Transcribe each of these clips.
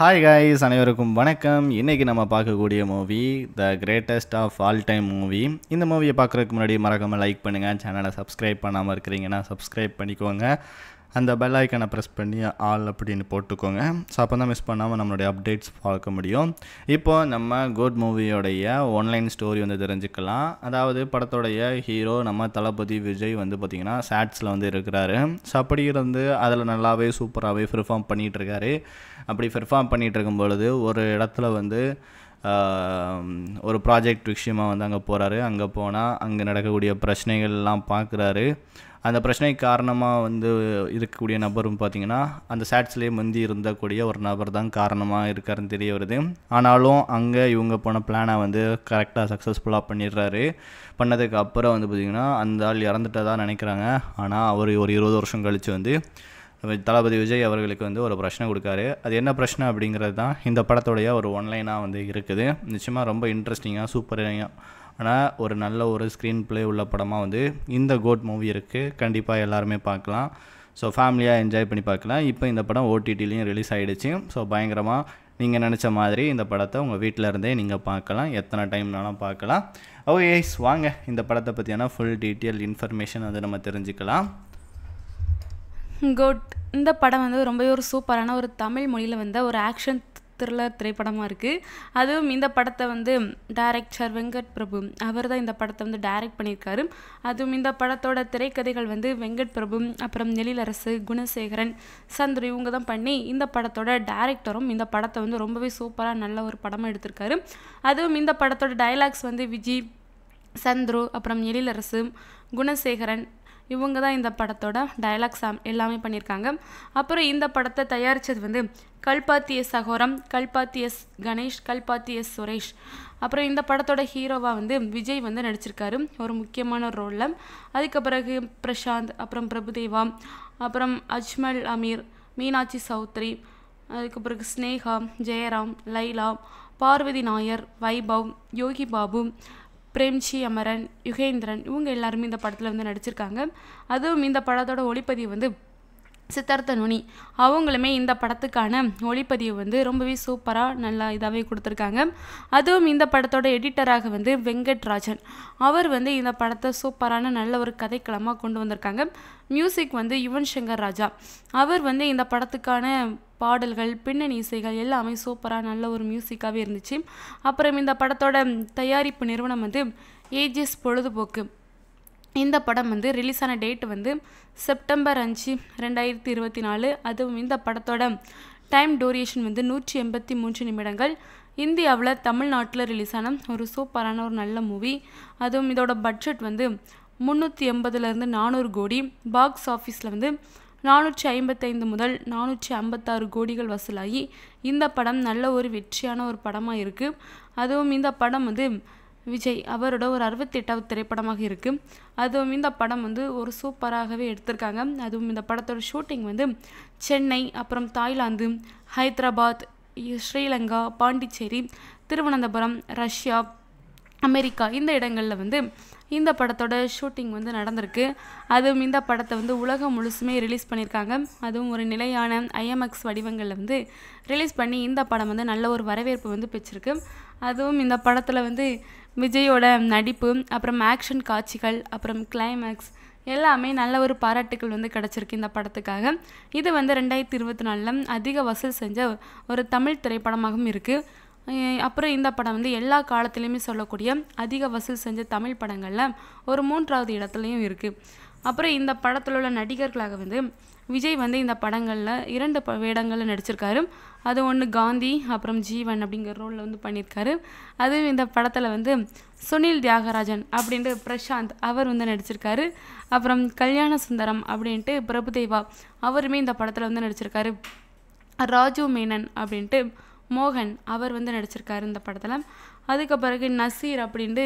hi guys அனைவருக்கும் வணக்கம் இன்றைக்கி நம்ம பார்க்கக்கூடிய movie the greatest of all time movie இந்த மூவியை பார்க்குறதுக்கு முன்னாடி மறக்காமல் லைக் பண்ணுங்கள் சேனலை சப்ஸ்கிரைப் பண்ணாமல் இருக்கிறீங்கன்னா சப்ஸ்கிரைப் பண்ணிக்கோங்க அந்த பெல் ஐக்கனை ப்ரெஸ் பண்ணி ஆல் அப்படின்னு போட்டுக்கோங்க ஸோ அப்போ தான் மிஸ் பண்ணாமல் நம்மளுடைய அப்டேட்ஸ் பார்க்க முடியும் இப்போது நம்ம குட் மூவியோடைய ஆன்லைன் ஸ்டோரி வந்து தெரிஞ்சுக்கலாம் அதாவது படத்தோடைய ஹீரோ நம்ம தளபதி விஜய் வந்து பார்த்திங்கன்னா சேட்ஸில் வந்து இருக்கிறாரு ஸோ அப்படி இருந்து அதில் நல்லாவே சூப்பராகவே பெர்ஃபார்ம் பண்ணிகிட்ருக்காரு அப்படி பெர்ஃபார்ம் பண்ணிகிட்டு இருக்கும் பொழுது ஒரு இடத்துல வந்து ஒரு ப்ராஜெக்ட் விஷயமாக வந்து அங்கே போகிறாரு அங்கே போனால் அங்கே நடக்கக்கூடிய பிரச்சனைகள்லாம் பார்க்குறாரு அந்த பிரச்சனைக்கு காரணமாக வந்து இருக்கக்கூடிய நபரும் பார்த்திங்கன்னா அந்த சேட்ஸ்லேயே மந்தி இருந்தக்கூடிய ஒரு நபர் தான் காரணமாக இருக்காருன்னு தெரிய வருது ஆனாலும் அங்கே இவங்க போன பிளானை வந்து கரெக்டாக சக்ஸஸ்ஃபுல்லாக பண்ணிடுறாரு பண்ணதுக்கு அப்புறம் வந்து பார்த்திங்கன்னா அந்த ஆள் இறந்துட்டதாக நினைக்கிறாங்க ஆனால் அவர் ஒரு இருபது வருஷம் கழித்து வந்து தளபதி விஜய் அவர்களுக்கு வந்து ஒரு பிரச்சனை கொடுக்காரு அது என்ன பிரச்சனை அப்படிங்கிறது தான் இந்த படத்துடைய ஒரு ஒன்லைனாக வந்து இருக்குது நிச்சயமாக ரொம்ப இன்ட்ரெஸ்டிங்காக சூப்பராக ஆனால் ஒரு நல்ல ஒரு ஸ்க்ரீன் ப்ளே உள்ள படமாக வந்து இந்த கோட் மூவி இருக்குது கண்டிப்பாக எல்லாருமே பார்க்கலாம் ஸோ ஃபேமிலியாக என்ஜாய் பண்ணி பார்க்கலாம் இப்போ இந்த படம் ஓடிடிலையும் ரிலீஸ் ஆகிடுச்சு ஸோ பயங்கரமாக நீங்கள் நினச்ச மாதிரி இந்த படத்தை உங்கள் வீட்டில் இருந்தே நீங்கள் பார்க்கலாம் எத்தனை டைம்னாலும் பார்க்கலாம் ஓ oh, எஸ் வாங்க இந்த படத்தை பற்றியான ஃபுல் டீட்டெயில் இன்ஃபர்மேஷன் வந்து நம்ம தெரிஞ்சுக்கலாம் குட் இந்த படம் வந்து ரொம்பவே ஒரு சூப்பரான ஒரு தமிழ் மொழியில் வந்த ஒரு ஆக்ஷன் த்ரில்லர் திரைப்படமாக இருக்குது அதுவும் இந்த படத்தை வந்து டைரக்டர் வெங்கட் பிரபு அவர் தான் இந்த படத்தை வந்து டைரக்ட் பண்ணியிருக்காரு அதுவும் இந்த படத்தோட திரைக்கதைகள் வந்து வெங்கட் பிரபு அப்புறம் எழிலரசு குணசேகரன் சந்துரு இவங்க தான் பண்ணி இந்த படத்தோட டேரக்டரும் இந்த படத்தை வந்து ரொம்பவே சூப்பராக நல்ல ஒரு படமாக எடுத்திருக்காரு அதுவும் இந்த படத்தோட டைலாக்ஸ் வந்து விஜி சந்துரு அப்புறம் எழிலரசு குணசேகரன் இவங்க தான் இந்த படத்தோட டயலாக்ஸ் எல்லாமே பண்ணியிருக்காங்க அப்புறம் இந்த படத்தை தயாரித்தது வந்து Kalpathi S Aghoram Kalpathi S Ganesh Kalpathi S Suresh அப்புறம் இந்த படத்தோட ஹீரோவாக வந்து விஜய் வந்து நடிச்சிருக்காரு ஒரு முக்கியமான ரோலில் அதுக்கு பிறகு பிரசாந்த் அப்புறம் பிரபுதேவா அப்புறம் அஜ்மல் அமீர் மீனாட்சி சௌத்ரி அதுக்கு பிறகு ஸ்னேகா ஜெயராம் லைலா பார்வதி நாயர் வைபவ் யோகி பாபு பிரேம்ஜி அமரன் யுகேந்திரன் இவங்க எல்லாருமே இந்த படத்தில் வந்து நடிச்சிருக்காங்க அதுவும் இந்த படத்தோட ஒளிப்பதிவு வந்து சித்தார்த்த நுனி அவங்களுமே இந்த படத்துக்கான ஒளிப்பதிவு வந்து ரொம்பவே சூப்பராக நல்லா இதாகவே கொடுத்துருக்காங்க அதுவும் இந்த படத்தோட எடிட்டராக வந்து வெங்கட்ராஜன் அவர் வந்து இந்த படத்தை சூப்பரான நல்ல ஒரு கதைக்களமாக கொண்டு வந்திருக்காங்க மியூசிக் வந்து யுவன் சங்கர் ராஜா அவர் வந்து இந்த படத்துக்கான பாடல்கள் பின்னணி இசைகள் எல்லாமே சூப்பராக நல்ல ஒரு மியூசிக்காகவே இருந்துச்சு அப்புறம் இந்த படத்தோட தயாரிப்பு நிறுவனம் வந்து ஏஜிஎஸ் பொழுதுபோக்கு இந்த படம் வந்து ரிலீஸான டேட் வந்து செப்டம்பர் அஞ்சு ரெண்டாயிரத்தி இருபத்தி நாலு அதுவும் இந்த படத்தோட டைம் டூரியேஷன் வந்து நூற்றி எண்பத்தி மூன்று நிமிடங்கள் இந்தியாவில் தமிழ்நாட்டில் ரிலீஸ் ஆன ஒரு சூப்பரான ஒரு நல்ல மூவி அதுவும் இதோட பட்ஜெட் வந்து முந்நூற்றி எண்பதுலேருந்து நானூறு கோடி பாக்ஸ் ஆஃபீஸில் வந்து நானூற்றி ஐம்பத்தைந்து முதல் நானூற்றி ஐம்பத்தாறு கோடிகள் வசூலாகி இந்த படம் நல்ல ஒரு வெற்றியான ஒரு படமாக இருக்குது அதுவும் இந்த படம் வந்து விஜய் அவரோட ஒரு அறுபத்தெட்டாவது திரைப்படமாக இருக்குது அதுவும் இந்த படம் வந்து ஒரு சூப்பராகவே எடுத்திருக்காங்க அதுவும் இந்த படத்தோட ஷூட்டிங் வந்து சென்னை அப்புறம் Thailand Hyderabad Sri Lanka Pondicherry Thiruvananthapuram Russia America இந்த இடங்களில் வந்து இந்த படத்தோட ஷூட்டிங் வந்து நடந்திருக்கு அதுவும் இந்த படத்தை வந்து உலகம் முழுசுமே ரிலீஸ் பண்ணியிருக்காங்க அதுவும் ஒரு நிலையான ஐஎம்எக்ஸ் வடிவங்களில் வந்து ரிலீஸ் பண்ணி இந்த படம் வந்து நல்ல ஒரு வரவேற்பு வந்து பெற்றிருக்கு அதுவும் இந்த படத்தில் வந்து விஜயோட நடிப்பு அப்புறம் ஆக்ஷன் காட்சிகள் அப்புறம் கிளைமேக்ஸ் எல்லாமே நல்ல ஒரு பாராட்டுகள் வந்து கிடச்சிருக்கு இந்த படத்துக்காக இது வந்து ரெண்டாயிரத்தி இருபத்தி நாலில் அதிக வசூல் செஞ்ச ஒரு தமிழ் திரைப்படமாகவும் இருக்குது அப்புறம் இந்த படம் வந்து எல்லா காலத்துலேயுமே சொல்லக்கூடிய அதிக வசூல் செஞ்ச தமிழ் படங்களில் ஒரு மூன்றாவது இடத்துலையும் இருக்குது அப்புறம் இந்த படத்தில் உள்ள நடிகர்களாக வந்து விஜய் வந்து இந்த படங்களில் இரண்டு ப வேடங்களில் நடிச்சிருக்காரு அது ஒன்று காந்தி அப்புறம் ஜீவன் அப்படிங்கிற ரோலில் வந்து பண்ணியிருக்காரு அதுவும் இந்த படத்தில் வந்து சுனில் தியாகராஜன் அப்படின்ட்டு பிரசாந்த் அவர் வந்து நடிச்சிருக்காரு அப்புறம் கல்யாண சுந்தரம் அப்படின்ட்டு பிரபுதேவா அவருமே இந்த படத்தில் வந்து நடிச்சிருக்காரு ராஜு மேனன் அப்படின்ட்டு மோகன் அவர் வந்து நடிச்சிருக்காரு இந்த படத்தில் அதுக்கு பிறகு நசீர் அப்படின்ட்டு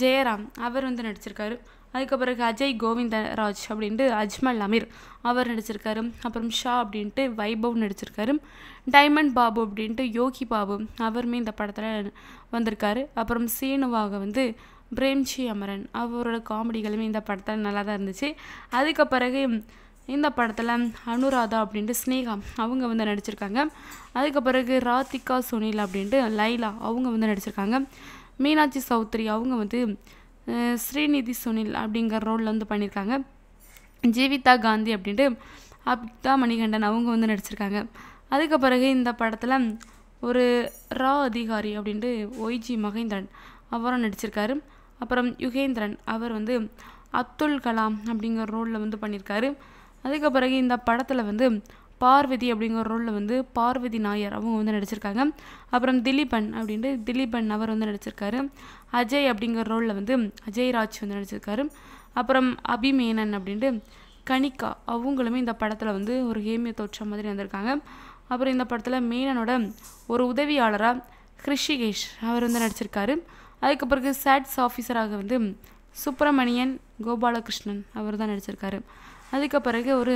ஜெயராம் அவர் வந்து நடிச்சிருக்காரு அதுக்கப்புறம் அஜய் கோவிந்தராஜ் அப்படின்ட்டு அஜ்மல் அமீர் அவர் நடிச்சிருக்காரு அப்புறம் ஷா அப்படின்ட்டு வைபவ் நடிச்சிருக்காரு டைமண்ட் பாபு அப்படின்ட்டு யோகி பாபு அவருமே இந்த படத்தில் வந்திருக்காரு அப்புறம் சீனுவாக வந்து பிரேம்ஜி அமரன் அவரோட காமெடிகளுமே இந்த படத்தில் நல்லா தான் இருந்துச்சு அதுக்கு பிறகு இந்த படத்தில் அனுராதா அப்படின்ட்டு ஸ்னேகா அவங்க வந்து நடிச்சிருக்காங்க அதுக்கு பிறகு ராதிகா சுனில் அப்படின்ட்டு லைலா அவங்க வந்து நடிச்சிருக்காங்க மீனாட்சி சௌத்ரி அவங்க வந்து ஸ்ரீநிதி சுனில் அப்படிங்கிற ரோலில் வந்து பண்ணியிருக்காங்க ஜீவிதா காந்தி அப்படின்ட்டு அப்தா மணிகண்டன் அவங்க வந்து நடிச்சிருக்காங்க அதுக்கு பிறகு இந்த படத்தில் ஒரு ரா அதிகாரி அப்படின்ட்டு ஒய்ஜி மகேந்திரன் அவரும் நடிச்சிருக்காரு அப்புறம் யுகேந்திரன் அவர் வந்து அப்துல் கலாம் அப்படிங்கிற ரோலில் வந்து பண்ணியிருக்காரு அதுக்கு பிறகு இந்த படத்தில் வந்து பார்வதி அப்படிங்கிற ரோலில் வந்து பார்வதி நாயர் அவங்க வந்து நடிச்சிருக்காங்க அப்புறம் திலீபன் அப்படின்ட்டு திலீபன் அவர் வந்து நடிச்சிருக்காரு அஜய் அப்படிங்கிற ரோலில் வந்து அஜய் ராஜ் வந்து நடிச்சிருக்காரு அப்புறம் அபிமேனன் அப்படின்ட்டு கணிகா அவங்களுமே இந்த படத்தில் வந்து ஒரு ஹேமிய தோற்ற மாதிரி வந்திருக்காங்க அப்புறம் இந்த படத்தில் மேனனோட ஒரு உதவியாளராக ஹிருஷிகேஷ் அவர் வந்து நடிச்சிருக்காரு அதுக்கு பிறகு சேட்ஸ் ஆஃபீஸராக வந்து சுப்பிரமணியன் கோபாலகிருஷ்ணன் அவர் தான் நடிச்சிருக்காரு அதுக்கு பிறகு ஒரு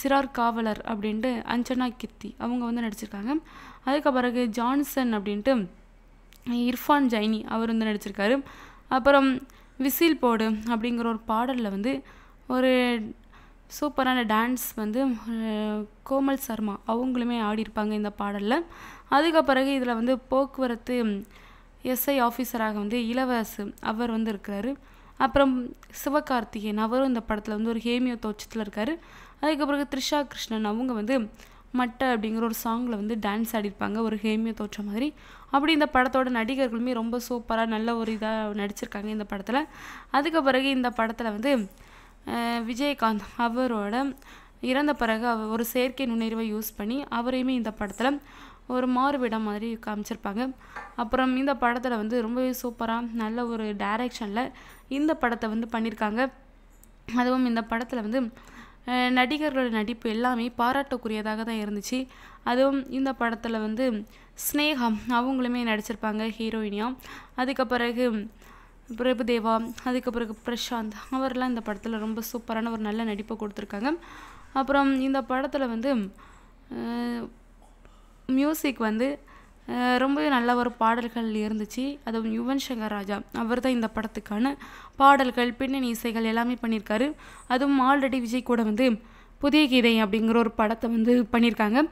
சிறார் காவலர் அப்படின்ட்டு அஞ்சனா கித்தி அவங்க வந்து நடிச்சிருக்காங்க அதுக்கு பிறகு ஜான்சன் அப்படின்ட்டு இர்ஃபான் ஜைனி அவர் வந்து நடிச்சிருக்காரு அப்புறம் விசில் போடு அப்படிங்கிற ஒரு பாடலில் வந்து ஒரு சூப்பரான டான்ஸ் வந்து கோமல் சர்மா அவங்களுமே ஆடியிருப்பாங்க இந்த பாடலில் அதுக்கு பிறகு இதில் வந்து போக்குவரத்து எஸ்ஐ ஆஃபீஸராக வந்து இளவரசு அவர் வந்து இருக்கிறாரு அப்புறம் சிவகார்த்திகேயன் அவரும் இந்த படத்தில் வந்து ஒரு ஹேமியோ தோச்சத்தில் இருக்கார் அதுக்கு பிறகு த்ரிஷா கிருஷ்ணன் அவங்க வந்து மட்டை அப்படிங்கிற ஒரு சாங்கில் வந்து டான்ஸ் ஆடிருப்பாங்க ஒரு ஹேமிய தோற்ற மாதிரி அப்படி இந்த படத்தோட நடிகர்களுமே ரொம்ப சூப்பராக நல்ல ஒரு இதாக நடிச்சிருக்காங்க இந்த படத்தில் அதுக்கு பிறகு இந்த படத்தில் வந்து விஜயகாந்த் அவரோட இறந்த பிறகு அவர் ஒரு செயற்கை நுண்ணறிவை யூஸ் பண்ணி அவரையுமே இந்த படத்தில் ஒரு மாறுவிடம் மாதிரி காமிச்சிருப்பாங்க அப்புறம் இந்த படத்தில் வந்து ரொம்பவே சூப்பராக நல்ல ஒரு டைரெக்ஷனில் இந்த படத்தை வந்து பண்ணியிருக்காங்க அதுவும் இந்த படத்தில் வந்து நடிகர்களோட நடிப்பு எல்லாமே பாராட்டக்குரியதாக தான் இருந்துச்சு அதுவும் இந்த படத்தில் வந்து ஸ்னேகம் அவங்களுமே நடிச்சிருப்பாங்க ஹீரோயினியாக அதுக்கு பிறகு பிரபுதேவா அதுக்கு பிறகு பிரசாந்த் அவரெல்லாம் இந்த படத்தில் ரொம்ப சூப்பரான ஒரு நல்ல நடிப்பை கொடுத்துருக்காங்க அப்புறம் இந்த படத்தில் வந்து மியூசிக் வந்து ரொம்பவே நல்ல ஒரு பாடல்கள் இருந்துச்சு அதுவும் யுவன் சங்கர் ராஜா அவர் தான் இந்த படத்துக்கான பாடல்கள் பின்னணி இசைகள் எல்லாமே பண்ணியிருக்காரு அதுவும் ஆல்ரெடி விஜய் கூட வந்து புதிய கீதை அப்படிங்கிற ஒரு படத்தை வந்து பண்ணியிருக்காங்க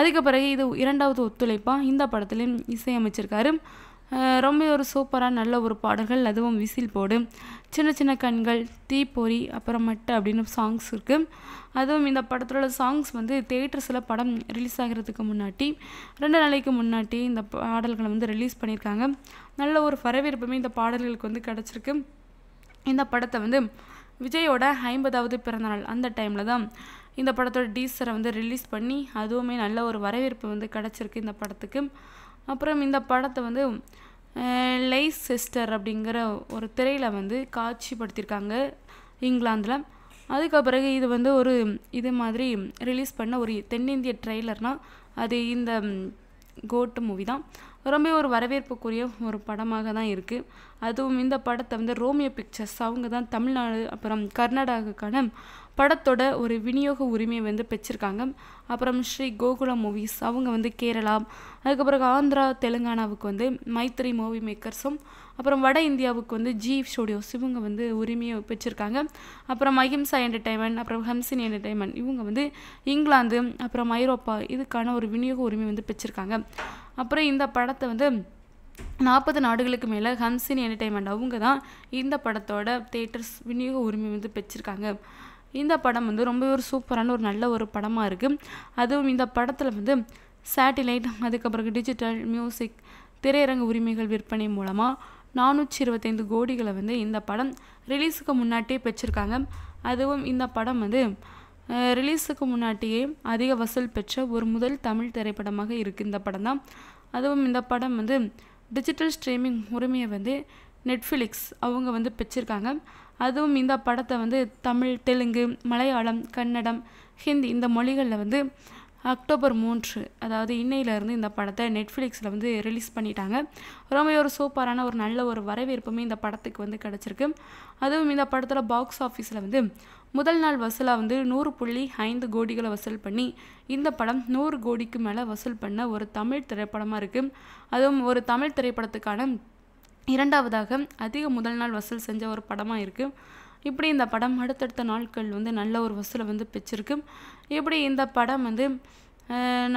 அதுக்கு பிறகு இது இரண்டாவது ஒத்துழைப்பாக இந்த படத்துலேயும் இசையமைச்சிருக்காரு ரொம்ப ஒரு சூப்பராக நல்ல ஒரு பாடல்கள் அதுவும் விசில் போடு சின்ன சின்ன கண்கள் தீப்பொறி அப்புறமட்டு அப்படின்னு சாங்ஸ் இருக்குது அதுவும் இந்த படத்தில் உள்ள சாங்ஸ் வந்து தேட்டர்ஸில் படம் ரிலீஸ் ஆகிறதுக்கு முன்னாடி ரெண்டு நாளைக்கு முன்னாடி இந்த பாடல்களை வந்து ரிலீஸ் பண்ணியிருக்காங்க நல்ல ஒரு வரவேற்புமே இந்த பாடல்களுக்கு வந்து கிடச்சிருக்கு இந்த படத்தை வந்து விஜயோட ஐம்பதாவது பிறந்தநாள் அந்த டைமில் தான் இந்த படத்தோட டீசரை வந்து ரிலீஸ் பண்ணி அதுவுமே நல்ல ஒரு வரவேற்பு வந்து கிடச்சிருக்கு இந்த படத்துக்கு அப்புறம் இந்த படத்தை வந்து லை சிஸ்டர் அப்படிங்கிற ஒரு திரையில் வந்து காட்சிப்படுத்தியிருக்காங்க இங்கிலாந்தில் அதுக்கு பிறகு இது வந்து ஒரு இது மாதிரி ரிலீஸ் பண்ண ஒரு தென்னிந்திய ட்ரெய்லர்னால் அது இந்த கோட்டு மூவி தான் ரொம்ப ஒரு வரவேற்புக்குரிய ஒரு படமாக தான் இருக்குது அதுவும் இந்த படத்தை வந்து ரோமியோ பிக்சர்ஸ் அவங்க தான் தமிழ்நாடு அப்புறம் கர்நாடகாக்கான படத்தோட ஒரு விநியோக உரிமையை வந்து பெற்றிருக்காங்க அப்புறம் ஸ்ரீ கோகுலம் மூவிஸ் அவங்க வந்து கேரளா அதுக்கப்புறம் ஆந்திரா தெலுங்கானாவுக்கு வந்து மைத்திரி மூவி மேக்கர்ஸும் அப்புறம் வட இந்தியாவுக்கு வந்து ஜி ஸ்டுடியோஸ் இவங்க வந்து உரிமையை பெற்றிருக்காங்க அப்புறம் அஹிம்சா என்டர்டைன்மெண்ட் அப்புறம் ஹம்சின் என்டர்டைன்மெண்ட் இவங்க வந்து இங்கிலாந்து அப்புறம் ஐரோப்பா இதுக்கான ஒரு விநியோக உரிமை வந்து பெற்றிருக்காங்க அப்புறம் இந்த படத்தை வந்து நாற்பது நாடுகளுக்கு மேலே ஹம்சின் என்டர்டைன்மெண்ட் அவங்க தான் இந்த படத்தோட தேட்டர்ஸ் விநியோக உரிமை வந்து பெற்றிருக்காங்க இந்த படம் வந்து ரொம்ப ஒரு சூப்பரான ஒரு நல்ல ஒரு படமாக இருக்குது அதுவும் இந்த படத்தில் வந்து சேட்டிலைட் அதுக்கப்புறம் டிஜிட்டல் மியூசிக் திரையரங்கு உரிமைகள் விற்பனை மூலமாக நானூற்றி இருபத்தைந்து கோடிகளை வந்து இந்த படம் ரிலீஸுக்கு முன்னாட்டியே பெற்றிருக்காங்க அதுவும் இந்த படம் வந்து ரிலீஸுக்கு முன்னாட்டியே அதிக வசூல் பெற்ற ஒரு முதல் தமிழ் திரைப்படமாக இருக்குது இந்த படம் தான் அதுவும் இந்த படம் வந்து டிஜிட்டல் ஸ்ட்ரீமிங் உரிமையை வந்து நெட்ஃப்ளிக்ஸ் அவங்க வந்து பெற்றிருக்காங்க அதுவும் இந்த படத்தை வந்து தமிழ் தெலுங்கு மலையாளம் கன்னடம் ஹிந்தி இந்த மொழிகளில் வந்து அக்டோபர் மூன்று அதாவது இன்னையிலேருந்து இந்த படத்தை நெட்ஃப்ளிக்ஸில் வந்து ரிலீஸ் பண்ணிட்டாங்க ரொம்ப ஒரு சூப்பரான ஒரு நல்ல ஒரு வரவேற்புமே இந்த படத்துக்கு வந்து கிடச்சிருக்கு அதுவும் இந்த படத்தில் பாக்ஸ் ஆஃபீஸில் வந்து முதல் நாள் வசூலாக வந்து நூறு புள்ளி ஐந்து கோடிகளை வசூல் பண்ணி இந்த படம் நூறு கோடிக்கு மேலே வசூல் பண்ண ஒரு தமிழ் திரைப்படமாக இருக்குது அதுவும் ஒரு தமிழ் திரைப்படத்துக்கான இரண்டாவதாக அதிக முதல் நாள் வசூல் செஞ்ச ஒரு படமாக இருக்குது இப்படி இந்த படம் அடுத்தடுத்த நாட்கள் வந்து நல்ல ஒரு வசூலை வந்து பெற்றிருக்கு இப்படி இந்த படம் வந்து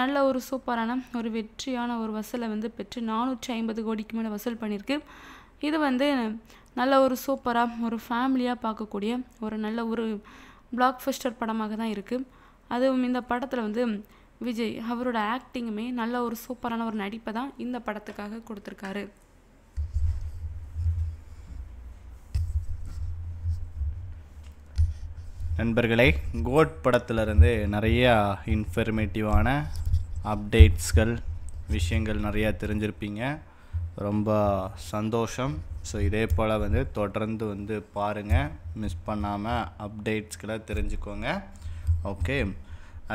நல்ல ஒரு சூப்பரான ஒரு வெற்றியான ஒரு வசூலை வந்து பெற்று நானூற்றி ஐம்பது கோடிக்கு மேலே வசூல் பண்ணியிருக்கு இது வந்து நல்ல ஒரு சூப்பராக ஒரு ஃபேமிலியாக பார்க்கக்கூடிய ஒரு நல்ல ஒரு பிளாக் ஃபஸ்டர் படமாக தான் இருக்குது அதுவும் இந்த படத்தில் வந்து விஜய் அவரோட ஆக்டிங்குமே நல்ல ஒரு சூப்பரான ஒரு நடிப்பை தான் இந்த படத்துக்காக கொடுத்துருக்காரு நண்பர்களே கோட் படத்துலேருந்து நிறையா இன்ஃபர்மேட்டிவான அப்டேட்ஸ்கள் விஷயங்கள் நிறையா தெரிஞ்சிருப்பீங்க ரொம்ப சந்தோஷம் ஸோ இதே போல் வந்து தொடர்ந்து வந்து பாருங்கள் மிஸ் பண்ணாமல் அப்டேட்ஸ்களை தெரிஞ்சுக்கோங்க ஓகே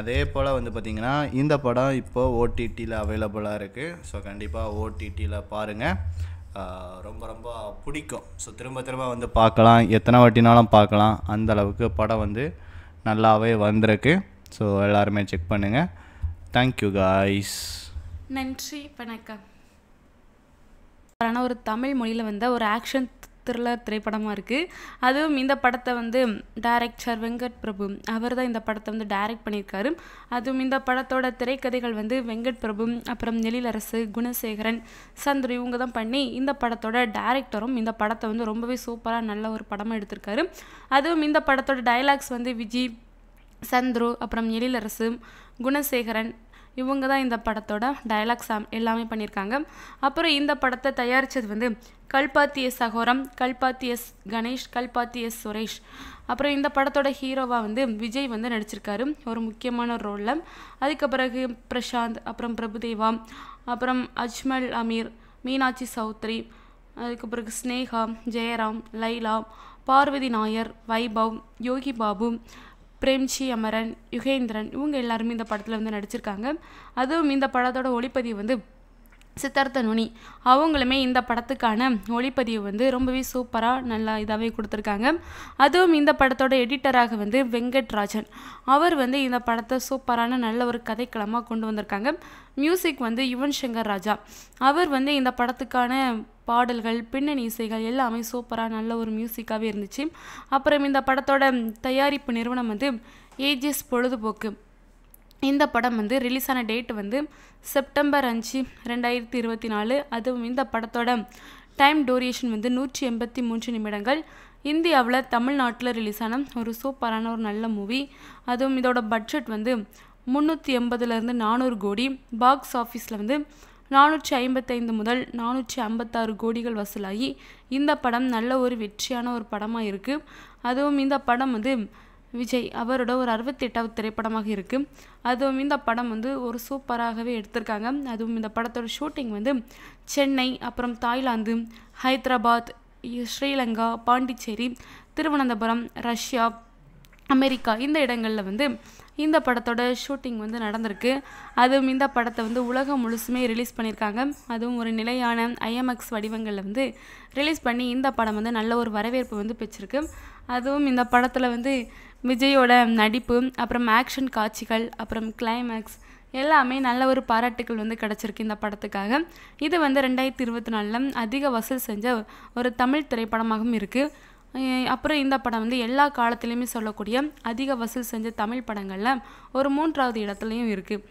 அதே போல் வந்து பார்த்திங்கன்னா இந்த படம் இப்போது ஓடிடியில் அவைலபிளாக இருக்குது ஸோ கண்டிப்பாக ஓடிடியில் பாருங்கள் ரொம்ப ரொம்ப பிடிக்கும் ஸோ திரும்ப திரும்ப வந்து பார்க்கலாம் எத்தனை வாட்டினாலும் பார்க்கலாம் அந்த அளவுக்கு படம் வந்து நல்லாவே வந்திருக்கு ஸோ எல்லாருமே செக் பண்ணுங்கள் தேங்க்யூ காய்ஸ் நன்றி வணக்கம் ஒரு தமிழ் மொழியில் வந்த ஒரு ஆக்ஷன் த்ரில்லர் திரைப்படமாக இருக்குது அதுவும் இந்த படத்தை வந்து டைரக்டர் வெங்கட் பிரபு அவர் தான் இந்த படத்தை வந்து டைரக்ட் பண்ணியிருக்காரு அதுவும் இந்த படத்தோட திரைக்கதைகள் வந்து வெங்கட் பிரபு அப்புறம் எழிலரசு குணசேகரன் சந்துரு இவங்க தான் பண்ணி இந்த படத்தோட டைரக்டரும் இந்த படத்தை வந்து ரொம்பவே சூப்பராக நல்ல ஒரு படமாக எடுத்திருக்காரு அதுவும் இந்த படத்தோட டைலாக்ஸ் வந்து விஜய் சந்துரு அப்புறம் எழிலரசு குணசேகரன் இவங்க தான் இந்த படத்தோட டயலாக்ஸ் எல்லாமே பண்ணியிருக்காங்க அப்புறம் இந்த படத்தை தயாரித்தது வந்து Kalpathi S Aghoram Kalpathi S Ganesh Kalpathi S Suresh அப்புறம் இந்த படத்தோட ஹீரோவாக வந்து விஜய் வந்து நடிச்சிருக்காரு ஒரு முக்கியமான ரோலில் அதுக்கு பிறகு பிரசாந்த் அப்புறம் பிரபுதேவா அப்புறம் அஜ்மல் அமீர் மீனாட்சி சௌத்ரி அதுக்கு பிறகு ஸ்னேகா ஜெயராம் லைலா பார்வதி நாயர் வைபவ் யோகி பாபு பிரேம்ஜி அமரன் யுகேந்திரன் இவங்க எல்லாருமே இந்த படத்தில் வந்து நடிச்சிருக்காங்க அதுவும் இந்த படத்தோட ஒளிப்பதிவு வந்து சித்தார்த்த நுனி அவங்களுமே இந்த படத்துக்கான ஒளிப்பதிவு வந்து ரொம்பவே சூப்பராக நல்லா இதாகவே கொடுத்துருக்காங்க அதுவும் இந்த படத்தோட எடிட்டராக வந்து வெங்கட்ராஜன் அவர் வந்து இந்த படத்தை சூப்பரான நல்ல ஒரு கதைக்களமாக கொண்டு வந்திருக்காங்க மியூசிக் வந்து யுவன் சங்கர் ராஜா அவர் வந்து இந்த படத்துக்கான பாடல்கள் பின்னணி இசைகள் எல்லாமே சூப்பராக நல்ல ஒரு மியூசிக்காகவே இருந்துச்சு அப்புறம் இந்த படத்தோட தயாரிப்பு நிறுவனம் வந்து ஏஜிஎஸ் பொழுதுபோக்கு இந்த படம் வந்து ரிலீஸான டேட் வந்து செப்டம்பர் அஞ்சு ரெண்டாயிரத்தி இருபத்தி நாலு அதுவும் இந்த படத்தோட டைம் டூரியேஷன் வந்து நூற்றி எண்பத்தி மூன்று நிமிடங்கள் இந்தியாவில் தமிழ்நாட்டில் ரிலீஸ் ஆன ஒரு சூப்பரான ஒரு நல்ல மூவி அதுவும் இதோட பட்ஜெட் வந்து முந்நூற்றி எண்பதுலேருந்து நானூறு கோடி பாக்ஸ் ஆஃபீஸில் வந்து நானூற்றி ஐம்பத்தைந்து முதல் நானூற்றி ஐம்பத்தாறு கோடிகள் வசூலாகி இந்த படம் நல்ல ஒரு வெற்றியான ஒரு படமாக இருக்குது அதுவும் இந்த படம் வந்து விஜய் அவரோட ஒரு அறுபத்தெட்டாவது திரைப்படமாக இருக்குது அதுவும் இந்த படம் வந்து ஒரு சூப்பராகவே எடுத்திருக்காங்க அதுவும் இந்த படத்தோட ஷூட்டிங் வந்து சென்னை அப்புறம் Thailand Hyderabad Sri Lanka Pondicherry Thiruvananthapuram Russia America இந்த இடங்களில் வந்து இந்த படத்தோட ஷூட்டிங் வந்து நடந்திருக்கு அதுவும் இந்த படத்தை வந்து உலகம் முழுசுமே ரிலீஸ் பண்ணியிருக்காங்க அதுவும் ஒரு நிலையான ஐஎம்எக்ஸ் வடிவங்களில் வந்து ரிலீஸ் பண்ணி இந்த படம் வந்து நல்ல ஒரு வரவேற்பு வந்து பெற்றிருக்கு அதுவும் இந்த படத்தில் வந்து விஜயோட நடிப்பு அப்புறம் ஆக்ஷன் காட்சிகள் அப்புறம் கிளைமேக்ஸ் எல்லாமே நல்ல ஒரு பாராட்டுகள் வந்து கிடச்சிருக்கு இந்த படத்துக்காக இது வந்து ரெண்டாயிரத்தி இருபத்தி நாலில் அதிக வசூல் செஞ்ச ஒரு தமிழ் திரைப்படமாகவும் இருக்குது அப்புறம் இந்த படம் வந்து எல்லா காலத்துலேயுமே சொல்லக்கூடிய அதிக வசூல் செஞ்ச தமிழ் படங்களில் ஒரு மூன்றாவது இடத்துலையும் இருக்குது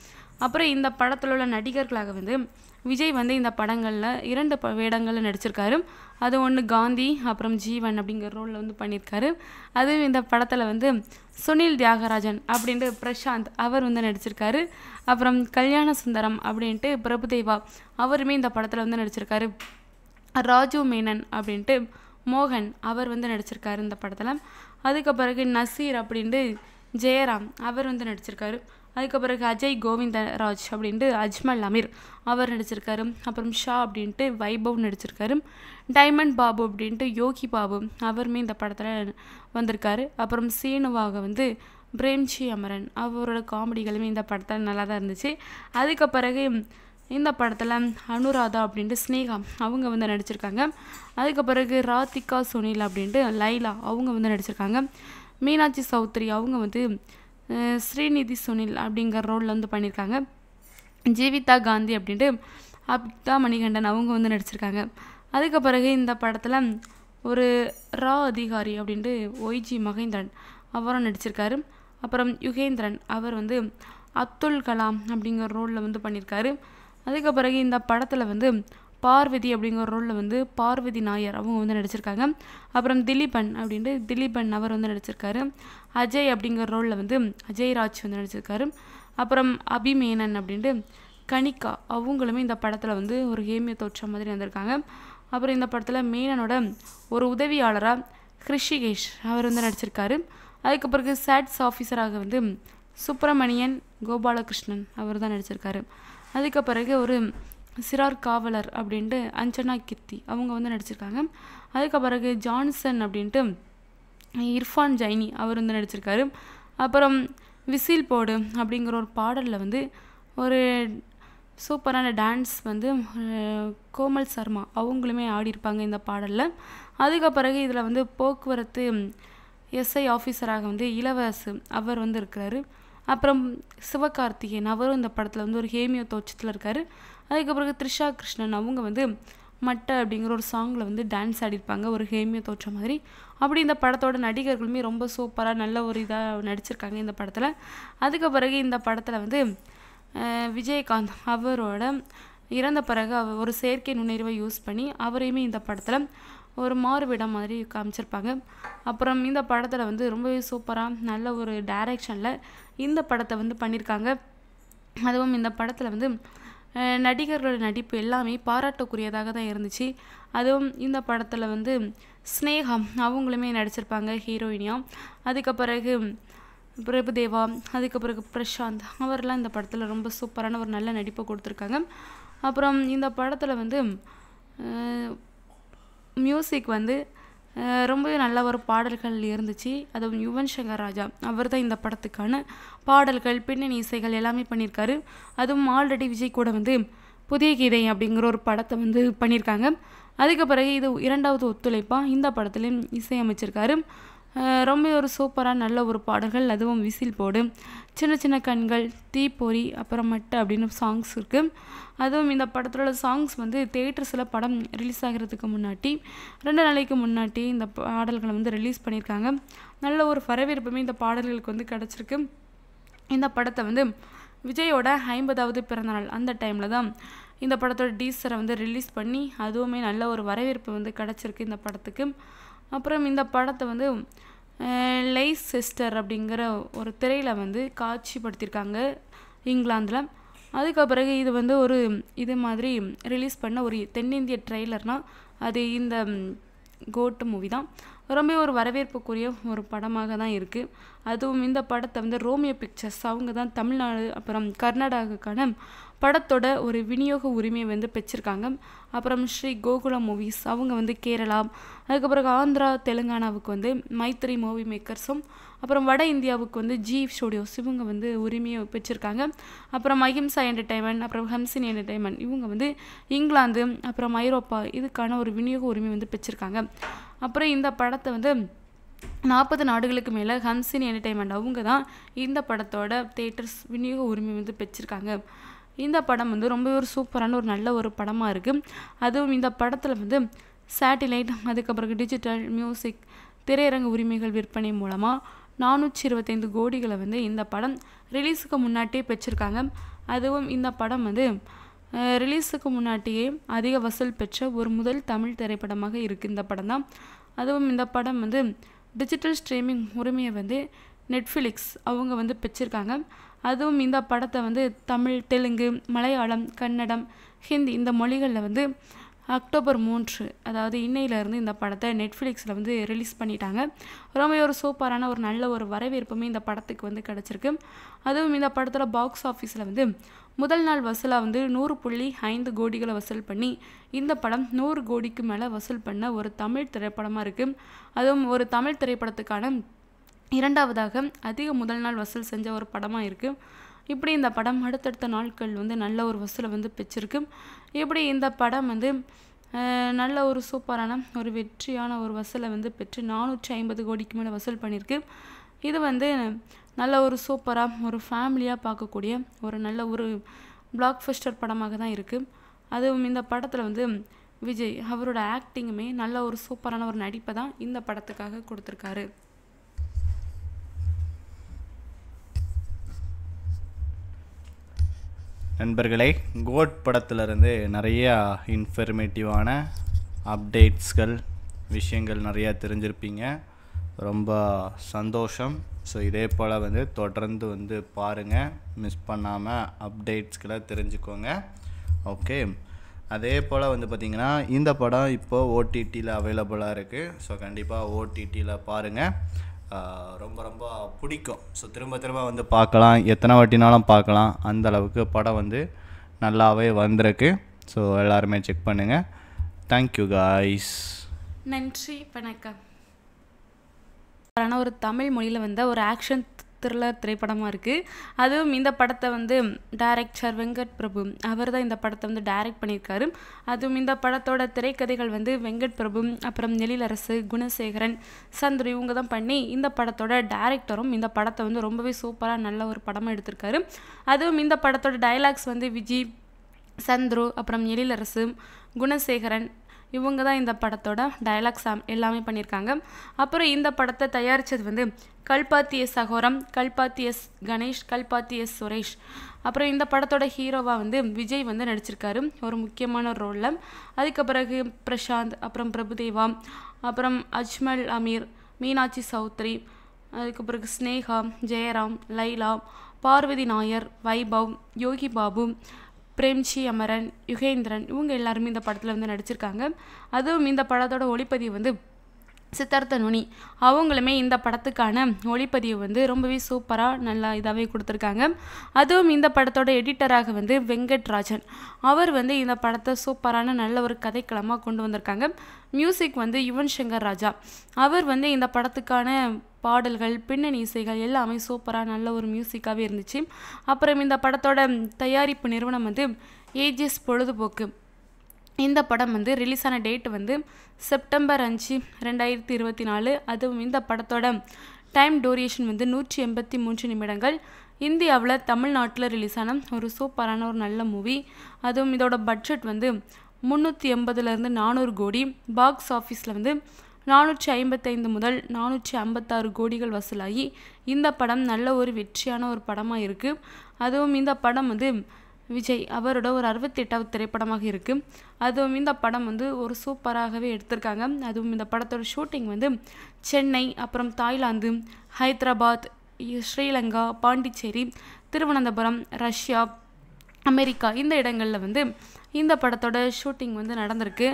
அப்புறம் இந்த படத்தில் உள்ள நடிகர்களாக வந்து விஜய் வந்து இந்த படங்களில் இரண்டு ப வேடங்களில் நடிச்சிருக்காரு அது ஒன்று காந்தி அப்புறம் ஜீவன் அப்படிங்கிற ரோலில் வந்து பண்ணியிருக்காரு அதுவும் இந்த படத்தில் வந்து சுனில் தியாகராஜன் அப்படின்ட்டு பிரசாந்த் அவர் வந்து நடிச்சிருக்காரு அப்புறம் கல்யாண சுந்தரம் அப்படின்ட்டு பிரபுதேவா அவருமே இந்த படத்தில் வந்து நடிச்சிருக்காரு ராஜு மேனன் அப்படின்ட்டு மோகன் அவர் வந்து நடிச்சிருக்காரு இந்த படத்தில் அதுக்கு பிறகு நசீர் அப்படின்ட்டு ஜெயராம் அவர் வந்து நடிச்சிருக்காரு அதுக்கப்புறம் அஜய் கோவிந்தராஜ் அப்படின்ட்டு அஜ்மல் அமீர் அவர் நடிச்சிருக்காரு அப்புறம் ஷா அப்படின்ட்டு வைபவ் நடிச்சிருக்காரு டைமண்ட் பாபு அப்படின்ட்டு யோகி பாபு அவருமே இந்த படத்தில் வந்திருக்காரு அப்புறம் சீனுவாக வந்து பிரேம்ஜி அமரன் அவரோட காமெடிகளுமே இந்த படத்தில் நல்லா தான் இருந்துச்சு அதுக்கு பிறகு இந்த படத்தில் அனுராதா அப்படின்ட்டு ஸ்னேகா அவங்க வந்து நடிச்சிருக்காங்க அதுக்கு பிறகு ராதிகா சுனில் அப்படின்ட்டு லைலா அவங்க வந்து நடிச்சிருக்காங்க மீனாட்சி சௌத்ரி அவங்க வந்து ஸ்ரீநிதி சுனில் அப்படிங்கிற ரோலில் வந்து பண்ணியிருக்காங்க ஜீவிதா காந்தி அப்படின்ட்டு அப்தா மணிகண்டன் அவங்க வந்து நடிச்சிருக்காங்க அதுக்கு பிறகு இந்த படத்தில் ஒரு ரா அதிகாரி அப்படின்ட்டு ஒய்ஜி மகேந்திரன் அவரும் நடிச்சிருக்காரு அப்புறம் யுகேந்திரன் அவர் வந்து அப்துல் கலாம் அப்படிங்கிற ரோலில் வந்து பண்ணியிருக்காரு அதுக்கு பிறகு இந்த படத்தில் வந்து பார்வதி அப்படிங்கிற ரோலில் வந்து பார்வதி நாயர் அவங்க வந்து நடிச்சிருக்காங்க அப்புறம் திலீபன் அப்படின்ட்டு திலீபன் அவர் வந்து நடிச்சிருக்காரு அஜய் அப்படிங்கிற ரோலில் வந்து அஜய் ராஜ் வந்து நடிச்சிருக்காரு அப்புறம் அபிமேனன் அப்படின்ட்டு கணிகா அவங்களுமே இந்த படத்தில் வந்து ஒரு ஹேமிய தோற்ற மாதிரி வந்திருக்காங்க அப்புறம் இந்த படத்தில் மேனனோட ஒரு உதவியாளராக ஹிருஷிகேஷ் அவர் வந்து நடிச்சிருக்காரு அதுக்கு பிறகு சேட்ஸ் ஆஃபீஸராக வந்து சுப்பிரமணியன் கோபாலகிருஷ்ணன் அவர் தான் நடிச்சிருக்காரு அதுக்கு பிறகு ஒரு சிறார் காவலர் அப்படின்ட்டு அஞ்சனா கித்தி அவங்க வந்து நடிச்சிருக்காங்க அதுக்கு பிறகு ஜான்சன் அப்படின்ட்டு இர்ஃபான் ஜைனி அவர் வந்து நடிச்சிருக்காரு அப்புறம் விசில் போடு அப்படிங்கிற ஒரு பாடலில் வந்து ஒரு சூப்பரான டான்ஸ் வந்து கோமல் சர்மா அவங்களுமே ஆடியிருப்பாங்க இந்த பாடலில் அதுக்கு பிறகு இதில் வந்து போக்குவரத்து எஸ்ஐ ஆஃபீஸராக வந்து இளவரசு அவர் வந்து இருக்கிறாரு அப்புறம் சிவகார்த்திகேயன் அவரும் இந்த படத்தில் வந்து ஒரு ஹேமியோ தோச்சத்தில் இருக்கார் அதுக்கப்புறம் த்ரிஷா கிருஷ்ணன் அவங்க வந்து மட்டை அப்படிங்கிற ஒரு சாங்கில் வந்து டான்ஸ் ஆடிருப்பாங்க ஒரு ஹேமிய தோற்ற மாதிரி அப்படி இந்த படத்தோட நடிகர்களுமே ரொம்ப சூப்பராக நல்ல ஒரு இதாக நடிச்சிருக்காங்க இந்த படத்தில் அதுக்கு பிறகு இந்த படத்தில் வந்து விஜயகாந்த் அவரோட இறந்த பிறகு அவர் ஒரு செயற்கை நுண்ணறிவை யூஸ் பண்ணி அவரையுமே இந்த படத்தில் ஒரு மாறுவிடம் மாதிரி காமிச்சிருப்பாங்க அப்புறம் இந்த படத்தில் வந்து ரொம்பவே சூப்பராக நல்ல ஒரு டைரெக்ஷனில் இந்த படத்தை வந்து பண்ணியிருக்காங்க அதுவும் இந்த படத்தில் வந்து நடிகர்களோட நடிப்பு எல்லாமே பாராட்டக்கூடியதாக தான் இருந்துச்சு அதுவும் இந்த படத்தில் வந்து ஸ்னேகம் அவங்களுமே நடிச்சிருப்பாங்க ஹீரோயினியாக அதுக்கு பிறகு பிரபுதேவா அதுக்கு பிறகு பிரசாந்த் அவர்லாம் இந்த படத்தில் ரொம்ப சூப்பரான ஒரு நல்ல நடிப்பை கொடுத்துருக்காங்க அப்புறம் இந்த படத்தில் வந்து மியூசிக் வந்து ரொம்பவே நல்ல ஒரு பாடல்கள் இருந்துச்சு அதுவும் யுவன் சங்கர் ராஜா அவர் தான் இந்த படத்துக்கான பாடல்கள் பின்னணி இசைகள் எல்லாமே பண்ணியிருக்காரு அதுவும் ஆல்ரெடி விஜய் கூட வந்து புதிய கீதை அப்படிங்கிற ஒரு படத்தை வந்து பண்ணியிருக்காங்க அதுக்கு பிறகு இது இரண்டாவது ஒத்துழைப்பாக இந்த படத்துலேயும் இசையமைச்சிருக்காரு ரொம்ப ஒரு சூப்பராக நல்ல ஒரு பாடல்கள் அதுவும் விசில் போடும் சின்ன சின்ன கண்கள் தீப்பொறி அப்புறம் மட்டை அப்படின்னு சாங்ஸ் இருக்குது அதுவும் இந்த படத்தில் உள்ள சாங்ஸ் வந்து தேட்டர்ஸில் படம் ரிலீஸ் ஆகிறதுக்கு முன்னாடி ரெண்டு நாளைக்கு முன்னாடி இந்த பாடல்களை வந்து ரிலீஸ் பண்ணியிருக்காங்க நல்ல ஒரு வரவேற்புமே இந்த பாடல்களுக்கு வந்து கிடச்சிருக்கு இந்த படத்தை வந்து விஜயோட ஐம்பதாவது பிறந்தநாள் அந்த டைமில் தான் இந்த படத்தோட டீசரை வந்து ரிலீஸ் பண்ணி அதுவுமே நல்ல ஒரு வரவேற்பு வந்து கிடச்சிருக்கு இந்த படத்துக்கு அப்புறம் இந்த படத்தை வந்து லைஸ் சிஸ்டர் அப்படிங்கிற ஒரு திரையில் வந்து காட்சிப்படுத்தியிருக்காங்க இங்கிலாந்தில் அதுக்கு பிறகு இது வந்து ஒரு இது மாதிரி ரிலீஸ் பண்ண ஒரு தென்னிந்திய ட்ரெய்லர்னால் அது இந்த கோட்டு மூவி தான் ரொம்ப ஒரு வரவேற்புக்குரிய ஒரு படமாக தான் இருக்குது அதுவும் இந்த படத்தை வந்து ரோமியோ பிக்சர்ஸ் அவங்க தான் தமிழ்நாடு அப்புறம் கர்நாடகாவுக்கான படத்தோட ஒரு விநியோக உரிமையை வந்து பெற்றிருக்காங்க அப்புறம் ஸ்ரீ கோகுலம் மூவிஸ் அவங்க வந்து கேரளா அதுக்கப்புறம் ஆந்திரா தெலுங்கானாவுக்கு வந்து மைத்திரி மூவி மேக்கர்ஸும் அப்புறம் வட இந்தியாவுக்கு வந்து ஜி ஸ்டுடியோஸ் இவங்க வந்து உரிமையை பெற்றிருக்காங்க அப்புறம் அஹிம்சா என்டர்டைன்மெண்ட் அப்புறம் ஹம்சின் என்டர்டைன்மெண்ட் இவங்க வந்து இங்கிலாந்து அப்புறம் ஐரோப்பா இதுக்கான ஒரு விநியோக உரிமை வந்து பெற்றிருக்காங்க அப்புறம் இந்த படத்தை வந்து நாற்பது நாடுகளுக்கு மேலே ஹம்சின் என்டர்டைன்மெண்ட் அவங்க தான் இந்த படத்தோட தேட்டர்ஸ் விநியோக உரிமை வந்து பெற்றிருக்காங்க இந்த படம் வந்து ரொம்ப ஒரு சூப்பரான ஒரு நல்ல ஒரு படமாக இருக்குது அதுவும் இந்த படத்தில் வந்து சேட்டிலைட் அதுக்கப்புறம் டிஜிட்டல் மியூசிக் திரையரங்கு உரிமைகள் விற்பனை மூலமாக நானூற்றி இருபத்தைந்து கோடிகளை வந்து இந்த படம் ரிலீஸுக்கு முன்னாட்டியே பெற்றிருக்காங்க அதுவும் இந்த படம் வந்து ரிலீஸுக்கு முன்னாட்டியே அதிக வசூல் பெற்ற ஒரு முதல் தமிழ் திரைப்படமாக இருக்குது இந்த படம் தான் அதுவும் இந்த படம் வந்து டிஜிட்டல் ஸ்ட்ரீமிங் உரிமையை வந்து நெட்ஃப்ளிக்ஸ் அவங்க வந்து பெற்றிருக்காங்க அதுவும் இந்த படத்தை வந்து தமிழ் தெலுங்கு மலையாளம் கன்னடம் ஹிந்தி இந்த மொழிகளில் வந்து அக்டோபர் மூன்று அதாவது இன்னையிலேருந்து இந்த படத்தை நெட்ஃப்ளிக்ஸில் வந்து ரிலீஸ் பண்ணிட்டாங்க ரொம்ப ஒரு சூப்பரான ஒரு நல்ல ஒரு வரவேற்புமே இந்த படத்துக்கு வந்து கிடச்சிருக்கு அதுவும் இந்த படத்தில் பாக்ஸ் ஆஃபீஸில் வந்து முதல் நாள் வசூலாக வந்து நூறு புள்ளி ஐந்து கோடிகளை வசூல் பண்ணி இந்த படம் நூறு கோடிக்கு மேலே வசூல் பண்ண ஒரு தமிழ் திரைப்படமாக இருக்குது அதுவும் ஒரு தமிழ் திரைப்படத்துக்கான இரண்டாவதாக அதிக முதல் நாள் வசூல் செஞ்ச ஒரு படமாக இருக்குது இப்படி இந்த படம் அடுத்தடுத்த நாட்கள் வந்து நல்ல ஒரு வசூலை வந்து பெற்றிருக்கு இப்படி இந்த படம் வந்து நல்ல ஒரு சூப்பரான ஒரு வெற்றியான ஒரு வசூலை வந்து பெற்று நானூற்றி ஐம்பது கோடிக்கு மேலே வசூல் பண்ணியிருக்கு இது வந்து நல்ல ஒரு சூப்பராக ஒரு ஃபேமிலியாக பார்க்கக்கூடிய ஒரு நல்ல ஒரு பிளாக் ஃபஸ்டர் படமாக தான் இருக்குது அதுவும் இந்த படத்தில் வந்து விஜய் அவரோட ஆக்டிங்குமே நல்ல ஒரு சூப்பரான ஒரு நடிப்பை தான் இந்த படத்துக்காக கொடுத்துருக்காரு நண்பர்களே கோட் படத்துலேருந்து நிறையா இன்ஃபர்மேட்டிவான அப்டேட்ஸ்கள் விஷயங்கள் நிறையா தெரிஞ்சிருப்பீங்க ரொம்ப சந்தோஷம் ஸோ இதே போல் வந்து தொடர்ந்து வந்து பாருங்கள் மிஸ் பண்ணாமல் அப்டேட்ஸ்களை தெரிஞ்சுக்கோங்க ஓகே அதே போல் வந்து பார்த்திங்கன்னா இந்த படம் இப்போது ஓடிடியில் அவைலபிளாக இருக்குது ஸோ கண்டிப்பாக ஓடிடியில் பாருங்கள் ரொம்ப ரொம்ப பிடிக்கும் ஸோ திரும்ப திரும்ப வந்து பார்க்கலாம் எத்தனை வாட்டினாலும் பார்க்கலாம் அந்த அளவுக்கு படம் வந்து நல்லாவே வந்திருக்கு ஸோ எல்லாருமே செக் பண்ணுங்கள் தேங்க்யூ காய்ஸ் நன்றி வணக்கம் ஒரு தமிழ் மொழியில் வந்த ஒரு ஆக்ஷன் த்ரில்லர் திரைப்படமாக இருக்குது அதுவும் இந்த படத்தை வந்து டைரக்டர் வெங்கட் பிரபு அவர் தான் இந்த படத்தை வந்து டைரக்ட் பண்ணியிருக்காரு அதுவும் இந்த படத்தோட திரைக்கதைகள் வந்து வெங்கட் பிரபு அப்புறம் எழிலரசு குணசேகரன் சந்துரு இவங்க தான் பண்ணி இந்த படத்தோட டைரக்டரும் இந்த படத்தை வந்து ரொம்பவே சூப்பராக நல்ல ஒரு படமாக எடுத்திருக்காரு அதுவும் இந்த படத்தோட டைலாக்ஸ் வந்து விஜய் சந்துரு அப்புறம் எழிலரசு குணசேகரன் இவங்க தான் இந்த படத்தோட டயலாக்ஸ் எல்லாமே பண்ணியிருக்காங்க அப்புறம் இந்த படத்தை தயாரித்தது வந்து Kalpathi S Aghoram Kalpathi S Ganesh Kalpathi S Suresh அப்புறம் இந்த படத்தோட ஹீரோவாக வந்து விஜய் வந்து நடிச்சிருக்காரு ஒரு முக்கியமான ரோலில் அதுக்கு பிறகு பிரசாந்த் அப்புறம் பிரபுதேவா அப்புறம் அஜ்மல் அமீர் மீனாட்சி சௌத்ரி அதுக்கு பிறகு ஸ்னேகா ஜெயராம் லைலா பார்வதி நாயர் வைபவ் யோகி பாபு பிரேம்ஜி அமரன் யுகேந்திரன் இவங்க எல்லாருமே இந்த படத்தில் வந்து நடிச்சிருக்காங்க அதுவும் இந்த படத்தோட ஒளிப்பதிவு வந்து சித்தார்த்த நுனி அவங்களுமே இந்த படத்துக்கான ஒளிப்பதிவு வந்து ரொம்பவே சூப்பராக நல்லா இதாகவே கொடுத்துருக்காங்க அதுவும் இந்த படத்தோட எடிட்டராக வந்து வெங்கட்ராஜன் அவர் வந்து இந்த படத்தை சூப்பரான நல்ல ஒரு கதைக்களமாக கொண்டு வந்திருக்காங்க மியூசிக் வந்து யுவன் சங்கர் ராஜா அவர் வந்து இந்த படத்துக்கான பாடல்கள் பின்னணி இசைகள் எல்லாமே சூப்பராக நல்ல ஒரு மியூசிக்காகவே இருந்துச்சு அப்புறம் இந்த படத்தோட தயாரிப்பு நிறுவனம் வந்து ஏஜிஎஸ் பொழுதுபோக்கு இந்த படம் வந்து ரிலீஸ் ஆன டேட் வந்து செப்டம்பர் அஞ்சு ரெண்டாயிரத்தி இருபத்தி நாலு அதுவும் இந்த படத்தோட டைம் டூரியேஷன் வந்து நூற்றி எண்பத்தி மூன்று நிமிடங்கள் இந்தியாவில் தமிழ்நாட்டில் ரிலீஸ் ஆன ஒரு சூப்பரான ஒரு நல்ல மூவி அதுவும் இதோட பட்ஜெட் வந்து முந்நூற்றி எண்பதுலேருந்து நானூறு கோடி பாக்ஸ் ஆஃபீஸில் வந்து நானூற்றி ஐம்பத்தைந்து முதல் நானூற்றி ஐம்பத்தாறு கோடிகள் வசூலாகி இந்த படம் நல்ல ஒரு வெற்றியான ஒரு படமாக இருக்குது அதுவும் இந்த படம் வந்து விஜய் அவரோட ஒரு அறுபத்தெட்டாவது திரைப்படமாக இருக்குது அதுவும் இந்த படம் வந்து ஒரு சூப்பராகவே எடுத்திருக்காங்க அதுவும் இந்த படத்தோட ஷூட்டிங் வந்து சென்னை அப்புறம் Thailand Hyderabad Sri Lanka Pondicherry Thiruvananthapuram Russia America இந்த இடங்களில் வந்து இந்த படத்தோட ஷூட்டிங் வந்து நடந்திருக்கு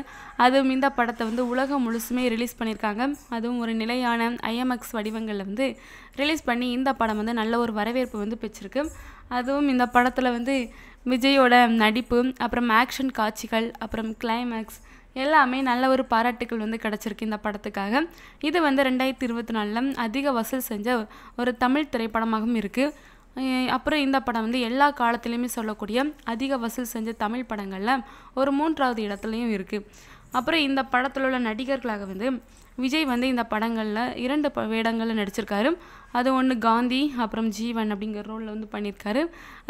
அதுவும் இந்த படத்தை வந்து உலகம் முழுசுமே ரிலீஸ் பண்ணியிருக்காங்க அதுவும் ஒரு நிலையான ஐஎம்எக்ஸ் வடிவங்களில் வந்து ரிலீஸ் பண்ணி இந்த படம் வந்து நல்ல ஒரு வரவேற்பு வந்து பெற்றிருக்கு அதுவும் இந்த படத்தில் வந்து விஜயோட நடிப்பு அப்புறம் ஆக்ஷன் காட்சிகள் அப்புறம் கிளைமேக்ஸ் எல்லாமே நல்ல ஒரு பாராட்டுகள் வந்து கிடச்சிருக்கு இந்த படத்துக்காக இது வந்து ரெண்டாயிரத்தி இருபத்தி நாலில் அதிக வசூல் செஞ்ச ஒரு தமிழ் திரைப்படமாகவும் இருக்குது அப்புறம் இந்த படம் வந்து எல்லா காலத்துலேயுமே சொல்லக்கூடிய அதிக வசூல் செஞ்ச தமிழ் படங்களில் ஒரு மூன்றாவது இடத்துலையும் இருக்குது அப்புறம் இந்த படத்தில் உள்ள நடிகர்களாக வந்து விஜய் வந்து இந்த படங்களில் இரண்டு வேடங்களில் நடிச்சிருக்காரு அது ஒன்று காந்தி அப்புறம் ஜீவன் அப்படிங்கிற ரோலில் வந்து பண்ணியிருக்காரு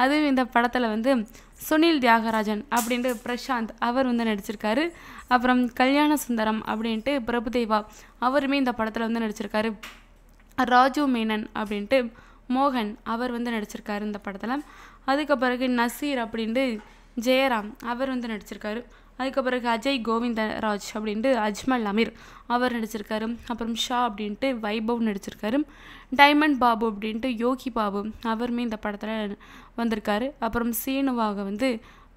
அதுவும் இந்த படத்தில் வந்து சுனில் தியாகராஜன் அப்படின்ட்டு பிரசாந்த் அவர் வந்து நடிச்சிருக்காரு அப்புறம் கல்யாண சுந்தரம் அப்படின்ட்டு பிரபுதேவா அவருமே இந்த படத்தில் வந்து நடிச்சிருக்காரு ராஜு மேனன் அப்படின்ட்டு மோகன் அவர் வந்து நடிச்சிருக்காரு இந்த படத்தில் அதுக்கு பிறகு நசீர் அப்படின்ட்டு ஜெயராம் அவர் வந்து நடிச்சிருக்காரு அதுக்கு பிறகு அஜய் கோவிந்தராஜ் அப்படின்ட்டு அஜ்மல் அமீர் அவர் நடிச்சிருக்காரு அப்புறம் ஷா அப்படின்ட்டு வைபவ் நடிச்சிருக்காரு டைமண்ட் பாபு அப்படின்ட்டு யோகி பாபு அவருமே இந்த படத்தில் வந்திருக்காரு அப்புறம் சீனுவாக வந்து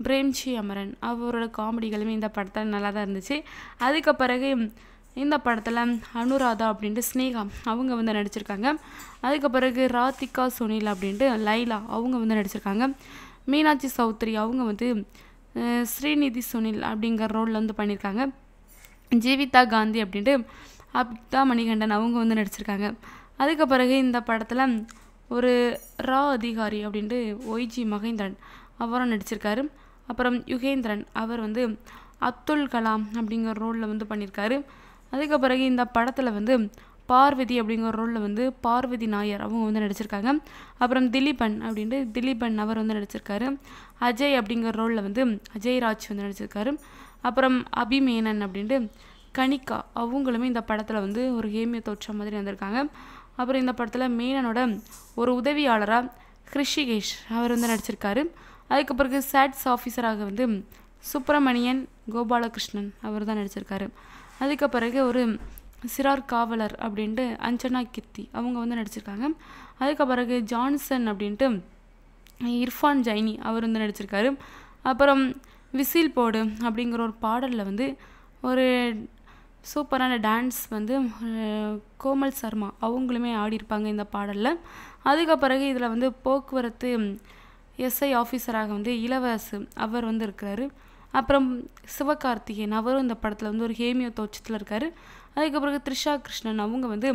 பிரேம்ஜி அமரன் அவரோட காமெடிகளுமே இந்த படத்தில் நல்லா தான் இருந்துச்சு அதுக்கு பிறகு இந்த படத்தில் அனுராதா அப்படின்ட்டு ஸ்னேகா அவங்க வந்து நடிச்சிருக்காங்க அதுக்கு பிறகு ராதிகா சுனில் அப்படின்ட்டு லைலா அவங்க வந்து நடிச்சிருக்காங்க மீனாட்சி சௌத்ரி அவங்க வந்து ஸ்ரீநிதி சுனில் அப்படிங்கிற ரோலில் வந்து பண்ணியிருக்காங்க ஜீவிதா காந்தி அப்படின்ட்டு அப்தா மணிகண்டன் அவங்க வந்து நடிச்சிருக்காங்க அதுக்கு பிறகு இந்த படத்தில் ஒரு ரா அதிகாரி அப்படின்ட்டு ஒய்ஜி மகேந்திரன் அவரும் நடிச்சிருக்காரு அப்புறம் யுகேந்திரன் அவர் வந்து அப்துல் கலாம் அப்படிங்கிற ரோலில் வந்து பண்ணியிருக்காரு அதுக்கு பிறகு இந்த படத்தில் வந்து பார்வதி அப்படிங்கிற ரோலில் வந்து பார்வதி நாயர் அவங்க வந்து நடிச்சிருக்காங்க அப்புறம் திலீபன் அப்படின்ட்டு திலீபன் அவர் வந்து நடிச்சிருக்காரு அஜய் அப்படிங்கிற ரோலில் வந்து அஜய் ராஜ் வந்து நடிச்சிருக்காரு அப்புறம் அபிமேனன் அப்படின்ட்டு கணிகா அவங்களுமே இந்த படத்தில் வந்து ஒரு ஹேமிய தோற்ற மாதிரி வந்திருக்காங்க அப்புறம் இந்த படத்தில் மேனனோட ஒரு உதவியாளராக ஹிருஷிகேஷ் அவர் வந்து நடிச்சிருக்காரு அதுக்கு பிறகு சேட்ஸ் ஆஃபீஸராக வந்து சுப்பிரமணியன் கோபாலகிருஷ்ணன் அவர் தான் நடிச்சிருக்காரு அதுக்கு பிறகு ஒரு சிறார் காவலர் அப்படின்ட்டு அஞ்சனா கித்தி அவங்க வந்து நடிச்சிருக்காங்க அதுக்கு பிறகு ஜான்சன் அப்படின்ட்டு இர்ஃபான் ஜைனி அவர் வந்து நடிச்சிருக்காரு அப்புறம் விசில் போடு அப்படிங்கிற ஒரு பாடலில் வந்து ஒரு சூப்பரான டான்ஸ் வந்து கோமல் சர்மா அவங்களுமே ஆடியிருப்பாங்க இந்த பாடலில் அதுக்கு பிறகு இதில் வந்து போக்குவரத்து எஸ்ஐ ஆஃபீஸராக வந்து இளவரசு அவர் வந்து இருக்கிறாரு அப்புறம் சிவகார்த்திகேயன் அவரும் இந்த படத்தில் வந்து ஒரு ஹேமியோ தோச்சத்தில் இருக்கார் அதுக்கப்புறம் த்ரிஷா கிருஷ்ணன் அவங்க வந்து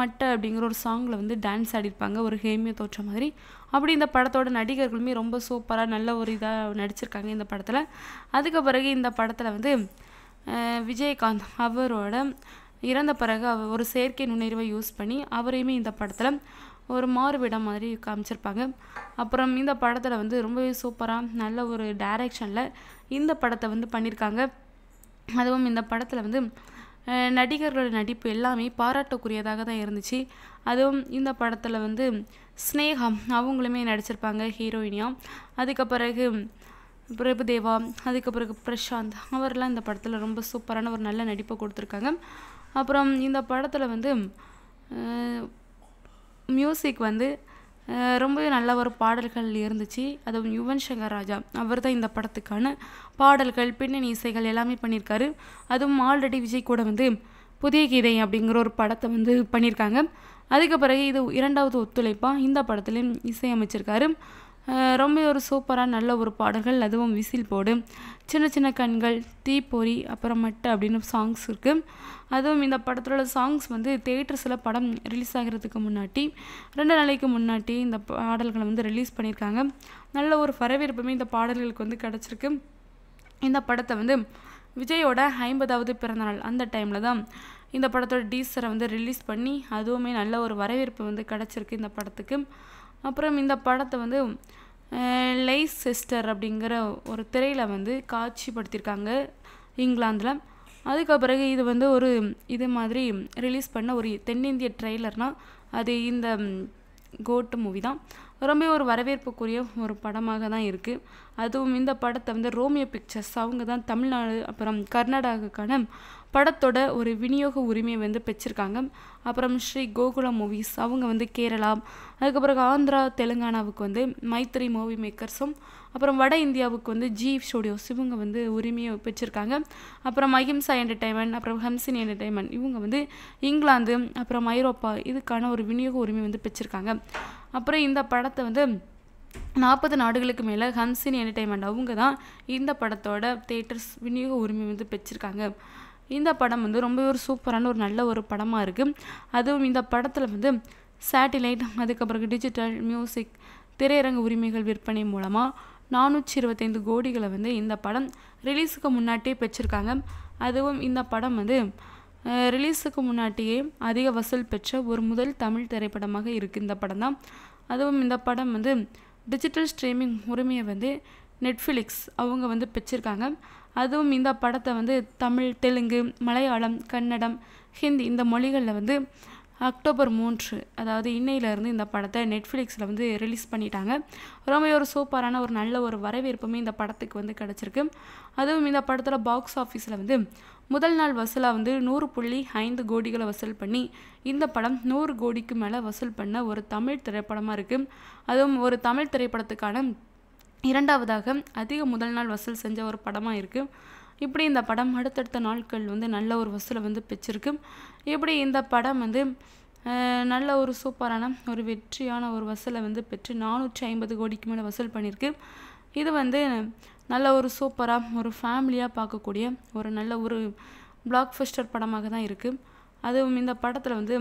மட்டை அப்படிங்கிற ஒரு சாங்கில் வந்து டான்ஸ் ஆடிருப்பாங்க ஒரு ஹேமியோ தோற்ற மாதிரி அப்படி இந்த படத்தோட நடிகர்களுமே ரொம்ப சூப்பராக நல்ல ஒரு இதாக நடிச்சிருக்காங்க இந்த படத்தில் அதுக்கு பிறகு இந்த படத்தில் வந்து விஜயகாந்த் அவரோட இறந்த பிறகு அவர் ஒரு செயற்கை நுண்ணறிவை யூஸ் பண்ணி அவரையுமே இந்த படத்தில் ஒரு மாறுவிடம் மாதிரி காமிச்சிருப்பாங்க அப்புறம் இந்த படத்தில் வந்து ரொம்பவே சூப்பராக நல்ல ஒரு டைரெக்ஷனில் இந்த படத்தை வந்து பண்ணியிருக்காங்க அதுவும் இந்த படத்தில் வந்து நடிகர்களோட நடிப்பு எல்லாமே பாராட்டக்கூடியதாக தான் இருந்துச்சு அதுவும் இந்த படத்தில் வந்து ஸ்னேகம் அவங்களுமே நடிச்சிருப்பாங்க ஹீரோயினியாக அதுக்கு பிறகு பிரபுதேவா அதுக்கு பிறகு பிரசாந்த் அவரெலாம் இந்த படத்தில் ரொம்ப சூப்பரான ஒரு நல்ல நடிப்பை கொடுத்துருக்காங்க அப்புறம் இந்த படத்தில் வந்து மியூசிக் வந்து ரொம்பவே நல்ல ஒரு பாடல்கள் இருந்துச்சு அதுவும் யுவன் சங்கர் ராஜா அவர் தான் இந்த படத்துக்கான பாடல்கள் பின்னணி இசைகள் எல்லாமே பண்ணியிருக்காரு அதுவும் ஆல்ரெடி விஜய் கூட வந்து புதிய கீதை அப்படிங்கிற ஒரு படத்தை வந்து பண்ணியிருக்காங்க அதுக்கு பிறகு இது இரண்டாவது ஒத்துழைப்பாக இந்த படத்துலேயும் இசையமைச்சிருக்காரு ரொம்ப ஒரு சூப்பராக நல்ல ஒரு பாடல்கள் அதுவும் விசில் போடு சின்ன சின்ன கண்கள் தீப்பொறி அப்புறமட்டு அப்படின்னு சாங்ஸ் இருக்குது அதுவும் இந்த உள்ள சாங்ஸ் வந்து தேட்டர்ஸில் படம் ரிலீஸ் ஆகிறதுக்கு முன்னாடி ரெண்டு நாளைக்கு முன்னாடி இந்த பாடல்களை வந்து ரிலீஸ் பண்ணியிருக்காங்க நல்ல ஒரு வரவேற்புமே இந்த பாடல்களுக்கு வந்து கிடச்சிருக்கு இந்த படத்தை வந்து விஜயோட ஐம்பதாவது பிறந்தநாள் அந்த டைமில் தான் இந்த படத்தோட டீசரை வந்து ரிலீஸ் பண்ணி அதுவுமே நல்ல ஒரு வரவேற்பு வந்து கிடச்சிருக்கு இந்த படத்துக்கு அப்புறம் இந்த படத்தை வந்து லைஸ் சிஸ்டர் அப்படிங்கிற ஒரு திரையில் வந்து காட்சிப்படுத்தியிருக்காங்க இங்கிலாந்தில் அதுக்கு பிறகு இது வந்து ஒரு இது மாதிரி ரிலீஸ் பண்ண ஒரு தென்னிந்திய ட்ரெய்லர்னால் அது இந்த கோட்டு மூவி தான் ரொம்ப ஒரு வரவேற்புக்குரிய ஒரு படமாக தான் இருக்குது அதுவும் இந்த படத்தை வந்து ரோமியோ பிக்சர்ஸ் அவங்க தான் தமிழ்நாடு அப்புறம் கர்நாடகாக்கான படத்தோட ஒரு விநியோக உரிமையை வந்து பெற்றிருக்காங்க அப்புறம் ஸ்ரீ கோகுலம் மூவிஸ் அவங்க வந்து கேரளா அதுக்கப்புறம் ஆந்திரா தெலுங்கானாவுக்கு வந்து மைத்ரி மூவி மேக்கர்ஸும் அப்புறம் வட இந்தியாவுக்கு வந்து ஜி ஸ்டுடியோஸ் இவங்க வந்து உரிமையை பெற்றிருக்காங்க அப்புறம் அஹிம்சா என்டர்டைன்மெண்ட் அப்புறம் ஹம்சின் என்டர்டைன்மெண்ட் இவங்க வந்து இங்கிலாந்து அப்புறம் ஐரோப்பா இதுக்கான ஒரு விநியோக உரிமை வந்து பெற்றிருக்காங்க அப்புறம் இந்த படத்தை வந்து நாற்பது நாடுகளுக்கு மேலே ஹம்சின் என்டர்டைன்மெண்ட் அவங்க தான் இந்த படத்தோட தேட்டர்ஸ் விநியோக உரிமை வந்து பெற்றிருக்காங்க இந்த படம் வந்து ரொம்பவே ஒரு சூப்பரான ஒரு நல்ல ஒரு படமாக இருக்குது அதுவும் இந்த படத்தில் வந்து சேட்டிலைட் அதுக்கப்புறம் டிஜிட்டல் மியூசிக் திரையரங்கு உரிமைகள் விற்பனை மூலமாக நானூற்றி இருபத்தைந்து கோடிகளை வந்து இந்த படம் ரிலீஸுக்கு முன்னாட்டியே பெற்றிருக்காங்க அதுவும் இந்த படம் வந்து ரிலீஸுக்கு முன்னாட்டியே அதிக வசூல் பெற்ற ஒரு முதல் தமிழ் திரைப்படமாக இருக்குது இந்த படம் தான் அதுவும் இந்த படம் வந்து டிஜிட்டல் ஸ்ட்ரீமிங் உரிமையை வந்து நெட்ஃப்ளிக்ஸ் அவங்க வந்து பெற்றிருக்காங்க அதுவும் இந்த படத்தை வந்து தமிழ் தெலுங்கு மலையாளம் கன்னடம் ஹிந்தி இந்த மொழிகளில் வந்து அக்டோபர் மூன்று அதாவது இன்னையிலேருந்து இந்த படத்தை நெட்ஃப்ளிக்ஸில் வந்து ரிலீஸ் பண்ணிட்டாங்க ரொம்ப ஒரு சூப்பரான ஒரு நல்ல ஒரு வரவேற்புமே இந்த படத்துக்கு வந்து கிடச்சிருக்கு அதுவும் இந்த படத்தில் பாக்ஸ் ஆஃபீஸில் வந்து முதல் நாள் வசூலாக வந்து நூறு புள்ளி ஐந்து கோடிகளை வசூல் பண்ணி இந்த படம் நூறு கோடிக்கு மேலே வசூல் பண்ண ஒரு தமிழ் திரைப்படமாக இருக்குது அதுவும் ஒரு தமிழ் திரைப்படத்துக்கான இரண்டாவதாக அதிக முதல் நாள் வசூல் செஞ்ச ஒரு படமாக இருக்குது இப்படி இந்த படம் அடுத்தடுத்த நாட்கள் வந்து நல்ல ஒரு வசூலை வந்து பெற்றிருக்கு இப்படி இந்த படம் வந்து நல்ல ஒரு சூப்பரான ஒரு வெற்றியான ஒரு வசூலை வந்து பெற்று நானூற்றி ஐம்பது கோடிக்கு மேலே வசூல் பண்ணியிருக்கு இது வந்து நல்ல ஒரு சூப்பராக ஒரு ஃபேமிலியாக பார்க்கக்கூடிய ஒரு நல்ல ஒரு பிளாக் ஃபஸ்டர் படமாக தான் இருக்குது அதுவும் இந்த படத்தில் வந்து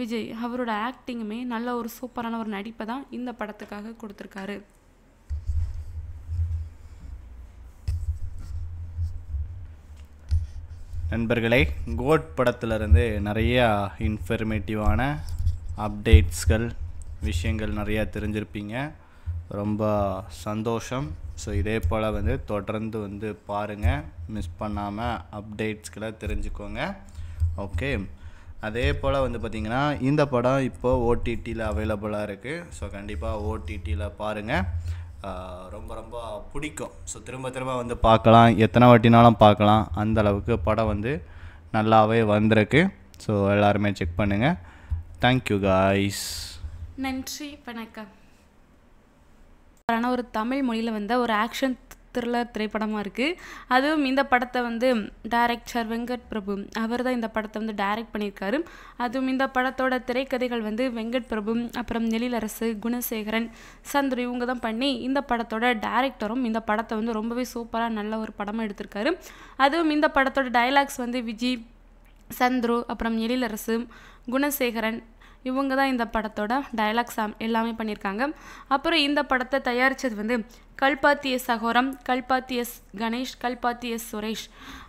விஜய் அவரோட ஆக்டிங்குமே நல்ல ஒரு சூப்பரான ஒரு நடிப்பை தான் இந்த படத்துக்காக கொடுத்துருக்காரு நண்பர்களே கோட் படத்துலேருந்து நிறையா இன்ஃபர்மேட்டிவான அப்டேட்ஸ்கள் விஷயங்கள் நிறையா தெரிஞ்சிருப்பீங்க ரொம்ப சந்தோஷம் ஸோ இதே போல் வந்து தொடர்ந்து வந்து பாருங்கள் மிஸ் பண்ணாமல் அப்டேட்ஸ்களை தெரிஞ்சுக்கோங்க ஓகே அதே போல் வந்து பார்த்திங்கன்னா இந்த படம் இப்போது ஓடிடியில் அவைலபிளாக இருக்குது ஸோ கண்டிப்பாக ஓடிடியில் பாருங்கள் ரொம்ப ரொம்ப பிடிக்கும் ஸோ திரும்ப திரும்ப வந்து பார்க்கலாம் எத்தனை வாட்டினாலும் பார்க்கலாம் அந்த அளவுக்கு படம் வந்து நல்லாவே வந்திருக்கு ஸோ எல்லாருமே செக் பண்ணுங்கள் தேங்க்யூ காய்ஸ் நன்றி வணக்கம் ஒரு தமிழ் மொழியில் வந்த ஒரு ஆக்ஷன் த்ரில்லர் திரைப்படமாக இருக்குது அதுவும் இந்த படத்தை வந்து டைரக்டர் வெங்கட் பிரபு அவர் தான் இந்த படத்தை வந்து டைரக்ட் பண்ணியிருக்காரு அதுவும் இந்த படத்தோட திரைக்கதைகள் வந்து வெங்கட் பிரபு அப்புறம் எழிலரசு குணசேகரன் சந்துரு இவங்க தான் பண்ணி இந்த படத்தோட டைரக்டரும் இந்த படத்தை வந்து ரொம்பவே சூப்பராக நல்ல ஒரு படமாக எடுத்திருக்காரு அதுவும் இந்த படத்தோட டைலாக்ஸ் வந்து விஜய் சந்துரு அப்புறம் எழிலரசு குணசேகரன் இவங்க தான் இந்த படத்தோட டயலாக்ஸ் எல்லாமே பண்ணியிருக்காங்க அப்புறம் இந்த படத்தை தயாரித்தது வந்து Kalpathi S Aghoram Kalpathi S Ganesh Kalpathi S Suresh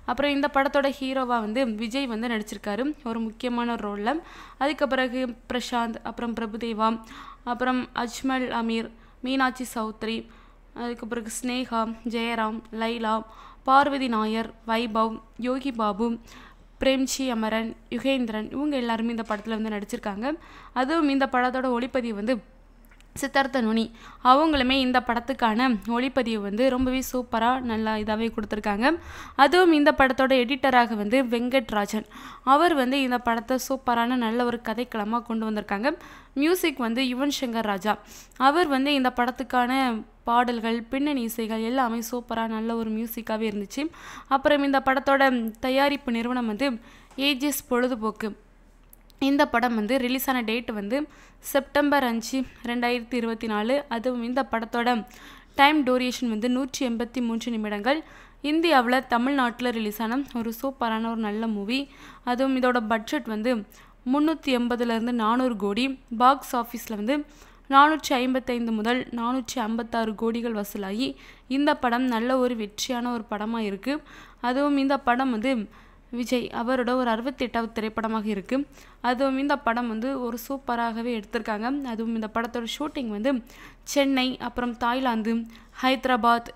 அப்புறம் இந்த படத்தோட ஹீரோவாக வந்து விஜய் வந்து நடிச்சிருக்காரு ஒரு முக்கியமான ரோலில் அதுக்கு பிறகு பிரசாந்த் அப்புறம் பிரபுதேவா அப்புறம் அஜ்மல் அமீர் மீனாட்சி சௌத்ரி அதுக்கு பிறகு ஸ்னேகா ஜெயராம் லைலா பார்வதி நாயர் வைபவ் யோகி பாபு பிரேம்ஜி அமரன் யுகேந்திரன் இவங்க எல்லாருமே இந்த படத்தில் வந்து நடிச்சிருக்காங்க அதுவும் இந்த படத்தோட ஒளிப்பதிவு வந்து சித்தார்த்த நுனி அவங்களுமே இந்த படத்துக்கான ஒளிப்பதிவு வந்து ரொம்பவே சூப்பராக நல்லா இதாகவே கொடுத்துருக்காங்க அதுவும் இந்த படத்தோட எடிட்டராக வந்து வெங்கட்ராஜன் அவர் வந்து இந்த படத்தை சூப்பரான நல்ல ஒரு கதைக்களமாக கொண்டு வந்திருக்காங்க மியூசிக் வந்து யுவன் சங்கர் ராஜா அவர் வந்து இந்த படத்துக்கான பாடல்கள் பின்னணி இசைகள் எல்லாமே சூப்பராக நல்ல ஒரு மியூசிக்காகவே இருந்துச்சு அப்புறம் இந்த படத்தோட தயாரிப்பு நிறுவனம் வந்து ஏஜிஎஸ் பொழுதுபோக்கு இந்த படம் வந்து ரிலீஸ் ஆன டேட் வந்து செப்டம்பர் அஞ்சு ரெண்டாயிரத்தி இருபத்தி நாலு அதுவும் இந்த படத்தோட டைம் டூரியேஷன் வந்து நூற்றி எண்பத்தி மூன்று நிமிடங்கள் இந்தியாவில் தமிழ்நாட்டில் ரிலீஸ் ஆன ஒரு சூப்பரான ஒரு நல்ல மூவி அதுவும் இதோட பட்ஜெட் வந்து முந்நூற்றி எண்பதுலேருந்து நானூறு கோடி பாக்ஸ் ஆஃபீஸில் வந்து நானூற்றி ஐம்பத்தைந்து முதல் நானூற்றி ஐம்பத்தாறு கோடிகள் வசூலாகி இந்த படம் நல்ல ஒரு வெற்றியான ஒரு படமாக இருக்குது அதுவும் இந்த படம் வந்து விஜய் அவரோட ஒரு அறுபத்தெட்டாவது திரைப்படமாக இருக்குது அதுவும் இந்த படம் வந்து ஒரு சூப்பராகவே எடுத்திருக்காங்க அதுவும் இந்த படத்தோட ஷூட்டிங் வந்து சென்னை அப்புறம் Thailand Hyderabad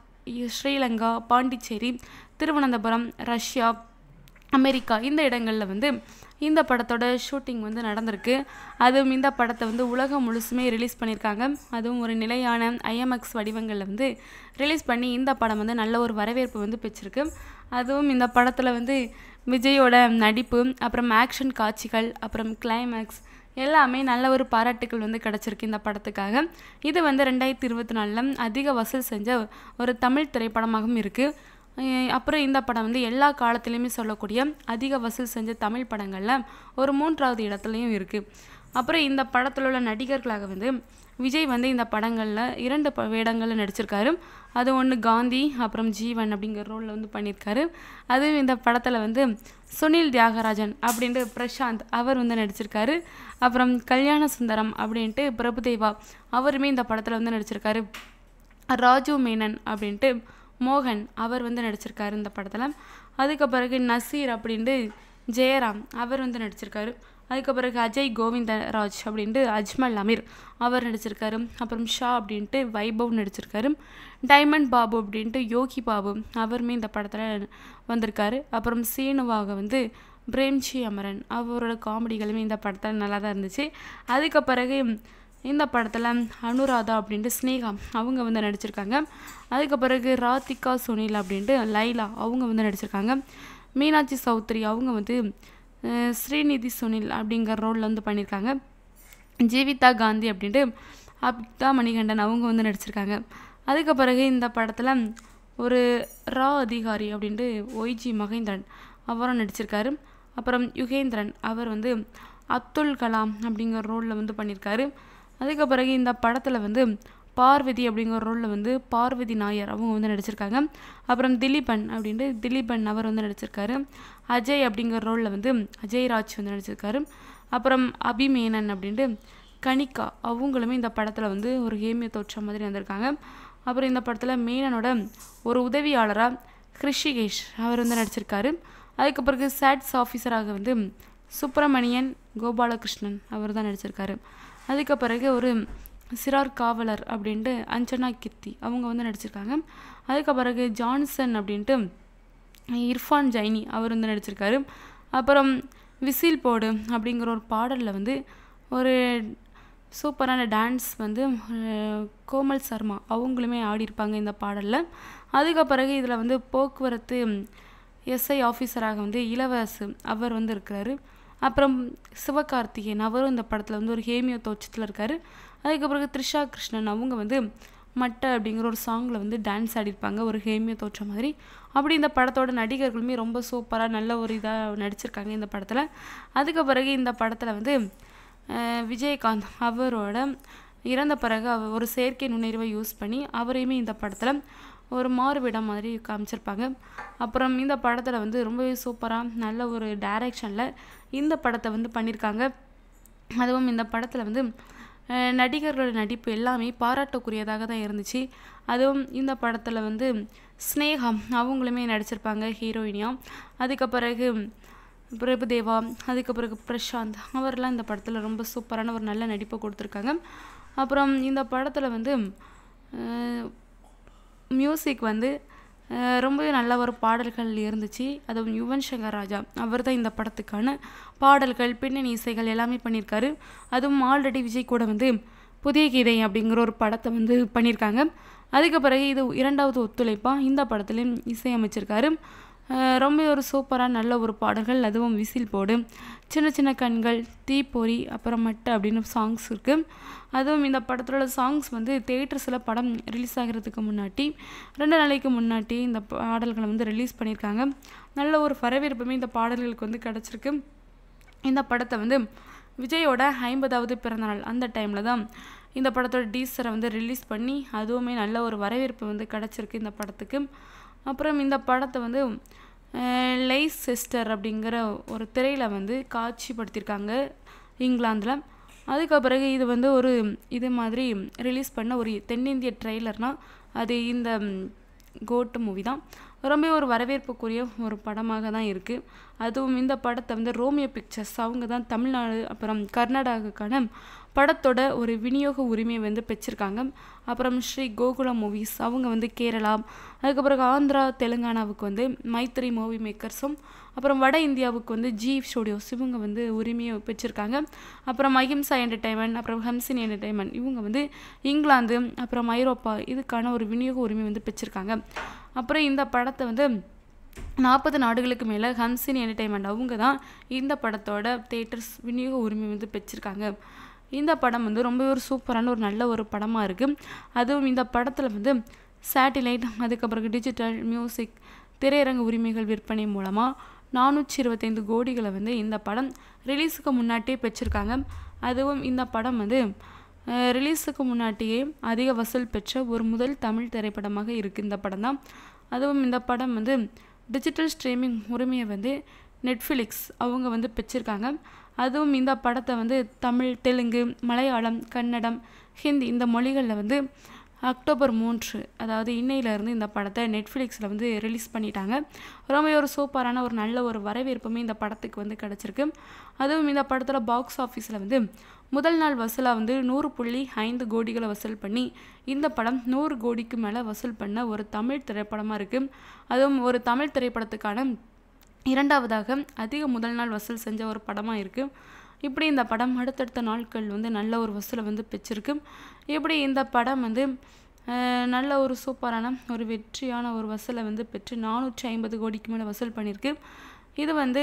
Sri Lanka Pondicherry Thiruvananthapuram Russia America இந்த இடங்களில் வந்து இந்த படத்தோட ஷூட்டிங் வந்து நடந்திருக்கு அதுவும் இந்த படத்தை வந்து உலகம் முழுசுமே ரிலீஸ் பண்ணியிருக்காங்க அதுவும் ஒரு நிலையான ஐஎம்எக்ஸ் வடிவங்களில் வந்து ரிலீஸ் பண்ணி இந்த படம் வந்து நல்ல ஒரு வரவேற்பு வந்து பெற்றிருக்கு அதுவும் இந்த படத்தில் வந்து விஜயோட நடிப்பு அப்புறம் ஆக்ஷன் காட்சிகள் அப்புறம் கிளைமேக்ஸ் எல்லாமே நல்ல ஒரு பாராட்டுகள் வந்து கிடச்சிருக்கு இந்த படத்துக்காக இது வந்து ரெண்டாயிரத்தி இருபத்தி நாலில் அதிக வசூல் செஞ்ச ஒரு தமிழ் திரைப்படமாகவும் இருக்குது அப்புறம் இந்த படம் வந்து எல்லா காலத்துலேயுமே சொல்லக்கூடிய அதிக வசூல் செஞ்ச தமிழ் படங்களில் ஒரு மூன்றாவது இடத்துலையும் இருக்குது அப்புறம் இந்த படத்தில் உள்ள நடிகர்களாக வந்து விஜய் வந்து இந்த படங்களில் இரண்டு வேடங்களில் நடிச்சிருக்காரு அது ஒன்று காந்தி அப்புறம் ஜீவன் அப்படிங்கிற ரோலில் வந்து பண்ணியிருக்காரு அதுவும் இந்த படத்தில் வந்து சுனில் தியாகராஜன் அப்படின்ட்டு பிரசாந்த் அவர் வந்து நடிச்சிருக்காரு அப்புறம் கல்யாண சுந்தரம் அப்படின்ட்டு பிரபுதேவா அவருமே இந்த படத்தில் வந்து நடிச்சிருக்காரு ராஜு மேனன் அப்படின்ட்டு மோகன் அவர் வந்து நடிச்சிருக்காரு இந்த படத்தில் அதுக்கு பிறகு நசீர் அப்படின்ட்டு ஜெயராம் அவர் வந்து நடிச்சிருக்காரு அதுக்கு பிறகு அஜய் கோவிந்தராஜ் அப்படின்ட்டு அஜ்மல் அமீர் அவர் நடிச்சிருக்காரு அப்புறம் ஷா அப்படின்ட்டு வைபவ் நடிச்சிருக்காரு டைமண்ட் பாபு அப்படின்ட்டு யோகி பாபு அவருமே இந்த படத்தில் வந்திருக்காரு அப்புறம் சீனுவாக வந்து பிரேம்ஜி அமரன் அவரோட காமெடிகளுமே இந்த படத்தில் நல்லா தான் இருந்துச்சு அதுக்கு பிறகு இந்த படத்தில் அனுராதா அப்படின்ட்டு ஸ்னேகா அவங்க வந்து நடிச்சிருக்காங்க அதுக்கு பிறகு ராதிகா சுனில் அப்படின்ட்டு லைலா அவங்க வந்து நடிச்சிருக்காங்க மீனாட்சி சௌத்ரி அவங்க வந்து ஸ்ரீநிதி சுனில் அப்படிங்கிற ரோலில் வந்து பண்ணியிருக்காங்க ஜீவிதா காந்தி அப்படின்ட்டு அப்தா மணிகண்டன் அவங்க வந்து நடிச்சிருக்காங்க அதுக்கு பிறகு இந்த படத்தில் ஒரு ரா அதிகாரி அப்படின்ட்டு ஒய்ஜி மகேந்திரன் அவரும் நடிச்சிருக்காரு அப்புறம் யுகேந்திரன் அவர் வந்து அப்துல் கலாம் அப்படிங்கிற ரோலில் வந்து பண்ணியிருக்காரு அதுக்கு பிறகு இந்த படத்தில் வந்து பார்வதி அப்படிங்கிற ரோலில் வந்து பார்வதி நாயர் அவங்க வந்து நடிச்சிருக்காங்க அப்புறம் திலீபன் அப்படின்ட்டு திலீபன் அவர் வந்து நடிச்சிருக்காரு அஜய் அப்படிங்கிற ரோலில் வந்து அஜய் ராஜ் வந்து நடிச்சிருக்காரு அப்புறம் அபிமேனன் அப்படின்ட்டு கணிகா அவங்களுமே இந்த படத்தில் வந்து ஒரு ஹேமிய தோற்றம் மாதிரி வந்திருக்காங்க அப்புறம் இந்த படத்தில் மேனனோட ஒரு உதவியாளராக ஹிருஷிகேஷ் அவர் வந்து நடிச்சிருக்காரு அதுக்கு பிறகு சேட்ஸ் ஆஃபீஸராக வந்து சுப்பிரமணியன் கோபாலகிருஷ்ணன் அவர் தான் நடிச்சிருக்காரு அதுக்கு பிறகு ஒரு சிறார் காவலர் அப்படின்ட்டு அஞ்சனா கித்தி அவங்க வந்து நடிச்சிருக்காங்க அதுக்கு பிறகு ஜான்சன் அப்படின்ட்டு இர்ஃபான் ஜைனி அவர் வந்து நடிச்சிருக்காரு அப்புறம் விசில் போடு அப்படிங்கிற ஒரு பாடலில் வந்து ஒரு சூப்பரான டான்ஸ் வந்து கோமல் சர்மா அவங்களுமே ஆடியிருப்பாங்க இந்த பாடலில் அதுக்கு பிறகு இதில் வந்து போக்குவரத்து எஸ்ஐ ஆஃபீஸராக வந்து இளவரசு அவர் வந்து இருக்கிறாரு அப்புறம் சிவகார்த்திகேயன் அவரும் இந்த படத்தில் வந்து ஒரு ஹேமியோ தோச்சத்தில் இருக்கார் அதுக்கு பிறகு த்ரிஷா கிருஷ்ணன் அவங்க வந்து மட்டை அப்படிங்கிற ஒரு சாங்கில் வந்து டான்ஸ் ஆடிருப்பாங்க ஒரு ஹேமியோ தோற்ற மாதிரி அப்படி இந்த படத்தோட நடிகர்களுமே ரொம்ப சூப்பராக நல்ல ஒரு இதாக நடிச்சிருக்காங்க இந்த படத்தில் அதுக்கு பிறகு இந்த படத்தில் வந்து விஜயகாந்த் அவரோட இறந்த பிறகு அவர் ஒரு செயற்கை நுண்ணறிவை யூஸ் பண்ணி அவரையுமே இந்த படத்தில் ஒரு மாறுவிடம் மாதிரி காமிச்சிருப்பாங்க அப்புறம் இந்த படத்தில் வந்து ரொம்பவே சூப்பராக நல்ல ஒரு டைரெக்ஷனில் இந்த படத்தை வந்து பண்ணியிருக்காங்க அதுவும் இந்த படத்தில் வந்து நடிகர்களோட நடிப்பு எல்லாமே பாராட்டக்குரியதாக தான் இருந்துச்சு அதுவும் இந்த படத்தில் வந்து ஸ்னேகம் அவங்களுமே நடிச்சிருப்பாங்க ஹீரோயினியாக அதுக்கு பிறகு பிரபுதேவா அதுக்கு பிறகு பிரசாந்த் அவர்லாம் இந்த படத்தில் ரொம்ப சூப்பரான ஒரு நல்ல நடிப்பை கொடுத்துருக்காங்க அப்புறம் இந்த படத்தில் வந்து மியூசிக் வந்து ரொம்பவே நல்ல ஒரு பாடல்கள் இருந்துச்சு அதுவும் யுவன் சங்கர் ராஜா அவர் தான் இந்த படத்துக்கான பாடல்கள் பின்னணி இசைகள் எல்லாமே பண்ணியிருக்காரு அதுவும் ஆல்ரெடி விஜய் கூட வந்து புதிய கீதை அப்படிங்கிற ஒரு படத்தை வந்து பண்ணியிருக்காங்க அதுக்கு பிறகு இது இரண்டாவது ஒத்துழைப்பாக இந்த படத்துலேயும் இசையமைச்சிருக்காரு ரொம்ப ஒரு சூப்பராக நல்ல ஒரு பாடல்கள் அதுவும் விசில் போடு சின்ன சின்ன கண்கள் தீப்பொறி அப்புறமட்டு அப்படின்னு சாங்ஸ் இருக்குது அதுவும் இந்த படத்தில் உள்ள சாங்ஸ் வந்து தேட்டர்ஸில் படம் ரிலீஸ் ஆகிறதுக்கு முன்னாடி ரெண்டு நாளைக்கு முன்னாடி இந்த பாடல்களை வந்து ரிலீஸ் பண்ணியிருக்காங்க நல்ல ஒரு வரவேற்புமே இந்த பாடல்களுக்கு வந்து கிடச்சிருக்கு இந்த படத்தை வந்து விஜயோட ஐம்பதாவது பிறந்தநாள் அந்த டைமில் தான் இந்த படத்தோட டீசரை வந்து ரிலீஸ் பண்ணி அதுவுமே நல்ல ஒரு வரவேற்பு வந்து கிடச்சிருக்கு இந்த படத்துக்கு அப்புறம் இந்த படத்தை வந்து லை சிஸ்டர் அப்படிங்கிற ஒரு திரையில் வந்து காட்சிப்படுத்தியிருக்காங்க இங்கிலாந்தில் அதுக்கு பிறகு இது வந்து ஒரு இது மாதிரி ரிலீஸ் பண்ண ஒரு தென்னிந்திய ட்ரெய்லர்னால் அது இந்த கோட்டு மூவி தான் ரொம்ப ஒரு வரவேற்புக்குரிய ஒரு படமாக தான் இருக்குது அதுவும் இந்த படத்தை வந்து ரோமியோ பிக்சர்ஸ் அவங்க தான் தமிழ்நாடு அப்புறம் கர்நாடகாவுக்கான படத்தோட ஒரு விநியோக உரிமையை வந்து பெற்றிருக்காங்க அப்புறம் ஸ்ரீ கோகுலம் மூவிஸ் அவங்க வந்து கேரளா அதுக்கப்புறம் ஆந்திரா தெலுங்கானாவுக்கு வந்து மைத்ரி மூவி மேக்கர்ஸும் அப்புறம் வட இந்தியாவுக்கு வந்து ஜி ஸ்டுடியோஸ் இவங்க வந்து உரிமையை பெற்றிருக்காங்க அப்புறம் அஹிம்சா என்டர்டைன்மெண்ட் அப்புறம் ஹம்சின் என்டர்டைன்மெண்ட் இவங்க வந்து இங்கிலாந்து அப்புறம் ஐரோப்பா இதுக்கான ஒரு விநியோக உரிமை வந்து பெற்றிருக்காங்க அப்புறம் இந்த படத்தை வந்து நாற்பது நாடுகளுக்கு மேலே ஹம்சின் என்டர்டைன்மெண்ட் அவங்க தான் இந்த படத்தோட தேட்டர்ஸ் விநியோக உரிமை வந்து பெற்றிருக்காங்க இந்த படம் வந்து ரொம்ப ஒரு சூப்பரான ஒரு நல்ல ஒரு படமாக இருக்குது அதுவும் இந்த படத்தில் வந்து சேட்டிலைட் அதுக்கப்புறம் டிஜிட்டல் மியூசிக் திரையரங்கு உரிமைகள் விற்பனை மூலமாக நானூற்றி இருபத்தைந்து கோடிகளை வந்து இந்த படம் ரிலீஸுக்கு முன்னாட்டியே பெற்றிருக்காங்க அதுவும் இந்த படம் வந்து ரிலீஸுக்கு முன்னாட்டியே அதிக வசூல் பெற்ற ஒரு முதல் தமிழ் திரைப்படமாக இருக்குது இந்த படம் தான் அதுவும் இந்த படம் வந்து டிஜிட்டல் ஸ்ட்ரீமிங் உரிமையை வந்து நெட்ஃப்ளிக்ஸ் அவங்க வந்து பெற்றிருக்காங்க அதுவும் இந்த படத்தை வந்து தமிழ் தெலுங்கு மலையாளம் கன்னடம் ஹிந்தி இந்த மொழிகளில் வந்து அக்டோபர் மூன்று அதாவது இன்னையிலேருந்து இந்த படத்தை நெட்ஃப்ளிக்ஸில் வந்து ரிலீஸ் பண்ணிட்டாங்க ரொம்ப ஒரு சூப்பரான ஒரு நல்ல ஒரு வரவேற்புமே இந்த படத்துக்கு வந்து கிடச்சிருக்கு அதுவும் இந்த படத்தில் பாக்ஸ் ஆஃபீஸில் வந்து முதல் நாள் வசூலாக வந்து நூறு புள்ளி ஐந்து கோடிகளை வசூல் பண்ணி இந்த படம் நூறு கோடிக்கு மேலே வசூல் பண்ண ஒரு தமிழ் திரைப்படமாக இருக்குது அதுவும் ஒரு தமிழ் திரைப்படத்துக்கான இரண்டாவதாக அதிக முதல் நாள் வசூல் செஞ்ச ஒரு படமாக இருக்குது இப்படி இந்த படம் அடுத்தடுத்த நாட்கள் வந்து நல்ல ஒரு வசூலை வந்து பெற்றிருக்கு இப்படி இந்த படம் வந்து நல்ல ஒரு சூப்பரான ஒரு வெற்றியான ஒரு வசூலை வந்து பெற்று நானூற்றி ஐம்பது கோடிக்கு மேலே வசூல் பண்ணியிருக்கு இது வந்து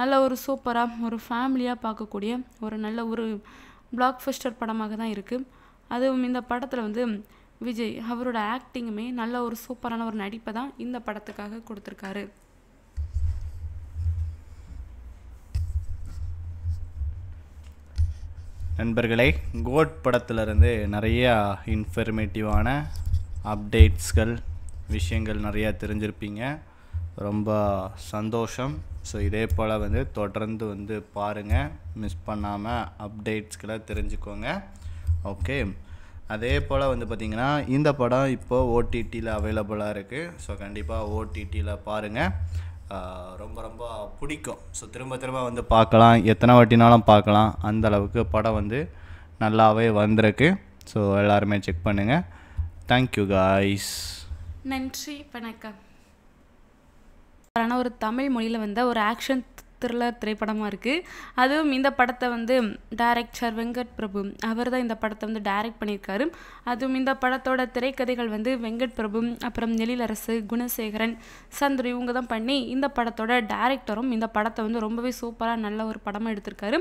நல்ல ஒரு சூப்பராக ஒரு ஃபேமிலியாக பார்க்கக்கூடிய ஒரு நல்ல ஒரு பிளாக் ஃபஸ்டர் படமாக தான் இருக்குது அதுவும் இந்த படத்தில் வந்து விஜய் அவரோட ஆக்டிங்குமே நல்ல ஒரு சூப்பரான ஒரு நடிப்பை தான் இந்த படத்துக்காக கொடுத்துருக்காரு நண்பர்களே கோட் படத்துலேருந்து நிறையா இன்ஃபர்மேட்டிவான அப்டேட்ஸ்கள் விஷயங்கள் நிறையா தெரிஞ்சிருப்பீங்க ரொம்ப சந்தோஷம் ஸோ இதே போல் வந்து தொடர்ந்து வந்து பாருங்கள் மிஸ் பண்ணாமல் அப்டேட்ஸ்களை தெரிஞ்சுக்கோங்க ஓகே அதே போல் வந்து பார்த்திங்கன்னா இந்த படம் இப்போது ஓடிடியில் அவைலபிளாக இருக்குது ஸோ கண்டிப்பாக ஓடிடியில் பாருங்கள் ரொம்ப ரொம்ப பிடிக்கும் ஸோ திரும்ப திரும்ப வந்து பார்க்கலாம் எத்தனை வாட்டினாலும் பார்க்கலாம் அந்த அளவுக்கு படம் வந்து நல்லாவே வந்திருக்கு ஸோ எல்லாருமே செக் பண்ணுங்கள் தேங்க்யூ காய்ஸ் நன்றி வணக்கம் ஒரு தமிழ் மொழியில் வந்த ஒரு ஆக்ஷன் த்ரில்லர் திரைப்படமாக இருக்குது அதுவும் இந்த படத்தை வந்து டைரக்டர் வெங்கட் பிரபு அவர் தான் இந்த படத்தை வந்து டைரக்ட் பண்ணியிருக்காரு அதுவும் இந்த படத்தோட திரைக்கதைகள் வந்து வெங்கட் பிரபு அப்புறம் எழிலரசு குணசேகரன் சந்துரு இவங்க தான் பண்ணி இந்த படத்தோட டைரக்டரும் இந்த படத்தை வந்து ரொம்பவே சூப்பராக நல்ல ஒரு படமாக எடுத்திருக்காரு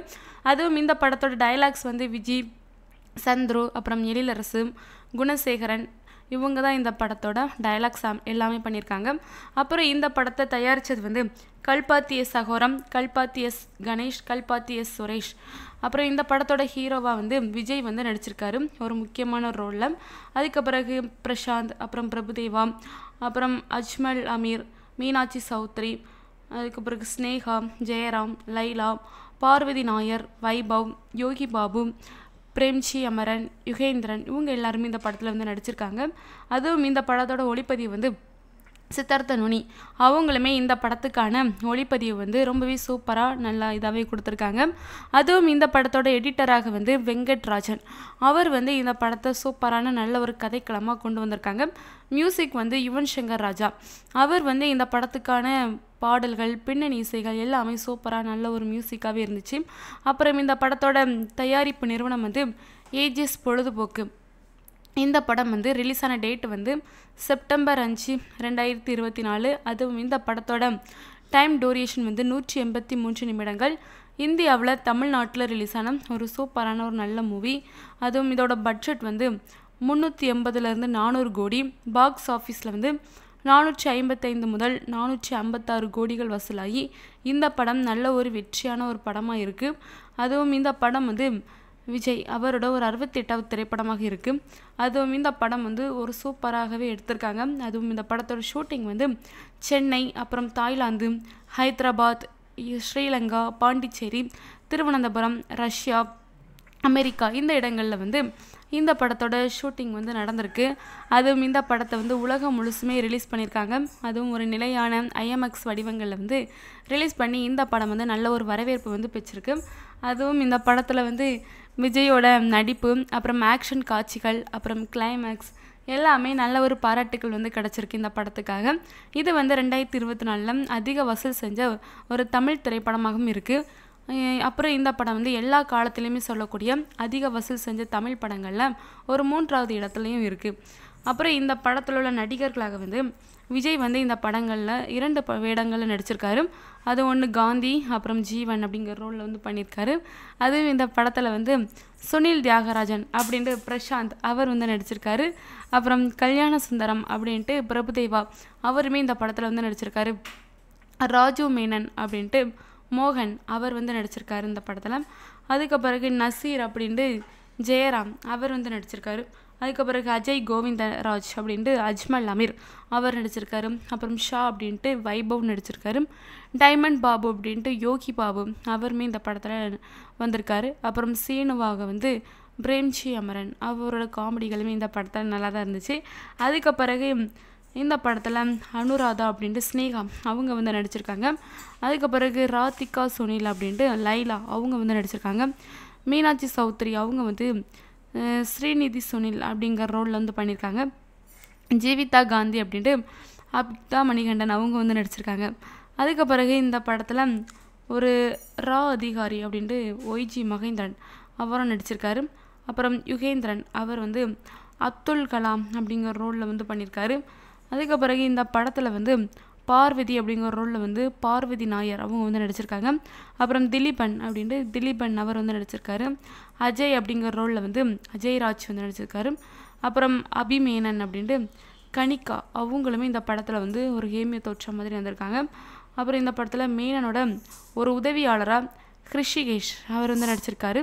அதுவும் இந்த படத்தோட டைலாக்ஸ் வந்து விஜய் சந்துரு அப்புறம் எழிலரசு குணசேகரன் இவங்க தான் இந்த படத்தோட டைலாக்ஸ் எல்லாமே பண்ணியிருக்காங்க அப்புறம் இந்த படத்தை தயாரித்தது வந்து Kalpathi S Aghoram Kalpathi S Ganesh Kalpathi S Suresh அப்புறம் இந்த படத்தோட ஹீரோவாக வந்து விஜய் வந்து நடிச்சிருக்காரு ஒரு முக்கியமான ரோலில் அதுக்கு பிறகு பிரசாந்த் அப்புறம் பிரபுதேவா அப்புறம் அஜ்மல் அமீர் மீனாட்சி சௌத்ரி அதுக்கு பிறகு ஸ்னேகா ஜெயராம் லைலா பார்வதி நாயர் வைபவ் யோகி பாபு பிரேம்ஜி அமரன் யுகேந்திரன் இவங்க எல்லாருமே இந்த படத்தில் வந்து நடிச்சிருக்காங்க அதுவும் இந்த படத்தோட ஒளிப்பதிவு வந்து சித்தார்த்த நுனி அவங்களுமே இந்த படத்துக்கான ஒளிப்பதிவு வந்து ரொம்பவே சூப்பராக நல்லா இதாகவே கொடுத்துருக்காங்க அதுவும் இந்த படத்தோட எடிட்டராக வந்து வெங்கட்ராஜன் அவர் வந்து இந்த படத்தை சூப்பரான நல்ல ஒரு கதைக்களமாக கொண்டு வந்திருக்காங்க மியூசிக் வந்து யுவன் சங்கர் ராஜா அவர் வந்து இந்த படத்துக்கான பாடல்கள் பின்னணி இசைகள் எல்லாமே சூப்பராக நல்ல ஒரு மியூசிக்காகவே இருந்துச்சு அப்புறம் இந்த படத்தோட தயாரிப்பு நிறுவனம் வந்து ஏஜிஸ் பொழுதுபோக்கு இந்த படம் வந்து ரிலீஸ் ஆன டேட் வந்து செப்டம்பர் அஞ்சு ரெண்டாயிரத்தி இருபத்தி நாலு அதுவும் இந்த படத்தோட டைம் டூரியேஷன் வந்து நூற்றி எண்பத்தி மூன்று நிமிடங்கள் இந்தியாவில் தமிழ்நாட்டில் ரிலீஸ் ஆன ஒரு சூப்பரான ஒரு நல்ல மூவி அதுவும் இதோட பட்ஜெட் வந்து முந்நூற்றி எண்பதுலேருந்து நானூறு கோடி பாக்ஸ் ஆஃபீஸில் வந்து நானூற்றி ஐம்பத்தைந்து முதல் நானூற்றி ஐம்பத்தாறு கோடிகள் வசூலாகி இந்த படம் நல்ல ஒரு வெற்றியான ஒரு படமாக இருக்குது அதுவும் இந்த படம் வந்து விஜய் அவரோட ஒரு அறுபத்தெட்டாவது திரைப்படமாக இருக்குது அதுவும் இந்த படம் வந்து ஒரு சூப்பராகவே எடுத்திருக்காங்க அதுவும் இந்த படத்தோட ஷூட்டிங் வந்து சென்னை அப்புறம் Thailand Hyderabad Sri Lanka Pondicherry Thiruvananthapuram Russia America இந்த இடங்களில் வந்து இந்த படத்தோட ஷூட்டிங் வந்து நடந்திருக்கு அதுவும் இந்த படத்தை வந்து உலகம் முழுசுமே ரிலீஸ் பண்ணியிருக்காங்க அதுவும் ஒரு நிலையான ஐஎம்எக்ஸ் வடிவங்களில் வந்து ரிலீஸ் பண்ணி இந்த படம் வந்து நல்ல ஒரு வரவேற்பு வந்து பெற்றிருக்கு அதுவும் இந்த படத்தில் வந்து விஜயோட நடிப்பு அப்புறம் ஆக்ஷன் காட்சிகள் அப்புறம் கிளைமேக்ஸ் எல்லாமே நல்ல ஒரு பாராட்டுகள் வந்து கிடச்சிருக்கு இந்த படத்துக்காக இது வந்து ரெண்டாயிரத்தி இருபத்தி நாலில் அதிக வசூல் செஞ்ச ஒரு தமிழ் திரைப்படமாகவும் இருக்குது அப்புறம் இந்த படம் வந்து எல்லா காலத்துலேயுமே சொல்லக்கூடிய அதிக வசூல் செஞ்ச தமிழ் படங்களில் ஒரு மூன்றாவது இடத்துலையும் இருக்குது அப்புறம் இந்த படத்தில் உள்ள நடிகர்களாக வந்து விஜய் வந்து இந்த படங்களில் இரண்டு ப வேடங்களில் நடிச்சிருக்காரு அது ஒன்று காந்தி அப்புறம் ஜீவன் அப்படிங்கிற ரோலில் வந்து பண்ணியிருக்காரு அதுவும் இந்த படத்தில் வந்து சுனில் தியாகராஜன் அப்படின்ட்டு பிரசாந்த் அவர் வந்து நடிச்சிருக்காரு அப்புறம் கல்யாண சுந்தரம் அப்படின்ட்டு பிரபுதேவா அவருமே இந்த படத்தில் வந்து நடிச்சிருக்காரு ராஜு மேனன் அப்படின்ட்டு மோகன் அவர் வந்து நடிச்சிருக்காரு இந்த படத்தில் அதுக்கு பிறகு நசீர் அப்படின்ட்டு ஜெயராம் அவர் வந்து நடிச்சிருக்காரு அதுக்கப்புறம் அஜய் கோவிந்தராஜ் அப்படின்ட்டு அஜ்மல் அமீர் அவர் நடிச்சிருக்காரு அப்புறம் ஷா அப்படின்ட்டு வைபவ் நடிச்சிருக்காரு டைமண்ட் பாபு அப்படின்ட்டு யோகி பாபு அவருமே இந்த படத்தில் வந்திருக்காரு அப்புறம் சீனுவாக வந்து பிரேம்ஜி அமரன் அவரோட காமெடிகளுமே இந்த படத்தில் நல்லா தான் இருந்துச்சு அதுக்கு பிறகு இந்த படத்தில் அனுராதா அப்படின்ட்டு ஸ்னேகா அவங்க வந்து நடிச்சிருக்காங்க அதுக்கு பிறகு ராதிகா சுனில் அப்படின்ட்டு லைலா அவங்க வந்து நடிச்சிருக்காங்க மீனாட்சி சௌத்ரி அவங்க வந்து ஸ்ரீநிதி சுனில் அப்படிங்கிற ரோலில் வந்து பண்ணியிருக்காங்க ஜீவிதா காந்தி அப்படின்ட்டு அப்தா மணிகண்டன் அவங்க வந்து நடிச்சிருக்காங்க அதுக்கு பிறகு இந்த படத்தில் ஒரு ரா அதிகாரி அப்படின்ட்டு ஒய்ஜி மகேந்திரன் அவரும் நடிச்சிருக்காரு அப்புறம் யுகேந்திரன் அவர் வந்து அப்துல் கலாம் அப்படிங்கிற ரோலில் வந்து பண்ணியிருக்காரு அதுக்கு பிறகு இந்த படத்தில் வந்து பார்வதி அப்படிங்கிற ரோலில் வந்து பார்வதி நாயர் அவங்க வந்து நடிச்சிருக்காங்க அப்புறம் திலீபன் அப்படின்ட்டு திலீபன் அவர் வந்து நடிச்சிருக்காரு அஜய் அப்படிங்கிற ரோலில் வந்து அஜய் ராஜ் வந்து நடிச்சிருக்காரு அப்புறம் அபிமேனன் அப்படின்ட்டு கணிகா அவங்களுமே இந்த படத்தில் வந்து ஒரு ஹேமிய தோற்ற மாதிரி வந்திருக்காங்க அப்புறம் இந்த படத்தில் மேனனோட ஒரு உதவியாளராக ஹிருஷிகேஷ் அவர் வந்து நடிச்சிருக்காரு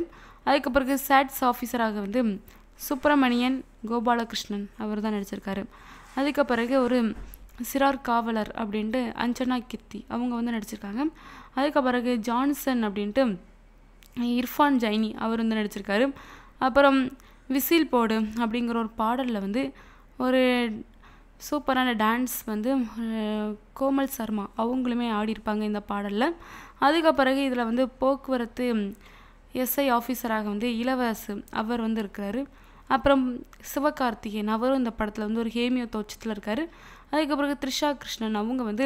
அதுக்கு பிறகு சேட்ஸ் ஆஃபீஸராக வந்து சுப்பிரமணியன் கோபாலகிருஷ்ணன் அவர் தான் நடிச்சிருக்காரு அதுக்கு பிறகு ஒரு சிறார் காவலர் அப்படின்ட்டு அஞ்சனா கித்தி அவங்க வந்து நடிச்சிருக்காங்க அதுக்கு பிறகு ஜான்சன் அப்படின்ட்டு இர்ஃபான் ஜைனி அவர் வந்து நடிச்சிருக்காரு அப்புறம் விசில் போடு அப்படிங்கிற ஒரு பாடலில் வந்து ஒரு சூப்பரான டான்ஸ் வந்து கோமல் சர்மா அவங்களுமே ஆடியிருப்பாங்க இந்த பாடலில் அதுக்கு பிறகு இதில் வந்து போக்குவரத்து எஸ்ஐ ஆஃபீஸராக வந்து இளவரசு அவர் வந்து இருக்கிறாரு அப்புறம் சிவகார்த்திகேயன் அவரும் இந்த படத்தில் வந்து ஒரு ஹேமியோ தோச்சத்தில் இருக்கார் அதுக்கு பிறகு த்ரிஷா கிருஷ்ணன் அவங்க வந்து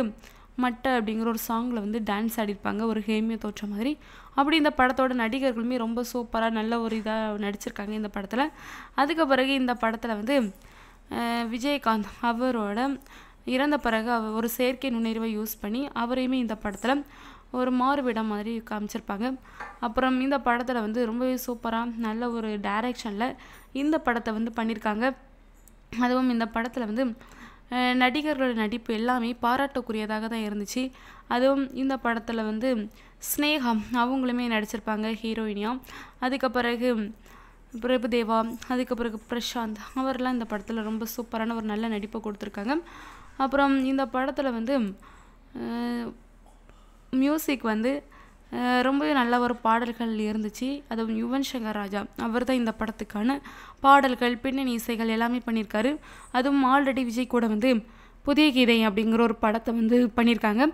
மட்டை அப்படிங்கிற ஒரு சாங்கில் வந்து டான்ஸ் ஆடிருப்பாங்க ஒரு ஹேமியோ தோற்ற மாதிரி அப்படி இந்த படத்தோட நடிகர்களுமே ரொம்ப சூப்பராக நல்ல ஒரு இதாக நடிச்சிருக்காங்க இந்த படத்தில் அதுக்கு பிறகு இந்த படத்தில் வந்து விஜயகாந்த் அவரோட இறந்த பிறகு அவர் ஒரு செயற்கை நுண்ணறிவை யூஸ் பண்ணி அவரையுமே இந்த படத்தில் ஒரு மாறுவிடம் மாதிரி காமிச்சிருப்பாங்க அப்புறம் இந்த படத்தில் வந்து ரொம்பவே சூப்பராக நல்ல ஒரு டைரெக்ஷனில் இந்த படத்தை வந்து பண்ணியிருக்காங்க அதுவும் இந்த படத்தில் வந்து நடிகர்களோட நடிப்பு எல்லாமே பாராட்டக்கூடியதாக தான் இருந்துச்சு அதுவும் இந்த படத்தில் வந்து ஸ்னேகா அவங்களுமே நடிச்சிருப்பாங்க ஹீரோயினியாக அதுக்கு பிறகு பிரபுதேவா அதுக்கு பிறகு பிரசாந்த் அவர்லாம் இந்த படத்தில் ரொம்ப சூப்பரான ஒரு நல்ல நடிப்பை கொடுத்துருக்காங்க அப்புறம் இந்த படத்தில் வந்து மியூசிக் வந்து ரொம்பவே நல்ல ஒரு பாடல்கள் இருந்துச்சு அதுவும் யுவன் சங்கர் ராஜா அவர் தான் இந்த படத்துக்கான பாடல்கள் பின்னணி இசைகள் எல்லாமே பண்ணியிருக்காரு அதுவும் ஆல்ரெடி விஜய் கூட வந்து புதிய கீதை அப்படிங்கிற ஒரு படத்தை வந்து பண்ணியிருக்காங்க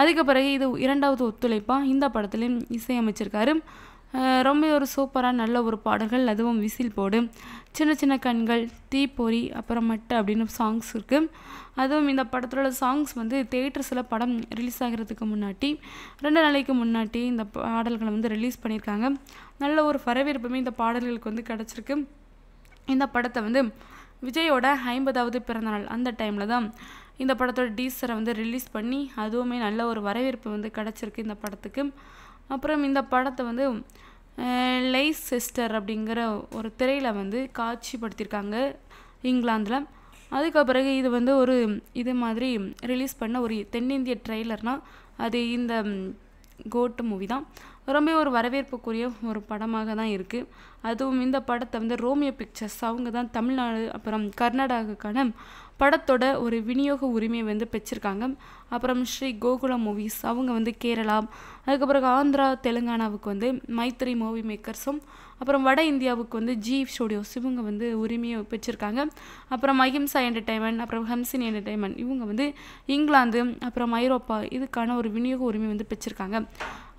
அதுக்கு பிறகு இது இரண்டாவது ஒத்துழைப்பாக இந்த படத்துலையும் இசையமைச்சிருக்காரு ரொம்ப ஒரு சூப்பராக நல்ல ஒரு பாடல்கள் அதுவும் விசில் போடு சின்ன சின்ன கண்கள் தீப்பொறி அப்புறம் மட்டை அப்படின்னு சாங்ஸ் இருக்குது அதுவும் இந்த படத்தோட சாங்ஸ் வந்து தேட்டர்ஸில் படம் ரிலீஸ் ஆகிறதுக்கு முன்னாடி ரெண்டு நாளைக்கு முன்னாடி இந்த பாடல்களை வந்து ரிலீஸ் பண்ணியிருக்காங்க நல்ல ஒரு வரவேற்புமே இந்த பாடல்களுக்கு வந்து கிடச்சிருக்கு இந்த படத்தை வந்து விஜயோட ஐம்பதாவது பிறந்தநாள் அந்த டைமில் தான் இந்த படத்தோட டீசரை வந்து ரிலீஸ் பண்ணி அதுவுமே நல்ல ஒரு வரவேற்பு வந்து கிடச்சிருக்கு இந்த படத்துக்கு அப்புறம் இந்த படத்தை வந்து லை சிஸ்டர் அப்படிங்கிற ஒரு திரையில் வந்து காட்சிப்படுத்தியிருக்காங்க இங்கிலாந்தில் அதுக்கு பிறகு இது வந்து ஒரு இது மாதிரி ரிலீஸ் பண்ண ஒரு தென்னிந்திய ட்ரெய்லர்னால் அது இந்த கோட்டு மூவி தான் ரொம்ப ஒரு வரவேற்புக்குரிய ஒரு படமாக தான் இருக்குது அதுவும் இந்த படத்தை வந்து ரோமியோ பிக்சர்ஸ் அவங்க தான் தமிழ்நாடு அப்புறம் கர்நாடகாவுக்கான படத்தோட ஒரு விநியோக உரிமையை வந்து பெற்றிருக்காங்க அப்புறம் ஸ்ரீ கோகுலம் மூவிஸ் அவங்க வந்து கேரளா அதுக்கப்புறம் ஆந்திரா தெலுங்கானாவுக்கு வந்து மைத்ரி மூவி மேக்கர்ஸும் அப்புறம் வட இந்தியாவுக்கு வந்து ஜி ஸ்டுடியோஸ் இவங்க வந்து உரிமையை பெற்றிருக்காங்க அப்புறம் அஹிம்சா என்டர்டைன்மெண்ட் அப்புறம் ஹம்சின் என்டர்டைன்மெண்ட் இவங்க வந்து இங்கிலாந்து அப்புறம் ஐரோப்பா இதுக்கான ஒரு விநியோக உரிமை வந்து பெற்றிருக்காங்க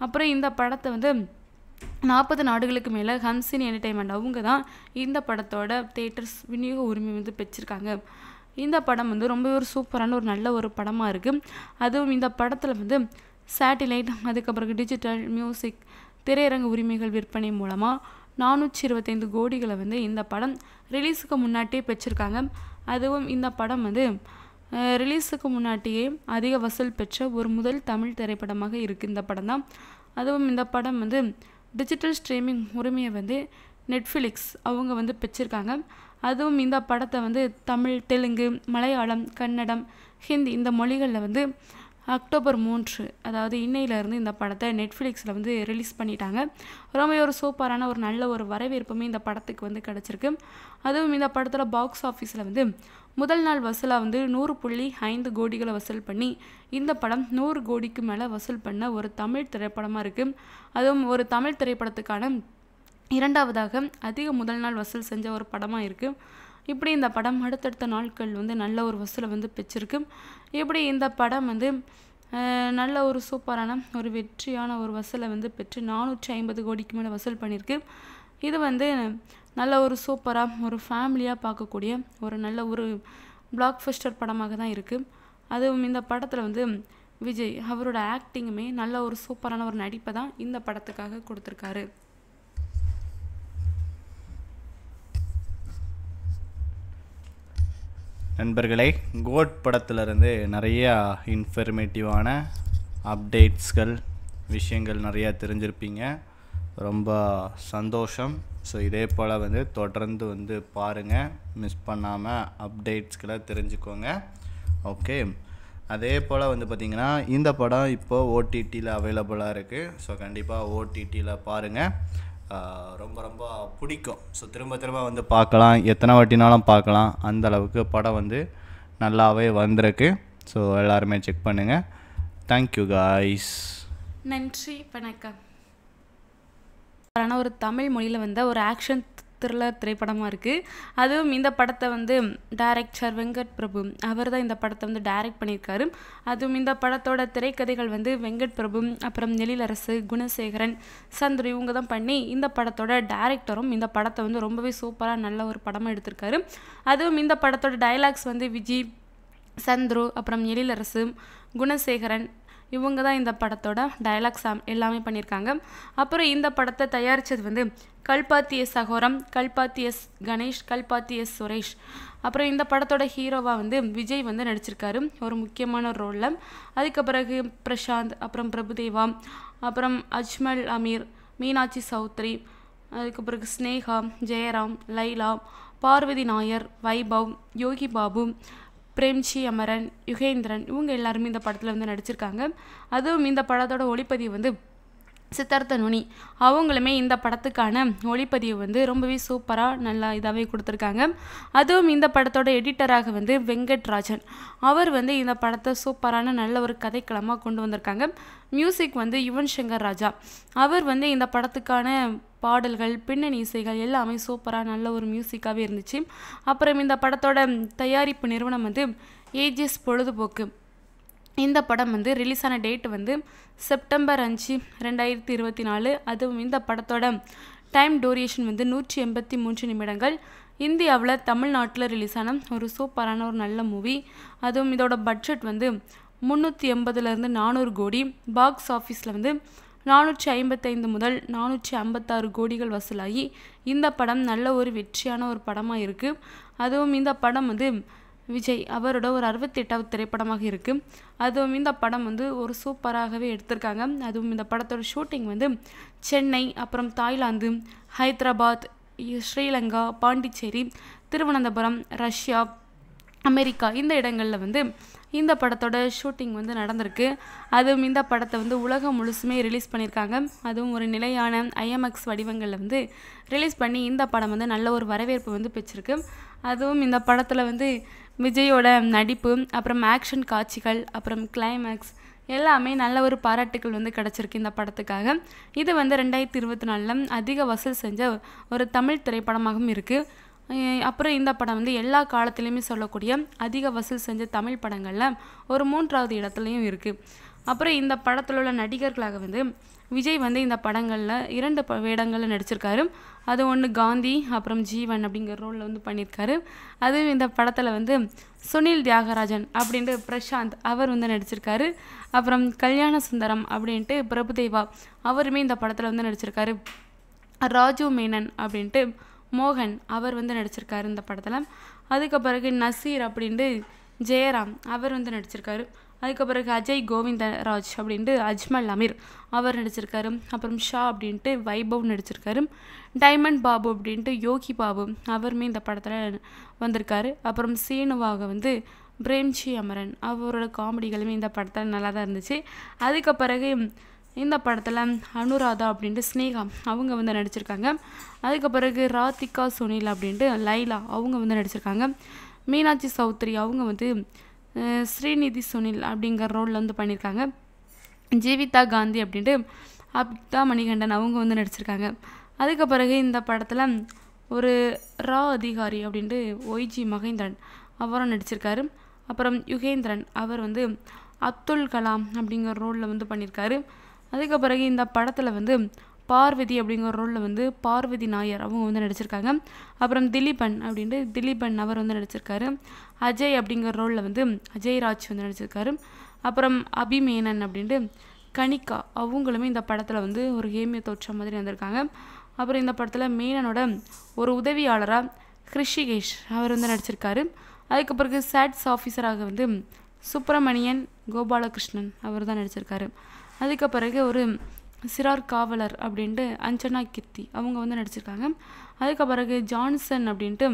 அப்புறம் இந்த படத்தை வந்து நாற்பது நாடுகளுக்கு மேலே ஹன்சின் என்டர்டைன்மெண்ட் அவங்க தான் இந்த படத்தோட தேட்டர்ஸ் விநியோக உரிமை வந்து பெற்றிருக்காங்க இந்த படம் வந்து ரொம்ப ஒரு சூப்பரான ஒரு நல்ல ஒரு படமாக இருக்குது அதுவும் இந்த படத்தில் வந்து சேட்டிலைட் அதுக்கப்புறம் டிஜிட்டல் மியூசிக் திரையரங்கு உரிமைகள் விற்பனை மூலமாக நானூற்றி இருபத்தைந்து கோடிகளை வந்து இந்த படம் ரிலீஸுக்கு முன்னாட்டியே பெற்றிருக்காங்க அதுவும் இந்த படம் வந்து ரிலீஸுக்கு முன்னாட்டியே அதிக வசூல் பெற்ற ஒரு முதல் தமிழ் திரைப்படமாக இருக்குது இந்த படம் தான் அதுவும் இந்த படம் வந்து டிஜிட்டல் ஸ்ட்ரீமிங் உரிமையை வந்து நெட்ஃப்ளிக்ஸ் அவங்க வந்து பெற்றிருக்காங்க அதுவும் இந்த படத்தை வந்து தமிழ் தெலுங்கு மலையாளம் கன்னடம் ஹிந்தி இந்த மொழிகளில் வந்து அக்டோபர் மூன்று அதாவது இன்னையிலேருந்து இந்த படத்தை நெட்ஃப்ளிக்ஸில் வந்து ரிலீஸ் பண்ணிட்டாங்க ரொம்ப ஒரு சூப்பரான ஒரு நல்ல ஒரு வரவேற்புமே இந்த படத்துக்கு வந்து கிடச்சிருக்கு அதுவும் இந்த படத்தில் பாக்ஸ் ஆஃபீஸில் வந்து முதல் நாள் வசூலாக வந்து நூறு புள்ளி ஐந்து கோடிகளை வசூல் பண்ணி இந்த படம் நூறு கோடிக்கு மேலே வசூல் பண்ண ஒரு தமிழ் திரைப்படமாக இருக்குது அதுவும் ஒரு தமிழ் திரைப்படத்துக்கான இரண்டாவதாக அதிக முதல் நாள் வசூல் செஞ்ச ஒரு படமாக இருக்குது இப்படி இந்த படம் அடுத்தடுத்த நாட்கள் வந்து நல்ல ஒரு வசூலை வந்து பெற்றிருக்கு இப்படி இந்த படம் வந்து நல்ல ஒரு சூப்பரான ஒரு வெற்றியான ஒரு வசூலை வந்து பெற்று நானூற்றி ஐம்பது கோடிக்கு மேலே வசூல் பண்ணியிருக்கு இது வந்து நல்ல ஒரு சூப்பராக ஒரு ஃபேமிலியாக பார்க்கக்கூடிய ஒரு நல்ல ஒரு பிளாக் ஃபஸ்டர் படமாக தான் இருக்குது அதுவும் இந்த படத்தில் வந்து விஜய் அவரோட ஆக்டிங்குமே நல்ல ஒரு சூப்பரான ஒரு நடிப்பை தான் இந்த படத்துக்காக கொடுத்துருக்காரு நண்பர்களே கோட் படத்துலேருந்து நிறையா இன்ஃபர்மேட்டிவான அப்டேட்ஸ்கள் விஷயங்கள் நிறையா தெரிஞ்சிருப்பீங்க ரொம்ப சந்தோஷம் ஸோ இதே போல் வந்து தொடர்ந்து வந்து பாருங்கள் மிஸ் பண்ணாமல் அப்டேட்ஸ்களை தெரிஞ்சுக்கோங்க ஓகே அதே போல் வந்து பார்த்திங்கன்னா இந்த படம் இப்போது ஓடிடியில் அவைலபிளாக இருக்குது ஸோ கண்டிப்பாக ஓடிடியில் பாருங்கள் ரொம்ப ரொம்ப பிடிக்கும் ஸோ திரும்ப திரும்ப வந்து பார்க்கலாம் எத்தனை வாட்டினாலும் பார்க்கலாம் அந்த அளவுக்கு படம் வந்து நல்லாவே வந்திருக்கு ஸோ எல்லாருமே செக் பண்ணுங்கள் தேங்க்யூ காய்ஸ் நன்றி வணக்கம் ஆனால் ஒரு தமிழ் மொழியில் வந்த ஒரு ஆக்ஷன் த்ரில்லர் திரைப்படமாக இருக்குது அதுவும் இந்த படத்தை வந்து டைரக்டர் வெங்கட் பிரபு அவர் தான் இந்த படத்தை வந்து டைரக்ட் பண்ணியிருக்காரு அதுவும் இந்த படத்தோட திரைக்கதைகள் வந்து வெங்கட் பிரபு அப்புறம் எழிலரசு குணசேகரன் சந்துரு இவங்க தான் பண்ணி இந்த படத்தோட டைரக்டரும் இந்த படத்தை வந்து ரொம்பவே சூப்பராக நல்ல ஒரு படமாக எடுத்திருக்காரு அதுவும் இந்த படத்தோட டைலாக்ஸ் வந்து விஜய் சந்துரு அப்புறம் எழிலரசு குணசேகரன் இவங்க தான் இந்த படத்தோட டயலாக்ஸ் எல்லாமே பண்ணியிருக்காங்க அப்புறம் இந்த படத்தை தயாரித்தது வந்து Kalpathi S Aghoram Kalpathi S Ganesh Kalpathi S Suresh அப்புறம் இந்த படத்தோட ஹீரோவாக வந்து விஜய் வந்து நடிச்சிருக்காரு ஒரு முக்கியமான ரோலில் அதுக்கு பிறகு பிரசாந்த் அப்புறம் பிரபுதேவா அப்புறம் அஜ்மல் அமீர் மீனாட்சி சௌத்ரி அதுக்கு பிறகு ஸ்னேகா ஜெயராம் லைலா பார்வதி நாயர் வைபவ் யோகி பாபு பிரேம்ஜி அமரன் யுகேந்திரன் இவங்க எல்லாருமே இந்த படத்தில் வந்து நடிச்சிருக்காங்க அதுவும் இந்த படத்தோட ஒளிப்பதிவு வந்து சித்தார்த்த நுனி அவங்களுமே இந்த படத்துக்கான ஒளிப்பதிவு வந்து ரொம்பவே சூப்பராக நல்லா இதாகவே கொடுத்துருக்காங்க அதுவும் இந்த படத்தோட எடிட்டராக வந்து வெங்கட்ராஜன் அவர் வந்து இந்த படத்தை சூப்பரான நல்ல ஒரு கதைக்களமாக கொண்டு வந்திருக்காங்க மியூசிக் வந்து யுவன் சங்கர் ராஜா அவர் வந்து இந்த படத்துக்கான பாடல்கள் பின்னணி இசைகள் எல்லாமே சூப்பராக நல்ல ஒரு மியூசிக்காகவே இருந்துச்சு அப்புறம் இந்த படத்தோட தயாரிப்பு நிறுவனம் வந்து ஏஜிஎஸ் பொழுதுபோக்கு இந்த படம் வந்து ரிலீஸான டேட் வந்து செப்டம்பர் அஞ்சு ரெண்டாயிரத்தி இருபத்தி நாலு அதுவும் இந்த படத்தோட டைம் டூரியேஷன் வந்து நூற்றி எண்பத்தி மூன்று நிமிடங்கள் இந்தியாவில் தமிழ்நாட்டில் ரிலீஸ் ஆன ஒரு சூப்பரான ஒரு நல்ல மூவி அதுவும் இதோட பட்ஜெட் வந்து முந்நூற்றி எண்பதுலேருந்து நானூறு கோடி பாக்ஸ் ஆஃபீஸில் வந்து நானூற்றி ஐம்பத்தைந்து முதல் நானூற்றி ஐம்பத்தாறு கோடிகள் வசூலாகி இந்த படம் நல்ல ஒரு வெற்றியான ஒரு படமாக இருக்குது அதுவும் இந்த படம் வந்து விஜய் அவரோட ஒரு அறுபத்தி எட்டாவது திரைப்படமாக இருக்குது அதுவும் இந்த படம் வந்து ஒரு சூப்பராகவே எடுத்திருக்காங்க அதுவும் இந்த படத்தோட ஷூட்டிங் வந்து சென்னை அப்புறம் Thailand Hyderabad Sri Lanka Pondicherry Thiruvananthapuram Russia America இந்த இடங்களில் வந்து இந்த படத்தோட ஷூட்டிங் வந்து நடந்திருக்கு அதுவும் இந்த படத்தை வந்து உலகம் முழுசுமே ரிலீஸ் பண்ணியிருக்காங்க அதுவும் ஒரு நிலையான ஐஎம்எக்ஸ் வடிவங்களில் வந்து ரிலீஸ் பண்ணி இந்த படம் வந்து நல்ல ஒரு வரவேற்பு வந்து பெற்றிருக்கு அதுவும் இந்த படத்தில் வந்து விஜயோட நடிப்பு அப்புறம் ஆக்ஷன் காட்சிகள் அப்புறம் கிளைமேக்ஸ் எல்லாமே நல்ல ஒரு பாராட்டுகள் வந்து கிடச்சிருக்கு இந்த படத்துக்காக இது வந்து ரெண்டாயிரத்தி இருபத்தி நாலில் அதிக வசூல் செஞ்ச ஒரு தமிழ் திரைப்படமாகவும் இருக்குது அப்புறம் இந்த படம் வந்து எல்லா காலத்துலேயுமே சொல்லக்கூடிய அதிக வசூல் செஞ்ச தமிழ் படங்களில் ஒரு மூன்றாவது இடத்துலையும் இருக்குது அப்புறம் இந்த படத்தில் உள்ள நடிகர்களாக வந்து விஜய் வந்து இந்த படங்களில் இரண்டு ப வேடங்களில் நடிச்சிருக்காரு அது ஒன்று காந்தி அப்புறம் ஜீவன் அப்படிங்கிற ரோலில் வந்து பண்ணியிருக்காரு அது இந்த படத்தில் வந்து சுனில் தியாகராஜன் அப்படின்ட்டு பிரசாந்த் அவர் வந்து நடிச்சிருக்காரு அப்புறம் கல்யாண சுந்தரம் அப்படின்ட்டு பிரபுதேவா அவருமே இந்த படத்தில் வந்து நடிச்சிருக்காரு ராஜு மேனன் அப்படின்ட்டு மோகன் அவர் வந்து நடிச்சிருக்காரு இந்த படத்தில் அதுக்கு பிறகு நசீர் அப்படின்ட்டு ஜெயராம் அவர் வந்து நடிச்சிருக்காரு அதுக்கப்புறம் அஜய் கோவிந்தராஜ் அப்படின்ட்டு அஜ்மல் அமீர் அவர் நடிச்சிருக்காரு அப்புறம் ஷா அப்படின்ட்டு வைபவ் நடிச்சிருக்காரு டைமண்ட் பாபு அப்படின்ட்டு யோகி பாபு அவருமே இந்த படத்தில் வந்திருக்காரு அப்புறம் சீனுவாக வந்து பிரேம்ஜி அமரன் அவரோட காமெடிகளுமே இந்த படத்தில் நல்லா தான் இருந்துச்சு அதுக்கு பிறகு இந்த படத்தில் அனுராதா அப்படின்ட்டு ஸ்னேகா அவங்க வந்து நடிச்சிருக்காங்க அதுக்கு பிறகு ராதிகா சுனில் அப்படின்ட்டு லைலா அவங்க வந்து நடிச்சிருக்காங்க மீனாட்சி சௌத்ரி அவங்க வந்து ஸ்ரீநிதி சுனில் அப்படிங்கிற ரோலில் வந்து பண்ணியிருக்காங்க ஜீவிதா காந்தி அப்படின்ட்டு அப்தா மணிகண்டன் அவங்க வந்து நடிச்சிருக்காங்க அதுக்கு பிறகு இந்த படத்தில் ஒரு ரா அதிகாரி அப்படின்ட்டு ஒய்ஜி மகேந்திரன் அவரும் நடிச்சிருக்காரு அப்புறம் யுகேந்திரன் அவர் வந்து அப்துல் கலாம் அப்படிங்கிற ரோலில் வந்து பண்ணியிருக்காரு அதுக்கு பிறகு இந்த படத்தில் வந்து பார்வதி அப்படிங்கிற ரோலில் வந்து பார்வதி நாயர் அவங்க வந்து நடிச்சிருக்காங்க அப்புறம் திலீபன் அப்படின்ட்டு திலீபன் அவர் வந்து நடிச்சிருக்காரு அஜய் அப்படிங்கிற ரோலில் வந்து அஜய் ராஜ் வந்து நடிச்சிருக்காரு அப்புறம் அபிமேனன் அப்படின்ட்டு கணிகா அவங்களுமே இந்த படத்தில் வந்து ஒரு ஹேமிய தோற்ற மாதிரி வந்திருக்காங்க அப்புறம் இந்த படத்தில் மேனனோட ஒரு உதவியாளராக ஹிருஷிகேஷ் அவர் வந்து நடிச்சிருக்காரு அதுக்கு பிறகு சேட்ஸ் ஆஃபீஸராக வந்து சுப்பிரமணியன் கோபாலகிருஷ்ணன் அவர் தான் நடிச்சிருக்காரு அதுக்கு பிறகு ஒரு சிறார் காவலர் அப்படின்ட்டு அஞ்சனா கித்தி அவங்க வந்து நடிச்சிருக்காங்க அதுக்கு பிறகு ஜான்சன் அப்படின்ட்டு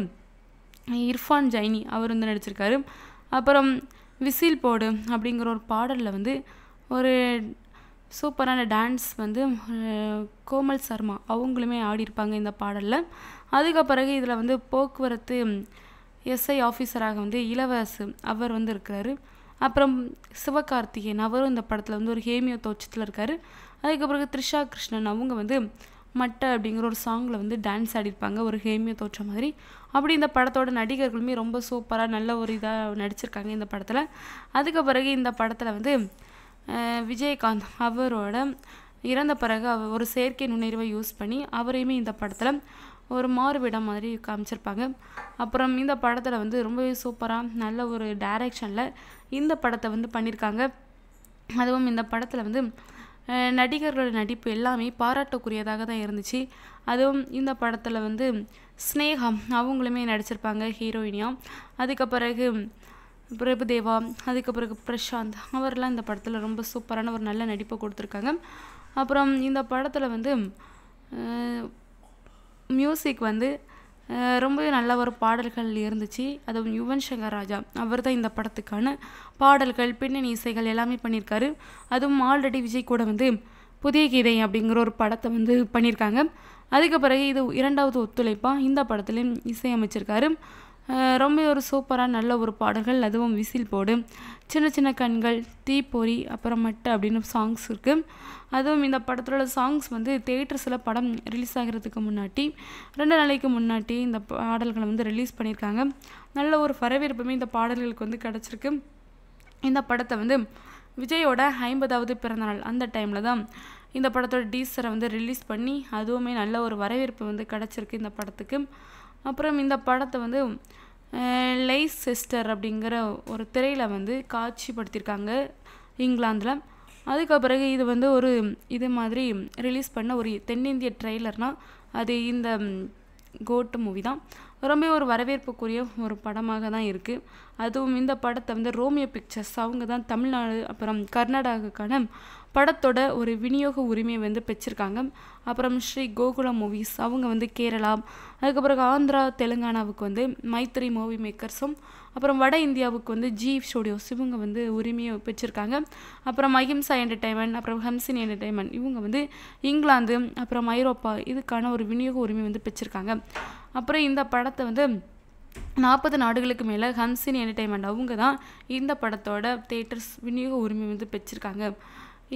இர்ஃபான் ஜைனி அவர் வந்து நடிச்சிருக்காரு அப்புறம் விசில் போடு அப்படிங்கிற ஒரு பாடலில் வந்து ஒரு சூப்பரான டான்ஸ் வந்து கோமல் சர்மா அவங்களுமே ஆடியிருப்பாங்க இந்த பாடலில் அதுக்கு பிறகு இதில் வந்து போக்குவரத்து எஸ்ஐ ஆஃபீஸராக வந்து இளவரசு அவர் வந்து இருக்கிறாரு அப்புறம் சிவகார்த்திகேயன் அவரும் இந்த படத்தில் வந்து ஒரு ஹேமியோ தோச்சத்தில் இருக்கார் அதுக்கப்புறம் த்ரிஷா கிருஷ்ணன் அவங்க வந்து மட்டை அப்படிங்கிற ஒரு சாங்கில் வந்து டான்ஸ் ஆடிருப்பாங்க ஒரு ஹேமிய தோற்ற மாதிரி அப்படி இந்த படத்தோட நடிகர்களுமே ரொம்ப சூப்பராக நல்ல ஒரு இதாக நடிச்சிருக்காங்க இந்த படத்தில் அதுக்கு பிறகு இந்த படத்தில் வந்து விஜயகாந்த் அவரோட இறந்த பிறகு அவர் ஒரு செயற்கை நுண்ணறிவை யூஸ் பண்ணி அவரையுமே இந்த படத்தில் ஒரு மாறுவிடம் மாதிரி காமிச்சிருப்பாங்க அப்புறம் இந்த படத்தில் வந்து ரொம்பவே சூப்பராக நல்ல ஒரு டைரக்ஷனில் இந்த படத்தை வந்து பண்ணியிருக்காங்க அதுவும் இந்த படத்தில் வந்து நடிகர்களோட நடிப்பு எல்லாமே பாராட்டக்குரியதாக தான் இருந்துச்சு அதுவும் இந்த படத்தில் வந்து ஸ்னேகம் அவங்களுமே நடிச்சிருப்பாங்க ஹீரோயினியாக அதுக்கு பிறகு பிரபுதேவா அதுக்கு பிறகு பிரசாந்த் அவர்லாம் இந்த படத்தில் ரொம்ப சூப்பரான ஒரு நல்ல நடிப்பை கொடுத்துருக்காங்க அப்புறம் இந்த படத்தில் வந்து மியூசிக் வந்து ரொம்பவே நல்ல ஒரு பாடல்கள் இருந்துச்சு அதுவும் யுவன் சங்கர் ராஜா அவர் தான் இந்த படத்துக்கான பாடல்கள் பின்னணி இசைகள் எல்லாமே பண்ணியிருக்காரு அதுவும் ஆல்ரெடி விஜய் கூட வந்து புதிய கீதை அப்படிங்கிற ஒரு படத்தை வந்து பண்ணியிருக்காங்க அதுக்கு பிறகு இது இரண்டாவது ஒத்துழைப்பாக இந்த படத்துலேயும் இசையமைச்சிருக்காரு ரொம்ப ஒரு சூப்பராக நல்ல ஒரு பாடல்கள் அதுவும் விசில் போடும் சின்ன சின்ன கண்கள் தீப்பொறி அப்புறமட்டு அப்படின்னு சாங்ஸ் இருக்குது அதுவும் இந்த படத்தில் உள்ள சாங்ஸ் வந்து தேட்டர்ஸில் படம் ரிலீஸ் ஆகிறதுக்கு முன்னாடி ரெண்டு நாளைக்கு முன்னாடி இந்த பாடல்களை வந்து ரிலீஸ் பண்ணியிருக்காங்க நல்ல ஒரு வரவேற்புமே இந்த பாடல்களுக்கு வந்து கிடச்சிருக்கு இந்த படத்தை வந்து விஜயோட ஐம்பதாவது பிறந்தநாள் அந்த டைமில் தான் இந்த படத்தோட டீசரை வந்து ரிலீஸ் பண்ணி அதுவுமே நல்ல ஒரு வரவேற்பு வந்து கிடச்சிருக்கு இந்த படத்துக்கு அப்புறம் இந்த படத்தை வந்து லைஸ் சிஸ்டர் அப்படிங்கிற ஒரு திரையில் வந்து காட்சிப்படுத்தியிருக்காங்க இங்கிலாந்தில் அதுக்கு பிறகு இது வந்து ஒரு இது மாதிரி ரிலீஸ் பண்ண ஒரு தென்னிந்திய ட்ரெய்லர்னால் அது இந்த கோட்டு மூவி தான் ரொம்ப ஒரு வரவேற்புக்குரிய ஒரு படமாக தான் இருக்குது அதுவும் இந்த படத்தை வந்து ரோமியோ பிக்சர்ஸ் அவங்க தான் தமிழ்நாடு அப்புறம் கர்நாடகாக்கான படத்தோட ஒரு விநியோக உரிமையை வந்து பெற்றிருக்காங்க அப்புறம் ஸ்ரீ கோகுலா மூவிஸ் அவங்க வந்து கேரளா அதுக்கப்புறம் ஆந்திரா தெலுங்கானாவுக்கு வந்து மைத்திரி மூவி மேக்கர்ஸும் அப்புறம் வட இந்தியாவுக்கு வந்து ஜி ஸ்டுடியோஸ் இவங்க வந்து உரிமையை வச்சுருக்காங்க அப்புறம் மஹிம்சா என்டர்டைன்மெண்ட் அப்புறம் ஹம்சின் என்டர்டைன்மெண்ட் இவங்க வந்து இங்கிலாந்து அப்புறம் ஐரோப்பா இதுக்கான ஒரு விநியோக உரிமை வந்து பெற்றிருக்காங்க அப்புறம் இந்த படத்தை வந்து நாற்பது நாடுகளுக்கு மேலே ஹம்சின் என்டர்டைன்மெண்ட் அவங்க தான் இந்த படத்தோட தேட்டர்ஸ் விநியோக உரிமை வந்து பெற்றிருக்காங்க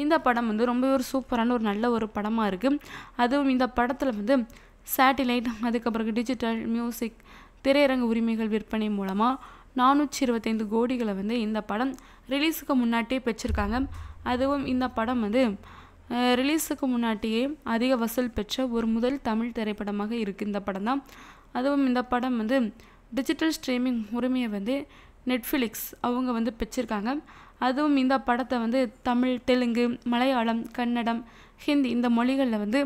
இந்த படம் வந்து ரொம்ப ஒரு சூப்பரான ஒரு நல்ல ஒரு படமாக இருக்குது அதுவும் இந்த படத்தில் வந்து சேட்டிலைட் அதுக்கப்புறம் டிஜிட்டல் மியூசிக் திரையரங்கு உரிமைகள் விற்பனை மூலமாக நானூற்றி இருபத்தைந்து கோடிகளை வந்து இந்த படம் ரிலீஸுக்கு முன்னாடியே பெற்றிருக்காங்க அதுவும் இந்த படம் வந்து ரிலீஸுக்கு முன்னாடியே அதிக வசூல் பெற்ற ஒரு முதல் தமிழ் திரைப்படமாக இருக்குது இந்த படம் தான் அதுவும் இந்த படம் வந்து டிஜிட்டல் ஸ்ட்ரீமிங் உரிமையை வந்து நெட்ஃப்ளிக்ஸ் அவங்க வந்து பெற்றிருக்காங்க அதுவும் இந்த படத்தை வந்து தமிழ் தெலுங்கு மலையாளம் கன்னடம் ஹிந்தி இந்த மொழிகளில் வந்து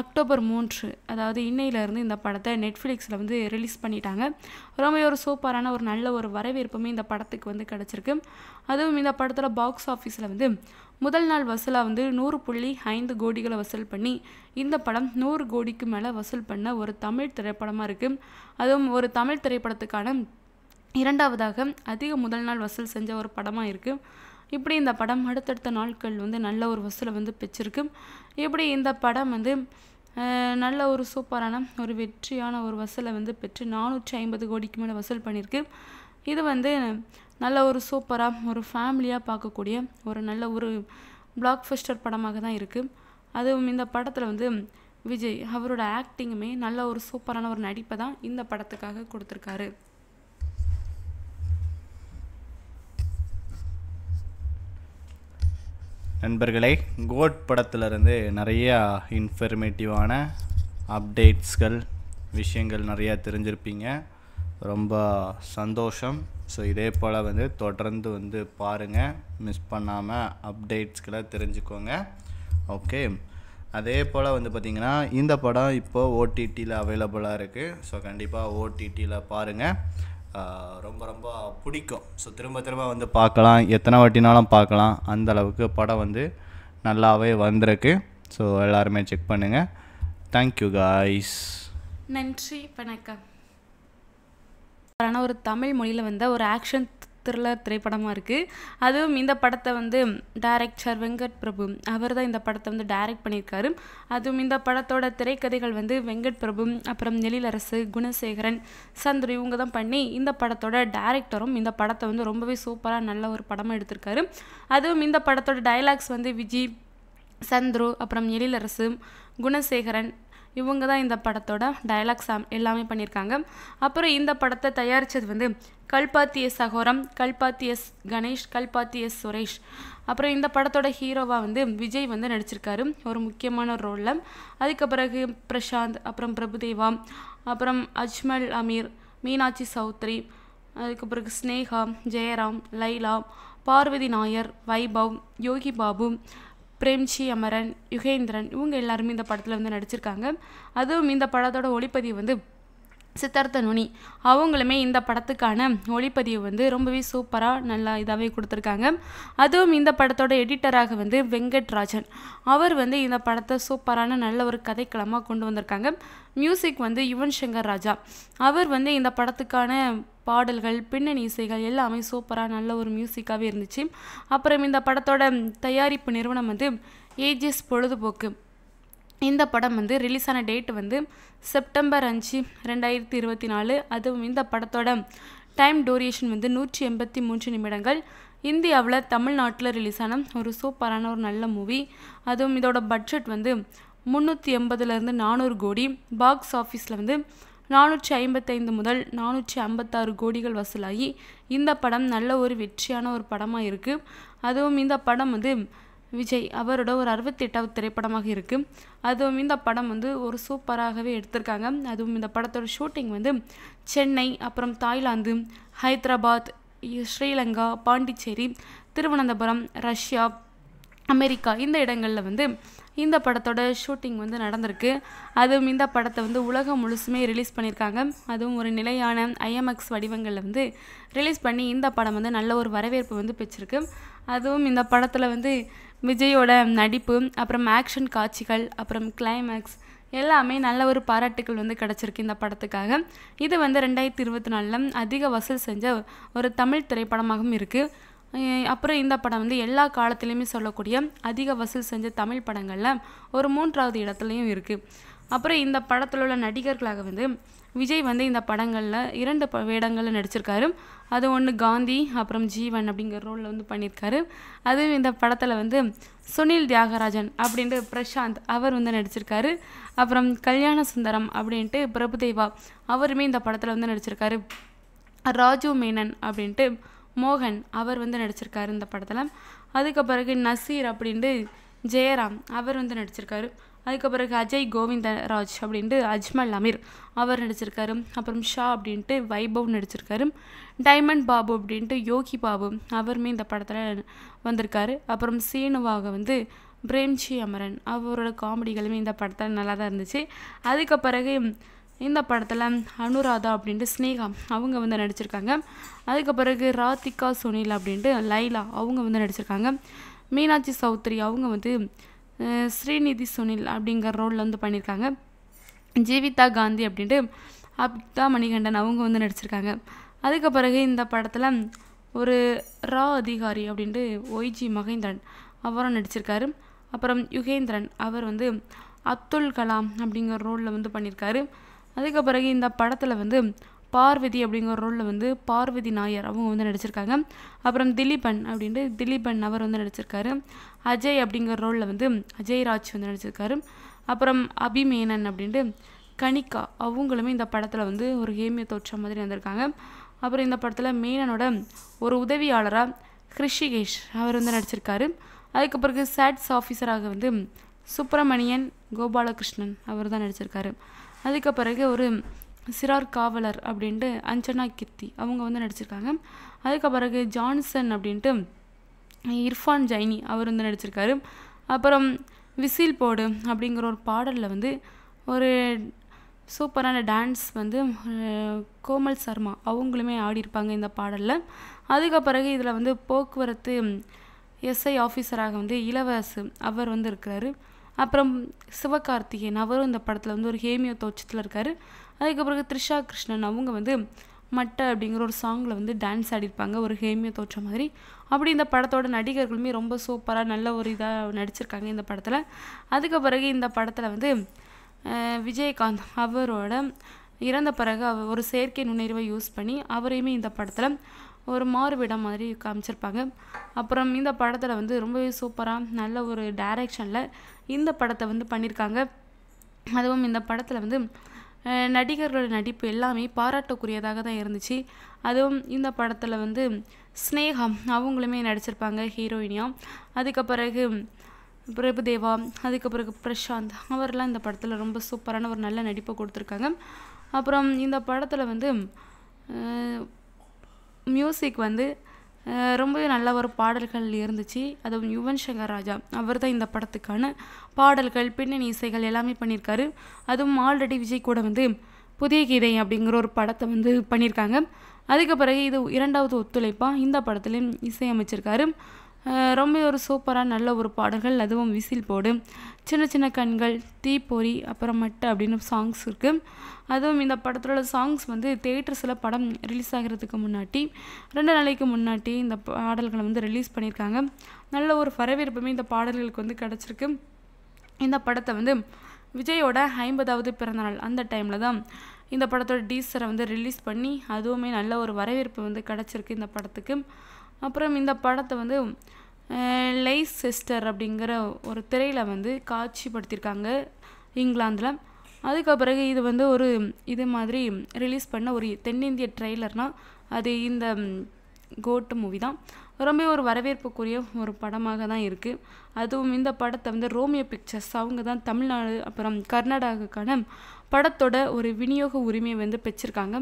அக்டோபர் மூன்று அதாவது இன்னையிலேருந்து இந்த படத்தை நெட்ஃப்ளிக்ஸில் வந்து ரிலீஸ் பண்ணிட்டாங்க ரொம்ப ஒரு சூப்பரான ஒரு நல்ல ஒரு வரவேற்புமே இந்த படத்துக்கு வந்து கிடச்சிருக்கு அதுவும் இந்த படத்தில் பாக்ஸ் ஆஃபீஸில் வந்து முதல் நாள் வசூலாக வந்து நூறு புள்ளி ஐந்து கோடிகளை வசூல் பண்ணி இந்த படம் நூறு கோடிக்கு மேலே வசூல் பண்ண ஒரு தமிழ் திரைப்படமாக இருக்குது அதுவும் ஒரு தமிழ் திரைப்படத்துக்கான இரண்டாவதாக அதிக முதல் நாள் வசூல் செஞ்ச ஒரு படமாக இருக்குது இப்படி இந்த படம் அடுத்தடுத்த நாட்கள் வந்து நல்ல ஒரு வசூலை வந்து பெற்றிருக்கு இப்படி இந்த படம் வந்து நல்ல ஒரு சூப்பரான ஒரு வெற்றியான ஒரு வசூலை வந்து பெற்று நானூற்றி ஐம்பது கோடிக்கு மேலே வசூல் பண்ணியிருக்கு இது வந்து நல்ல ஒரு சூப்பராக ஒரு ஃபேமிலியாக பார்க்கக்கூடிய ஒரு நல்ல ஒரு பிளாக் ஃபஸ்டர் படமாக தான் இருக்குது அதுவும் இந்த படத்தில் வந்து விஜய் அவரோட ஆக்டிங்குமே நல்ல ஒரு சூப்பரான ஒரு நடிப்பை தான் இந்த படத்துக்காக கொடுத்துருக்காரு நண்பர்களே கோட் படத்துலேருந்து நிறையா இன்ஃபர்மேட்டிவான அப்டேட்ஸ்கள் விஷயங்கள் நிறையா தெரிஞ்சிருப்பீங்க ரொம்ப சந்தோஷம் ஸோ இதே போல் வந்து தொடர்ந்து வந்து பாருங்கள் மிஸ் பண்ணாமல் அப்டேட்ஸ்களை தெரிஞ்சுக்கோங்க ஓகே அதே போல் வந்து பார்த்திங்கன்னா இந்த படம் இப்போது ஓடிடியில் அவைலபிளாக இருக்குது ஸோ கண்டிப்பாக ஓடிடியில் பாருங்கள் ரொம்ப ரொம்ப பிடிக்கும் ஸோ திரும்ப திரும்ப வந்து பார்க்கலாம் எத்தனை வாட்டினாலும் பார்க்கலாம் அந்த அளவுக்கு படம் வந்து நல்லாவே வந்திருக்கு ஸோ எல்லாருமே செக் பண்ணுங்கள் தேங்க்யூ காய்ஸ் நன்றி வணக்கம் ஒரு தமிழ் மொழியில் வந்து ஒரு ஆக்ஷன் த்ரில்லர் திரைப்படமாக இருக்குது அதுவும் இந்த படத்தை வந்து டைரக்டர் வெங்கட் பிரபு அவர் தான் இந்த படத்தை வந்து டைரக்ட் பண்ணியிருக்காரு அதுவும் இந்த படத்தோட திரைக்கதைகள் வந்து வெங்கட் பிரபு அப்புறம் எழிலரசு குணசேகரன் சந்துரு இவங்க தான் பண்ணி இந்த படத்தோட டைரக்டரும் இந்த படத்தை வந்து ரொம்பவே சூப்பராக நல்ல ஒரு படமாக எடுத்திருக்காரு அதுவும் இந்த படத்தோட டைலாக்ஸ் வந்து விஜய் சந்துரு அப்புறம் எழிலரசு குணசேகரன் இவங்க தான் இந்த படத்தோட டயலாக்ஸ் எல்லாமே பண்ணியிருக்காங்க அப்புறம் இந்த படத்தை தயாரித்தது வந்து Kalpathi S Aghoram Kalpathi S Ganesh Kalpathi S Suresh அப்புறம் இந்த படத்தோட ஹீரோவாக வந்து விஜய் வந்து நடிச்சிருக்காரு ஒரு முக்கியமான ரோலில் அதுக்கு பிறகு பிரசாந்த் அப்புறம் பிரபுதேவா அப்புறம் அஜ்மல் அமீர் மீனாட்சி சௌத்ரி அதுக்கு பிறகு ஸ்னேகா ஜெயராம் லைலா பார்வதி நாயர் வைபவ் யோகி பாபு பிரேம்ஜி அமரன் யுகேந்திரன் இவங்க எல்லாருமே இந்த படத்தில் வந்து நடிச்சிருக்காங்க அதுவும் இந்த படத்தோட ஒளிப்பதிவு வந்து சித்தார்த்த நுனி அவங்களுமே இந்த படத்துக்கான ஒளிப்பதிவு வந்து ரொம்பவே சூப்பராக நல்லா இதாகவே கொடுத்துருக்காங்க அதுவும் இந்த படத்தோட எடிட்டராக வந்து வெங்கட்ராஜன் அவர் வந்து இந்த படத்தை சூப்பரான நல்ல ஒரு கதைக்களமாக கொண்டு வந்திருக்காங்க மியூசிக் வந்து யுவன் சங்கர் ராஜா அவர் வந்து இந்த படத்துக்கான பாடல்கள் பின்னணி இசைகள் எல்லாமே சூப்பராக நல்ல ஒரு மியூசிக்காகவே இருந்துச்சு அப்புறம் இந்த படத்தோட தயாரிப்பு நிறுவனம் வந்து ஏஜிஎஸ் பொழுதுபோக்கு இந்த படம் வந்து ரிலீஸான டேட் வந்து செப்டம்பர் அஞ்சு ரெண்டாயிரத்தி இருபத்தி நாலு அதுவும் இந்த படத்தோட டைம் டூரியேஷன் வந்து நூற்றி எண்பத்தி மூன்று நிமிடங்கள் இந்தியாவில் தமிழ்நாட்டில் ரிலீஸ் ஆன ஒரு சூப்பரான ஒரு நல்ல மூவி அதுவும் இதோட பட்ஜெட் வந்து முந்நூற்றி எண்பதுலேருந்து நானூறு கோடி பாக்ஸ் ஆஃபீஸில் வந்து நானூற்றி ஐம்பத்தைந்து முதல் நானூற்றி ஐம்பத்தாறு கோடிகள் வசூலாகி இந்த படம் நல்ல ஒரு வெற்றியான ஒரு படமாக இருக்குது அதுவும் இந்த படம் வந்து விஜய் அவரோட ஒரு அறுபத்தி எட்டாவது திரைப்படமாக இருக்குது அதுவும் இந்த படம் வந்து ஒரு சூப்பராகவே எடுத்திருக்காங்க அதுவும் இந்த படத்தோட ஷூட்டிங் வந்து சென்னை அப்புறம் Thailand Hyderabad Sri Lanka Pondicherry Thiruvananthapuram Russia America இந்த இடங்களில் வந்து இந்த படத்தோட ஷூட்டிங் வந்து நடந்திருக்கு அதுவும் இந்த படத்தை வந்து உலகம் முழுசுமே ரிலீஸ் பண்ணியிருக்காங்க அதுவும் ஒரு நிலையான ஐஎம்எக்ஸ் வடிவங்களில் வந்து ரிலீஸ் பண்ணி இந்த படம் வந்து நல்ல ஒரு வரவேற்பு வந்து பெற்றிருக்கு அதுவும் இந்த படத்தில் வந்து விஜயோட நடிப்பு அப்புறம் ஆக்ஷன் காட்சிகள் அப்புறம் கிளைமேக்ஸ் எல்லாமே நல்ல ஒரு பாராட்டுகள் வந்து கிடச்சிருக்கு இந்த படத்துக்காக இது வந்து ரெண்டாயிரத்தி இருபத்தி நாலில் அதிக வசூல் செஞ்ச ஒரு தமிழ் திரைப்படமாகவும் இருக்குது அப்புறம் இந்த படம் வந்து எல்லா காலத்துலேயுமே சொல்லக்கூடிய அதிக வசூல் செஞ்ச தமிழ் படங்களில் ஒரு மூன்றாவது இடத்துலையும் இருக்குது அப்புறம் இந்த படத்தில் உள்ள நடிகர்களாக வந்து விஜய் வந்து இந்த படங்களில் இரண்டு ப வேடங்களில் நடிச்சிருக்காரு அது ஒன்று காந்தி அப்புறம் ஜீவன் அப்படிங்கிற ரோலில் வந்து பண்ணியிருக்காரு அதுவும் இந்த படத்தில் வந்து சுனில் தியாகராஜன் அப்படின்ட்டு பிரசாந்த் அவர் வந்து நடிச்சிருக்காரு அப்புறம் கல்யாண சுந்தரம் அப்படின்ட்டு பிரபுதேவா அவருமே இந்த படத்தில் வந்து நடிச்சிருக்காரு ராஜு மேனன் அப்படின்ட்டு மோகன் அவர் வந்து நடிச்சிருக்காரு இந்த படத்தில் அதுக்கு பிறகு நசீர் அப்படின்ட்டு ஜெயராம் அவர் வந்து நடிச்சிருக்காரு பிறகு அஜய் கோவிந்தராஜ் அப்படின்ட்டு அஜ்மல் அமீர் அவர் நடிச்சிருக்காரு அப்புறம் ஷா அப்படின்ட்டு வைபவ் நடிச்சிருக்காரு டைமண்ட் பாபு அப்படின்ட்டு யோகி பாபு அவருமே இந்த படத்தில் வந்திருக்காரு அப்புறம் சீனுவாக வந்து பிரேம்ஜி அமரன் அவரோட காமெடிகளுமே இந்த படத்தில் நல்லா தான் இருந்துச்சு அதுக்கு பிறகு இந்த படத்தில் அனுராதா அப்படின்ட்டு ஸ்னேகா அவங்க வந்து நடிச்சிருக்காங்க அதுக்கு பிறகு ராதிகா சுனில் அப்படின்ட்டு லைலா அவங்க வந்து நடிச்சிருக்காங்க மீனாட்சி சௌத்ரி அவங்க வந்து ஸ்ரீநிதி சுனில் அப்படிங்கிற ரோலில் வந்து பண்ணியிருக்காங்க ஜீவிதா காந்தி அப்படின்ட்டு அப்தா மணிகண்டன் அவங்க வந்து நடிச்சிருக்காங்க அதுக்கு பிறகு இந்த படத்தில் ஒரு ரா அதிகாரி அப்படின்ட்டு ஒய்ஜி மகேந்திரன் அவரும் நடிச்சிருக்காரு அப்புறம் யுகேந்திரன் அவர் வந்து அப்துல் கலாம் அப்படிங்கிற ரோலில் வந்து பண்ணியிருக்காரு அதுக்கு பிறகு இந்த படத்தில் வந்து பார்வதி அப்படிங்கிற ரோலில் வந்து பார்வதி நாயர் அவங்க வந்து நடிச்சிருக்காங்க அப்புறம் திலீபன் அப்படின்ட்டு திலீபன் அவர் வந்து நடிச்சிருக்காரு அஜய் அப்படிங்கிற ரோலில் வந்து அஜய் ராஜ் வந்து நடிச்சிருக்காரு அப்புறம் அபிமேனன் அப்படின்ட்டு கணிகா அவங்களுமே இந்த படத்தில் வந்து ஒரு ஹேமிய தோற்ற மாதிரி வந்திருக்காங்க அப்புறம் இந்த படத்தில் மேனனோட ஒரு உதவியாளராக ஹிருஷிகேஷ் அவர் வந்து நடிச்சிருக்காரு அதுக்கு பிறகு சேட்ஸ் ஆஃபீஸராக வந்து சுப்பிரமணியன் கோபாலகிருஷ்ணன் அவர் தான் நடிச்சிருக்காரு அதுக்கு பிறகு ஒரு சிறார் காவலர் அப்படின்ட்டு அஞ்சனா கித்தி அவங்க வந்து நடிச்சிருக்காங்க அதுக்கு பிறகு ஜான்சன் அப்படின்ட்டு இர்ஃபான் ஜைனி அவர் வந்து நடிச்சிருக்காரு அப்புறம் விசில் போடு அப்படிங்கிற ஒரு பாடலில் வந்து ஒரு சூப்பரான டான்ஸ் வந்து கோமல் சர்மா அவங்களுமே ஆடியிருப்பாங்க இந்த பாடலில் அதுக்கு பிறகு இதில் வந்து போக்குவரத்து எஸ்ஐ ஆஃபீஸராக வந்து இளவரசு அவர் வந்து இருக்கிறாரு அப்புறம் சிவகார்த்திகேயன் அவரும் இந்த படத்தில் வந்து ஒரு ஹேமியோ தோச்சத்தில் இருக்கார் அதுக்கப்புறம் த்ரிஷா கிருஷ்ணன் அவங்க வந்து மட்டை அப்படிங்கிற ஒரு சாங்கில் வந்து டான்ஸ் ஆடிருப்பாங்க ஒரு ஹேமிய தோற்ற மாதிரி அப்படி இந்த படத்தோட நடிகர்களுமே ரொம்ப சூப்பராக நல்ல ஒரு இதாக நடிச்சிருக்காங்க இந்த படத்தில் அதுக்கு பிறகு இந்த படத்தில் வந்து விஜயகாந்த் அவரோட இறந்த பிறகு அவர் ஒரு செயற்கை நுண்ணறிவை யூஸ் பண்ணி அவரையுமே இந்த படத்தில் ஒரு மாறுவிடம் மாதிரி காமிச்சிருப்பாங்க அப்புறம் இந்த படத்தில் வந்து ரொம்பவே சூப்பராக நல்ல ஒரு டைரெக்ஷனில் இந்த படத்தை வந்து பண்ணியிருக்காங்க அதுவும் இந்த படத்தில் வந்து நடிகர்களோட நடிப்பு எல்லாமே பாராட்டக்குரியதாக தான் இருந்துச்சு அதுவும் இந்த படத்தில் வந்து ஸ்னேகம் அவங்களுமே நடிச்சிருப்பாங்க ஹீரோயினியாக அதுக்கு பிறகு பிரபுதேவா அதுக்கு பிறகு பிரசாந்த் அவரெலாம் இந்த படத்தில் ரொம்ப சூப்பரான ஒரு நல்ல நடிப்பை கொடுத்துருக்காங்க அப்புறம் இந்த படத்தில் வந்து மியூசிக் வந்து ரொம்பவே நல்ல ஒரு பாடல்கள் இருந்துச்சு அதுவும் யுவன் சங்கர் ராஜா அவர் தான் இந்த படத்துக்கான பாடல்கள் பின்னணி இசைகள் எல்லாமே பண்ணியிருக்காரு அதுவும் ஆல்ரெடி விஜய் கூட வந்து புதிய கீதை அப்படிங்கிற ஒரு படத்தை வந்து பண்ணியிருக்காங்க அதுக்கு பிறகு இது இரண்டாவது ஒத்துழைப்பாக இந்த படத்துலேயும் இசையமைச்சிருக்காரு ரொம்ப ஒரு சூப்பராக நல்ல ஒரு பாடல்கள் அதுவும் விசில் போடு சின்ன சின்ன கண்கள் தீப்பொறி அப்புறமட்டு அப்படின்னு சாங்ஸ் இருக்குது அதுவும் இந்த படத்தில் உள்ள சாங்ஸ் வந்து தேட்டர்ஸில் படம் ரிலீஸ் ஆகிறதுக்கு முன்னாடி ரெண்டு நாளைக்கு முன்னாடி இந்த பாடல்களை வந்து ரிலீஸ் பண்ணியிருக்காங்க நல்ல ஒரு வரவேற்புமே இந்த பாடல்களுக்கு வந்து கிடச்சிருக்கு இந்த படத்தை வந்து விஜயோட ஐம்பதாவது பிறந்தநாள் அந்த டைமில் தான் இந்த படத்தோட டீசரை வந்து ரிலீஸ் பண்ணி அதுவுமே நல்ல ஒரு வரவேற்பு வந்து கிடச்சிருக்கு இந்த படத்துக்கு அப்புறம் இந்த படத்தை வந்து லைஸ் சிஸ்டர் அப்படிங்கிற ஒரு திரையில் வந்து காட்சிப்படுத்தியிருக்காங்க இங்கிலாந்தில் அதுக்கு பிறகு இது வந்து ஒரு இது மாதிரி ரிலீஸ் பண்ண ஒரு தென்னிந்திய ட்ரெய்லர்னால் அது இந்த கோட்டு மூவி தான் ரொம்ப ஒரு வரவேற்புக்குரிய ஒரு படமாக தான் இருக்குது அதுவும் இந்த படத்தை வந்து ரோமியோ பிக்சர்ஸ் அவங்க தான் தமிழ்நாடு அப்புறம் கர்நாடகாக்கான படத்தோட ஒரு விநியோக உரிமையை வந்து பெற்றிருக்காங்க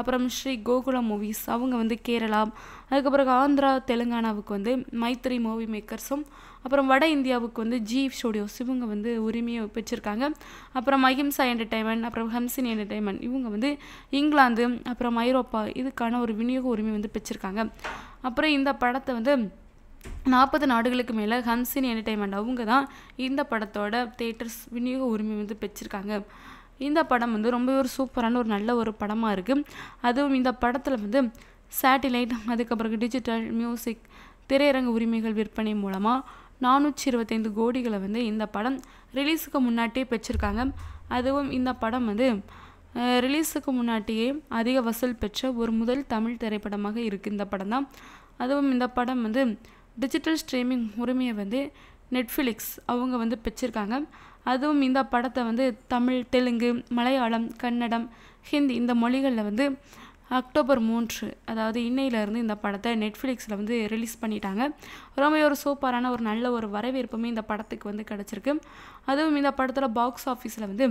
அப்புறம் ஸ்ரீ கோகுலம் மூவிஸ் அவங்க வந்து கேரளா அதுக்கப்புறம் ஆந்திரா தெலுங்கானாவுக்கு வந்து மைத்ரி மூவி மேக்கர்ஸும் அப்புறம் வட இந்தியாவுக்கு வந்து ஜி ஸ்டுடியோஸ் இவங்க வந்து உரிமையை வச்சுருக்காங்க அப்புறம் அஹிம்சா என்டர்டைன்மெண்ட் அப்புறம் ஹம்சின் என்டர்டைன்மெண்ட் இவங்க வந்து இங்கிலாந்து அப்புறம் ஐரோப்பா இதுக்கான ஒரு விநியோக உரிமை வந்து பெற்றிருக்காங்க அப்புறம் இந்த படத்தை வந்து நாற்பது நாடுகளுக்கு மேலே ஹம்சின் என்டர்டைன்மெண்ட் அவங்க தான் இந்த படத்தோட தேட்டர்ஸ் விநியோக உரிமை வந்து பெற்றிருக்காங்க இந்த படம் வந்து ரொம்பவே ஒரு சூப்பரான ஒரு நல்ல ஒரு படமாக இருக்குது அதுவும் இந்த படத்தில் வந்து சேட்டிலைட் அதுக்கப்புறம் டிஜிட்டல் மியூசிக் திரையரங்கு உரிமைகள் விற்பனை மூலமாக நானூற்றி இருபத்தைந்து கோடிகளை வந்து இந்த படம் ரிலீஸுக்கு முன்னாட்டியே பெற்றிருக்காங்க அதுவும் இந்த படம் வந்து ரிலீஸுக்கு முன்னாட்டியே அதிக வசூல் பெற்ற ஒரு முதல் தமிழ் திரைப்படமாக இருக்குது இந்த படம் தான் அதுவும் இந்த படம் வந்து டிஜிட்டல் ஸ்ட்ரீமிங் உரிமையை வந்து நெட்ஃப்ளிக்ஸ் அவங்க வந்து பெற்றிருக்காங்க அதுவும் இந்த படத்தை வந்து தமிழ் தெலுங்கு மலையாளம் கன்னடம் ஹிந்தி இந்த மொழிகளில் வந்து அக்டோபர் மூன்று அதாவது இன்னையிலேருந்து இந்த படத்தை நெட்ஃப்ளிக்ஸில் வந்து ரிலீஸ் பண்ணிட்டாங்க ரொம்ப ஒரு சூப்பரான ஒரு நல்ல ஒரு வரவேற்புமே இந்த படத்துக்கு வந்து கிடச்சிருக்கு அதுவும் இந்த படத்தில் பாக்ஸ் ஆஃபீஸில் வந்து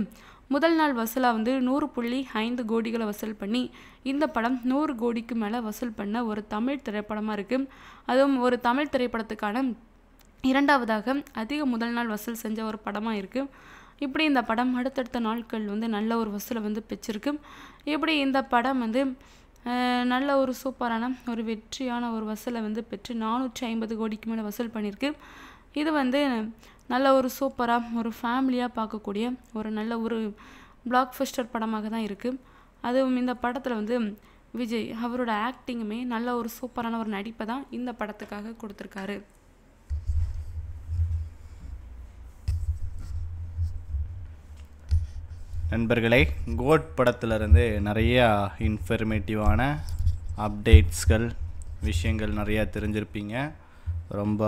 முதல் நாள் வசூலாக வந்து நூறு புள்ளி ஐந்து கோடிகளை வசூல் பண்ணி இந்த படம் நூறு கோடிக்கு மேலே வசூல் பண்ண ஒரு தமிழ் திரைப்படமாக இருக்குது அதுவும் ஒரு தமிழ் திரைப்படத்துக்கான இரண்டாவதாக அதிக முதல் நாள் வசூல் செஞ்ச ஒரு படமாக இருக்குது இப்படி இந்த படம் அடுத்தடுத்த நாட்கள் வந்து நல்ல ஒரு வசூலை வந்து பெற்றிருக்கு இப்படி இந்த படம் வந்து நல்ல ஒரு சூப்பரான ஒரு வெற்றியான ஒரு வசூலை வந்து பெற்று நானூற்றி ஐம்பது கோடிக்கு மேலே வசூல் பண்ணியிருக்கு இது வந்து நல்ல ஒரு சூப்பராக ஒரு ஃபேமிலியாக பார்க்கக்கூடிய ஒரு நல்ல ஒரு பிளாக் ஃபஸ்டர் படமாக தான் இருக்குது அதுவும் இந்த படத்தில் வந்து விஜய் அவரோட ஆக்டிங்குமே நல்ல ஒரு சூப்பரான ஒரு நடிப்பை தான் இந்த படத்துக்காக கொடுத்துருக்காரு நண்பர்களே கோட் படத்துலேருந்து நிறையா இன்ஃபர்மேட்டிவான அப்டேட்ஸ்கள் விஷயங்கள் நிறையா தெரிஞ்சிருப்பீங்க ரொம்ப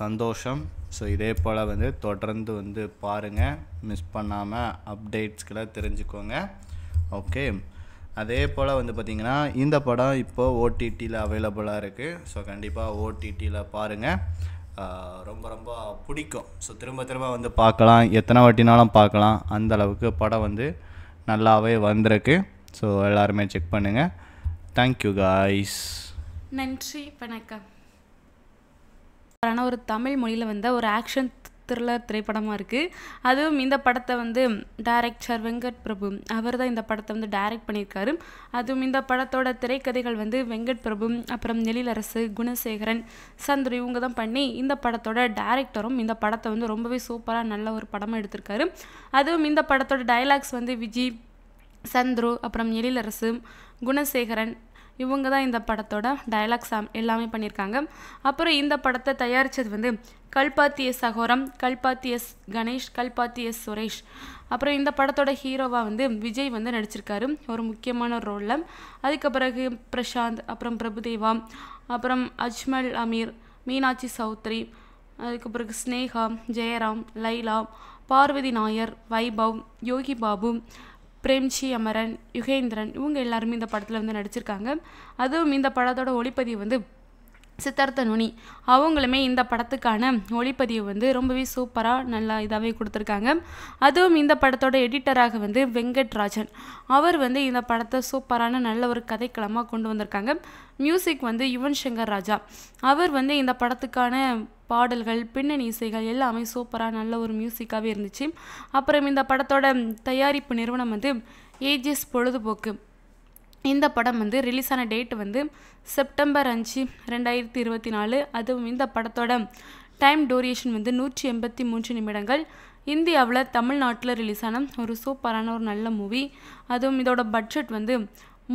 சந்தோஷம் ஸோ இதே போல் வந்து தொடர்ந்து வந்து பாருங்கள் மிஸ் பண்ணாமல் அப்டேட்ஸ்களை தெரிஞ்சுக்கோங்க ஓகே அதே போல் வந்து பார்த்திங்கன்னா இந்த படம் இப்போது ஓடிடியில் அவைலபிளாக இருக்குது ஸோ கண்டிப்பாக ஓடிடியில் பாருங்கள் ரொம்ப ரொம்ப பிடிக்கும் ஸோ திரும்ப திரும்ப வந்து பார்க்கலாம் எத்தனை வாட்டினாலும் பார்க்கலாம் அந்த அளவுக்கு படம் வந்து நல்லாவே வந்திருக்கு ஸோ எல்லாருமே செக் பண்ணுங்கள் தேங்க்யூ காய்ஸ் நன்றி வணக்கம் ஒரு தமிழ் மொழியில் வந்த ஒரு ஆக்ஷன் த்ரில்லர் திரைப்படமாக இருக்குது அதுவும் இந்த படத்தை வந்து டைரக்டர் வெங்கட் பிரபு அவர் தான் இந்த படத்தை வந்து டைரக்ட் பண்ணியிருக்காரு அதுவும் இந்த படத்தோட திரைக்கதைகள் வந்து வெங்கட் பிரபு அப்புறம் எழிலரசு குணசேகரன் சந்துரு இவங்க தான் பண்ணி இந்த படத்தோட டேரக்டரும் இந்த படத்தை வந்து ரொம்பவே சூப்பராக நல்ல ஒரு படமாக எடுத்திருக்காரு அதுவும் இந்த படத்தோட டைலாக்ஸ் வந்து விஜய் சந்துரு அப்புறம் எழிலரசு குணசேகரன் இவங்க தான் இந்த படத்தோட டயலாக்ஸ் எல்லாமே பண்ணியிருக்காங்க அப்புறம் இந்த படத்தை தயாரித்தது வந்து Kalpathi S Aghoram Kalpathi S Ganesh Kalpathi S Suresh அப்புறம் இந்த படத்தோட ஹீரோவாக வந்து விஜய் வந்து நடிச்சிருக்காரு ஒரு முக்கியமான ரோலில் அதுக்கு பிறகு பிரசாந்த் அப்புறம் பிரபுதேவா அப்புறம் அஜ்மல் அமீர் மீனாட்சி சௌத்ரி அதுக்கு பிறகு ஸ்னேகா ஜெயராம் லைலா பார்வதி நாயர் வைபவ் யோகி பாபு பிரேம்ஜி அமரன் யுகேந்திரன் இவங்க எல்லாருமே இந்த படத்தில் வந்து நடிச்சிருக்காங்க அதுவும் இந்த படத்தோட ஒளிப்பதிவு வந்து சித்தார்த்த நுனி அவங்களுமே இந்த படத்துக்கான ஒளிப்பதிவு வந்து ரொம்பவே சூப்பராக நல்லா இதாகவே கொடுத்துருக்காங்க அதுவும் இந்த படத்தோட எடிட்டராக வந்து வெங்கட்ராஜன் அவர் வந்து இந்த படத்தை சூப்பரான நல்ல ஒரு கதைக்களமாக கொண்டு வந்திருக்காங்க மியூசிக் வந்து யுவன் சங்கர் ராஜா அவர் வந்து இந்த படத்துக்கான பாடல்கள் பின்னணி இசைகள் எல்லாமே சூப்பராக நல்ல ஒரு மியூசிக்காகவே இருந்துச்சு அப்புறம் இந்த படத்தோட தயாரிப்பு நிறுவனம் வந்து ஏஜிஎஸ் பொழுதுபோக்கு இந்த படம் வந்து ரிலீஸ் ஆன டேட் வந்து செப்டம்பர் அஞ்சு ரெண்டாயிரத்தி இருபத்தி நாலு அதுவும் இந்த படத்தோட டைம் டூரியேஷன் வந்து நூற்றி எண்பத்தி மூன்று நிமிடங்கள் இந்தியாவில் தமிழ்நாட்டில் ரிலீஸ் ஆன ஒரு சூப்பரான ஒரு நல்ல மூவி அதுவும் இதோட பட்ஜெட் வந்து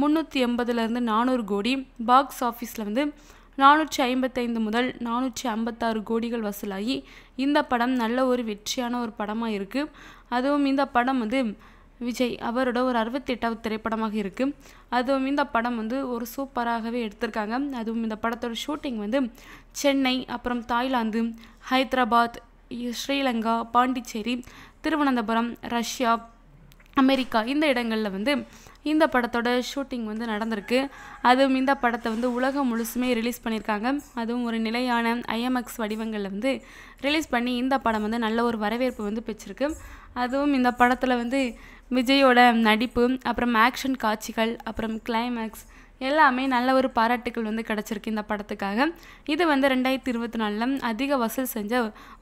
முந்நூற்றி எண்பதுலேருந்து நானூறு கோடி பாக்ஸ் ஆஃபீஸில் வந்து நானூற்றி ஐம்பத்தைந்து முதல் நானூற்றி ஐம்பத்தாறு கோடிகள் வசூலாகி இந்த படம் நல்ல ஒரு வெற்றியான ஒரு படமாக இருக்குது அதுவும் இந்த படம் வந்து விஜய் அவரோட ஒரு அறுபத்தெட்டாவது திரைப்படமாக இருக்குது அதுவும் இந்த படம் வந்து ஒரு சூப்பராகவே எடுத்திருக்காங்க அதுவும் இந்த படத்தோட ஷூட்டிங் வந்து சென்னை அப்புறம் Thailand Hyderabad Sri Lanka Pondicherry Thiruvananthapuram Russia America இந்த இடங்களில் வந்து இந்த படத்தோட ஷூட்டிங் வந்து நடந்திருக்கு அதுவும் இந்த படத்தை வந்து உலகம் முழுசுமே ரிலீஸ் பண்ணியிருக்காங்க அதுவும் ஒரு நிலையான ஐஎம்எக்ஸ் வடிவங்களில் வந்து ரிலீஸ் பண்ணி இந்த படம் வந்து நல்ல ஒரு வரவேற்பு வந்து பெற்றிருக்கு அதுவும் இந்த படத்தில் வந்து விஜயோட நடிப்பு அப்புறம் ஆக்ஷன் காட்சிகள் அப்புறம் கிளைமேக்ஸ் எல்லாமே நல்ல ஒரு பாராட்டுகள் வந்து கிடச்சிருக்கு இந்த படத்துக்காக இது வந்து ரெண்டாயிரத்தி இருபத்தி நாலில் அதிக வசூல் செஞ்ச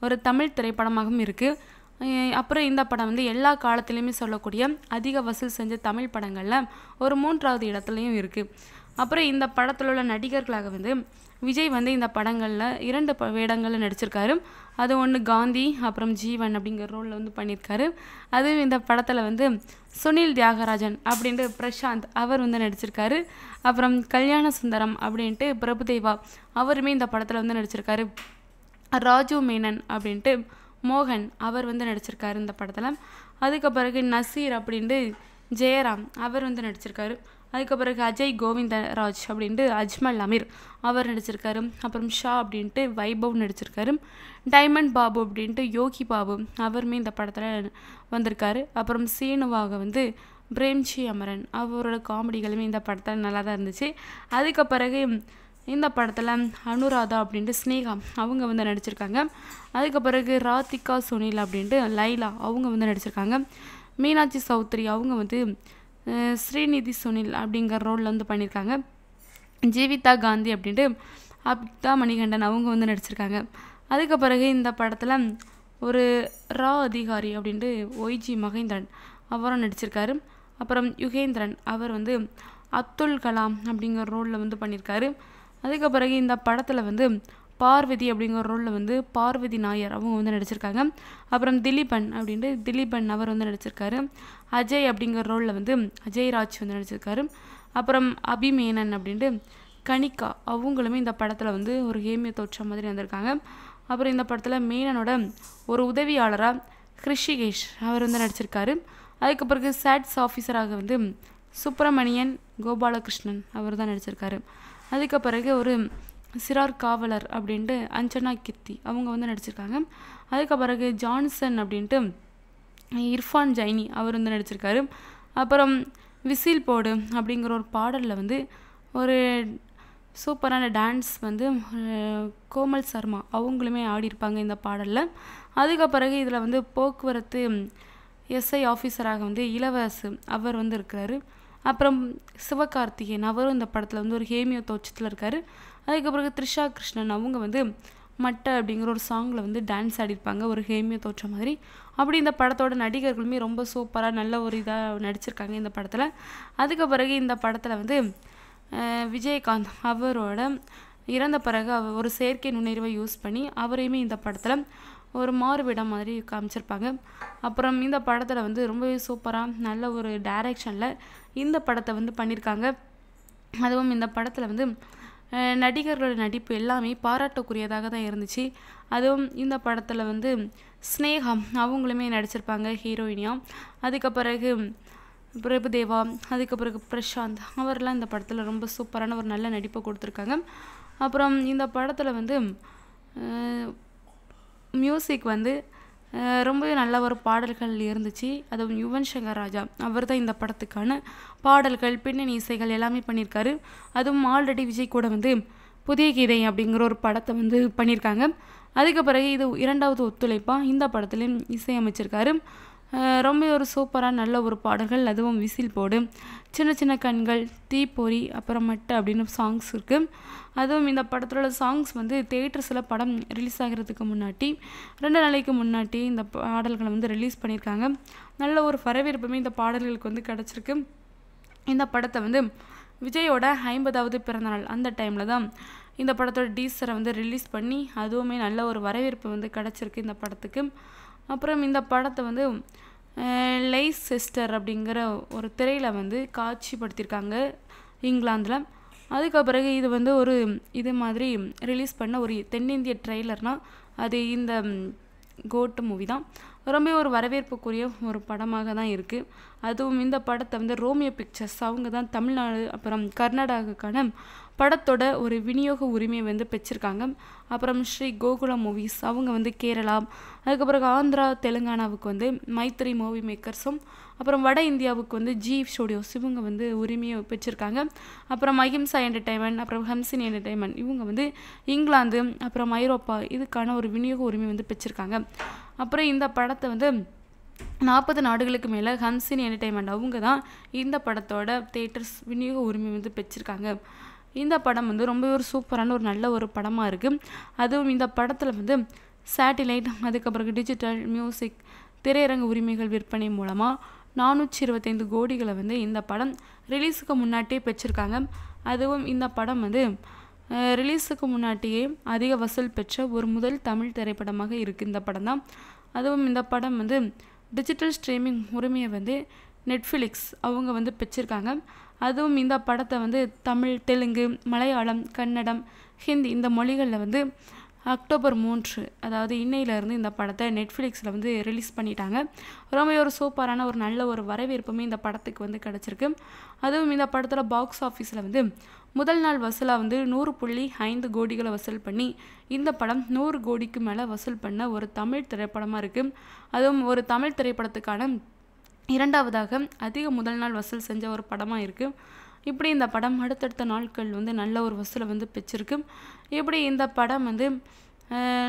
ஒரு தமிழ் திரைப்படமாகவும் இருக்குது அப்புறம் இந்த படம் வந்து எல்லா காலத்துலேயுமே சொல்லக்கூடிய அதிக வசூல் செஞ்ச தமிழ் படங்களில் ஒரு மூன்றாவது இடத்துலையும் இருக்குது அப்புறம் இந்த படத்தில் உள்ள நடிகர்களாக வந்து விஜய் வந்து இந்த படங்களில் இரண்டு வேடங்களில் நடிச்சிருக்காரு அது ஒன்று காந்தி அப்புறம் ஜீவன் அப்படிங்கிற ரோலில் வந்து பண்ணியிருக்காரு அது இந்த படத்தில் வந்து சுனில் தியாகராஜன் அப்படின்ட்டு பிரசாந்த் அவர் வந்து நடிச்சிருக்காரு அப்புறம் கல்யாண சுந்தரம் அப்படின்ட்டு பிரபுதேவா அவருமே இந்த படத்தில் வந்து நடிச்சிருக்காரு ராஜு மேனன் அப்படின்ட்டு மோகன் அவர் வந்து நடிச்சிருக்காரு இந்த படத்தில் அதுக்கு பிறகு நசீர் அப்படின்ட்டு ஜெயராம் அவர் வந்து நடிச்சிருக்காரு அதுக்கப்புறம் அஜய் கோவிந்தராஜ் அப்படின்ட்டு அஜ்மல் அமீர் அவர் நடிச்சிருக்காரு அப்புறம் ஷா அப்படின்ட்டு வைபவ் நடிச்சிருக்காரு டைமண்ட் பாபு அப்படின்ட்டு யோகி பாபு அவருமே இந்த படத்தில் வந்திருக்காரு அப்புறம் சீனுவாக வந்து பிரேம்ஜி அமரன் அவரோட காமெடிகளுமே இந்த படத்தில் நல்லா தான் இருந்துச்சு அதுக்கு பிறகு இந்த படத்தில் அனுராதா அப்படின்ட்டு ஸ்னேகா அவங்க வந்து நடிச்சிருக்காங்க அதுக்கு பிறகு ராதிகா சுனில் அப்படின்ட்டு லைலா அவங்க வந்து நடிச்சிருக்காங்க மீனாட்சி சௌத்ரி அவங்க வந்து ஸ்ரீநிதி சுனில் அப்படிங்கிற ரோலில் வந்து பண்ணியிருக்காங்க ஜீவிதா காந்தி அப்படின்ட்டு அப்தா மணிகண்டன் அவங்க வந்து நடிச்சிருக்காங்க அதுக்கு பிறகு இந்த படத்தில் ஒரு ரா அதிகாரி அப்படின்ட்டு ஒய்ஜி மகேந்திரன் அவரும் நடிச்சிருக்காரு அப்புறம் யுகேந்திரன் அவர் வந்து அப்துல் கலாம் அப்படிங்கிற ரோலில் வந்து பண்ணியிருக்காரு அதுக்கு பிறகு இந்த படத்தில் வந்து பார்வதி அப்படிங்கிற ரோலில் வந்து பார்வதி நாயர் அவங்க வந்து நடிச்சிருக்காங்க அப்புறம் திலீபன் அப்படின்ட்டு திலீபன் அவர் வந்து நடிச்சிருக்காரு அஜய் அப்படிங்கிற ரோலில் வந்து அஜய் ராஜ் வந்து நடிச்சிருக்காரு அப்புறம் அபிமேனன் அப்படின்ட்டு கணிகா அவங்களுமே இந்த படத்தில் வந்து ஒரு ஹேமிய தோற்றம் மாதிரி வந்திருக்காங்க அப்புறம் இந்த படத்தில் மேனனோட ஒரு உதவியாளராக ஹிருஷிகேஷ் அவர் வந்து நடிச்சிருக்காரு அதுக்கு பிறகு சேட்ஸ் ஆஃபீஸராக வந்து சுப்பிரமணியன் கோபாலகிருஷ்ணன் அவர் தான் நடிச்சிருக்காரு அதுக்கு பிறகு ஒரு சிறார் காவலர் அப்படின்ட்டு அஞ்சனா கித்தி அவங்க வந்து நடிச்சிருக்காங்க அதுக்கு பிறகு ஜான்சன் அப்படின்ட்டு இர்ஃபான் ஜைனி அவர் வந்து நடிச்சிருக்காரு அப்புறம் விசில் போடு அப்படிங்கிற ஒரு பாடலில் வந்து ஒரு சூப்பரான டான்ஸ் வந்து கோமல் சர்மா அவங்களுமே ஆடியிருப்பாங்க இந்த பாடலில் அதுக்கு பிறகு இதில் வந்து போக்குவரத்து எஸ்ஐ ஆஃபீஸராக வந்து இளவரசு அவர் வந்து இருக்கிறாரு அப்புறம் சிவகார்த்திகேயன் அவரும் இந்த படத்தில் வந்து ஒரு ஹேமியோ தோச்சத்தில் இருக்கார் அதுக்கு பிறகு த்ரிஷா கிருஷ்ணன் அவங்க வந்து மட்டை அப்படிங்கிற ஒரு சாங்கில் வந்து டான்ஸ் ஆடிருப்பாங்க ஒரு ஹேமிய தோற்ற மாதிரி அப்படி இந்த படத்தோட நடிகர்களுமே ரொம்ப சூப்பராக நல்ல ஒரு இதாக நடிச்சிருக்காங்க இந்த படத்தில் அதுக்கு பிறகு இந்த படத்தில் வந்து விஜயகாந்த் அவரோட இறந்த பிறகு அவர் ஒரு செயற்கை நுண்ணறிவை யூஸ் பண்ணி அவரையுமே இந்த படத்தில் ஒரு மாறுவிடம் மாதிரி காமிச்சிருப்பாங்க அப்புறம் இந்த படத்தில் வந்து ரொம்பவே சூப்பராக நல்ல ஒரு டைரக்ஷனில் இந்த படத்தை வந்து பண்ணியிருக்காங்க அதுவும் இந்த படத்தில் வந்து நடிகர்களோட நடிப்பு எல்லாமே பாராட்டக்குரியதாக தான் இருந்துச்சு அதுவும் இந்த படத்தில் வந்து ஸ்னேகம் அவங்களுமே நடிச்சிருப்பாங்க ஹீரோயினியாக அதுக்கு பிறகு பிரபுதேவா அதுக்கு பிறகு பிரசாந்த் அவர்லாம் இந்த படத்தில் ரொம்ப சூப்பரான ஒரு நல்ல நடிப்பை கொடுத்துருக்காங்க அப்புறம் இந்த படத்தில் வந்து மியூசிக் வந்து ரொம்பவே நல்ல ஒரு பாடல்கள் இருந்துச்சு அதுவும் யுவன் சங்கர் ராஜா அவர் தான் இந்த படத்துக்கான பாடல்கள் பின்னணி இசைகள் எல்லாமே பண்ணியிருக்காரு அதுவும் ஆல்ரெடி விஜய் கூட வந்து புதிய கீதை அப்படிங்கிற ஒரு படத்தை வந்து பண்ணியிருக்காங்க அதுக்கு பிறகு இது இரண்டாவது ஒத்துழைப்பாக இந்த படத்துலையும் இசையமைச்சிருக்காரு ரொம்ப ஒரு சூப்பராக நல்ல ஒரு பாடல்கள் அதுவும் விசில் போடு சின்ன சின்ன கண்கள் தீப்பொறி அப்புறம் அப்படின்னு சாங்ஸ் இருக்குது அதுவும் இந்த படத்தில் உள்ள சாங்ஸ் வந்து தேட்டர்ஸில் படம் ரிலீஸ் ஆகிறதுக்கு முன்னாடி ரெண்டு நாளைக்கு முன்னாடி இந்த பாடல்களை வந்து ரிலீஸ் பண்ணியிருக்காங்க நல்ல ஒரு வரவேற்புமே இந்த பாடல்களுக்கு வந்து கிடச்சிருக்கு இந்த படத்தை வந்து விஜயோட ஐம்பதாவது பிறந்தநாள் அந்த டைமில் தான் இந்த படத்தோட டீசரை வந்து ரிலீஸ் பண்ணி அதுவுமே நல்ல ஒரு வரவேற்பு வந்து கிடச்சிருக்கு இந்த படத்துக்கு அப்புறம் இந்த படத்தை வந்து லைஸ் சிஸ்டர் அப்படிங்கிற ஒரு திரையில் வந்து காட்சிப்படுத்தியிருக்காங்க இங்கிலாந்தில் அதுக்கு பிறகு இது வந்து ஒரு இது மாதிரி ரிலீஸ் பண்ண ஒரு தென்னிந்திய ட்ரெய்லர்னால் அது இந்த கோட்டு மூவி தான் ரொம்ப ஒரு வரவேற்புக்குரிய ஒரு படமாக தான் இருக்குது அதுவும் இந்த படத்தை வந்து ரோமியோ பிக்சர்ஸ் அவங்க தான் தமிழ்நாடு அப்புறம் கர்நாடகாவுக்கான படத்தோட ஒரு விநியோக உரிமையை வந்து பெற்றிருக்காங்க அப்புறம் ஸ்ரீ கோகுலம் மூவிஸ் அவங்க வந்து கேரளா அதுக்கப்புறம் ஆந்திரா தெலுங்கானாவுக்கு வந்து மைத்திரி மூவி மேக்கர்ஸும் அப்புறம் வட இந்தியாவுக்கு வந்து ஜி ஸ்டுடியோஸ் இவங்க வந்து உரிமையை பெற்றிருக்காங்க அப்புறம் மஹிம்சா என்டர்டைன்மெண்ட் அப்புறம் ஹம்சின் என்டர்டைன்மெண்ட் இவங்க வந்து இங்கிலாந்து அப்புறம் ஐரோப்பா இதுக்கான ஒரு விநியோக உரிமை வந்து பெற்றிருக்காங்க அப்புறம் இந்த படத்தை வந்து நாற்பது நாடுகளுக்கு மேலே ஹம்சின் என்டர்டைன்மெண்ட் அவங்க தான் இந்த படத்தோட தேட்டர்ஸ் விநியோக உரிமை வந்து பெற்றிருக்காங்க இந்த படம் வந்து ரொம்ப ஒரு சூப்பரான ஒரு நல்ல ஒரு படமாக இருக்குது அதுவும் இந்த படத்தில் வந்து சேட்டிலைட் அதுக்கப்புறம் டிஜிட்டல் மியூசிக் திரையரங்கு உரிமைகள் விற்பனை மூலமாக நானூற்றி இருபத்தைந்து கோடிகளை வந்து இந்த படம் ரிலீஸுக்கு முன்னாடியே பெற்றிருக்காங்க அதுவும் இந்த படம் வந்து ரிலீஸுக்கு முன்னாடியே அதிக வசூல் பெற்ற ஒரு முதல் தமிழ் திரைப்படமாக இருக்குது இந்த படம் தான் அதுவும் இந்த படம் வந்து டிஜிட்டல் ஸ்ட்ரீமிங் உரிமையை வந்து நெட்ஃப்ளிக்ஸ் அவங்க வந்து பெற்றிருக்காங்க அதுவும் இந்த படத்தை வந்து தமிழ் தெலுங்கு மலையாளம் கன்னடம் ஹிந்தி இந்த மொழிகளில் வந்து அக்டோபர் மூன்று அதாவது இன்னையிலேருந்து இந்த படத்தை நெட்ஃப்ளிக்ஸில் வந்து ரிலீஸ் பண்ணிட்டாங்க ரொம்ப ஒரு சூப்பரான ஒரு நல்ல ஒரு வரவேற்புமே இந்த படத்துக்கு வந்து கிடச்சிருக்கு அதுவும் இந்த படத்தில் பாக்ஸ் ஆஃபீஸில் வந்து முதல் நாள் வசூலாக வந்து நூறு புள்ளி ஐந்து கோடிகளை வசூல் பண்ணி இந்த படம் நூறு கோடிக்கு மேலே வசூல் பண்ண ஒரு தமிழ் திரைப்படமாக இருக்குது அதுவும் ஒரு தமிழ் திரைப்படத்துக்கான இரண்டாவதாக அதிக முதல் நாள் வசூல் செஞ்ச ஒரு படமாக இருக்குது இப்படி இந்த படம் அடுத்தடுத்த நாட்கள் வந்து நல்ல ஒரு வசூலை வந்து பெற்றிருக்கு இப்படி இந்த படம் வந்து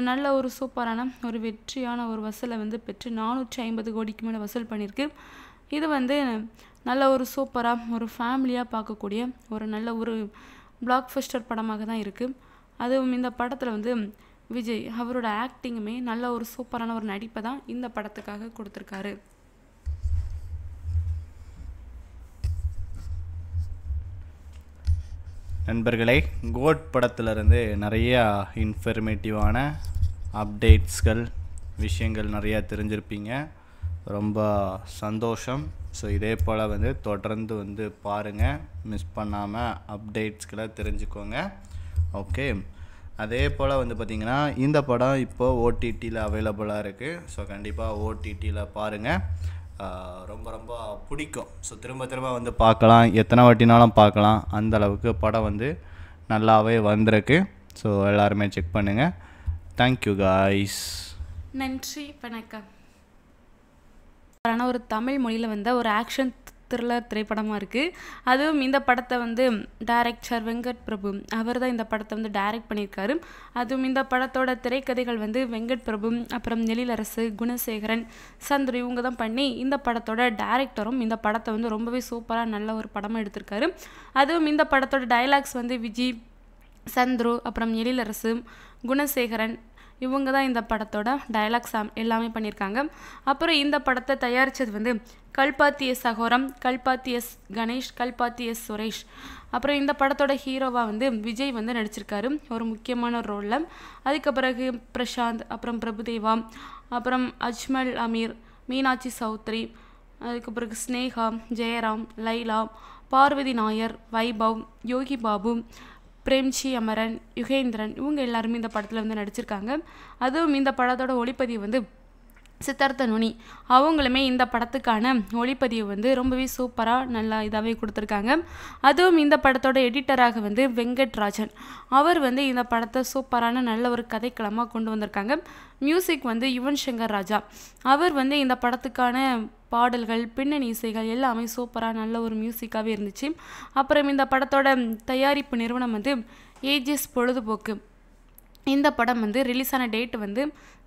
நல்ல ஒரு சூப்பரான ஒரு வெற்றியான ஒரு வசூலை வந்து பெற்று நானூற்றி ஐம்பது கோடிக்கு மேலே வசூல் பண்ணியிருக்கு இது வந்து நல்ல ஒரு சூப்பராக ஒரு ஃபேமிலியாக பார்க்கக்கூடிய ஒரு நல்ல ஒரு பிளாக் ஃபஸ்டர் படமாக தான் இருக்குது அதுவும் இந்த படத்தில் வந்து விஜய் அவரோட ஆக்டிங்குமே நல்ல ஒரு சூப்பரான ஒரு நடிப்பை தான் இந்த படத்துக்காக கொடுத்துருக்காரு நண்பர்களே கோட் படத்துலேருந்து நிறையா இன்ஃபர்மேட்டிவான அப்டேட்ஸ்கள் விஷயங்கள் நிறையா தெரிஞ்சிருப்பீங்க ரொம்ப சந்தோஷம் ஸோ இதே போல் வந்து தொடர்ந்து வந்து பாருங்கள் மிஸ் பண்ணாமல் அப்டேட்ஸ்களை தெரிஞ்சுக்கோங்க ஓகே அதே போல் வந்து பார்த்திங்கன்னா இந்த படம் இப்போது ஓடிடியில் அவைலபிளாக இருக்குது ஸோ கண்டிப்பாக ஓடிடியில் பாருங்கள் ரொம்ப ரொம்ப பிடிக்கும் ஸோ திரும்ப திரும்ப வந்து பார்க்கலாம் எத்தனை வாட்டினாலும் பார்க்கலாம் அந்த அளவுக்கு படம் வந்து நல்லாவே வந்திருக்கு ஸோ எல்லாருமே செக் பண்ணுங்கள் தேங்க்யூ காய்ஸ் நன்றி வணக்கம் ஆனால் ஒரு தமிழ் மொழியில் வந்த ஒரு ஆக்ஷன் த்ரில்லர் திரைப்படமாக இருக்குது அதுவும் இந்த படத்தை வந்து டைரக்டர் வெங்கட் பிரபு அவர் தான் இந்த படத்தை வந்து டைரக்ட் பண்ணியிருக்காரு அதுவும் இந்த படத்தோட திரைக்கதைகள் வந்து வெங்கட் பிரபு அப்புறம் எழிலரசு குணசேகரன் சந்திரி இவங்க தான் பண்ணி இந்த படத்தோட டைரக்டரும் இந்த படத்தை வந்து ரொம்பவே சூப்பராக நல்ல ஒரு படமாக எடுத்திருக்காரு அதுவும் இந்த படத்தோட டைலாக்ஸ் வந்து விஜய் சந்துரு அப்புறம் எழிலரசு குணசேகரன் இவங்க தான் இந்த படத்தோட டயலாக்ஸ் எல்லாமே பண்ணியிருக்காங்க அப்புறம் இந்த படத்தை தயாரித்தது வந்து Kalpathi S Aghoram Kalpathi S Ganesh Kalpathi S Suresh அப்புறம் இந்த படத்தோட ஹீரோவாக வந்து விஜய் வந்து நடிச்சிருக்காரு ஒரு முக்கியமான ரோலில் அதுக்கு பிறகு பிரசாந்த் அப்புறம் பிரபுதேவா அப்புறம் அஜ்மல் அமீர் மீனாட்சி சௌத்ரி அதுக்கு பிறகு ஸ்னேகா ஜெயராம் லைலா பார்வதி நாயர் வைபவ் யோகி பாபு பிரேம்ஜி அமரன் யுகேந்திரன் இவங்க எல்லாருமே இந்த படத்தில் வந்து நடிச்சிருக்காங்க அதுவும் இந்த படத்தோட ஒளிப்பதிவு வந்து சித்தார்த்த நுனி அவங்களுமே இந்த படத்துக்கான ஒளிப்பதிவு வந்து ரொம்பவே சூப்பராக நல்லா இதாகவே கொடுத்துருக்காங்க அதுவும் இந்த படத்தோட எடிட்டராக வந்து வெங்கட்ராஜன் அவர் வந்து இந்த படத்தை சூப்பரான நல்ல ஒரு கதைக்களமாக கொண்டு வந்திருக்காங்க மியூசிக் வந்து யுவன் சங்கர் ராஜா அவர் வந்து இந்த படத்துக்கான பாடல்கள் பின்னணி இசைகள் எல்லாமே சூப்பராக நல்ல ஒரு மியூசிக்காகவே இருந்துச்சு அப்புறம் இந்த படத்தோட தயாரிப்பு நிறுவனம் வந்து ஏஜிஸ் பொழுதுபோக்கு இந்த படம் வந்து ரிலீஸ் ஆன டேட் வந்து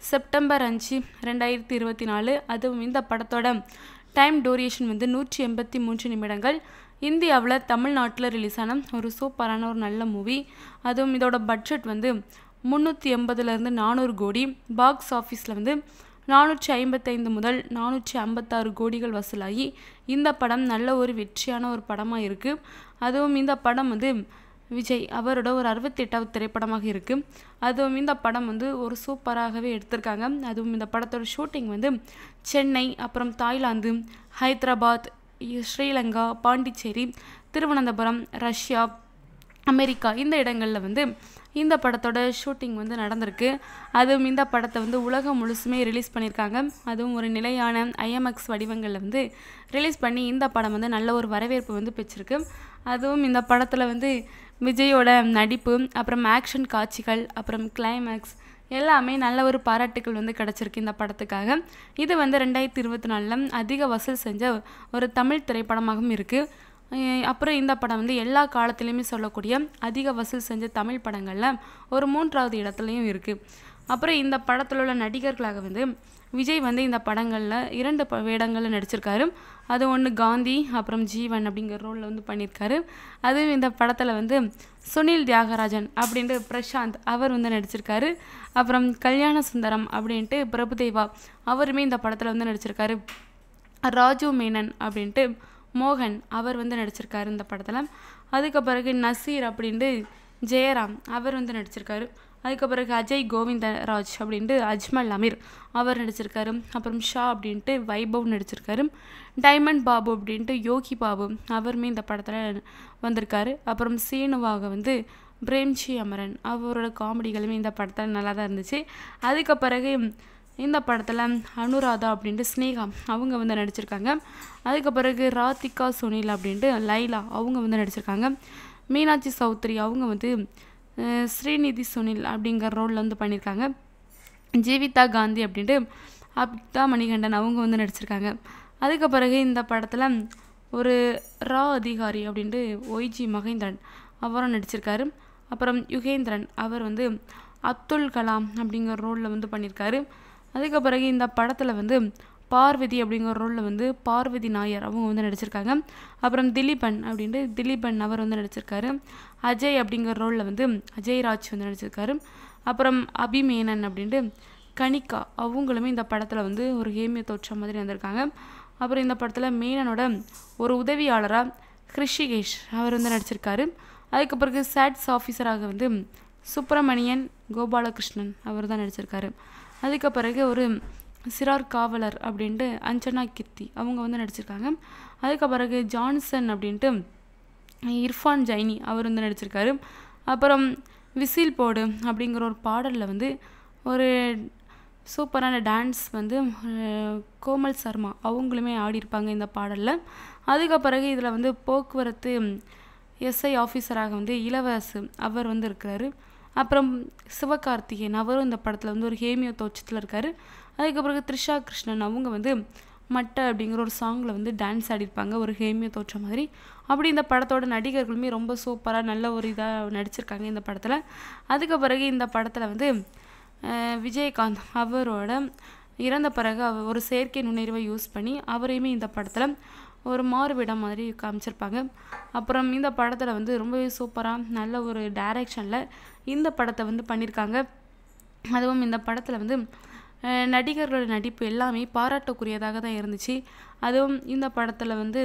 செப்டம்பர் அஞ்சு ரெண்டாயிரத்தி இருபத்தி நாலு அதுவும் இந்த படத்தோட டைம் டூரியேஷன் வந்து நூற்றி எண்பத்தி மூன்று நிமிடங்கள் இந்தியாவில் தமிழ்நாட்டில் ரிலீஸ் ஆன ஒரு சூப்பரான ஒரு நல்ல மூவி அதுவும் இதோட பட்ஜெட் வந்து முந்நூற்றி எண்பதுலேருந்து நானூறு கோடி பாக்ஸ் ஆஃபீஸில் வந்து நானூற்றி ஐம்பத்தைந்து முதல் நானூற்றி ஐம்பத்தாறு கோடிகள் வசூலாகி இந்த படம் நல்ல ஒரு வெற்றியான ஒரு படமாக இருக்குது அதுவும் இந்த படம் வந்து விஜய் அவரோட ஒரு அறுபத்தெட்டாவது திரைப்படமாக இருக்குது அதுவும் இந்த படம் வந்து ஒரு சூப்பராகவே எடுத்திருக்காங்க அதுவும் இந்த படத்தோட ஷூட்டிங் வந்து சென்னை அப்புறம் Thailand Hyderabad Sri Lanka Pondicherry Thiruvananthapuram Russia America இந்த இடங்களில் வந்து இந்த படத்தோட ஷூட்டிங் வந்து நடந்திருக்கு அதுவும் இந்த படத்தை வந்து உலகம் முழுசுமே ரிலீஸ் பண்ணியிருக்காங்க அதுவும் ஒரு நிலையான ஐஎம்எக்ஸ் வடிவங்களில் வந்து ரிலீஸ் பண்ணி இந்த படம் வந்து நல்ல ஒரு வரவேற்பு வந்து பெற்றிருக்கு அதுவும் இந்த படத்தில் வந்து விஜயோட நடிப்பு அப்புறம் ஆக்ஷன் காட்சிகள் அப்புறம் கிளைமேக்ஸ் எல்லாமே நல்ல ஒரு பாராட்டுகள் வந்து கிடச்சிருக்கு இந்த படத்துக்காக இது வந்து ரெண்டாயிரத்தி இருபத்தி நாலில் அதிக வசூல் செஞ்ச ஒரு தமிழ் திரைப்படமாகவும் இருக்குது அப்புறம் இந்த படம் வந்து எல்லா காலத்துலேயுமே சொல்லக்கூடிய அதிக வசூல் செஞ்ச தமிழ் படங்களில் ஒரு மூன்றாவது இடத்துலையும் இருக்குது அப்புறம் இந்த படத்தில் உள்ள நடிகர்களாக வந்து விஜய் வந்து இந்த படங்களில் இரண்டு வேடங்களில் நடிச்சிருக்காரு அது ஒன்று காந்தி அப்புறம் ஜீவன் அப்படிங்கிற ரோலில் வந்து பண்ணியிருக்காரு அதுவும் இந்த படத்தில் வந்து சுனில் தியாகராஜன் அப்படின்ட்டு பிரசாந்த் அவர் வந்து நடிச்சிருக்காரு அப்புறம் கல்யாண சுந்தரம் அப்படின்ட்டு பிரபுதேவா அவருமே இந்த படத்தில் வந்து நடிச்சிருக்காரு ராஜு மேனன் அப்படின்ட்டு மோகன் அவர் வந்து நடிச்சிருக்காரு இந்த படத்தில் அதுக்கு பிறகு நசீர் அப்படின்ட்டு ஜெயராம் அவர் வந்து நடிச்சிருக்காரு அதுக்கப்புறம் அஜய் கோவிந்தராஜ் அப்படின்ட்டு அஜ்மல் அமீர் அவர் நடிச்சிருக்காரு அப்புறம் ஷா அப்படின்ட்டு வைபவ் நடிச்சிருக்காரு டைமண்ட் பாபு அப்படின்ட்டு யோகி பாபு அவருமே இந்த படத்தில் வந்திருக்காரு அப்புறம் சீனுவாக வந்து பிரேம்ஜி அமரன் அவரோட காமெடிகளுமே இந்த படத்தில் நல்லா தான் இருந்துச்சு அதுக்கு பிறகு இந்த படத்தில் அனுராதா அப்படின்ட்டு ஸ்னேகா அவங்க வந்து நடிச்சிருக்காங்க அதுக்கு பிறகு ராதிகா சுனில் அப்படின்ட்டு லைலா அவங்க வந்து நடிச்சிருக்காங்க மீனாட்சி சௌத்ரி அவங்க வந்து ஸ்ரீநிதி சுனில் அப்படிங்கிற ரோலில் வந்து பண்ணியிருக்காங்க ஜீவிதா காந்தி அப்படின்ட்டு அப்தா மணிகண்டன் அவங்க வந்து நடிச்சிருக்காங்க அதுக்கு பிறகு இந்த படத்தில் ஒரு ரா அதிகாரி அப்படின்ட்டு ஒய்ஜி மகேந்திரன் அவரும் நடிச்சிருக்காரு அப்புறம் யுகேந்திரன் அவர் வந்து அப்துல் கலாம் அப்படிங்கிற ரோலில் வந்து பண்ணியிருக்காரு அதுக்கு பிறகு இந்த படத்தில் வந்து பார்வதி அப்படிங்கிற ரோலில் வந்து பார்வதி நாயர் அவங்க வந்து நடிச்சிருக்காங்க அப்புறம் திலீபன் அப்படின்ட்டு திலீபன் அவர் வந்து நடிச்சிருக்காரு அஜய் அப்படிங்கிற ரோலில் வந்து அஜய் ராஜ் வந்து நடிச்சிருக்காரு அப்புறம் அபிமேனன் அப்படின்ட்டு கணிகா அவங்களுமே இந்த படத்தில் வந்து ஒரு ஹேமிய தோற்ற மாதிரி வந்திருக்காங்க அப்புறம் இந்த படத்தில் மேனனோட ஒரு உதவியாளராக ஹிருஷிகேஷ் அவர் வந்து நடிச்சிருக்காரு அதுக்கு பிறகு சேட்ஸ் ஆஃபீஸராக வந்து சுப்பிரமணியன் கோபாலகிருஷ்ணன் அவர் தான் நடிச்சிருக்காரு அதுக்கு பிறகு ஒரு சிறார் காவலர் அப்படின்ட்டு அஞ்சனா கித்தி அவங்க வந்து நடிச்சிருக்காங்க அதுக்கு பிறகு ஜான்சன் அப்படின்ட்டு இர்ஃபான் ஜைனி அவர் வந்து நடிச்சிருக்காரு அப்புறம் விசில் போடு அப்படிங்கிற ஒரு பாடலில் வந்து ஒரு சூப்பரான டான்ஸ் வந்து கோமல் சர்மா அவங்களுமே ஆடியிருப்பாங்க இந்த பாடலில் அதுக்கு பிறகு இதில் வந்து போக்குவரத்து எஸ்ஐ ஆஃபீஸராக வந்து இளவரசு அவர் வந்து இருக்கிறாரு அப்புறம் சிவகார்த்திகேயன் அவரும் இந்த படத்தில் வந்து ஒரு ஹேமியோ தோச்சத்தில் இருக்கார் அதுக்கப்புறம் த்ரிஷா கிருஷ்ணன் அவங்க வந்து மட்டை அப்படிங்கிற ஒரு சாங்கில் வந்து டான்ஸ் ஆடிருப்பாங்க ஒரு ஹேமிய தோற்ற மாதிரி அப்படி இந்த படத்தோட நடிகர்களுமே ரொம்ப சூப்பராக நல்ல ஒரு இதாக நடிச்சிருக்காங்க இந்த படத்தில் அதுக்கு பிறகு இந்த படத்தில் வந்து விஜயகாந்த் அவரோட இறந்த பிறகு அவர் ஒரு செயற்கை நுண்ணறிவை யூஸ் பண்ணி அவரையுமே இந்த படத்தில் ஒரு மாறுவிடம் மாதிரி காமிச்சிருப்பாங்க அப்புறம் இந்த படத்தில் வந்து ரொம்பவே சூப்பராக நல்ல ஒரு டைரெக்ஷனில் இந்த படத்தை வந்து பண்ணியிருக்காங்க அதுவும் இந்த படத்தில் வந்து நடிகர்களோட நடிப்பு எல்லாமே பாராட்டக்கூடியதாக தான் இருந்துச்சு அதுவும் இந்த படத்தில் வந்து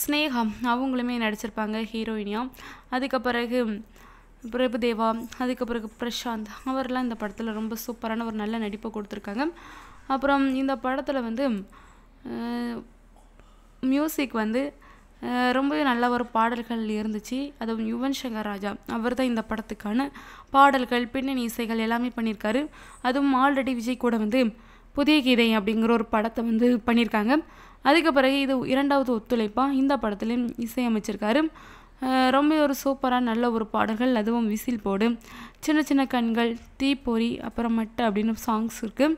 ஸ்னேகம் அவங்களுமே நடிச்சிருப்பாங்க ஹீரோயினியாக அதுக்கு பிறகு பிரபுதேவா அதுக்கு பிறகு பிரசாந்த் அவர்லாம் இந்த படத்தில் ரொம்ப சூப்பரான ஒரு நல்ல நடிப்பை கொடுத்துருக்காங்க அப்புறம் இந்த படத்தில் வந்து மியூசிக் வந்து ரொம்பவே நல்ல ஒரு பாடல்கள் இருந்துச்சு அதுவும் யுவன் சங்கர் ராஜா அவர் தான் இந்த படத்துக்கான பாடல்கள் பின்னணி இசைகள் எல்லாமே பண்ணியிருக்காரு அதுவும் ஆல்ரெடி விஜய் கூட வந்து புதிய கீதை அப்படிங்கிற ஒரு படத்தை வந்து பண்ணியிருக்காங்க அதுக்கு பிறகு இது இரண்டாவது ஒத்துழைப்பாக இந்த படத்துலேயும் இசையமைச்சிருக்காரு ரொம்ப ஒரு சூப்பராக நல்ல ஒரு பாடல்கள் அதுவும் விசில் போடு சின்ன சின்ன கண்கள் தீப்பொறி அப்புறமட்டு அப்படின்னு சாங்ஸ் இருக்குது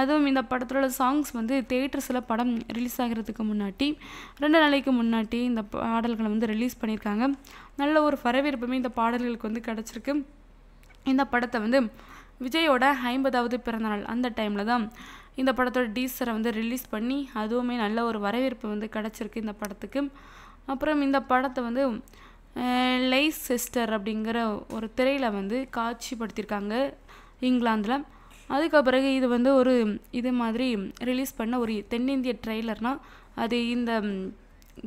அதுவும் இந்த படத்தில் உள்ள சாங்ஸ் வந்து தேட்டர்ஸில் படம் ரிலீஸ் ஆகிறதுக்கு முன்னாடி ரெண்டு நாளைக்கு முன்னாடி இந்த பாடல்களை வந்து ரிலீஸ் பண்ணியிருக்காங்க நல்ல ஒரு வரவேற்புமே இந்த பாடல்களுக்கு வந்து கிடச்சிருக்கு இந்த படத்தை வந்து விஜயோட ஐம்பதாவது பிறந்தநாள் அந்த டைமில் தான் இந்த படத்தோட டீசரை வந்து ரிலீஸ் பண்ணி அதுவுமே நல்ல ஒரு வரவேற்பு வந்து கிடச்சிருக்கு இந்த படத்துக்கு அப்புறம் இந்த படத்தை வந்து லைஸ் செஸ்டர் அப்படிங்கிற ஒரு திரையில் வந்து காட்சிப்படுத்தியிருக்காங்க இங்கிலாந்தில் அதுக்கு பிறகு இது வந்து ஒரு இது மாதிரி ரிலீஸ் பண்ண ஒரு தென்னிந்திய ட்ரெய்லர்னால் அது இந்த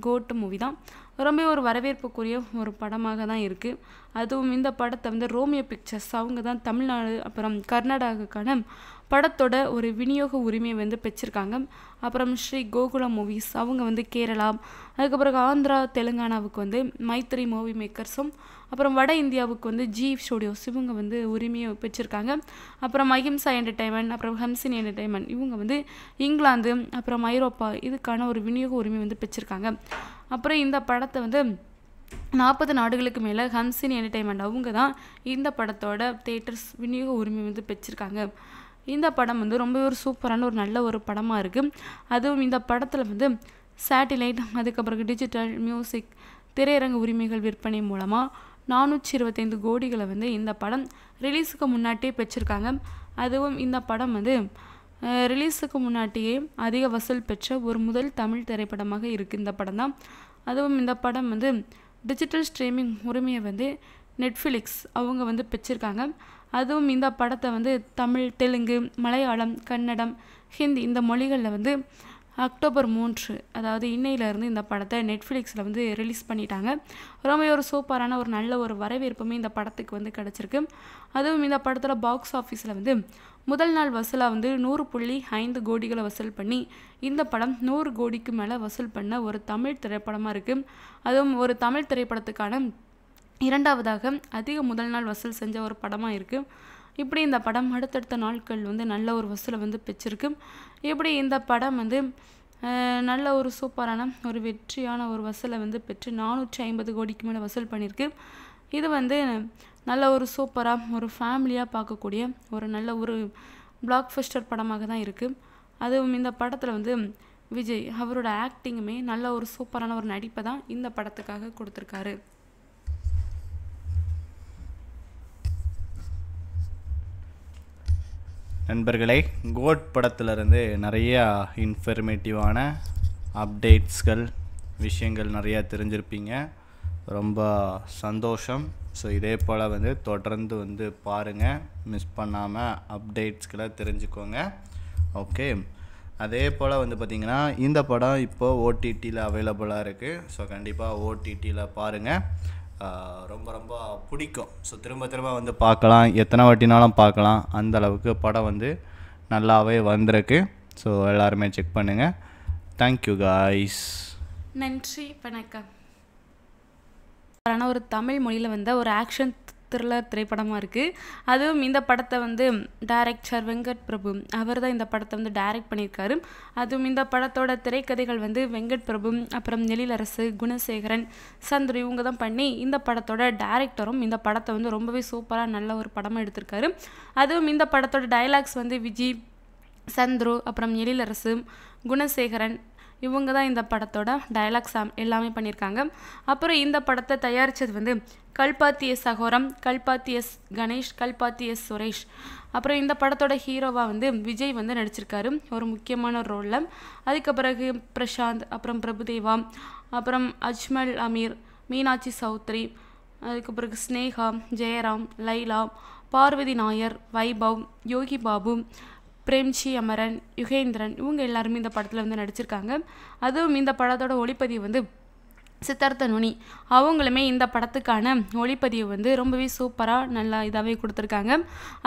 கோட்டு மூவி தான் ரொம்ப ஒரு வரவேற்புக்குரிய ஒரு படமாக தான் இருக்குது அதுவும் இந்த படத்தை வந்து ரோமியோ பிக்சர்ஸ் அவங்க தான் தமிழ்நாடு அப்புறம் கர்நாடகாவுக்கான படத்தோட ஒரு விநியோக உரிமையை வந்து பெற்றிருக்காங்க அப்புறம் ஸ்ரீ கோகுலம் மூவிஸ் அவங்க வந்து கேரளா அதுக்கப்புறம் ஆந்திரா தெலுங்கானாவுக்கு வந்து மைத்திரி மூவி மேக்கர்ஸும் அப்புறம் வட இந்தியாவுக்கு வந்து ஜி ஸ்டுடியோஸ் இவங்க வந்து உரிமையை பெற்றிருக்காங்க அப்புறம் அஹிம்சா என்டர்டைன்மெண்ட் அப்புறம் ஹம்சின் என்டர்டைன்மெண்ட் இவங்க வந்து இங்கிலாந்து அப்புறம் ஐரோப்பா இதுக்கான ஒரு விநியோக உரிமை வந்து பெற்றிருக்காங்க அப்புறம் இந்த படத்தை வந்து நாற்பது நாடுகளுக்கு மேலே ஹம்சின் என்டர்டைன்மெண்ட் அவங்க தான் இந்த படத்தோட தேட்டர்ஸ் விநியோக உரிமை வந்து பெற்றிருக்காங்க இந்த படம் வந்து ரொம்பவே ஒரு சூப்பரான ஒரு நல்ல ஒரு படமாக இருக்குது அதுவும் இந்த படத்தில் வந்து சேட்டிலைட் அதுக்கப்புறம் டிஜிட்டல் மியூசிக் திரையரங்கு உரிமைகள் விற்பனை மூலமாக நானூற்றி இருபத்தைந்து கோடிகளை வந்து இந்த படம் ரிலீஸுக்கு முன்னாட்டியே பெற்றிருக்காங்க அதுவும் இந்த படம் வந்து ரிலீஸுக்கு முன்னாட்டியே அதிக வசூல் பெற்ற ஒரு முதல் தமிழ் திரைப்படமாக இருக்குது இந்த படம் தான் அதுவும் இந்த படம் வந்து டிஜிட்டல் ஸ்ட்ரீமிங் உரிமையை வந்து நெட்ஃப்ளிக்ஸ் அவங்க வந்து பெற்றிருக்காங்க அதுவும் இந்த படத்தை வந்து தமிழ் தெலுங்கு மலையாளம் கன்னடம் ஹிந்தி இந்த மொழிகளில் வந்து அக்டோபர் மூன்று அதாவது இன்னையிலேருந்து இந்த படத்தை நெட்ஃப்ளிக்ஸில் வந்து ரிலீஸ் பண்ணிட்டாங்க ரொம்ப ஒரு சூப்பரான ஒரு நல்ல ஒரு வரவேற்புமே இந்த படத்துக்கு வந்து கிடச்சிருக்கு அதுவும் இந்த படத்தில் பாக்ஸ் ஆஃபீஸில் வந்து முதல் நாள் வசூலாக வந்து நூறு புள்ளி ஐந்து கோடிகளை வசூல் பண்ணி இந்த படம் நூறு கோடிக்கு மேலே வசூல் பண்ண ஒரு தமிழ் திரைப்படமாக இருக்குது அதுவும் ஒரு தமிழ் திரைப்படத்துக்கான இரண்டாவதாக அதிக முதல் நாள் வசூல் செஞ்ச ஒரு படமாக இருக்குது இப்படி இந்த படம் அடுத்தடுத்த நாட்கள் வந்து நல்ல ஒரு வசூலை வந்து பெற்றிருக்கு இப்படி இந்த படம் வந்து நல்ல ஒரு சூப்பரான ஒரு வெற்றியான ஒரு வசூலை வந்து பெற்று நானூற்றி ஐம்பது கோடிக்கு மேலே வசூல் பண்ணியிருக்கு இது வந்து நல்ல ஒரு சூப்பராக ஒரு ஃபேமிலியாக பார்க்கக்கூடிய ஒரு நல்ல ஒரு பிளாக் ஃபஸ்டர் படமாக தான் இருக்குது அதுவும் இந்த படத்தில் வந்து விஜய் அவரோட ஆக்டிங்குமே நல்ல ஒரு சூப்பரான ஒரு நடிப்பை தான் இந்த படத்துக்காக கொடுத்துருக்காரு நண்பர்களே கோட் படத்துலேருந்து நிறையா இன்ஃபர்மேட்டிவான அப்டேட்ஸ்கள் விஷயங்கள் நிறையா தெரிஞ்சிருப்பீங்க ரொம்ப சந்தோஷம் ஸோ இதே போல் வந்து தொடர்ந்து வந்து பாருங்கள் மிஸ் பண்ணாமல் அப்டேட்ஸ்களை தெரிஞ்சுக்கோங்க ஓகே அதே போல் வந்து பார்த்திங்கன்னா இந்த படம் இப்போது ஓடிடியில் அவைலபிளாக இருக்குது ஸோ கண்டிப்பாக ஓடிடியில் பாருங்கள் ரொம்ப ரொம்ப பிடிக்கும் ஸோ திரும்ப திரும்ப வந்து பார்க்கலாம் எத்தனை வாட்டினாலும் பார்க்கலாம் அந்த அளவுக்கு படம் வந்து நல்லாவே வந்திருக்கு ஸோ எல்லாருமே செக் பண்ணுங்கள் தேங்க்யூ காய்ஸ் நன்றி வணக்கம் ஒரு தமிழ் மொழியில் வந்து ஒரு ஆக்ஷன் த்ரில்லர் திரைப்படமாக இருக்குது அதுவும் இந்த படத்தை வந்து டைரக்டர் வெங்கட் பிரபு அவர் தான் இந்த படத்தை வந்து டைரக்ட் பண்ணியிருக்காரு அதுவும் இந்த படத்தோட திரைக்கதைகள் வந்து வெங்கட் பிரபு அப்புறம் எழிலரசு குணசேகரன் சந்துரு இவங்க தான் பண்ணி இந்த படத்தோட டைரக்டரும் இந்த படத்தை வந்து ரொம்பவே சூப்பராக நல்ல ஒரு படமாக எடுத்திருக்காரு அதுவும் இந்த படத்தோட டைலாக்ஸ் வந்து விஜய் சந்துரு அப்புறம் எழிலரசு குணசேகரன் இவங்க தான் இந்த படத்தோட டயலாக்ஸ் எல்லாமே பண்ணியிருக்காங்க அப்புறம் இந்த படத்தை தயாரித்தது வந்து Kalpathi S Aghoram Kalpathi S Ganesh Kalpathi S Suresh அப்புறம் இந்த படத்தோட ஹீரோவாக வந்து விஜய் வந்து நடிச்சிருக்காரு ஒரு முக்கியமான ரோலில் அதுக்கு பிறகு பிரசாந்த் அப்புறம் பிரபுதேவா அப்புறம் அஜ்மல் அமீர் மீனாட்சி சௌத்ரி அதுக்கு பிறகு ஸ்னேகா ஜெயராம் லைலா பார்வதி நாயர் வைபவ் யோகி பாபு பிரேம்ஜி அமரன் யுகேந்திரன் இவங்க எல்லாருமே இந்த படத்தில் வந்து நடிச்சிருக்காங்க அதுவும் இந்த படத்தோட ஒளிப்பதிவு வந்து சித்தார்த்த நுனி அவங்களுமே இந்த படத்துக்கான ஒளிப்பதிவு வந்து ரொம்பவே சூப்பராக நல்லா இதாகவே கொடுத்துருக்காங்க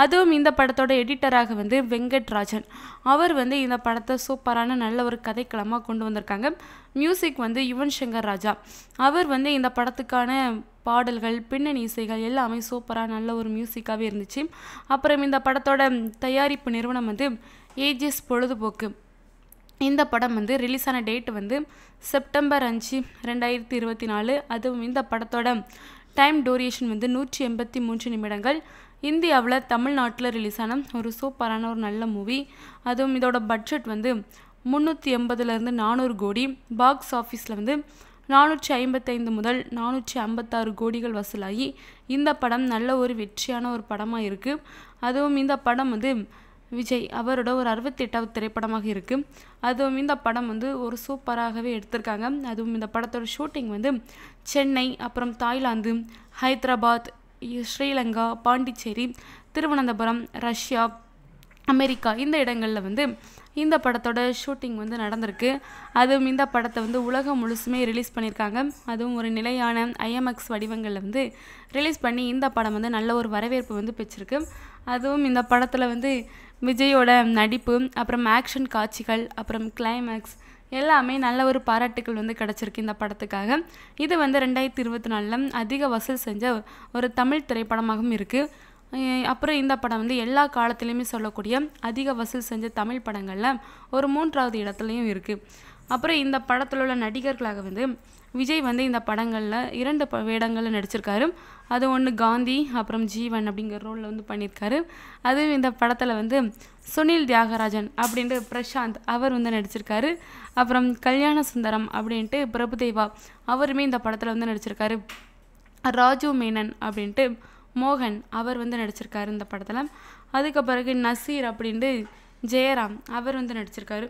அதுவும் இந்த படத்தோட எடிட்டராக வந்து வெங்கட்ராஜன் அவர் வந்து இந்த படத்தை சூப்பரான நல்ல ஒரு கதைக்களமாக கொண்டு வந்திருக்காங்க மியூசிக் வந்து யுவன் சங்கர் ராஜா அவர் வந்து இந்த படத்துக்கான பாடல்கள் பின்னணி இசைகள் எல்லாமே சூப்பராக நல்ல ஒரு மியூசிக்காகவே இருந்துச்சு அப்புறம் இந்த படத்தோட தயாரிப்பு நிறுவனம் வந்து ஏஜிஎஸ் பொழுதுபோக்கு இந்த படம் வந்து ரிலீஸ் ஆன டேட் வந்து செப்டம்பர் அஞ்சு ரெண்டாயிரத்தி இருபத்தி நாலு அதுவும் இந்த படத்தோட டைம் டூரியேஷன் வந்து நூற்றி எண்பத்தி மூன்று நிமிடங்கள் இந்தியாவில் தமிழ்நாட்டில் ரிலீஸ் ஆன ஒரு சூப்பரான ஒரு நல்ல மூவி அதுவும் இதோட பட்ஜெட் வந்து முந்நூற்றி எண்பதுலேருந்து நானூறு கோடி பாக்ஸ் ஆஃபீஸில் வந்து நானூற்றி ஐம்பத்தைந்து முதல் நானூற்றி ஐம்பத்தாறு கோடிகள் வசூலாகி இந்த படம் நல்ல ஒரு வெற்றியான ஒரு படமாக இருக்குது அதுவும் இந்த படம் வந்து விஜய் அவரோட ஒரு அறுபத்தெட்டாவது திரைப்படமாக இருக்குது அதுவும் இந்த படம் வந்து ஒரு சூப்பராகவே எடுத்திருக்காங்க அதுவும் இந்த படத்தோட ஷூட்டிங் வந்து சென்னை அப்புறம் Thailand Hyderabad Sri Lanka Pondicherry Thiruvananthapuram Russia America இந்த இடங்களில் வந்து இந்த படத்தோட ஷூட்டிங் வந்து நடந்திருக்கு அதுவும் இந்த படத்தை வந்து உலகம் முழுசுமே ரிலீஸ் பண்ணியிருக்காங்க அதுவும் ஒரு நிலையான ஐஎம்எக்ஸ் வடிவங்களில் வந்து ரிலீஸ் பண்ணி இந்த படம் வந்து நல்ல ஒரு வரவேற்பு வந்து பெற்றிருக்கு அதுவும் இந்த படத்தில் வந்து விஜயோட நடிப்பு அப்புறம் ஆக்ஷன் காட்சிகள் அப்புறம் கிளைமேக்ஸ் எல்லாமே நல்ல ஒரு பாராட்டுகள் வந்து கிடச்சிருக்கு இந்த படத்துக்காக இது வந்து ரெண்டாயிரத்தி இருபத்தி நாலில் அதிக வசூல் செஞ்ச ஒரு தமிழ் திரைப்படமாகவும் இருக்குது அப்புறம் இந்த படம் வந்து எல்லா காலத்துலேயுமே சொல்லக்கூடிய அதிக வசூல் செஞ்ச தமிழ் படங்களில் ஒரு மூன்றாவது இடத்துலையும் இருக்குது அப்புறம் இந்த படத்தில் உள்ள நடிகர்களாக வந்து விஜய் வந்து இந்த படங்களில் இரண்டு வேடங்களில் நடிச்சிருக்காரு அது ஒன்று காந்தி அப்புறம் ஜீவன் அப்படிங்கிற ரோலில் வந்து பண்ணியிருக்காரு அது இந்த படத்தில் வந்து சுனில் தியாகராஜன் அப்படின்ட்டு பிரசாந்த் அவர் வந்து நடிச்சிருக்காரு அப்புறம் கல்யாண சுந்தரம் அப்படின்ட்டு பிரபுதேவா அவருமே இந்த படத்தில் வந்து நடிச்சிருக்காரு ராஜு மேனன் அப்படின்ட்டு மோகன் அவர் வந்து நடிச்சிருக்காரு இந்த படத்தில் அதுக்கு பிறகு நசீர் அப்படின்ட்டு ஜெயராம் அவர் வந்து நடிச்சிருக்காரு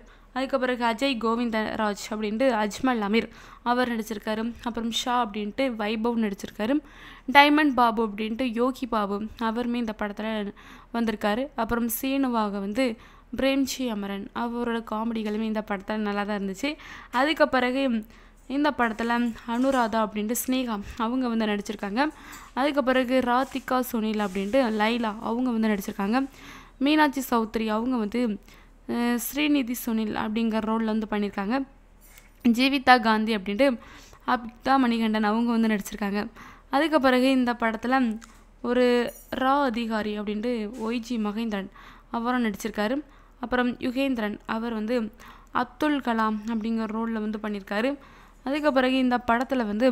பிறகு அஜய் கோவிந்தராஜ் அப்படின்ட்டு அஜ்மல் அமீர் அவர் நடிச்சிருக்காரு அப்புறம் ஷா அப்படின்ட்டு வைபவ் நடிச்சிருக்காரு டைமண்ட் பாபு அப்படின்ட்டு யோகி பாபு அவருமே இந்த படத்தில் வந்திருக்காரு அப்புறம் சீனுவாக வந்து பிரேம்ஜி அமரன் அவரோட காமெடிகளுமே இந்த படத்தில் நல்லா தான் இருந்துச்சு அதுக்கு பிறகு இந்த படத்தில் அனுராதா அப்படின்ட்டு ஸ்னேகா அவங்க வந்து நடிச்சிருக்காங்க அதுக்கு பிறகு ராதிகா சுனில் அப்படின்ட்டு லைலா அவங்க வந்து நடிச்சிருக்காங்க மீனாட்சி சௌத்ரி அவங்க வந்து ஸ்ரீநிதி சுனில் அப்படிங்கிற ரோலில் வந்து பண்ணியிருக்காங்க ஜீவிதா காந்தி அப்படின்ட்டு அப்தா மணிகண்டன் அவங்க வந்து நடிச்சிருக்காங்க அதுக்கு பிறகு இந்த படத்தில் ஒரு ரா அதிகாரி அப்படின்ட்டு ஒய்ஜி மகேந்திரன் அவரும் நடிச்சிருக்காரு அப்புறம் யுகேந்திரன் அவர் வந்து அப்துல் கலாம் அப்படிங்கிற ரோலில் வந்து பண்ணியிருக்காரு அதுக்கு பிறகு இந்த படத்தில் வந்து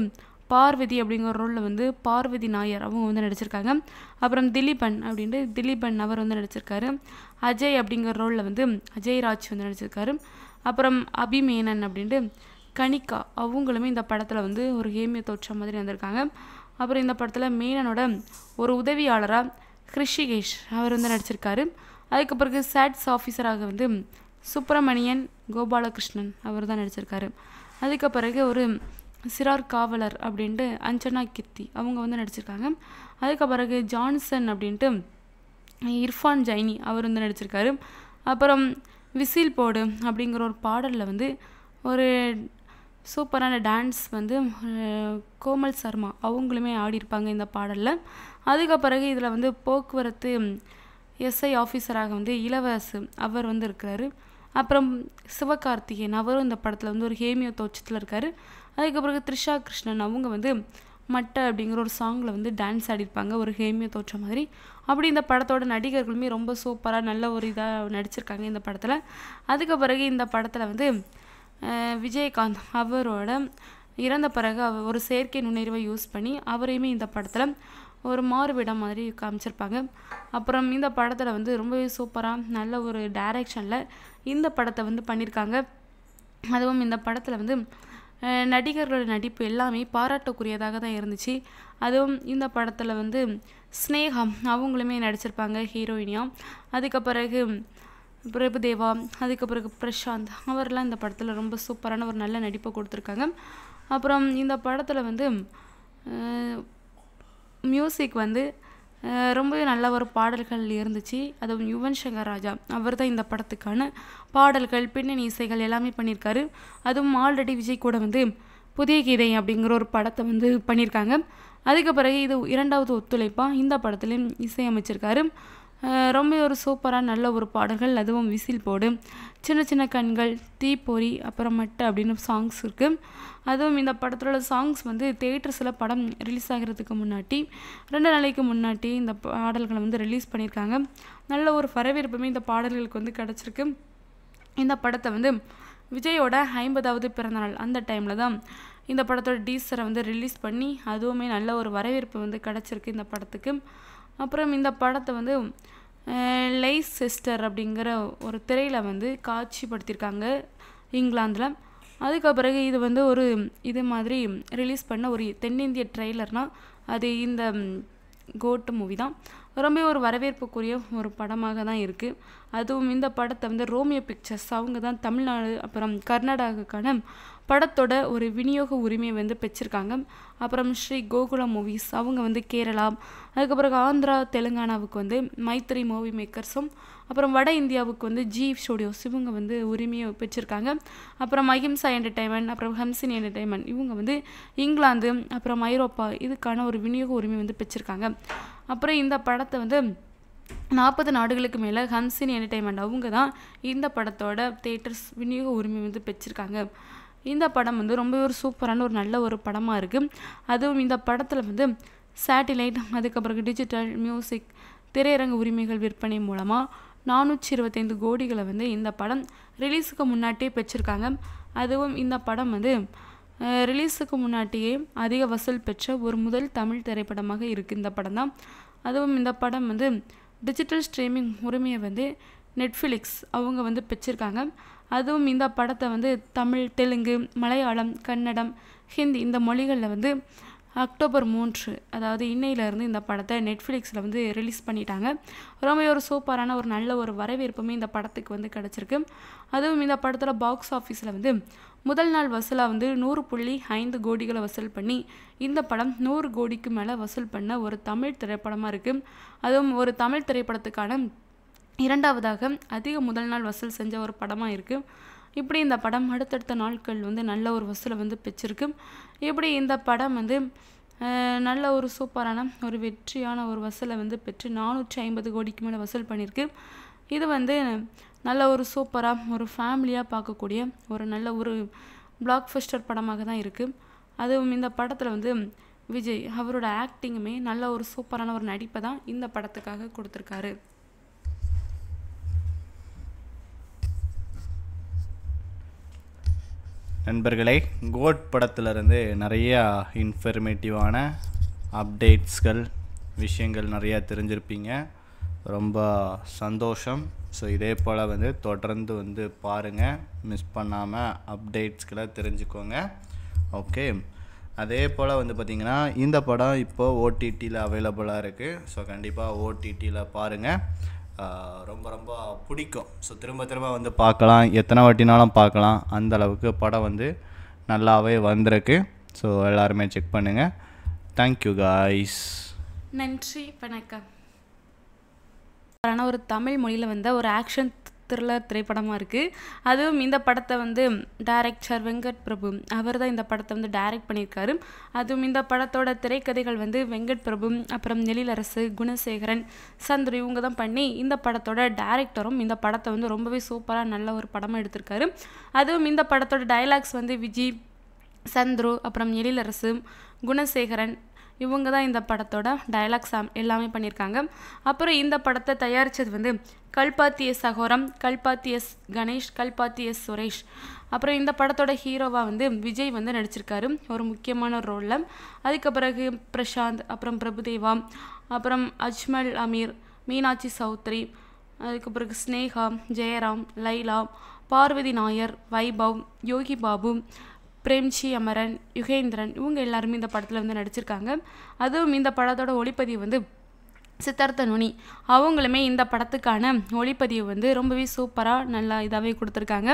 பார்வதி அப்படிங்கிற ரோலில் வந்து பார்வதி நாயர் அவங்க வந்து நடிச்சிருக்காங்க அப்புறம் திலீபன் அப்படின்ட்டு திலீபன் அவர் வந்து நடிச்சிருக்காரு அஜய் அப்படிங்கிற ரோலில் வந்து அஜய் ராஜ் வந்து நடிச்சிருக்காரு அப்புறம் அபிமேனன் அப்படின்ட்டு கணிகா அவங்களுமே இந்த படத்தில் வந்து ஒரு ஹேமிய தோற்ற மாதிரி வந்திருக்காங்க அப்புறம் இந்த படத்தில் மேனனோட ஒரு உதவியாளராக ஹிருஷிகேஷ் அவர் வந்து நடிச்சிருக்காரு அதுக்கு பிறகு சேட்ஸ் ஆஃபீஸராக வந்து சுப்பிரமணியன் கோபாலகிருஷ்ணன் அவர் தான் நடிச்சிருக்காரு அதுக்கு பிறகு ஒரு சிறார் காவலர் அப்படின்ட்டு அஞ்சனா கிர்த்தி அவங்க வந்து நடிச்சிருக்காங்க அதுக்கு பிறகு ஜான்சன் அப்படின்ட்டு இர்ஃபான் ஜைனி அவர் வந்து நடிச்சிருக்காரு அப்புறம் விசில் போடு அப்படிங்கிற ஒரு பாடலில் வந்து ஒரு சூப்பரான டான்ஸ் வந்து கோமல் சர்மா அவங்களுமே ஆடியிருப்பாங்க இந்த பாடலில் அதுக்கு பிறகு இதில் வந்து போக்குவரத்து எஸ்ஐ ஆஃபீஸராக வந்து இளவரசு அவர் வந்து இருக்கிறாரு அப்புறம் சிவகார்த்திகேயன் அவரும் இந்த படத்தில் வந்து ஒரு ஹேமியோ தோச்சத்தில் இருக்கார் அதுக்கப்புறம் த்ரிஷா கிருஷ்ணன் அவங்க வந்து மட்டை அப்படிங்கிற ஒரு சாங்கில் வந்து டான்ஸ் ஆடிருப்பாங்க ஒரு ஹேமியோ தோற்ற மாதிரி அப்படி இந்த படத்தோட நடிகர்களுமே ரொம்ப சூப்பராக நல்ல ஒரு இதாக நடிச்சிருக்காங்க இந்த படத்தில் அதுக்கு பிறகு இந்த படத்தில் வந்து விஜயகாந்த் அவரோட இறந்த பிறகு அவர் ஒரு செயற்கை நுண்ணறிவை யூஸ் பண்ணி அவரையுமே இந்த படத்தில் ஒரு மாறுவிடம் மாதிரி காமிச்சிருப்பாங்க அப்புறம் இந்த படத்தில் வந்து ரொம்பவே சூப்பராக நல்ல ஒரு டைரக்ஷனில் இந்த படத்தை வந்து பண்ணியிருக்காங்க அதுவும் இந்த படத்தில் வந்து நடிகர்களோட நடிப்பு எல்லாமே பாராட்டக்கூடியதாக தான் இருந்துச்சு அதுவும் இந்த படத்தில் வந்து ஸ்னேகம் அவங்களுமே நடிச்சிருப்பாங்க ஹீரோயினியாக அதுக்கு பிறகு பிரபுதேவா அதுக்கு பிறகு பிரசாந்த் அவரெலாம் இந்த படத்தில் ரொம்ப சூப்பரான ஒரு நல்ல நடிப்பை கொடுத்துருக்காங்க அப்புறம் இந்த படத்தில் வந்து மியூசிக் வந்து ரொம்பவே நல்ல ஒரு பாடல்கள் இருந்துச்சு அதுவும் யுவன் சங்கர் ராஜா அவர் தான் இந்த படத்துக்கான பாடல்கள் பின்னணி இசைகள் எல்லாமே பண்ணியிருக்காரு அதுவும் ஆல்ரெடி விஜய் கூட வந்து புதிய கீதை அப்படிங்கிற ஒரு படத்தை வந்து பண்ணியிருக்காங்க அதுக்கு பிறகு இது இரண்டாவது ஒத்துழைப்பாக இந்த படத்துலேயும் இசையமைச்சிருக்காரு ரொம்ப ஒரு சூப்பராக நல்ல ஒரு பாடல்கள் அதுவும் விசில் போடு சின்ன சின்ன கண்கள் தீப்பொறி அப்புறமட்டு அப்படின்னு சாங்ஸ் இருக்குது அதுவும் இந்த படத்தோட சாங்ஸ் வந்து தேட்டர்ஸில் படம் ரிலீஸ் ஆகிறதுக்கு முன்னாடி ரெண்டு நாளைக்கு முன்னாடி இந்த பாடல்களை வந்து ரிலீஸ் பண்ணியிருக்காங்க நல்ல ஒரு வரவேற்புமே இந்த பாடல்களுக்கு வந்து கிடச்சிருக்கு இந்த படத்தை வந்து விஜயோட ஐம்பதாவது பிறந்தநாள் அந்த டைமில் தான் இந்த படத்தோட டீசரை வந்து ரிலீஸ் பண்ணி அதுவுமே நல்ல ஒரு வரவேற்பு வந்து கிடச்சிருக்கு இந்த படத்துக்கு அப்புறம் இந்த படத்தை வந்து லைஸ் சிஸ்டர் அப்படிங்கிற ஒரு திரையில் வந்து காட்சிப்படுத்தியிருக்காங்க இங்கிலாந்தில் அதுக்கு பிறகு இது வந்து ஒரு இது மாதிரி ரிலீஸ் பண்ண ஒரு தென்னிந்திய ட்ரெய்லர்னால் அது இந்த கோட்டு மூவி தான் ரொம்ப ஒரு வரவேற்புக்குரிய ஒரு படமாக தான் இருக்குது அதுவும் இந்த படத்தை வந்து ரோமியோ பிக்சர்ஸ் அவங்க தான் தமிழ்நாடு அப்புறம் கர்நாடகாவுக்கான படத்தோட ஒரு விநியோக உரிமையை வந்து பெற்றிருக்காங்க அப்புறம் ஸ்ரீ கோகுலா மூவிஸ் அவங்க வந்து கேரளா அதுக்கப்புறம் ஆந்திரா தெலுங்கானாவுக்கு வந்து மைத்ரி மூவி மேக்கர்ஸும் அப்புறம் வட இந்தியாவுக்கு வந்து ஜி ஸ்டுடியோஸ் இவங்க வந்து உரிமையை பெற்றிருக்காங்க அப்புறம் மஹிம்சா என்டர்டைன்மெண்ட் அப்புறம் ஹம்சின் என்டர்டைன்மெண்ட் இவங்க வந்து இங்கிலாந்து அப்புறம் ஐரோப்பா இதுக்கான ஒரு விநியோக உரிமை வந்து பெற்றிருக்காங்க அப்புறம் இந்த படத்தை வந்து நாற்பது நாடுகளுக்கு மேலே ஹம்சின் என்டர்டைன்மெண்ட் அவங்க தான் இந்த படத்தோட தேட்டர்ஸ் விநியோக உரிமை வந்து பெற்றிருக்காங்க இந்த படம் வந்து ரொம்ப ஒரு சூப்பரான ஒரு நல்ல ஒரு படமாக இருக்குது அதுவும் இந்த படத்தில் வந்து சேட்டிலைட் அதுக்கப்புறம் டிஜிட்டல் மியூசிக் திரையரங்கு உரிமைகள் விற்பனை மூலமாக நானூற்றி இருபத்தைந்து கோடிகளை வந்து இந்த படம் ரிலீஸுக்கு முன்னாட்டியே பெற்றிருக்காங்க அதுவும் இந்த படம் வந்து ரிலீஸுக்கு முன்னாட்டியே அதிக வசூல் பெற்ற ஒரு முதல் தமிழ் திரைப்படமாக இருக்குது இந்த படம் தான் அதுவும் இந்த படம் வந்து டிஜிட்டல் ஸ்ட்ரீமிங் உரிமையை வந்து நெட்ஃப்ளிக்ஸ் அவங்க வந்து பெற்றிருக்காங்க அதுவும் இந்த படத்தை வந்து தமிழ் தெலுங்கு மலையாளம் கன்னடம் ஹிந்தி இந்த மொழிகளில் வந்து அக்டோபர் மூன்று அதாவது இன்னையிலேருந்து இந்த படத்தை நெட்ஃப்ளிக்ஸில் வந்து ரிலீஸ் பண்ணிட்டாங்க ரொம்ப ஒரு சூப்பரான ஒரு நல்ல ஒரு வரவேற்புமே இந்த படத்துக்கு வந்து கிடச்சிருக்கு அதுவும் இந்த படத்தில் பாக்ஸ் ஆஃபீஸில் வந்து முதல் நாள் வசூலாக வந்து நூறு புள்ளி ஐந்து கோடிகளை வசூல் பண்ணி இந்த படம் நூறு கோடிக்கு மேலே வசூல் பண்ண ஒரு தமிழ் திரைப்படமாக இருக்குது அதுவும் ஒரு தமிழ் திரைப்படத்துக்கான இரண்டாவதாக அதிக முதல் நாள் வசூல் செஞ்ச ஒரு படமாக இருக்குது இப்படி இந்த படம் அடுத்தடுத்த நாட்கள் வந்து நல்ல ஒரு வசூலை வந்து பெற்றிருக்கு இப்படி இந்த படம் வந்து நல்ல ஒரு சூப்பரான ஒரு வெற்றியான ஒரு வசூலை வந்து பெற்று நானூற்றி ஐம்பது கோடிக்கு மேலே வசூல் பண்ணியிருக்கு இது வந்து நல்ல ஒரு சூப்பராக ஒரு ஃபேமிலியாக பார்க்கக்கூடிய ஒரு நல்ல ஒரு பிளாக் ஃபஸ்டர் படமாக தான் இருக்குது அதுவும் இந்த படத்தில் வந்து விஜய் அவரோட ஆக்டிங்குமே நல்ல ஒரு சூப்பரான ஒரு நடிப்பை தான் இந்த படத்துக்காக கொடுத்துருக்காரு நண்பர்களே கோட் படத்துலேருந்து நிறையா இன்ஃபர்மேட்டிவான அப்டேட்ஸ்கள் விஷயங்கள் நிறையா தெரிஞ்சிருப்பீங்க ரொம்ப சந்தோஷம் ஸோ இதே போல் வந்து தொடர்ந்து வந்து பாருங்கள் மிஸ் பண்ணாமல் அப்டேட்ஸ்களை தெரிஞ்சுக்கோங்க ஓகே அதே போல் வந்து பார்த்திங்கன்னா இந்த படம் இப்போது ஓடிடியில் அவைலபிளாக இருக்குது ஸோ கண்டிப்பாக ஓடிடியில் பாருங்கள் ரொம்ப ரொம்ப பிடிக்கும் ஸோ திரும்ப திரும்ப வந்து பார்க்கலாம் எத்தனை வாட்டினாலும் பார்க்கலாம் அந்த அளவுக்கு படம் வந்து நல்லாவே வந்திருக்கு ஸோ எல்லாருமே செக் பண்ணுங்கள் தேங்க்யூ காய்ஸ் நன்றி வணக்கம் ஒரு தமிழ் மொழியில் வந்த ஒரு ஆக்ஷன் த்ரில்லர் திரைப்படமாக இருக்குது அதுவும் இந்த படத்தை வந்து டைரக்டர் வெங்கட் பிரபு அவர் தான் இந்த படத்தை வந்து டைரக்ட் பண்ணியிருக்காரு அதுவும் இந்த படத்தோட திரைக்கதைகள் வந்து வெங்கட் பிரபு அப்புறம் எழிலரசு குணசேகரன் சந்துரு இவங்க தான் பண்ணி இந்த படத்தோட டைரக்டரும் இந்த படத்தை வந்து ரொம்பவே சூப்பராக நல்ல ஒரு படமாக எடுத்திருக்காரு அதுவும் இந்த படத்தோட டைலாக்ஸ் வந்து விஜி சந்துரு அப்புறம் எழிலரசு குணசேகரன் இவங்க தான் இந்த படத்தோட டைலாக்ஸ் எல்லாமே பண்ணியிருக்காங்க அப்புறம் இந்த படத்தை தயாரித்தது வந்து Kalpathi S Aghoram Kalpathi S Ganesh Kalpathi S Suresh அப்புறம் இந்த படத்தோட ஹீரோவாக வந்து விஜய் வந்து நடிச்சிருக்காரு ஒரு முக்கியமான ரோலில் அதுக்கு பிறகு பிரசாந்த் அப்புறம் பிரபுதேவா அப்புறம் அஜ்மல் அமீர் மீனாட்சி சௌத்ரி அதுக்கு பிறகு ஸ்னேகா ஜெயராம் லைலா பார்வதி நாயர் வைபவ் யோகி பாபு பிரேம்ஜி அமரன் யுகேந்திரன் இவங்க எல்லாருமே இந்த படத்தில் வந்து நடிச்சிருக்காங்க அதுவும் இந்த படத்தோட ஒளிப்பதிவு வந்து சித்தார்த்த நுனி அவங்களுமே இந்த படத்துக்கான ஒளிப்பதிவு வந்து ரொம்பவே சூப்பராக நல்லா இதாகவே கொடுத்துருக்காங்க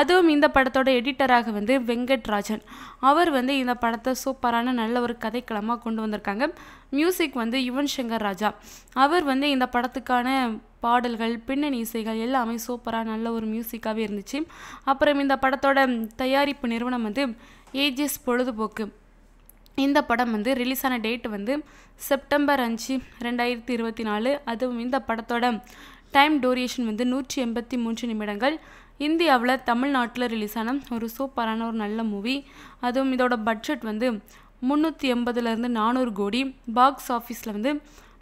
அதுவும் இந்த படத்தோட எடிட்டராக வந்து வெங்கட்ராஜன் அவர் வந்து இந்த படத்தை சூப்பரான நல்ல ஒரு கதைக்களமாக கொண்டு வந்திருக்காங்க மியூசிக் வந்து யுவன் சங்கர் ராஜா அவர் வந்து இந்த படத்துக்கான பாடல்கள் பின்னணி இசைகள் எல்லாமே சூப்பராக நல்ல ஒரு மியூசிக்காகவே இருந்துச்சு அப்புறம் இந்த படத்தோட தயாரிப்பு நிறுவனம் வந்து ஏஜிஸ் பொழுதுபோக்கு இந்த படம் வந்து ரிலீஸ் ஆன டேட் வந்து செப்டம்பர் அஞ்சு ரெண்டாயிரத்தி இருபத்தி நாலு அதுவும் இந்த படத்தோட டைம் டூரியேஷன் வந்து நூற்றி எண்பத்தி மூன்று நிமிடங்கள் இந்தியாவில் தமிழ்நாட்டில் ரிலீஸ் ஆன ஒரு சூப்பரான ஒரு நல்ல மூவி அதுவும் இதோட பட்ஜெட் வந்து முந்நூற்றி எண்பதுலேருந்து நானூறு கோடி பாக்ஸ் ஆஃபீஸில் வந்து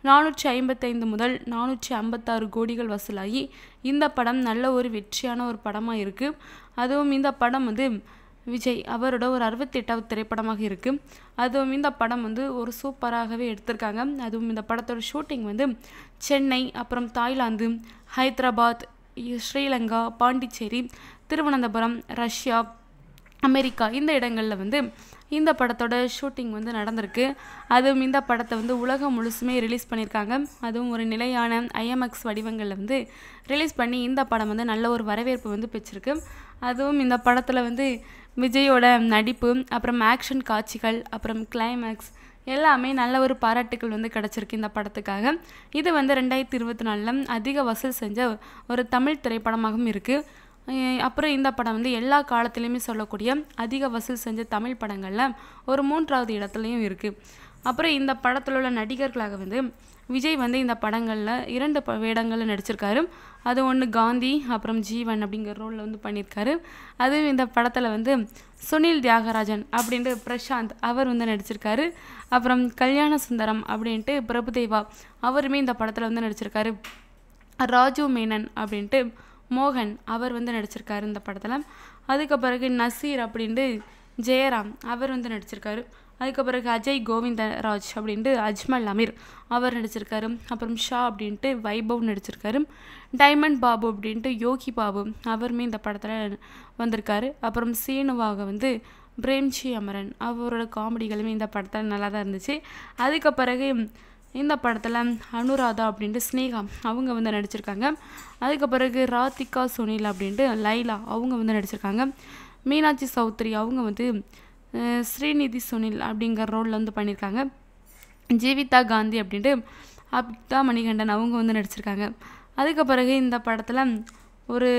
நானூற்றி ஐம்பத்தைந்து முதல் நானூற்றி ஐம்பத்தாறு கோடிகள் வசூலாகி இந்த படம் நல்ல ஒரு வெற்றியான ஒரு படமாக இருக்குது அதுவும் இந்த படம் வந்து விஜய் அவரோட ஒரு அறுபத்தி எட்டாவது திரைப்படமாக இருக்குது அதுவும் இந்த படம் வந்து ஒரு சூப்பராகவே எடுத்திருக்காங்க அதுவும் இந்த படத்தோட ஷூட்டிங் வந்து சென்னை அப்புறம் Thailand Hyderabad Sri Lanka Pondicherry Thiruvananthapuram Russia America இந்த இடங்களில் வந்து இந்த படத்தோட ஷூட்டிங் வந்து நடந்திருக்கு அதுவும் இந்த படத்தை வந்து உலகம் முழுசுமே ரிலீஸ் பண்ணியிருக்காங்க அதுவும் ஒரு நிலையான ஐஎம்எக்ஸ் வடிவங்களில் வந்து ரிலீஸ் பண்ணி இந்த படம் வந்து நல்ல ஒரு வரவேற்பு வந்து பெற்றிருக்கு அதுவும் இந்த படத்தில் வந்து விஜயோட நடிப்பு அப்புறம் ஆக்ஷன் காட்சிகள் அப்புறம் கிளைமேக்ஸ் எல்லாமே நல்ல ஒரு பாராட்டுகள் வந்து கிடச்சிருக்கு இந்த படத்துக்காக இது வந்து ரெண்டாயிரத்தி இருபத்தி நாலில் அதிக வசூல் செஞ்ச ஒரு தமிழ் திரைப்படமாகவும் இருக்குது அப்புறம் இந்த படம் வந்து எல்லா காலத்துலேயுமே சொல்லக்கூடிய அதிக வசூல் செஞ்ச தமிழ் படங்களில் ஒரு மூன்றாவது இடத்துலையும் இருக்குது அப்புறம் இந்த படத்தில் உள்ள நடிகர்களாக வந்து விஜய் வந்து இந்த படங்களில் இரண்டு வேடங்களில் நடிச்சிருக்காரு அது ஒன்று காந்தி அப்புறம் ஜீவன் அப்படிங்கிற ரோலில் வந்து பண்ணியிருக்காரு அதுவும் இந்த படத்தில் வந்து சுனில் தியாகராஜன் அப்படின்ட்டு பிரசாந்த் அவர் வந்து நடிச்சிருக்காரு அப்புறம் கல்யாண சுந்தரம் அப்படின்ட்டு பிரபுதேவா அவருமே இந்த படத்தில் வந்து நடிச்சிருக்காரு ராஜு மேனன் அப்படின்ட்டு மோகன் அவர் வந்து நடிச்சிருக்காரு இந்த படத்தில் அதுக்கு பிறகு நசீர் அப்படின்ட்டு ஜெயராம் அவர் வந்து நடிச்சிருக்காரு அதுக்கப்புறம் அஜய் கோவிந்தராஜ் அப்படின்ட்டு அஜ்மல் அமீர் அவர் நடிச்சிருக்காரு அப்புறம் ஷா அப்படின்ட்டு வைபவ் நடிச்சிருக்காரு டைமண்ட் பாபு அப்படின்ட்டு யோகி பாபு அவருமே இந்த படத்தில் வந்திருக்காரு அப்புறம் சீனுவாக வந்து பிரேம்ஜி அமரன் அவரோட காமெடிகளுமே இந்த படத்தில் நல்லா தான் இருந்துச்சு அதுக்கு பிறகு இந்த படத்தில் அனுராதா அப்படின்ட்டு ஸ்னேகா அவங்க வந்து நடிச்சிருக்காங்க அதுக்கு பிறகு ராதிகா சுனில் அப்படின்ட்டு லைலா அவங்க வந்து நடிச்சிருக்காங்க மீனாட்சி சௌத்ரி அவங்க வந்து ஸ்ரீநிதி சுனில் அப்படிங்கிற ரோலில் வந்து பண்ணியிருக்காங்க ஜீவிதா காந்தி அப்படின்ட்டு அப்தா மணிகண்டன் அவங்க வந்து நடிச்சிருக்காங்க அதுக்கு பிறகு இந்த படத்தில் ஒரு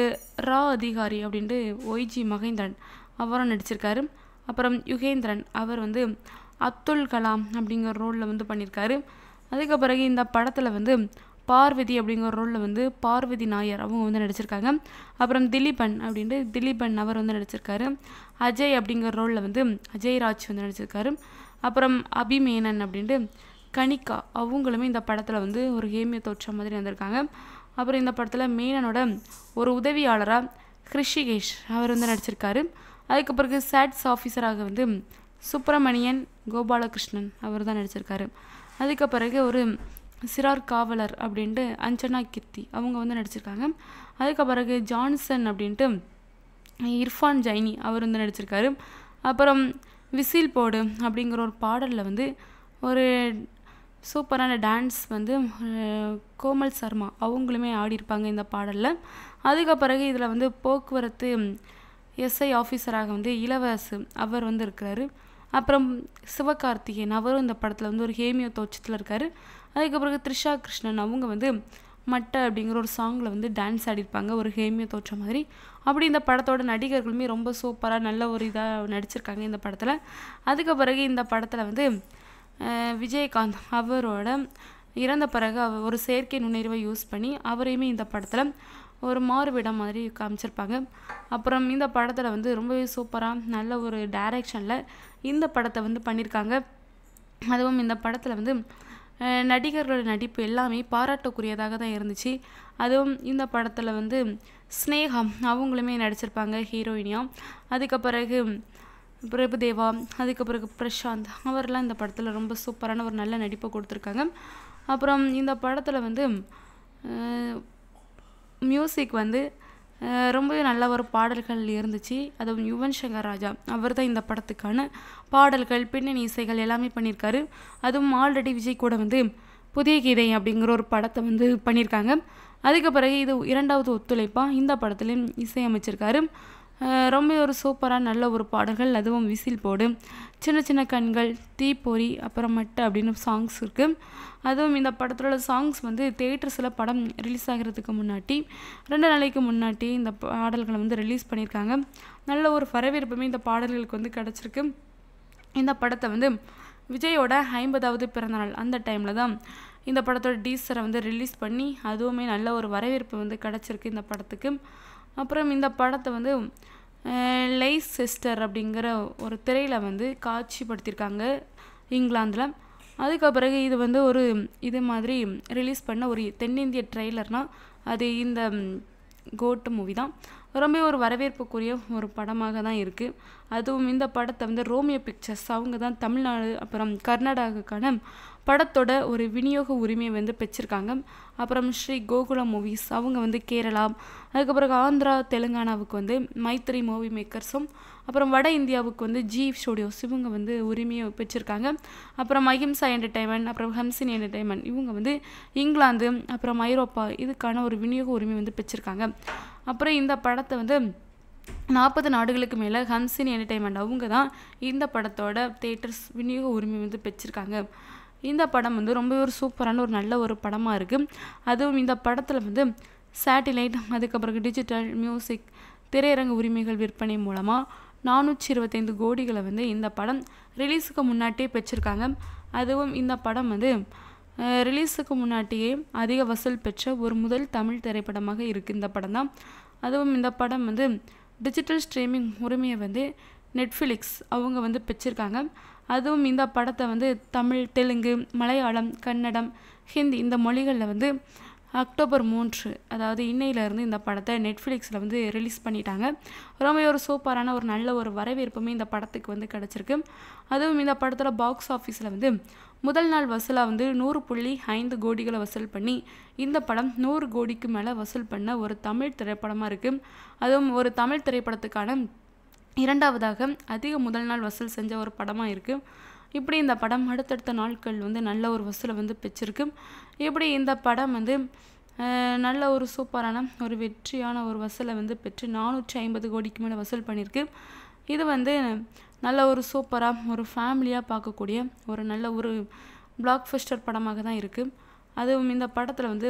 ரா அதிகாரி அப்படின்ட்டு ஒய்ஜி மகேந்திரன் அவரும் நடிச்சிருக்காரு அப்புறம் யுகேந்திரன் அவர் வந்து அப்துல் கலாம் அப்படிங்கிற ரோலில் வந்து பண்ணியிருக்காரு அதுக்கு பிறகு இந்த படத்தில் வந்து பார்வதி அப்படிங்கிற ரோலில் வந்து பார்வதி நாயர் அவங்க வந்து நடிச்சிருக்காங்க அப்புறம் திலீபன் அப்படின்ட்டு திலீபன் அவர் வந்து நடிச்சிருக்காரு அஜய் அப்படிங்கிற ரோலில் வந்து அஜய் ராஜ் வந்து நடிச்சிருக்காரு அப்புறம் அபிமேனன் அப்படின்ட்டு கணிகா அவங்களுமே இந்த படத்தில் வந்து ஒரு ஹேமிய தோற்ற மாதிரி வந்திருக்காங்க அப்புறம் இந்த படத்தில் மேனனோட ஒரு உதவியாளராக ஹிருஷிகேஷ் அவர் வந்து நடிச்சிருக்காரு அதுக்கு பிறகு சேட்ஸ் ஆஃபீஸராக வந்து சுப்பிரமணியன் கோபாலகிருஷ்ணன் அவர் தான் நடிச்சிருக்காரு அதுக்கு பிறகு ஒரு சிறார் காவலர் அப்படின்ட்டு அஞ்சனா கித்தி அவங்க வந்து நடிச்சிருக்காங்க அதுக்கு பிறகு ஜான்சன் அப்படின்ட்டு இர்ஃபான் ஜைனி அவர் வந்து நடிச்சிருக்காரு அப்புறம் விசில் போடு அப்படிங்கிற ஒரு பாடலில் வந்து ஒரு சூப்பரான டான்ஸ் வந்து கோமல் சர்மா அவங்களுமே ஆடியிருப்பாங்க இந்த பாடலில் அதுக்கு பிறகு இதில் வந்து போக்குவரத்து எஸ்ஐ ஆஃபீஸராக வந்து இளவரசு அவர் வந்து இருக்கிறாரு அப்புறம் சிவகார்த்திகேயன் அவரும் இந்த படத்தில் வந்து ஒரு ஹேமியோ தோச்சத்தில் இருக்கார் அதுக்கு பிறகு த்ரிஷா கிருஷ்ணன் அவங்க வந்து மட்டை அப்படிங்கிற ஒரு சாங்கில் வந்து டான்ஸ் ஆடிருப்பாங்க ஒரு ஹேமிய தோற்ற மாதிரி அப்படி இந்த படத்தோட நடிகர்களுமே ரொம்ப சூப்பராக நல்ல ஒரு இதாக நடிச்சிருக்காங்க இந்த படத்தில் அதுக்கு பிறகு இந்த படத்தில் வந்து விஜயகாந்த் அவரோட இறந்த பிறகு அவர் ஒரு செயற்கை நுண்ணறிவை யூஸ் பண்ணி அவரையுமே இந்த படத்தில் ஒரு மாறுவிடம் மாதிரி காமிச்சிருப்பாங்க அப்புறம் இந்த படத்தில் வந்து ரொம்பவே சூப்பராக நல்ல ஒரு டைரெக்ஷனில் இந்த படத்தை வந்து பண்ணியிருக்காங்க அதுவும் இந்த படத்தில் வந்து நடிகர்களோட நடிப்பு எல்லாமே பாராட்டக்குரியதாக தான் இருந்துச்சு அதுவும் இந்த படத்தில் வந்து ஸ்னேகம் அவங்களுமே நடிச்சிருப்பாங்க ஹீரோயினியாக அதுக்கு பிறகு பிரபுதேவா அதுக்கு பிறகு பிரசாந்த் அவரெல்லாம் இந்த படத்தில் ரொம்ப சூப்பரான ஒரு நல்ல நடிப்பை கொடுத்துருக்காங்க அப்புறம் இந்த படத்தில் வந்து மியூசிக் வந்து ரொம்பவே நல்ல ஒரு பாடல்கள் இருந்துச்சு அதுவும் யுவன் சங்கர் ராஜா அவர் தான் இந்த படத்துக்கான பாடல்கள் பின்னணி இசைகள் எல்லாமே பண்ணியிருக்காரு அதுவும் ஆல்ரெடி விஜய் கூட வந்து புதிய கீதை அப்படிங்கிற ஒரு படத்தை வந்து பண்ணியிருக்காங்க அதுக்கு பிறகு இது இரண்டாவது ஒத்துழைப்பாக இந்த படத்துலேயும் இசையமைச்சிருக்காரு ரொம்ப ஒரு சூப்பராக நல்ல ஒரு பாடல்கள் அதுவும் விசில் போடு சின்ன சின்ன கண்கள் தீப்பொறி அப்புறமட்டு அப்படின்னு சாங்ஸ் இருக்குது அதுவும் இந்த படத்தோட சாங்ஸ் வந்து தேட்டர்ஸில் படம் ரிலீஸ் ஆகிறதுக்கு முன்னாடி ரெண்டு நாளைக்கு முன்னாடி இந்த பாடல்களை வந்து ரிலீஸ் பண்ணியிருக்காங்க நல்ல ஒரு வரவேற்புமே இந்த பாடல்களுக்கு வந்து கிடச்சிருக்கு இந்த படத்தை வந்து விஜயோட ஐம்பதாவது பிறந்தநாள் அந்த டைமில் தான் இந்த படத்தோட டீசரை வந்து ரிலீஸ் பண்ணி அதுவுமே நல்ல ஒரு வரவேற்பு வந்து கிடச்சிருக்கு இந்த படத்துக்கு அப்புறம் இந்த படத்தை வந்து லைஸ் சிஸ்டர் அப்படிங்கிற ஒரு திரையில் வந்து காட்சிப்படுத்தியிருக்காங்க இங்கிலாந்தில் அதுக்கு பிறகு இது வந்து ஒரு இது மாதிரி ரிலீஸ் பண்ண ஒரு தென்னிந்திய ட்ரெய்லர்னால் அது இந்த கோட்டு மூவி தான் ரொம்ப ஒரு வரவேற்புக்குரிய ஒரு படமாக தான் இருக்குது அதுவும் இந்த படத்தை வந்து ரோமியோ பிக்சர்ஸ் அவங்க தான் தமிழ்நாடு அப்புறம் கர்நாடகாக்கான படத்தோட ஒரு விநியோக உரிமையை வந்து பெற்றிருக்காங்க அப்புறம் ஸ்ரீ கோகுலம் மூவிஸ் அவங்க வந்து கேரளா அதுக்கப்புறம் ஆந்திரா தெலுங்கானாவுக்கு வந்து மைத்திரி மூவி மேக்கர்ஸும் அப்புறம் வட இந்தியாவுக்கு வந்து ஜி ஸ்டுடியோஸ் இவங்க வந்து உரிமையை பெற்றிருக்காங்க அப்புறம் அஹிம்சா என்டர்டைன்மெண்ட் அப்புறம் ஹம்சின் என்டர்டைன்மெண்ட் இவங்க வந்து இங்கிலாந்து அப்புறம் ஐரோப்பா இதுக்கான ஒரு விநியோக உரிமை வந்து பெற்றிருக்காங்க அப்புறம் இந்த படத்தை வந்து நாற்பது நாடுகளுக்கு மேலே ஹம்சின் என்டர்டைன்மெண்ட் அவங்க தான் இந்த படத்தோட தேட்டர்ஸ் விநியோக உரிமை வந்து பெற்றிருக்காங்க இந்த படம் வந்து ரொம்ப ஒரு சூப்பரான ஒரு நல்ல ஒரு படமாக இருக்குது அதுவும் இந்த படத்தில் வந்து சேட்டிலைட் அதுக்கப்புறம் டிஜிட்டல் மியூசிக் திரையரங்கு உரிமைகள் விற்பனை மூலமாக நானூற்றி இருபத்தைந்து கோடிகளை வந்து இந்த படம் ரிலீஸுக்கு முன்னாட்டியே பெற்றிருக்காங்க அதுவும் இந்த படம் வந்து ரிலீஸுக்கு முன்னாட்டியே அதிக வசூல் பெற்ற ஒரு முதல் தமிழ் திரைப்படமாக இருக்குது இந்த படம் தான் அதுவும் இந்த படம் வந்து டிஜிட்டல் ஸ்ட்ரீமிங் உரிமையை வந்து நெட்ஃப்ளிக்ஸ் அவங்க வந்து பெற்றிருக்காங்க அதுவும் இந்த படத்தை வந்து தமிழ் தெலுங்கு மலையாளம் கன்னடம் ஹிந்தி இந்த மொழிகளில் வந்து அக்டோபர் மூன்று அதாவது இன்னையிலேருந்து இந்த படத்தை நெட்ஃப்ளிக்ஸில் வந்து ரிலீஸ் பண்ணிட்டாங்க ரொம்ப ஒரு சூப்பரான ஒரு நல்ல ஒரு வரவேற்புமே இந்த படத்துக்கு வந்து கிடச்சிருக்கு அதுவும் இந்த படத்தில் பாக்ஸ் ஆஃபீஸில் வந்து முதல் நாள் வசூலாக வந்து நூறு புள்ளி ஐந்து கோடிகளை வசூல் பண்ணி இந்த படம் நூறு கோடிக்கு மேலே வசூல் பண்ண ஒரு தமிழ் திரைப்படமாக இருக்குது அதுவும் ஒரு தமிழ் திரைப்படத்துக்கான இரண்டாவதாக அதிக முதல் நாள் வசூல் செஞ்ச ஒரு படமாக இருக்குது இப்படி இந்த படம் அடுத்தடுத்த நாட்கள் வந்து நல்ல ஒரு வசூலை வந்து பெற்றிருக்கு இப்படி இந்த படம் வந்து நல்ல ஒரு சூப்பரான ஒரு வெற்றியான ஒரு வசூலை வந்து பெற்று நானூற்றி ஐம்பது கோடிக்கு மேலே வசூல் பண்ணியிருக்கு இது வந்து நல்ல ஒரு சூப்பராக ஒரு ஃபேமிலியாக பார்க்கக்கூடிய ஒரு நல்ல ஒரு பிளாக் ஃபஸ்டர் படமாக தான் இருக்குது அதுவும் இந்த படத்தில் வந்து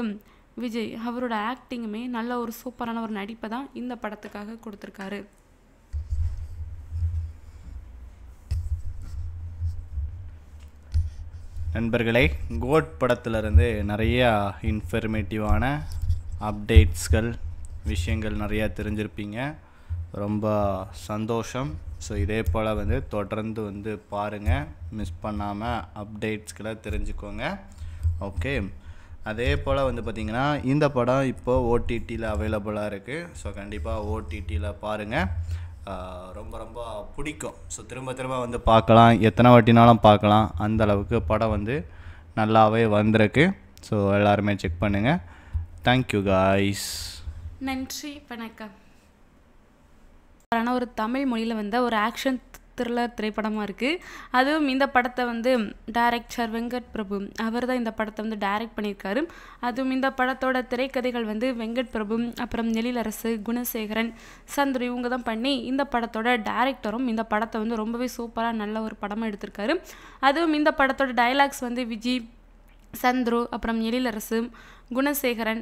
விஜய் அவரோட ஆக்டிங்குமே நல்ல ஒரு சூப்பரான ஒரு நடிப்பை தான் இந்த படத்துக்காக கொடுத்துருக்காரு நண்பர்களே கோட் படத்துலேருந்து நிறையா இன்ஃபர்மேட்டிவான அப்டேட்ஸ்கள் விஷயங்கள் நிறையா தெரிஞ்சிருப்பீங்க ரொம்ப சந்தோஷம் ஸோ இதே போல் வந்து தொடர்ந்து வந்து பாருங்கள் மிஸ் பண்ணாமல் அப்டேட்ஸ்களை தெரிஞ்சுக்கோங்க ஓகே அதே போல் வந்து பார்த்திங்கன்னா இந்த படம் இப்போது ஓடிடியில் அவைலபிளாக இருக்குது ஸோ கண்டிப்பாக ஓடிடியில் பாருங்கள் ரொம்ப ரொம்ப பிடிக்கும் ஸோ திரும்ப திரும்ப வந்து பார்க்கலாம் எத்தனை வாட்டினாலும் பார்க்கலாம் அந்த அளவுக்கு படம் வந்து நல்லாவே வந்திருக்கு ஸோ எல்லாருமே செக் பண்ணுங்கள் தேங்க்யூ காய்ஸ் நன்றி வணக்கம் ஒரு தமிழ் மொழியில் வந்த ஒரு ஆக்ஷன் த்ரில்லர் திரைப்படமாக இருக்குது அதுவும் இந்த படத்தை வந்து டைரக்டர் வெங்கட் பிரபு அவர் தான் இந்த படத்தை வந்து டைரக்ட் பண்ணியிருக்காரு அதுவும் இந்த படத்தோட திரைக்கதைகள் வந்து வெங்கட் பிரபு அப்புறம் எழிலரசு குணசேகரன் சந்துரு இவங்க தான் பண்ணி இந்த படத்தோட டேரக்டரும் இந்த படத்தை வந்து ரொம்பவே சூப்பராக நல்ல ஒரு படமாக எடுத்திருக்காரு அதுவும் இந்த படத்தோட டைலாக்ஸ் வந்து விஜய் சந்துரு அப்புறம் எழிலரசு குணசேகரன்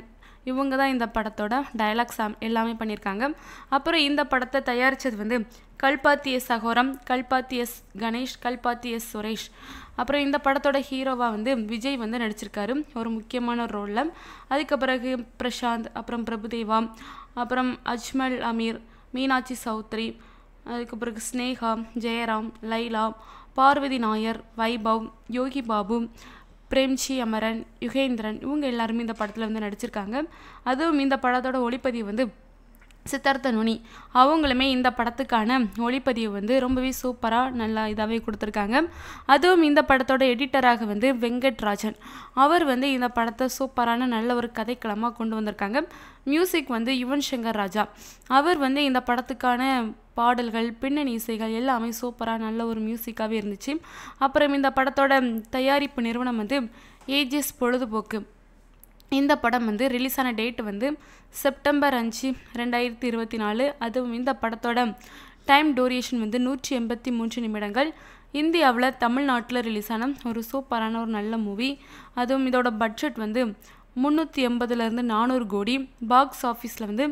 இவங்க தான் இந்த படத்தோட டயலாக்ஸ் எல்லாமே பண்ணியிருக்காங்க அப்புறம் இந்த படத்தை தயாரித்தது வந்து Kalpathi S Aghoram Kalpathi S Ganesh Kalpathi S Suresh அப்புறம் இந்த படத்தோட ஹீரோவாக வந்து விஜய் வந்து நடிச்சிருக்காரு ஒரு முக்கியமான ரோலில் அதுக்கு பிறகு பிரசாந்த் அப்புறம் பிரபுதேவா அப்புறம் அஜ்மல் அமீர் மீனாட்சி சௌத்ரி அதுக்கு பிறகு ஸ்னேகா ஜெயராம் லைலா பார்வதி நாயர் வைபவ் யோகி பாபு பிரேம்ஜி அமரன் யுகேந்திரன் இவங்க எல்லாருமே இந்த படத்தில் வந்து நடிச்சிருக்காங்க அதுவும் இந்த படத்தோட ஒளிப்பதிவு வந்து சித்தார்த்த நுனி அவங்களுமே இந்த படத்துக்கான ஒளிப்பதிவு வந்து ரொம்பவே சூப்பராக நல்லா இதாகவே கொடுத்துருக்காங்க அதுவும் இந்த படத்தோட எடிட்டராக வந்து வெங்கட்ராஜன் அவர் வந்து இந்த படத்தை சூப்பரான நல்ல ஒரு கதைக்களமாக கொண்டு வந்திருக்காங்க மியூசிக் வந்து யுவன் சங்கர் ராஜா அவர் வந்து இந்த படத்துக்கான பாடல்கள் பின்னணி இசைகள் எல்லாமே சூப்பராக நல்ல ஒரு மியூசிக்காகவே இருந்துச்சு அப்புறம் இந்த படத்தோட தயாரிப்பு நிறுவனம் வந்து ஏஜிஸ் பொழுதுபோக்கு இந்த படம் வந்து ரிலீஸ் ஆன டேட் வந்து செப்டம்பர் அஞ்சு ரெண்டாயிரத்தி இருபத்தி நாலு அதுவும் இந்த படத்தோட டைம் டூரியேஷன் வந்து நூற்றி எண்பத்தி மூன்று நிமிடங்கள் இந்தியாவில் தமிழ்நாட்டில் ரிலீஸ் ஆன ஒரு சூப்பரான ஒரு நல்ல மூவி அதுவும் இதோட பட்ஜெட் வந்து முந்நூற்றி எண்பதுலேருந்து நானூறு கோடி பாக்ஸ் ஆஃபீஸில் வந்து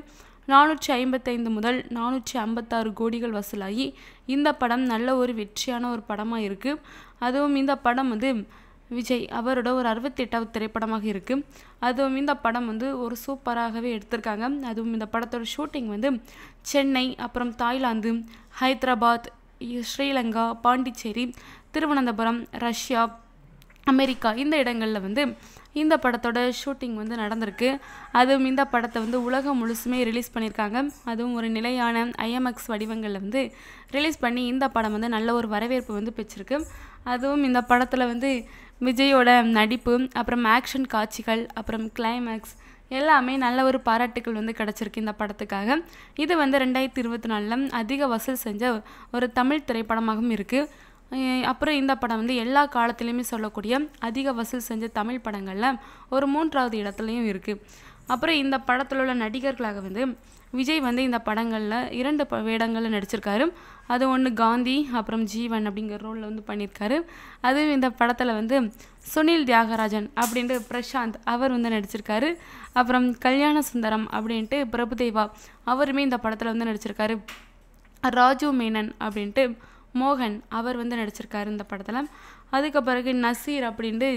நானூற்றி ஐம்பத்தைந்து முதல் நானூற்றி ஐம்பத்தாறு கோடிகள் வசூலாகி இந்த படம் நல்ல ஒரு வெற்றியான ஒரு படமாக இருக்குது அதுவும் இந்த படம் வந்து விஜய் அவரோட ஒரு அறுபத்தெட்டாவது திரைப்படமாக இருக்குது அதுவும் இந்த படம் வந்து ஒரு சூப்பராகவே எடுத்திருக்காங்க அதுவும் இந்த படத்தோட ஷூட்டிங் வந்து சென்னை அப்புறம் Thailand Hyderabad Sri Lanka Pondicherry Thiruvananthapuram Russia America இந்த இடங்களில் வந்து இந்த படத்தோட ஷூட்டிங் வந்து நடந்திருக்கு அதுவும் இந்த படத்தை வந்து உலகம் முழுசுமே ரிலீஸ் பண்ணியிருக்காங்க அதுவும் ஒரு நிலையான ஐஎம்எக்ஸ் வடிவங்களில் வந்து ரிலீஸ் பண்ணி இந்த படம் வந்து நல்ல ஒரு வரவேற்பு வந்து பெற்றிருக்கு அதுவும் இந்த படத்தில் வந்து விஜயோட நடிப்பு அப்புறம் ஆக்ஷன் காட்சிகள் அப்புறம் கிளைமேக்ஸ் எல்லாமே நல்ல ஒரு பாராட்டுகள் வந்து கிடச்சிருக்கு இந்த படத்துக்காக இது வந்து ரெண்டாயிரத்தி இருபத்தி நாலில் அதிக வசூல் செஞ்ச ஒரு தமிழ் திரைப்படமாகவும் இருக்குது அப்புறம் இந்த படம் வந்து எல்லா காலத்துலேயுமே சொல்லக்கூடிய அதிக வசூல் செஞ்ச தமிழ் படங்களில் ஒரு மூன்றாவது இடத்துலையும் இருக்குது அப்புறம் இந்த படத்தில் உள்ள நடிகர்களாக வந்து விஜய் வந்து இந்த படங்களில் இரண்டு ப வேடங்களில் நடிச்சிருக்காரு அது ஒன்று காந்தி அப்புறம் ஜீவன் அப்படிங்கிற ரோலில் வந்து பண்ணியிருக்காரு அதுவும் இந்த படத்தில் வந்து சுனில் தியாகராஜன் அப்படின்ட்டு பிரசாந்த் அவர் வந்து நடிச்சிருக்காரு அப்புறம் கல்யாண சுந்தரம் அப்படின்ட்டு பிரபுதேவா அவருமே இந்த படத்தில் வந்து நடிச்சிருக்காரு ராஜு மேனன் அப்படின்ட்டு மோகன் அவர் வந்து நடிச்சிருக்காரு இந்த படத்தில் அதுக்கு பிறகு நசீர் அப்படின்ட்டு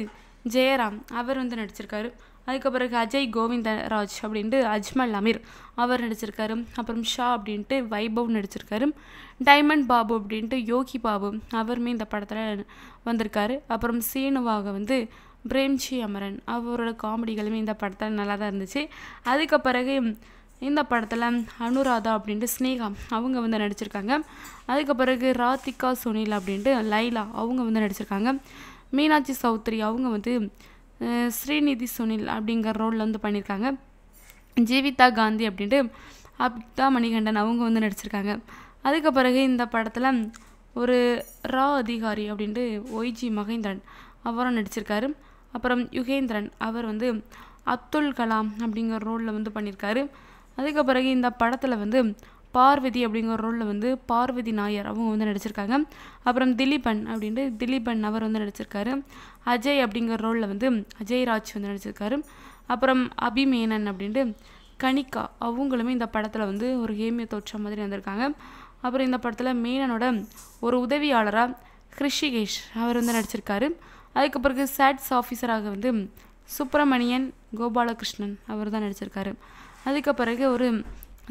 ஜெயராம் அவர் வந்து நடிச்சிருக்காரு அதுக்கப்புறம் அஜய் கோவிந்தராஜ் அப்படின்ட்டு அஜ்மல் அமீர் அவர் நடிச்சிருக்காரு அப்புறம் ஷா அப்படின்ட்டு வைபவ் நடிச்சிருக்காரு டைமண்ட் பாபு அப்படின்ட்டு யோகி பாபு அவருமே இந்த படத்தில் வந்திருக்காரு அப்புறம் சீனுவாக வந்து பிரேம்ஜி அமரன் அவரோட காமெடிகளுமே இந்த படத்தில் நல்லா தான் இருந்துச்சு அதுக்கு பிறகு இந்த படத்தில் அனுராதா அப்படின்ட்டு ஸ்னேகா அவங்க வந்து நடிச்சிருக்காங்க அதுக்கு பிறகு ராதிகா சுனில் அப்படின்ட்டு லைலா அவங்க வந்து நடிச்சிருக்காங்க மீனாட்சி சௌத்ரி அவங்க வந்து ஸ்ரீநிதி சுனில் அப்படிங்கிற ரோலில் வந்து பண்ணியிருக்காங்க ஜீவிதா காந்தி அப்படின்ட்டு அப்தா மணிகண்டன் அவங்க வந்து நடிச்சிருக்காங்க அதுக்கு பிறகு இந்த படத்தில் ஒரு ரா அதிகாரி அப்படின்ட்டு ஒய்ஜி மகேந்திரன் அவரும் நடிச்சிருக்காரு அப்புறம் யுகேந்திரன் அவர் வந்து அப்துல் கலாம் அப்படிங்கிற ரோலில் வந்து பண்ணியிருக்காரு அதுக்கு பிறகு இந்த படத்தில் வந்து பார்வதி அப்படிங்கிற ரோலில் வந்து பார்வதி நாயர் அவங்க வந்து நடிச்சிருக்காங்க அப்புறம் திலீபன் அப்படின்ட்டு திலீபன் அவர் வந்து நடிச்சிருக்காரு அஜய் அப்படிங்கிற ரோலில் வந்து அஜய் ராஜ் வந்து நடிச்சிருக்காரு அப்புறம் அபிமேனன் அப்படின்ட்டு கணிகா அவங்களுமே இந்த படத்தில் வந்து ஒரு ஹேமிய தோற்ற மாதிரி வந்திருக்காங்க அப்புறம் இந்த படத்தில் மேனனோட ஒரு உதவியாளராக ஹிருஷிகேஷ் அவர் வந்து நடிச்சிருக்காரு அதுக்கு பிறகு சேட்ஸ் ஆஃபீஸராக வந்து சுப்பிரமணியன் கோபாலகிருஷ்ணன் அவர் தான் நடிச்சிருக்காரு அதுக்கு பிறகு ஒரு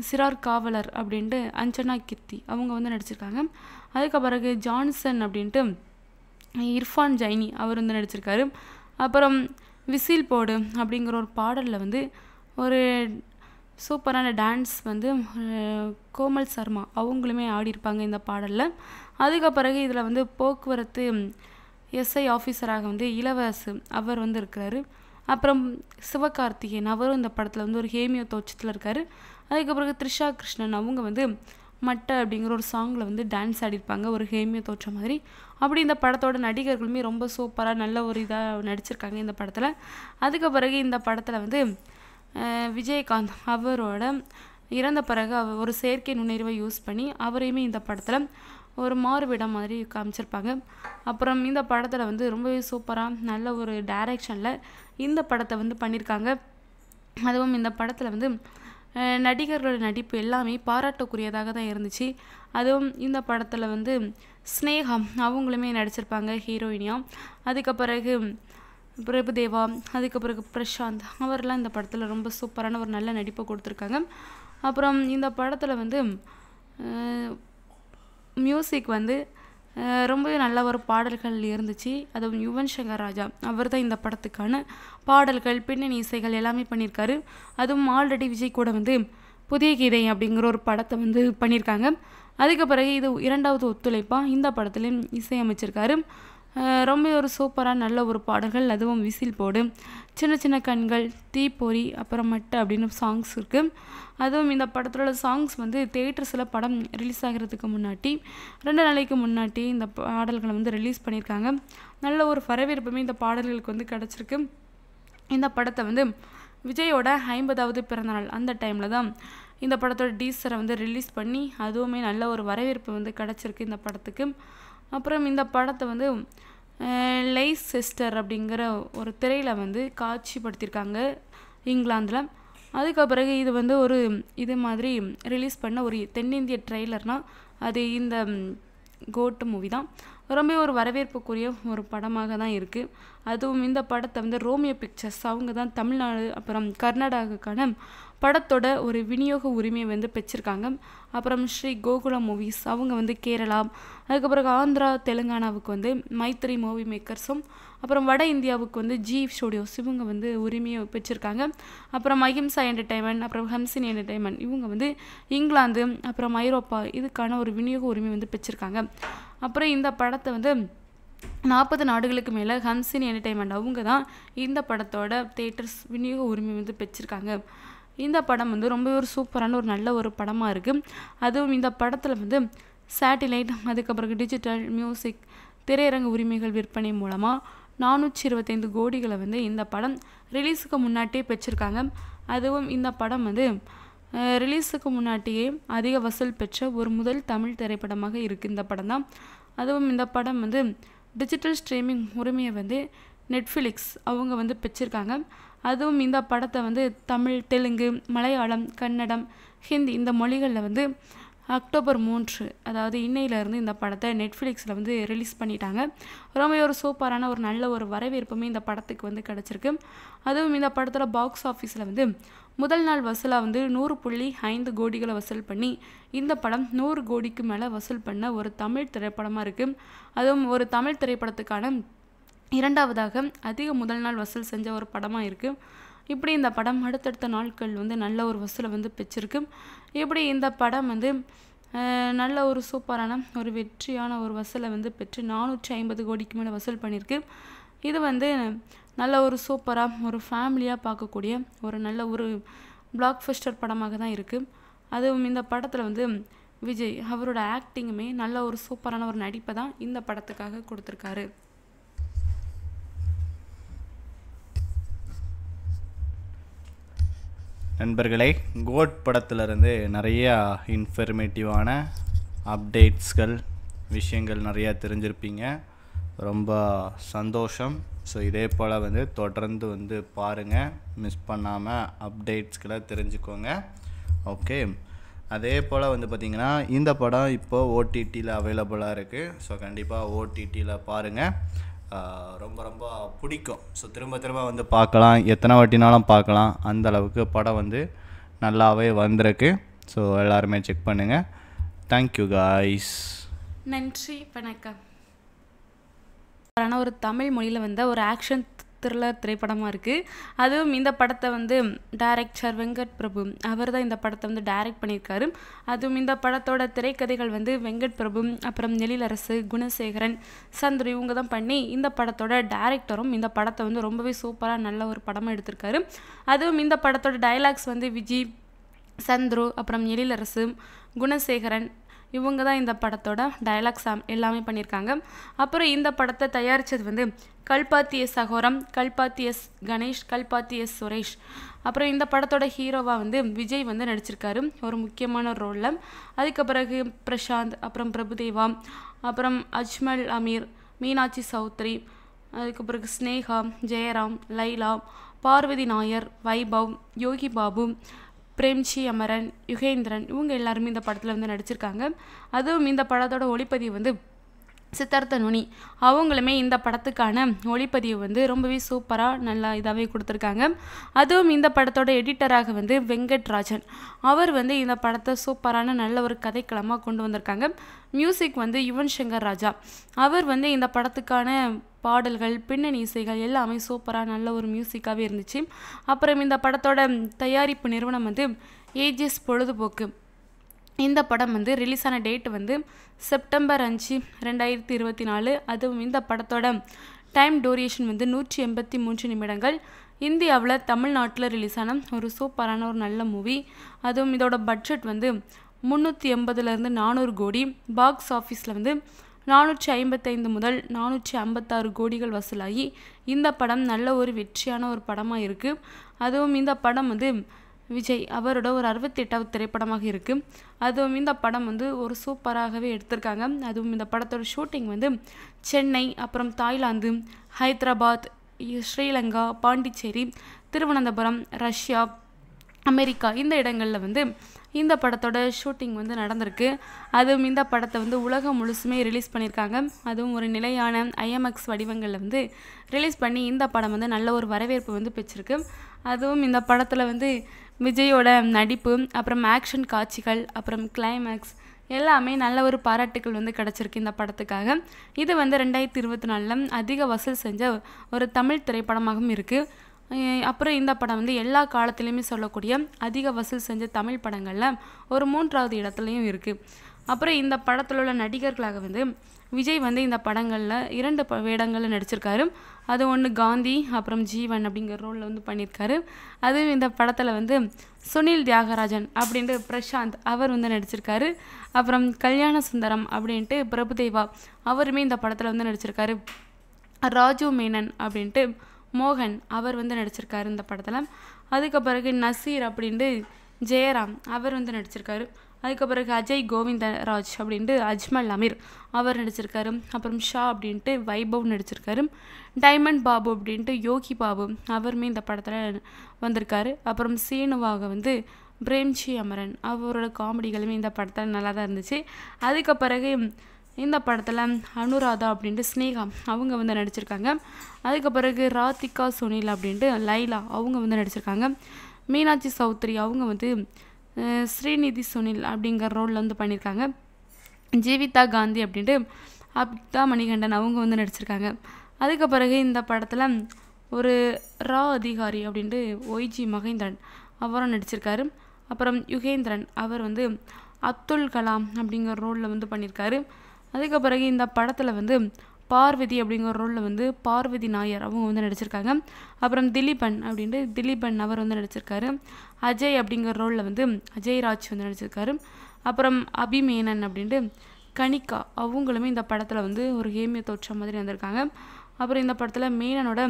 சிறார் காவலர் அப்படின்ட்டு அஞ்சனா கித்தி அவங்க வந்து நடிச்சிருக்காங்க அதுக்கு பிறகு ஜான்சன் அப்படின்ட்டு இர்ஃபான் ஜைனி அவர் வந்து நடிச்சிருக்காரு அப்புறம் விசில் போடு அப்படிங்கிற ஒரு பாடலில் வந்து ஒரு சூப்பரான டான்ஸ் வந்து கோமல் சர்மா அவங்களுமே ஆடியிருப்பாங்க இந்த பாடலில் அதுக்கு பிறகு இதில் வந்து போக்குவரத்து எஸ்ஐ ஆஃபீஸராக வந்து இளவரசு அவர் வந்து இருக்கிறாரு அப்புறம் சிவகார்த்திகேயன் அவரும் இந்த படத்தில் வந்து ஒரு ஹேமியோ தோச்சத்தில் இருக்கார் அதுக்கப்புறம் த்ரிஷா கிருஷ்ணன் அவங்க வந்து மட்டை அப்படிங்கிற ஒரு சாங்கில் வந்து டான்ஸ் ஆடிருப்பாங்க ஒரு ஹேமிய தோற்ற மாதிரி அப்படி இந்த படத்தோட நடிகர்களுமே ரொம்ப சூப்பராக நல்ல ஒரு இதாக நடிச்சிருக்காங்க இந்த படத்தில் அதுக்கு பிறகு இந்த படத்தில் வந்து விஜயகாந்த் அவரோட இறந்த பிறகு அவர் ஒரு செயற்கை நுண்ணறிவை யூஸ் பண்ணி அவரையுமே இந்த படத்தில் ஒரு மாறுவிடம் மாதிரி காமிச்சிருப்பாங்க அப்புறம் இந்த படத்தில் வந்து ரொம்பவே சூப்பராக நல்ல ஒரு டைரெக்ஷனில் இந்த படத்தை வந்து பண்ணியிருக்காங்க அதுவும் இந்த படத்தில் வந்து நடிகர்களோட நடிப்பு எல்லாமே பாராட்டக்குரியதாக தான் இருந்துச்சு அதுவும் இந்த படத்தில் வந்து ஸ்னேகம் அவங்களுமே நடிச்சிருப்பாங்க ஹீரோயினியாக அதுக்கு பிறகு பிரபுதேவா அதுக்கு பிறகு பிரசாந்த் அவர்லாம் இந்த படத்தில் ரொம்ப சூப்பரான ஒரு நல்ல நடிப்பை கொடுத்துருக்காங்க அப்புறம் இந்த படத்தில் வந்து மியூசிக் வந்து ரொம்பவே நல்ல ஒரு பாடல்கள் இருந்துச்சு அதுவும் யுவன் சங்கர் ராஜா அவர் தான் இந்த படத்துக்கான பாடல்கள் பின்னணி இசைகள் எல்லாமே பண்ணியிருக்காரு அதுவும் ஆல்ரெடி விஜய் கூட வந்து புதிய கீதை அப்படிங்கிற ஒரு படத்தை வந்து பண்ணியிருக்காங்க அதுக்கு பிறகு இது இரண்டாவது ஒத்துழைப்பாக இந்த படத்துலேயும் இசையமைச்சிருக்காரு ரொம்ப ஒரு சூப்பராக நல்ல ஒரு பாடல்கள் அதுவும் விசில் போடு சின்ன சின்ன கண்கள் தீப்பொறி அப்புறம் மட்டு அப்படின்னு சாங்ஸ் இருக்குது அதுவும் இந்த படத்தோட சாங்ஸ் வந்து தேட்டர்ஸில் படம் ரிலீஸ் ஆகிறதுக்கு முன்னாடி ரெண்டு நாளைக்கு முன்னாடி இந்த பாடல்களை வந்து ரிலீஸ் பண்ணியிருக்காங்க நல்ல ஒரு வரவேற்புமே இந்த பாடல்களுக்கு வந்து கிடச்சிருக்கு இந்த படத்தை வந்து விஜயோட ஐம்பதாவது பிறந்தநாள் அந்த டைமில் தான் இந்த படத்தோட டீசரை வந்து ரிலீஸ் பண்ணி அதுவுமே நல்ல ஒரு வரவேற்பு வந்து கிடச்சிருக்கு இந்த படத்துக்கு அப்புறம் இந்த படத்தை வந்து லைஸ் சிஸ்டர் அப்படிங்கிற ஒரு திரையில் வந்து காட்சிப்படுத்தியிருக்காங்க இங்கிலாந்தில் அதுக்கு பிறகு இது வந்து ஒரு இது மாதிரி ரிலீஸ் பண்ண ஒரு தென்னிந்திய ட்ரெய்லர்னால் அது இந்த கோட்டு மூவி தான் ரொம்ப ஒரு வரவேற்புக்குரிய ஒரு படமாக தான் இருக்குது அதுவும் இந்த படத்தை வந்து ரோமியோ பிக்சர்ஸ் அவங்க தான் தமிழ்நாடு அப்புறம் கர்நாடகாக்கான படத்தோட ஒரு விநியோக உரிமையை வந்து பெற்றிருக்காங்க அப்புறம் ஸ்ரீ கோகுலா மூவிஸ் அவங்க வந்து கேரளா அதுக்கப்புறம் ஆந்திரா தெலுங்கானாவுக்கு வந்து மைத்திரி மூவி மேக்கர்ஸும் அப்புறம் வட இந்தியாவுக்கு வந்து ஜி ஸ்டுடியோஸ் இவங்க வந்து உரிமையை பெற்றிருக்காங்க அப்புறம் அஹிம்சா என்டர்டைன்மெண்ட் அப்புறம் ஹம்சின் என்டர்டைன்மெண்ட் இவங்க வந்து இங்கிலாந்து அப்புறம் ஐரோப்பா இதுக்கான ஒரு விநியோக உரிமை வந்து பெற்றிருக்காங்க அப்புறம் இந்த படத்தை வந்து நாற்பது நாடுகளுக்கு மேலே ஹம்சின் என்டர்டைன்மெண்ட் அவங்க தான் இந்த படத்தோட தேட்டர்ஸ் விநியோக உரிமை வந்து பெற்றிருக்காங்க இந்த படம் வந்து ரொம்ப ஒரு சூப்பரான ஒரு நல்ல ஒரு படமாக இருக்குது அதுவும் இந்த படத்தில் வந்து சேட்டிலைட் அதுக்கப்புறம் டிஜிட்டல் மியூசிக் திரையரங்கு உரிமைகள் விற்பனை மூலமாக நானூற்றி இருபத்தைந்து கோடிகளை வந்து இந்த படம் ரிலீஸுக்கு முன்னாட்டியே பெற்றிருக்காங்க அதுவும் இந்த படம் வந்து ரிலீஸுக்கு முன்னாட்டியே அதிக வசூல் பெற்ற ஒரு முதல் தமிழ் திரைப்படமாக இருக்குது இந்த படம் தான் அதுவும் இந்த படம் வந்து டிஜிட்டல் ஸ்ட்ரீமிங் உரிமையை வந்து நெட்ஃப்ளிக்ஸ் அவங்க வந்து பெற்றிருக்காங்க அதுவும் இந்த படத்தை வந்து தமிழ் தெலுங்கு மலையாளம் கன்னடம் ஹிந்தி இந்த மொழிகளில் வந்து அக்டோபர் மூன்று அதாவது இன்னையிலேருந்து இந்த படத்தை நெட்ஃப்ளிக்ஸில் வந்து ரிலீஸ் பண்ணிட்டாங்க ரொம்ப ஒரு சூப்பரான ஒரு நல்ல ஒரு வரவேற்புமே இந்த படத்துக்கு வந்து கிடச்சிருக்கு அதுவும் இந்த படத்தில் பாக்ஸ் ஆஃபீஸில் வந்து முதல் நாள் வசூலாக வந்து நூறு புள்ளி ஐந்து கோடிகளை வசூல் பண்ணி இந்த படம் நூறு கோடிக்கு மேலே வசூல் பண்ண ஒரு தமிழ் திரைப்படமாக இருக்குது அதுவும் ஒரு தமிழ் திரைப்படத்துக்கான இரண்டாவதாக அதிக முதல் நாள் வசூல் செஞ்ச ஒரு படமாக இருக்குது இப்படி இந்த படம் அடுத்தடுத்த நாட்கள் வந்து நல்ல ஒரு வசூலை வந்து பெற்றிருக்கு இப்படி இந்த படம் வந்து நல்ல ஒரு சூப்பரான ஒரு வெற்றியான ஒரு வசூலை வந்து பெற்று நானூற்றி ஐம்பது கோடிக்கு மேலே வசூல் பண்ணியிருக்கு இது வந்து நல்ல ஒரு சூப்பராக ஒரு ஃபேமிலியாக பார்க்கக்கூடிய ஒரு நல்ல ஒரு பிளாக் ஃபஸ்டர் படமாக தான் இருக்குது அதுவும் இந்த படத்தில் வந்து விஜய் அவரோட ஆக்டிங்குமே நல்ல ஒரு சூப்பரான ஒரு நடிப்பை தான் இந்த படத்துக்காக கொடுத்துருக்காரு நண்பர்களே கோட் படத்துலேருந்து நிறையா இன்ஃபர்மேட்டிவான அப்டேட்ஸ்கள் விஷயங்கள் நிறையா தெரிஞ்சிருப்பீங்க ரொம்ப சந்தோஷம் ஸோ இதே போல் வந்து தொடர்ந்து வந்து பாருங்கள் மிஸ் பண்ணாமல் அப்டேட்ஸ்களை தெரிஞ்சுக்கோங்க ஓகே அதே போல் வந்து பார்த்திங்கன்னா இந்த படம் இப்போது ஓடிடியில் அவைலபிளாக இருக்குது ஸோ கண்டிப்பாக ஓடிடியில் பாருங்கள் ரொம்ப ரொம்ப பிடிக்கும் ஸோ திரும்ப திரும்ப வந்து பார்க்கலாம் எத்தனை வாட்டினாலும் பார்க்கலாம் அந்த அளவுக்கு படம் வந்து நல்லாவே வந்திருக்கு ஸோ எல்லாருமே செக் பண்ணுங்கள் தேங்க்யூ காய்ஸ் நன்றி வணக்கம் ஒரு தமிழ் மொழியில் வந்த ஒரு ஆக்ஷன் த்ரில்லர் திரைப்படமாக இருக்குது அதுவும் இந்த படத்தை வந்து டைரக்டர் வெங்கட் பிரபு அவர் தான் இந்த படத்தை வந்து டைரக்ட் பண்ணியிருக்காரு அதுவும் இந்த படத்தோட திரைக்கதைகள் வந்து வெங்கட் பிரபு அப்புறம் எழிலரசு குணசேகரன் சந்திரு இவங்க தான் பண்ணி இந்த படத்தோட டைரக்டரும் இந்த படத்தை வந்து ரொம்பவே சூப்பராக நல்ல ஒரு படமாக எடுத்திருக்காரு அதுவும் இந்த படத்தோட டைலாக்ஸ் வந்து விஜய் சந்துரு அப்புறம் எழிலரசு குணசேகரன் இவங்க தான் இந்த படத்தோட டயலாக்ஸ் எல்லாமே பண்ணியிருக்காங்க அப்புறம் இந்த படத்தை தயாரித்தது வந்து Kalpathi S Aghoram Kalpathi S Ganesh Kalpathi S Suresh அப்புறம் இந்த படத்தோட ஹீரோவாக வந்து விஜய் வந்து நடிச்சிருக்காரு ஒரு முக்கியமான ரோலில் அதுக்கு பிறகு பிரசாந்த் அப்புறம் பிரபுதேவா அப்புறம் அஜ்மல் அமீர் மீனாட்சி சௌத்ரி அதுக்கு பிறகு ஸ்னேகா ஜெயராம் லைலா பார்வதி நாயர் வைபவ் யோகி பாபு பிரேம்ஜி அமரன் யுகேந்திரன் இவங்க எல்லாருமே இந்த படத்தில் வந்து நடிச்சிருக்காங்க அதுவும் இந்த படத்தோட ஒளிப்பதிவு வந்து சித்தார்த்த நுனி அவங்களுமே இந்த படத்துக்கான ஒளிப்பதிவு வந்து ரொம்பவே சூப்பராக நல்லா இதாகவே கொடுத்துருக்காங்க அதுவும் இந்த படத்தோட எடிட்டராக வந்து வெங்கட்ராஜன் அவர் வந்து இந்த படத்தை சூப்பரான நல்ல ஒரு கதைக்களமாக கொண்டு வந்திருக்காங்க மியூசிக் வந்து யுவன் சங்கர் ராஜா அவர் வந்து இந்த படத்துக்கான பாடல்கள் பின்னணி இசைகள் எல்லாமே சூப்பராக நல்ல ஒரு மியூசிக்காகவே இருந்துச்சு அப்புறம் இந்த படத்தோட தயாரிப்பு நிறுவனம் வந்து ஏஜிஎஸ் பொழுதுபோக்கு இந்த படம் வந்து ரிலீஸ் ஆன டேட் வந்து செப்டம்பர் அஞ்சு ரெண்டாயிரத்தி இருபத்தி நாலு அதுவும் இந்த படத்தோட டைம் டூரியேஷன் வந்து நூற்றி எண்பத்தி மூன்று நிமிடங்கள் இந்தியாவில் தமிழ்நாட்டில் ரிலீஸ் ஆன ஒரு சூப்பரான ஒரு நல்ல மூவி அதுவும் இதோட பட்ஜெட் வந்து முந்நூற்றி எண்பதுலேருந்து நானூறு கோடி பாக்ஸ் ஆஃபீஸில் வந்து நானூற்றி ஐம்பத்தைந்து முதல் நானூற்றி ஐம்பத்தாறு கோடிகள் வசூலாகி இந்த படம் நல்ல ஒரு வெற்றியான ஒரு படமாக இருக்குது அதுவும் இந்த படம் வந்து விஜய் அவரோட ஒரு அறுபத்தெட்டாவது திரைப்படமாக இருக்குது அதுவும் இந்த படம் வந்து ஒரு சூப்பராகவே எடுத்திருக்காங்க அதுவும் இந்த படத்தோட ஷூட்டிங் வந்து சென்னை அப்புறம் Thailand Hyderabad Sri Lanka Pondicherry Thiruvananthapuram Russia America இந்த இடங்களில் வந்து இந்த படத்தோட ஷூட்டிங் வந்து நடந்திருக்கு அதுவும் இந்த படத்தை வந்து உலகம் முழுசுமே ரிலீஸ் பண்ணியிருக்காங்க அதுவும் ஒரு நிலையான ஐஎம்எக்ஸ் வடிவங்களில் வந்து ரிலீஸ் பண்ணி இந்த படம் வந்து நல்ல ஒரு வரவேற்பு வந்து பெற்றிருக்கு அதுவும் இந்த படத்தில் வந்து விஜயோட நடிப்பு அப்புறம் ஆக்ஷன் காட்சிகள் அப்புறம் கிளைமேக்ஸ் எல்லாமே நல்ல ஒரு பாராட்டுகள் வந்து கிடச்சிருக்கு இந்த படத்துக்காக இது வந்து ரெண்டாயிரத்தி இருபத்தி நாலில் அதிக வசூல் செஞ்ச ஒரு தமிழ் திரைப்படமாகவும் இருக்குது அப்புறம் இந்த படம் வந்து எல்லா காலத்துலேயுமே சொல்லக்கூடிய அதிக வசூல் செஞ்ச தமிழ் படங்களில் ஒரு மூன்றாவது இடத்துலையும் இருக்குது அப்புறம் இந்த படத்தில் உள்ள நடிகர்களாக வந்து விஜய் வந்து இந்த படங்களில் இரண்டு ப வேடங்களில் நடிச்சிருக்காரு அது ஒன்று காந்தி அப்புறம் ஜீவன் அப்படிங்கிற ரோலில் வந்து பண்ணியிருக்காரு அதுவும் இந்த படத்தில் வந்து சுனில் தியாகராஜன் அப்படின்ட்டு பிரசாந்த் அவர் வந்து நடிச்சிருக்காரு அப்புறம் கல்யாண சுந்தரம் அப்படின்ட்டு பிரபுதேவா அவருமே இந்த படத்தில் வந்து நடிச்சிருக்காரு ராஜு மேனன் அப்படின்ட்டு மோகன் அவர் வந்து நடிச்சிருக்காரு இந்த படத்தில் அதுக்கு பிறகு நசீர் அப்படின்ட்டு ஜெயராம் அவர் வந்து நடிச்சிருக்காரு அதுக்கப்புறம் அஜய் கோவிந்தராஜ் அப்படின்ட்டு அஜ்மல் அமீர் அவர் நடிச்சிருக்காரு அப்புறம் ஷா அப்படின்ட்டு வைபவ் நடிச்சிருக்காரு டைமண்ட் பாபு அப்படின்ட்டு யோகி பாபு அவருமே இந்த படத்தில் வந்திருக்காரு அப்புறம் சீனுவாக வந்து பிரேம்ஜி அமரன் அவரோட காமெடிகளுமே இந்த படத்தில் நல்லா தான் இருந்துச்சு அதுக்கு பிறகு இந்த படத்தில் அனுராதா அப்படின்ட்டு ஸ்னேகா அவங்க வந்து நடிச்சிருக்காங்க அதுக்கு பிறகு ராதிகா சுனில் அப்படின்ட்டு லைலா அவங்க வந்து நடிச்சிருக்காங்க மீனாட்சி சௌத்ரி அவங்க வந்து ஸ்ரீநிதி சுனில் அப்படிங்கிற ரோலில் வந்து பண்ணியிருக்காங்க ஜீவிதா காந்தி அப்படின்ட்டு அப்தா மணிகண்டன் அவங்க வந்து நடிச்சிருக்காங்க அதுக்கு பிறகு இந்த படத்தில் ஒரு ரா அதிகாரி அப்படின்ட்டு ஒய்ஜி மகேந்திரன் அவரும் நடிச்சிருக்காரு அப்புறம் யுகேந்திரன் அவர் வந்து அப்துல் கலாம் அப்படிங்கிற ரோலில் வந்து பண்ணியிருக்காரு அதுக்கு பிறகு இந்த படத்தில் வந்து பார்வதி அப்படிங்கிற ரோலில் வந்து பார்வதி நாயர் அவங்க வந்து நடிச்சிருக்காங்க அப்புறம் திலீபன் அப்படின்ட்டு திலீபன் அவர் வந்து நடிச்சிருக்காரு அஜய் அப்படிங்கிற ரோலில் வந்து அஜய் ராஜ் வந்து நடிச்சிருக்காரு அப்புறம் அபிமேனன் அப்படின்ட்டு கணிகா அவங்களுமே இந்த படத்தில் வந்து ஒரு ஹேமிய தோற்ற மாதிரி வந்திருக்காங்க அப்புறம் இந்த படத்தில் மேனனோட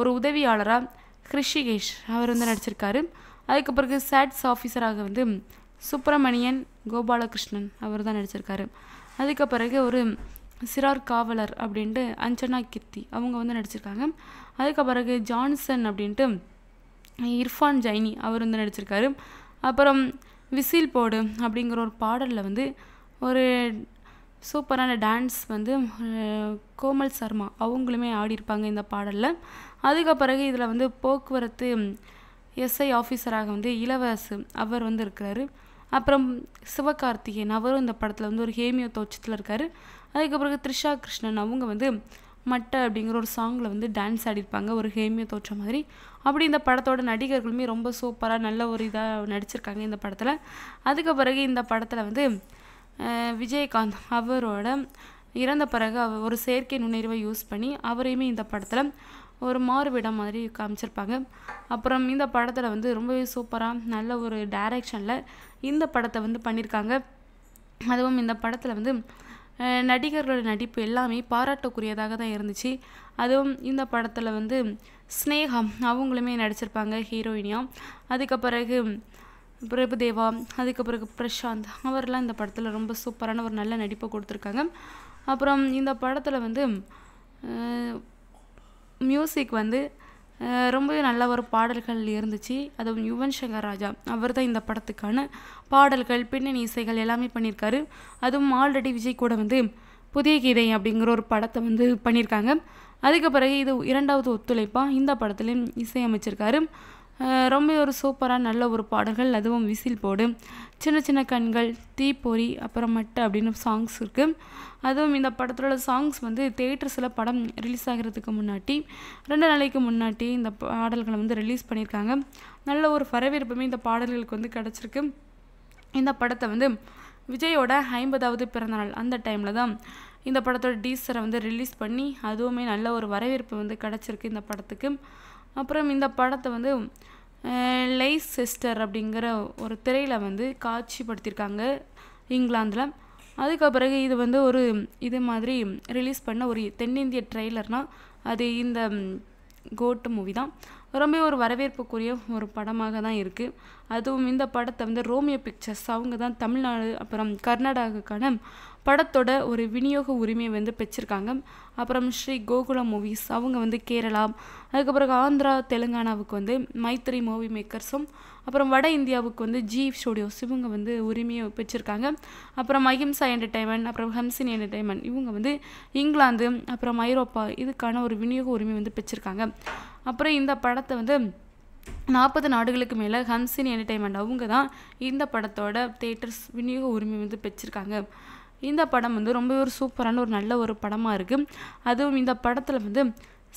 ஒரு உதவியாளராக ஹிருஷிகேஷ் அவர் வந்து நடிச்சிருக்காரு அதுக்கு பிறகு சேட்ஸ் ஆஃபீஸராக வந்து சுப்பிரமணியன் கோபாலகிருஷ்ணன் அவர் தான் நடிச்சிருக்காரு அதுக்கு பிறகு ஒரு சிறார் காவலர் அப்படின்ட்டு அஞ்சனா கித்தி அவங்க வந்து நடிச்சிருக்காங்க அதுக்கு பிறகு ஜான்சன் அப்படின்ட்டு இர்ஃபான் ஜைனி அவர் வந்து நடிச்சிருக்காரு அப்புறம் விசில் போடு அப்படிங்கிற ஒரு பாடலில் வந்து ஒரு சூப்பரான டான்ஸ் வந்து கோமல் சர்மா அவங்களுமே ஆடியிருப்பாங்க இந்த பாடலில் அதுக்கு பிறகு இதில் வந்து போக்குவரத்து எஸ்ஐ ஆஃபீஸராக வந்து இளவரசு அவர் வந்து இருக்கிறாரு அப்புறம் சிவகார்த்திகேயன் அவரும் இந்த படத்தில் வந்து ஒரு ஹேமியோ தோச்சத்தில் இருக்கார் அதுக்கு பிறகு த்ரிஷா கிருஷ்ணன் அவங்க வந்து மட்டை அப்படிங்கிற ஒரு சாங்கில் வந்து டான்ஸ் ஆடியிருப்பாங்க ஒரு ஹேமியோ தோற்ற மாதிரி அப்படி இந்த படத்தோட நடிகர்களுமே ரொம்ப சூப்பராக நல்ல ஒரு இதாக நடிச்சிருக்காங்க இந்த படத்தில் அதுக்கு பிறகு இந்த படத்தில் வந்து விஜயகாந்த் அவரோட இறந்த பிறகு அவர் ஒரு செயற்கை நுண்ணறிவை யூஸ் பண்ணி அவரையுமே இந்த படத்தில் ஒரு மாறுவிடம் மாதிரி காமிச்சிருப்பாங்க அப்புறம் இந்த படத்தில் வந்து ரொம்பவே சூப்பராக நல்ல ஒரு டைரக்ஷனில் இந்த படத்தை வந்து பண்ணியிருக்காங்க அதுவும் இந்த படத்தில் வந்து நடிகர்களோட நடிப்பு எல்லாமே பாராட்டக்கூடியதாக தான் இருந்துச்சு அதுவும் இந்த படத்தில் வந்து ஸ்னேகா அவங்களுமே நடிச்சிருப்பாங்க ஹீரோயினியாக அதுக்கு பிறகு பிரபுதேவா அதுக்கு பிறகு பிரசாந்த் அவர்லாம் இந்த படத்தில் ரொம்ப சூப்பரான ஒரு நல்ல நடிப்பை கொடுத்துருக்காங்க அப்புறம் இந்த படத்தில் வந்து மியூசிக் வந்து ரொம்பவே நல்ல ஒரு பாடல்கள் இருந்துச்சு அதுவும் யுவன் சங்கர் ராஜா அவர் தான் இந்த படத்துக்கான பாடல்கள் பின்னணி இசைகள் எல்லாமே பண்ணியிருக்காரு அதுவும் ஆல்ரெடி விஜய் கூட வந்து புதிய கீதை அப்படிங்கிற ஒரு படத்தை வந்து பண்ணியிருக்காங்க அதுக்கு பிறகு இது இரண்டாவது ஒத்துழைப்பாக இந்த படத்துலையும் இசையமைச்சிருக்காரு ரொம்ப ஒரு சூப்பராக நல்ல ஒரு பாடல்கள் அதுவும் விசில் போடு சின்ன சின்ன கண்கள் தீப்பொறி அப்புறமட்டு அப்படின்னு சாங்ஸ் இருக்குது அதுவும் இந்த உள்ள சாங்ஸ் வந்து தேட்டர்ஸில் படம் ரிலீஸ் ஆகிறதுக்கு முன்னாடி ரெண்டு நாளைக்கு முன்னாடி இந்த பாடல்களை வந்து ரிலீஸ் பண்ணியிருக்காங்க நல்ல ஒரு வரவேற்புமே இந்த பாடல்களுக்கு வந்து கிடச்சிருக்கு இந்த படத்தை வந்து விஜயோட ஐம்பதாவது பிறந்தநாள் அந்த டைமில் தான் இந்த படத்தோட டீசரை வந்து ரிலீஸ் பண்ணி அதுவுமே நல்ல ஒரு வரவேற்பு வந்து கிடச்சிருக்கு இந்த படத்துக்கு அப்புறம் இந்த படத்தை வந்து லைஸ் சிஸ்டர் அப்படிங்கிற ஒரு திரையில் வந்து காட்சிப்படுத்தியிருக்காங்க இங்கிலாந்தில் அதுக்கு பிறகு இது வந்து ஒரு இது மாதிரி ரிலீஸ் பண்ண ஒரு தென்னிந்திய ட்ரெய்லர்னால் அது இந்த கோட்டு மூவி தான் ரொம்ப ஒரு வரவேற்புக்குரிய ஒரு படமாக தான் இருக்குது அதுவும் இந்த படத்தை வந்து ரோமியோ பிக்சர்ஸ் அவங்க தான் தமிழ்நாடு அப்புறம் கர்நாடகாக்கான படத்தோட ஒரு விநியோக உரிமையை வந்து பெற்றிருக்காங்க அப்புறம் ஸ்ரீ கோகுலம் மூவிஸ் அவங்க வந்து கேரளா அதுக்கப்புறம் ஆந்திரா தெலுங்கானாவுக்கு வந்து மைத்திரி மூவி மேக்கர்ஸும் அப்புறம் வட இந்தியாவுக்கு வந்து ஜி ஸ்டுடியோஸ் இவங்க வந்து உரிமையை பெற்றிருக்காங்க அப்புறம் அஹிம்சா என்டர்டைன்மெண்ட் அப்புறம் ஹம்சின் என்டர்டைன்மெண்ட் இவங்க வந்து இங்கிலாந்து அப்புறம் ஐரோப்பா இதுக்கான ஒரு விநியோக உரிமை வந்து பெற்றிருக்காங்க அப்புறம் இந்த படத்தை வந்து நாற்பது நாடுகளுக்கு மேலே ஹம்சின் என்டர்டைன்மெண்ட் அவங்க தான் இந்த படத்தோட தேட்டர்ஸ் விநியோக உரிமை வந்து பெற்றிருக்காங்க இந்த படம் வந்து ரொம்பவே ஒரு சூப்பரான ஒரு நல்ல ஒரு படமாக இருக்குது அதுவும் இந்த படத்தில் வந்து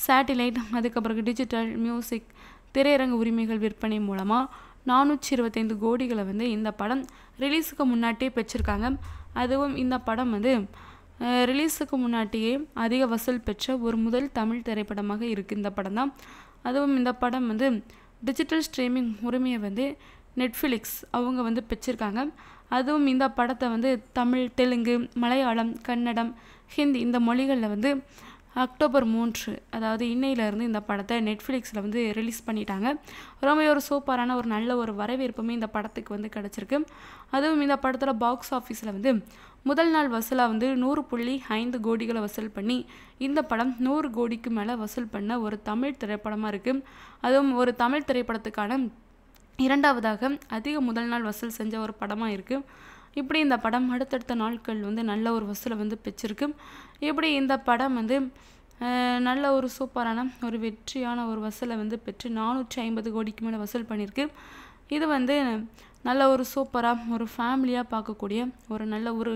சேட்டிலைட் அதுக்கப்புறம் டிஜிட்டல் மியூசிக் திரையரங்கு உரிமைகள் விற்பனை மூலமாக நானூற்றி இருபத்தைந்து கோடிகளை வந்து இந்த படம் ரிலீஸுக்கு முன்னாட்டியே பெற்றிருக்காங்க அதுவும் இந்த படம் வந்து ரிலீஸுக்கு முன்னாட்டியே அதிக வசூல் பெற்ற ஒரு முதல் தமிழ் திரைப்படமாக இருக்குது இந்த படம் தான் அதுவும் இந்த படம் வந்து டிஜிட்டல் ஸ்ட்ரீமிங் உரிமையை வந்து நெட்ஃப்ளிக்ஸ் அவங்க வந்து பெற்றிருக்காங்க அதுவும் இந்த படத்தை வந்து தமிழ் தெலுங்கு மலையாளம் கன்னடம் ஹிந்தி இந்த மொழிகளில் வந்து அக்டோபர் மூன்று அதாவது இன்னையிலேருந்து இந்த படத்தை நெட்ஃப்ளிக்ஸில் வந்து ரிலீஸ் பண்ணிட்டாங்க ரொம்ப ஒரு சூப்பரான ஒரு நல்ல ஒரு வரவேற்புமே இந்த படத்துக்கு வந்து கிடச்சிருக்கு அதுவும் இந்த படத்தில் பாக்ஸ் ஆஃபீஸில் வந்து முதல் நாள் வசூலாக வந்து நூறு புள்ளி ஐந்து கோடிகளை வசூல் பண்ணி இந்த படம் நூறு கோடிக்கு மேலே வசூல் பண்ண ஒரு தமிழ் திரைப்படமாக இருக்குது அதுவும் ஒரு தமிழ் திரைப்படத்துக்கான இரண்டாவதாக அதிக முதல் நாள் வசூல் செஞ்ச ஒரு படமாக இருக்குது இப்படி இந்த படம் அடுத்தடுத்த நாட்கள் வந்து நல்ல ஒரு வசூலை வந்து பெற்றிருக்கு இப்படி இந்த படம் வந்து நல்ல ஒரு சூப்பரான ஒரு வெற்றியான ஒரு வசூலை வந்து பெற்று நானூற்றி ஐம்பது கோடிக்கு மேலே வசூல் பண்ணியிருக்கு இது வந்து நல்ல ஒரு சூப்பராக ஒரு ஃபேமிலியாக பார்க்கக்கூடிய ஒரு நல்ல ஒரு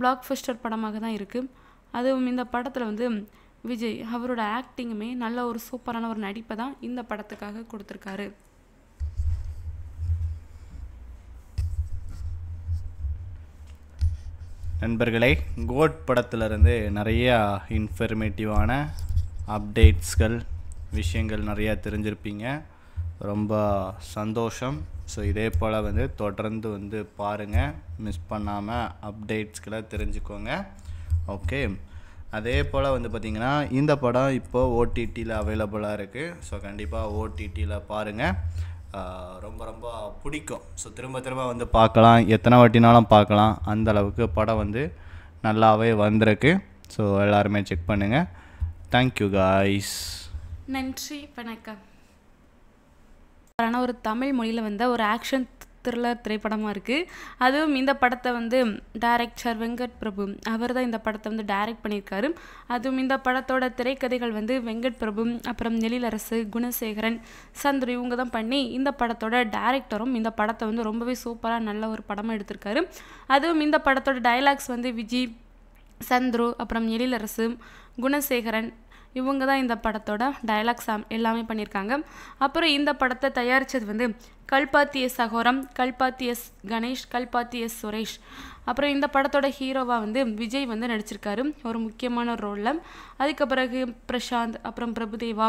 பிளாக் ஃபஸ்டர் படமாக தான் இருக்குது அதுவும் இந்த படத்தில் வந்து விஜய் அவரோட ஆக்டிங்குமே நல்ல ஒரு சூப்பரான ஒரு நடிப்பை தான் இந்த படத்துக்காக கொடுத்துருக்காரு நண்பர்களே கோட் படத்துலேருந்து நிறையா இன்ஃபர்மேட்டிவான அப்டேட்ஸ்கள் விஷயங்கள் நிறையா தெரிஞ்சிருப்பீங்க ரொம்ப சந்தோஷம் ஸோ இதே போல் வந்து தொடர்ந்து வந்து பாருங்கள் மிஸ் பண்ணாமல் அப்டேட்ஸ்களை தெரிஞ்சுக்கோங்க ஓகே அதே போல் வந்து பார்த்திங்கன்னா இந்த படம் இப்போது ஓடிடியில் அவைலபிளாக இருக்குது ஸோ கண்டிப்பாக ஓடிடியில் பாருங்கள் ரொம்ப ரொம்ப பிடிக்கும் ஸோ திரும்ப திரும்ப வந்து பார்க்கலாம் எத்தனை வாட்டினாலும் பார்க்கலாம் அந்த அளவுக்கு படம் வந்து நல்லாவே வந்திருக்கு ஸோ எல்லாருமே செக் பண்ணுங்கள் தேங்க்யூ காய்ஸ் நன்றி வணக்கம் ஒரு தமிழ் மொழியில் வந்து ஒரு ஆக்ஷன் த்ரில்லர் திரைப்படமாக இருக்குது அதுவும் இந்த படத்தை வந்து டைரக்டர் வெங்கட் பிரபு அவர் தான் இந்த படத்தை வந்து டைரக்ட் பண்ணியிருக்காரு அதுவும் இந்த படத்தோட திரைக்கதைகள் வந்து வெங்கட் பிரபு அப்புறம் எழிலரசு குணசேகரன் சந்துரு இவங்க தான் பண்ணி இந்த படத்தோட டைரக்டரும் இந்த படத்தை வந்து ரொம்பவே சூப்பராக நல்ல ஒரு படமாக எடுத்திருக்காரு அதுவும் இந்த படத்தோட டைலாக்ஸ் வந்து விஜய் சந்துரு அப்புறம் எழிலரசு குணசேகரன் இவங்க தான் இந்த படத்தோட டயலாக்ஸ் எல்லாமே பண்ணியிருக்காங்க அப்புறம் இந்த படத்தை தயாரித்தது வந்து Kalpathi S Aghoram Kalpathi S Ganesh Kalpathi S Suresh அப்புறம் இந்த படத்தோட ஹீரோவாக வந்து விஜய் வந்து நடிச்சிருக்காரு ஒரு முக்கியமான ரோலில் அதுக்கு பிறகு பிரசாந்த் அப்புறம் பிரபுதேவா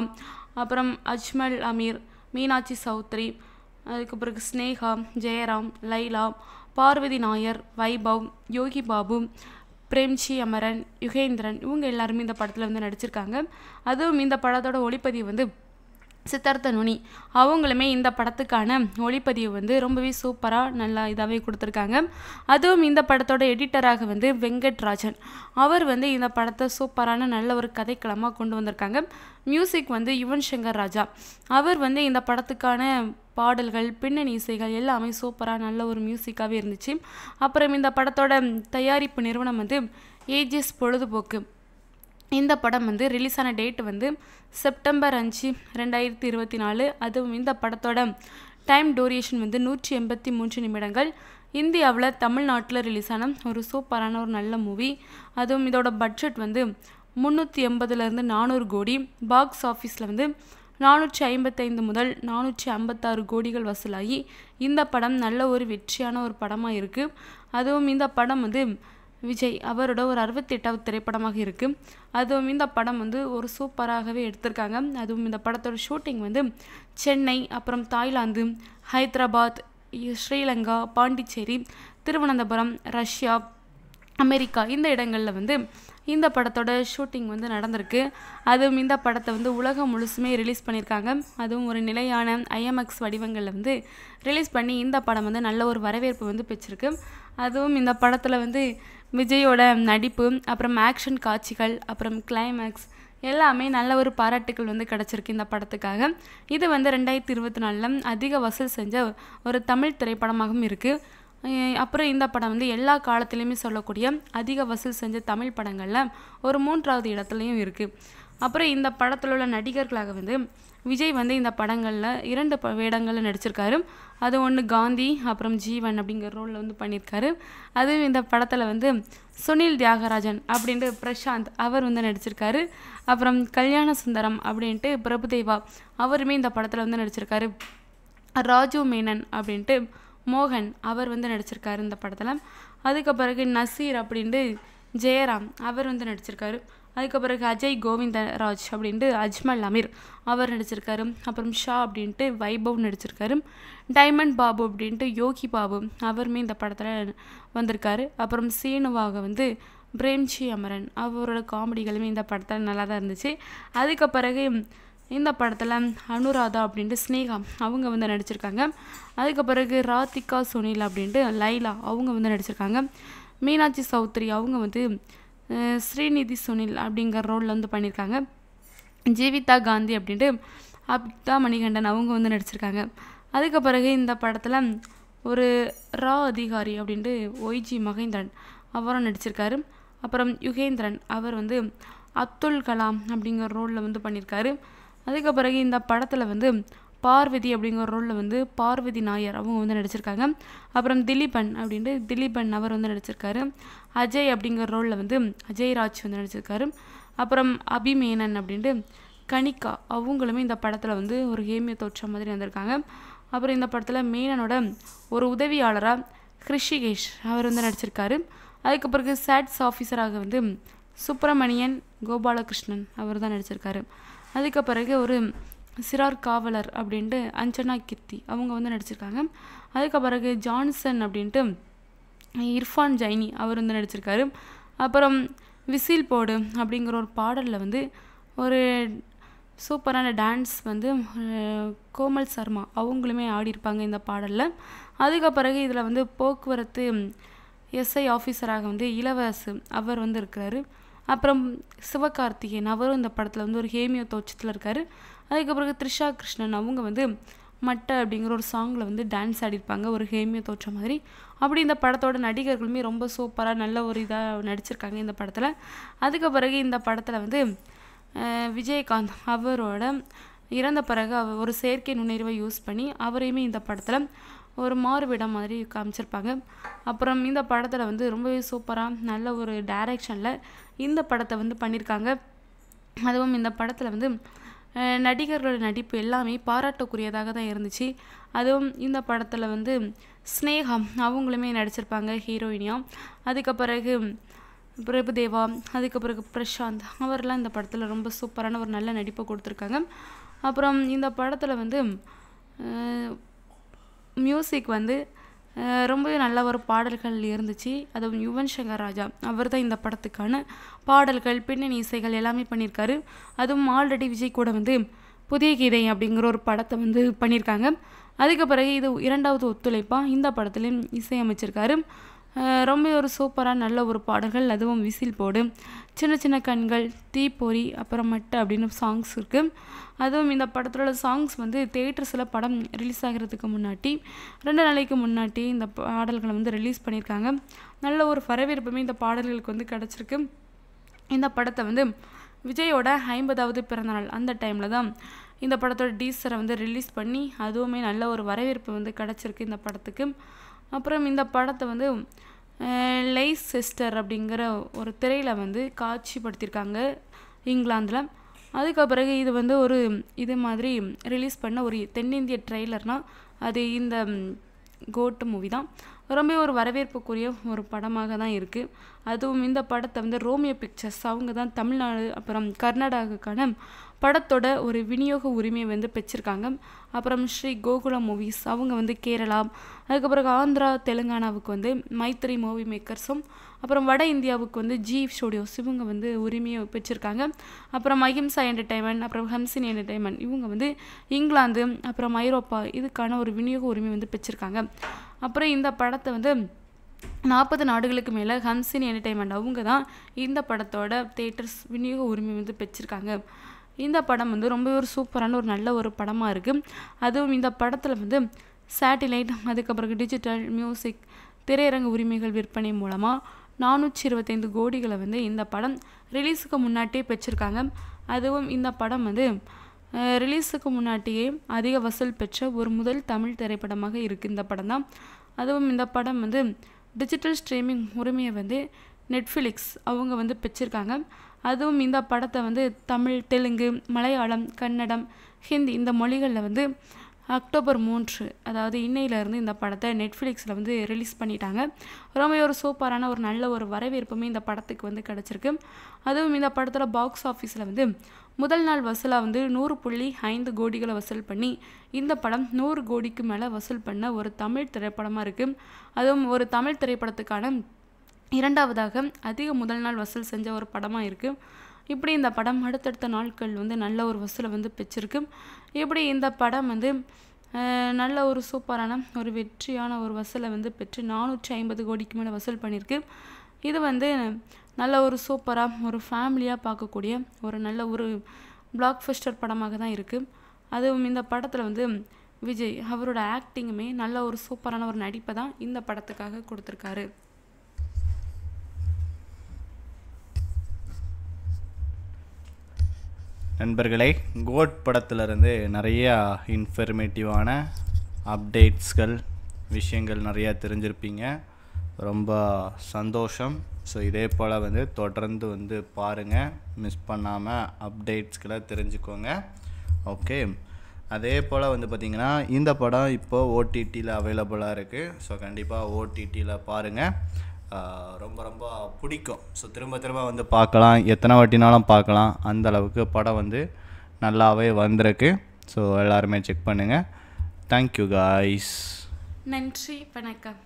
அப்புறம் அஜ்மல் அமீர் மீனாட்சி சௌத்ரி அதுக்கு பிறகு ஸ்னேகா ஜெயராம் லைலா பார்வதி நாயர் வைபவ் யோகி பாபு பிரேம்ஜி அமரன் யுகேந்திரன் இவங்க எல்லாருமே இந்த படத்தில் வந்து நடிச்சிருக்காங்க அதுவும் இந்த படத்தோட ஒளிப்பதிவு வந்து சித்தார்த்த நுனி அவங்களுமே இந்த படத்துக்கான ஒளிப்பதிவு வந்து ரொம்பவே சூப்பராக நல்லா இதாகவே கொடுத்துருக்காங்க அதுவும் இந்த படத்தோட எடிட்டராக வந்து வெங்கட்ராஜன் அவர் வந்து இந்த படத்தை சூப்பரான நல்ல ஒரு கதைக்களமாக கொண்டு வந்திருக்காங்க மியூசிக் வந்து யுவன் சங்கர் ராஜா அவர் வந்து இந்த படத்துக்கான பாடல்கள் பின்னணி இசைகள் எல்லாமே சூப்பராக நல்ல ஒரு மியூசிக்காகவே இருந்துச்சு அப்புறம் இந்த படத்தோட தயாரிப்பு நிறுவனம் வந்து ஏஜிஸ் பொழுதுபோக்கு இந்த படம் வந்து ரிலீஸ் ஆன டேட் வந்து செப்டம்பர் அஞ்சு ரெண்டாயிரத்தி இருபத்தி நாலு அதுவும் இந்த படத்தோட டைம் டூரியேஷன் வந்து நூற்றி எண்பத்தி மூன்று நிமிடங்கள் இந்தியாவில் தமிழ்நாட்டில் ரிலீஸ் ஆன ஒரு சூப்பரான ஒரு நல்ல மூவி அதுவும் இதோட பட்ஜெட் வந்து முந்நூற்றி எண்பதுலேருந்து நானூறு கோடி பாக்ஸ் ஆஃபீஸில் வந்து நானூற்றி ஐம்பத்தைந்து முதல் நானூற்றி ஐம்பத்தாறு கோடிகள் வசூலாகி இந்த படம் நல்ல ஒரு வெற்றியான ஒரு படமாக இருக்குது அதுவும் இந்த படம் வந்து விஜய் அவரோட ஒரு அறுபத்தி எட்டாவது திரைப்படமாக இருக்குது அதுவும் இந்த படம் வந்து ஒரு சூப்பராகவே எடுத்திருக்காங்க அதுவும் இந்த படத்தோட ஷூட்டிங் வந்து சென்னை அப்புறம் Thailand Hyderabad Sri Lanka Pondicherry Thiruvananthapuram Russia America இந்த இடங்களில் வந்து இந்த படத்தோட ஷூட்டிங் வந்து நடந்திருக்கு அதுவும் இந்த படத்தை வந்து உலகம் முழுசுமே ரிலீஸ் பண்ணியிருக்காங்க அதுவும் ஒரு நிலையான ஐஎம்எக்ஸ் வடிவங்களில் வந்து ரிலீஸ் பண்ணி இந்த படம் வந்து நல்ல ஒரு வரவேற்பு வந்து பெற்றிருக்கு அதுவும் இந்த படத்தில் வந்து விஜயோட நடிப்பு அப்புறம் ஆக்ஷன் காட்சிகள் அப்புறம் கிளைமேக்ஸ் எல்லாமே நல்ல ஒரு பாராட்டுகள் வந்து கிடச்சிருக்கு இந்த படத்துக்காக இது வந்து ரெண்டாயிரத்தி இருபத்தி நாலில் அதிக வசூல் செஞ்ச ஒரு தமிழ் திரைப்படமாகவும் இருக்குது அப்புறம் இந்த படம் வந்து எல்லா காலத்துலேயுமே சொல்லக்கூடிய அதிக வசூல் செஞ்ச தமிழ் படங்களில் ஒரு மூன்றாவது இடத்துலையும் இருக்குது அப்புறம் இந்த படத்தில் உள்ள நடிகர்களாக வந்து விஜய் வந்து இந்த படங்களில் இரண்டு ப வேடங்களில் நடிச்சிருக்காரு அது ஒன்று காந்தி அப்புறம் ஜீவன் அப்படிங்கிற ரோலில் வந்து பண்ணியிருக்காரு அதுவும் இந்த படத்தில் வந்து சுனில் தியாகராஜன் அப்படின்ட்டு பிரசாந்த் அவர் வந்து நடிச்சிருக்காரு அப்புறம் கல்யாண சுந்தரம் அப்படின்ட்டு பிரபுதேவா அவருமே இந்த படத்தில் வந்து நடிச்சிருக்காரு ராஜு மேனன் அப்படின்ட்டு மோகன் அவர் வந்து நடிச்சிருக்காரு இந்த படத்தில் அதுக்கு பிறகு நசீர் அப்படின்ட்டு ஜெயராம் அவர் வந்து நடிச்சிருக்காரு அதுக்கு பிறகு அஜய் கோவிந்தராஜ் அப்படின்ட்டு அஜ்மல் அமீர் அவர் நடிச்சிருக்காரு அப்புறம் ஷா அப்படின்ட்டு வைபவ் நடிச்சிருக்காரு டைமண்ட் பாபு அப்படின்ட்டு யோகி பாபு அவருமே இந்த படத்தில் வந்திருக்காரு அப்புறம் சீனுவாக வந்து பிரேம்ஜி அமரன் அவரோட காமெடிகளுமே இந்த படத்தில் நல்லா தான் இருந்துச்சு அதுக்கு பிறகு இந்த படத்தில் அனுராதா அப்படின்ட்டு ஸ்னேகா அவங்க வந்து நடிச்சிருக்காங்க அதுக்கு பிறகு ராதிகா சுனில் அப்படின்ட்டு லைலா அவங்க வந்து நடிச்சிருக்காங்க மீனாட்சி சௌத்ரி அவங்க வந்து ஸ்ரீநிதி சுனில் அப்படிங்கிற ரோலில் வந்து பண்ணியிருக்காங்க ஜீவிதா காந்தி அப்படின்ட்டு அப்தா மணிகண்டன் அவங்க வந்து நடிச்சிருக்காங்க அதுக்கு பிறகு இந்த படத்தில் ஒரு ரா அதிகாரி அப்படின்ட்டு ஒய்ஜி மகேந்திரன் அவரும் நடிச்சிருக்காரு அப்புறம் யுகேந்திரன் அவர் வந்து அப்துல் கலாம் அப்படிங்கிற ரோலில் வந்து பண்ணியிருக்காரு அதுக்கு பிறகு இந்த படத்தில் வந்து பார்வதி அப்படிங்கிற ரோலில் வந்து பார்வதி நாயர் அவங்க வந்து நடிச்சிருக்காங்க அப்புறம் திலீபன் அப்படின்ட்டு திலீபன் அவர் வந்து நடிச்சிருக்காரு அஜய் அப்படிங்கிற ரோலில் வந்து அஜய் ராஜ் வந்து நடிச்சிருக்காரு அப்புறம் அபிமேனன் அப்படின்ட்டு கணிகா அவங்களுமே இந்த படத்தில் வந்து ஒரு ஹேமிய தோற்றம் மாதிரி வந்திருக்காங்க அப்புறம் இந்த படத்தில் மேனனோட ஒரு உதவியாளராக ஹிருஷிகேஷ் அவர் வந்து நடிச்சிருக்காரு அதுக்கு பிறகு சேட்ஸ் ஆஃபீஸராக வந்து சுப்பிரமணியன் கோபாலகிருஷ்ணன் அவர் தான் நடிச்சிருக்காரு அதுக்கு பிறகு ஒரு சிறார் காவலர் அப்படின்ட்டு அஞ்சனா கித்தி அவங்க வந்து நடிச்சிருக்காங்க அதுக்கு பிறகு ஜான்சன் அப்படின்ட்டு இர்ஃபான் ஜைனி அவர் வந்து நடிச்சிருக்காரு அப்புறம் விசில் போடு அப்படிங்கிற ஒரு பாடலில் வந்து ஒரு சூப்பரான டான்ஸ் வந்து கோமல் சர்மா அவங்களுமே ஆடியிருப்பாங்க இந்த பாடலில் அதுக்கு பிறகு இதில் வந்து போக்குவரத்து எஸ்ஐ ஆஃபீஸராக வந்து இளவரசு அவர் வந்து இருக்கிறாரு அப்புறம் சிவகார்த்திகேயன் அவரும் இந்த படத்தில் வந்து ஒரு ஹேமியோ தோச்சத்தில் இருக்கார் அதுக்கு பிறகு த்ரிஷா கிருஷ்ணன் அவங்க வந்து மட்டை அப்படிங்கிற ஒரு சாங்கில் வந்து டான்ஸ் ஆடிருப்பாங்க ஒரு ஹேமியோ தோற்ற மாதிரி அப்படி இந்த படத்தோட நடிகர்களுமே ரொம்ப சூப்பராக நல்ல ஒரு இதாக நடிச்சிருக்காங்க இந்த படத்தில் அதுக்கு பிறகு இந்த படத்தில் வந்து விஜயகாந்த் அவரோட இறந்த பிறகு அவர் ஒரு செயற்கை நுண்ணறிவை யூஸ் பண்ணி அவரையுமே இந்த படத்தில் ஒரு மாறுவிடம் மாதிரி காமிச்சிருப்பாங்க அப்புறம் இந்த படத்தில் வந்து ரொம்பவே சூப்பராக நல்ல ஒரு டைரக்ஷனில் இந்த படத்தை வந்து பண்ணியிருக்காங்க அதுவும் இந்த படத்தில் வந்து நடிகர்களோட நடிப்பு எல்லாமே பாராட்டக்குரியதாக தான் இருந்துச்சு அதுவும் இந்த படத்தில் வந்து ஸ்னேகம் அவங்களுமே நடிச்சிருப்பாங்க ஹீரோயினியாக அதுக்கு பிறகு பிரபுதேவா அதுக்கு பிறகு பிரசாந்த் அவரெல்லாம் இந்த படத்தில் ரொம்ப சூப்பரான ஒரு நல்ல நடிப்பை கொடுத்துருக்காங்க அப்புறம் இந்த படத்தில் வந்து மியூசிக் வந்து ரொம்பவே நல்ல ஒரு பாடல்கள் இருந்துச்சு அதுவும் யுவன் சங்கர் ராஜா அவர் தான் இந்த படத்துக்கான பாடல்கள் பின்னணி இசைகள் எல்லாமே பண்ணியிருக்காரு அதுவும் ஆல்ரெடி விஜய் கூட வந்து புதிய கீதை அப்படிங்கிற ஒரு படத்தை வந்து பண்ணியிருக்காங்க அதுக்கு பிறகு இது இரண்டாவது ஒத்துழைப்பாக இந்த படத்துலேயும் இசையமைச்சிருக்காரு ரொம்ப ஒரு சூப்பராக நல்ல ஒரு பாடல்கள் அதுவும் விசில் போடு சின்ன சின்ன கண்கள் தீப்பொறி அப்புறமட்டு அப்படின்னு சாங்ஸ் இருக்குது அதுவும் இந்த உள்ள சாங்ஸ் வந்து தேட்டர்ஸில் படம் ரிலீஸ் ஆகிறதுக்கு முன்னாடி ரெண்டு நாளைக்கு முன்னாடி இந்த பாடல்களை வந்து ரிலீஸ் பண்ணியிருக்காங்க நல்ல ஒரு வரவேற்புமே இந்த பாடல்களுக்கு வந்து கிடச்சிருக்கு இந்த படத்தை வந்து விஜயோட ஐம்பதாவது பிறந்தநாள் அந்த டைமில் தான் இந்த படத்தோட டீசரை வந்து ரிலீஸ் பண்ணி அதுவுமே நல்ல ஒரு வரவேற்பு வந்து கிடச்சிருக்கு இந்த படத்துக்கு அப்புறம் இந்த படத்தை வந்து லைஸ் சிஸ்டர் அப்படிங்கிற ஒரு திரையில் வந்து காட்சிப்படுத்தியிருக்காங்க இங்கிலாந்தில் அதுக்கு பிறகு இது வந்து ஒரு இது மாதிரி ரிலீஸ் பண்ண ஒரு தென்னிந்திய ட்ரெய்லர்னால் அது இந்த கோட்டு மூவி தான் ரொம்ப ஒரு வரவேற்புக்குரிய ஒரு படமாக தான் இருக்குது அதுவும் இந்த படத்தை வந்து ரோமியோ பிக்சர்ஸ் அவங்க தான் தமிழ்நாடு அப்புறம் கர்நாடகாக்கான படத்தோட ஒரு விநியோக உரிமையை வந்து பெற்றிருக்காங்க அப்புறம் ஸ்ரீ கோகுலம் மூவிஸ் அவங்க வந்து கேரளா அதுக்கப்புறம் ஆந்திரா தெலுங்கானாவுக்கு வந்து மைத்திரி மூவி மேக்கர்ஸும் அப்புறம் வட இந்தியாவுக்கு வந்து ஜி ஸ்டுடியோஸ் இவங்க வந்து உரிமையை பெற்றிருக்காங்க அப்புறம் அஹிம்சா என்டர்டைன்மெண்ட் அப்புறம் ஹம்சின் என்டர்டைன்மெண்ட் இவங்க வந்து இங்கிலாந்து அப்புறம் ஐரோப்பா இதுக்கான ஒரு விநியோக உரிமை வந்து பெற்றிருக்காங்க அப்புறம் இந்த படத்தை வந்து நாற்பது நாடுகளுக்கு மேலே ஹம்சின் என்டர்டைன்மெண்ட் அவங்க தான் இந்த படத்தோட தேட்டர்ஸ் விநியோக உரிமை வந்து பெற்றிருக்காங்க இந்த படம் வந்து ரொம்பவே ஒரு சூப்பரான ஒரு நல்ல ஒரு படமாக இருக்குது அதுவும் இந்த படத்தில் வந்து சேட்டிலைட் அதுக்கப்புறம் டிஜிட்டல் மியூசிக் திரையரங்கு உரிமைகள் விற்பனை மூலமாக நானூற்றி இருபத்தைந்து கோடிகளை வந்து இந்த படம் ரிலீஸுக்கு முன்னாட்டியே பெற்றிருக்காங்க அதுவும் இந்த படம் வந்து ரிலீஸுக்கு முன்னாட்டியே அதிக வசூல் பெற்ற ஒரு முதல் தமிழ் திரைப்படமாக இருக்குது இந்த படம் தான் அதுவும் இந்த படம் வந்து டிஜிட்டல் ஸ்ட்ரீமிங் உரிமையை வந்து நெட்ஃப்ளிக்ஸ் அவங்க வந்து பெற்றிருக்காங்க அதுவும் இந்த படத்தை வந்து தமிழ் தெலுங்கு மலையாளம் கன்னடம் ஹிந்தி இந்த மொழிகளில் வந்து அக்டோபர் மூன்று அதாவது இன்னையிலேருந்து இந்த படத்தை நெட்ஃப்ளிக்ஸில் வந்து ரிலீஸ் பண்ணிட்டாங்க ரொம்ப ஒரு சூப்பரான ஒரு நல்ல ஒரு வரவேற்புமே இந்த படத்துக்கு வந்து கிடச்சிருக்கு அதுவும் இந்த படத்தில் பாக்ஸ் ஆஃபீஸில் வந்து முதல் நாள் வசூலாக வந்து நூறு புள்ளி ஐந்து கோடிகளை வசூல் பண்ணி இந்த படம் நூறு கோடிக்கு மேலே வசூல் பண்ண ஒரு தமிழ் திரைப்படமாக இருக்குது அதுவும் ஒரு தமிழ் திரைப்படத்துக்கான இரண்டாவதாக அதிக முதல் நாள் வசூல் செஞ்ச ஒரு படமாக இருக்குது இப்படி இந்த படம் அடுத்தடுத்த நாட்கள் வந்து நல்ல ஒரு வசூலை வந்து பெற்றிருக்கு இப்படி இந்த படம் வந்து நல்ல ஒரு சூப்பரான ஒரு வெற்றியான ஒரு வசூலை வந்து பெற்று நானூற்றி ஐம்பது கோடிக்கு மேலே வசூல் பண்ணியிருக்கு இது வந்து நல்ல ஒரு சூப்பராக ஒரு ஃபேமிலியாக பார்க்கக்கூடிய ஒரு நல்ல ஒரு பிளாக் ஃபஸ்டர் படமாக தான் இருக்குது அதுவும் இந்த படத்தில் வந்து விஜய் அவரோட ஆக்டிங்குமே நல்ல ஒரு சூப்பரான ஒரு நடிப்பை தான் இந்த படத்துக்காக கொடுத்துருக்காரு நண்பர்களே கோட் படத்துலேருந்து நிறையா இன்ஃபர்மேட்டிவான அப்டேட்ஸ்கள் விஷயங்கள் நிறையா தெரிஞ்சிருப்பீங்க ரொம்ப சந்தோஷம் ஸோ இதே போல் வந்து தொடர்ந்து வந்து பாருங்கள் மிஸ் பண்ணாமல் அப்டேட்ஸ்களை தெரிஞ்சுக்கோங்க ஓகே அதே போல் வந்து பார்த்திங்கன்னா இந்த படம் இப்போது ஓடிடியில் அவைலபிளாக இருக்குது ஸோ கண்டிப்பாக ஓடிடியில் பாருங்கள் ரொம்ப ரொம்ப பிடிக்கும் ஸோ திரும்ப திரும்ப வந்து பார்க்கலாம் எத்தனை வாட்டினாலும் பார்க்கலாம் அந்த அளவுக்கு படம் வந்து நல்லாவே வந்திருக்கு ஸோ எல்லாருமே செக் பண்ணுங்கள் தேங்க்யூ காய்ஸ் நன்றி வணக்கம்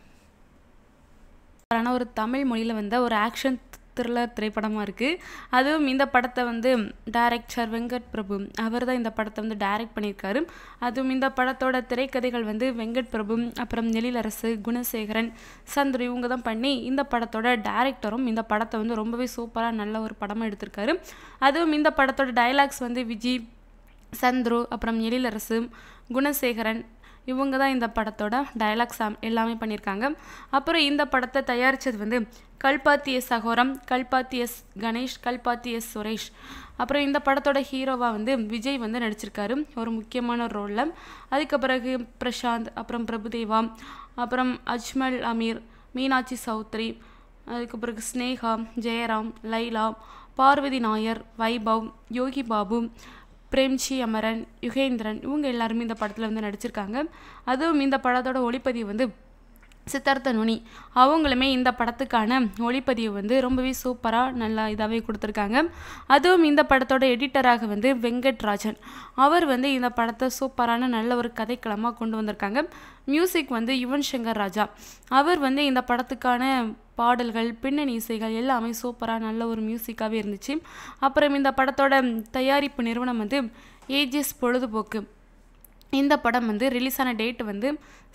ஒரு தமிழ் மொழியில் வந்த ஒரு ஆக்ஷன் த்ரில்லர் திரைப்படமாக இருக்குது அதுவும் இந்த படத்தை வந்து டைரக்டர் வெங்கட் பிரபு அவர் தான் இந்த படத்தை வந்து டைரக்ட் பண்ணியிருக்காரு அதுவும் இந்த படத்தோட திரைக்கதைகள் வந்து வெங்கட் பிரபு அப்புறம் எழிலரசு குணசேகரன் சந்துரு இவங்க தான் பண்ணி இந்த படத்தோட டைரக்டரும் இந்த படத்தை வந்து ரொம்பவே சூப்பராக நல்ல ஒரு படமாக எடுத்திருக்காரு அதுவும் இந்த படத்தோட டைலாக்ஸ் வந்து விஜய் சந்துரு அப்புறம் எழிலரசு குணசேகரன் இவங்க தான் இந்த படத்தோட டயலாக்ஸ் எல்லாமே பண்ணியிருக்காங்க அப்புறம் இந்த படத்தை தயாரித்தது வந்து Kalpathi S Aghoram Kalpathi S Ganesh Kalpathi S Suresh அப்புறம் இந்த படத்தோட ஹீரோவாக வந்து விஜய் வந்து நடிச்சிருக்காரு ஒரு முக்கியமான ரோலில் அதுக்கு பிறகு பிரசாந்த் அப்புறம் பிரபுதேவா அப்புறம் அஜ்மல் அமீர் மீனாட்சி சௌத்ரி அதுக்கு பிறகு ஸ்னேகா ஜெயராம் லைலா பார்வதி நாயர் வைபவ் யோகி பாபு பிரேம்ஜி அமரன் யுகேந்திரன் இவங்க எல்லாருமே இந்த படத்தில் வந்து நடிச்சிருக்காங்க அதுவும் இந்த படத்தோட ஒளிப்பதிவு வந்து சித்தார்த்த நுனி அவங்களுமே இந்த படத்துக்கான ஒளிப்பதிவு வந்து ரொம்பவே சூப்பராக நல்லா இதாகவே கொடுத்துருக்காங்க அதுவும் இந்த படத்தோட எடிட்டராக வந்து வெங்கட்ராஜன் அவர் வந்து இந்த படத்தை சூப்பரான நல்ல ஒரு கதைக்களமாக கொண்டு வந்திருக்காங்க மியூசிக் வந்து யுவன் சங்கர் ராஜா அவர் வந்து இந்த படத்துக்கான பாடல்கள் பின்னணி இசைகள் எல்லாமே சூப்பராக நல்ல ஒரு மியூசிக்காகவே இருந்துச்சு அப்புறம் இந்த படத்தோட தயாரிப்பு நிறுவனம் வந்து ஏஜிஸ் பொழுதுபோக்கு இந்த படம் வந்து ரிலீஸ் ஆன டேட் வந்து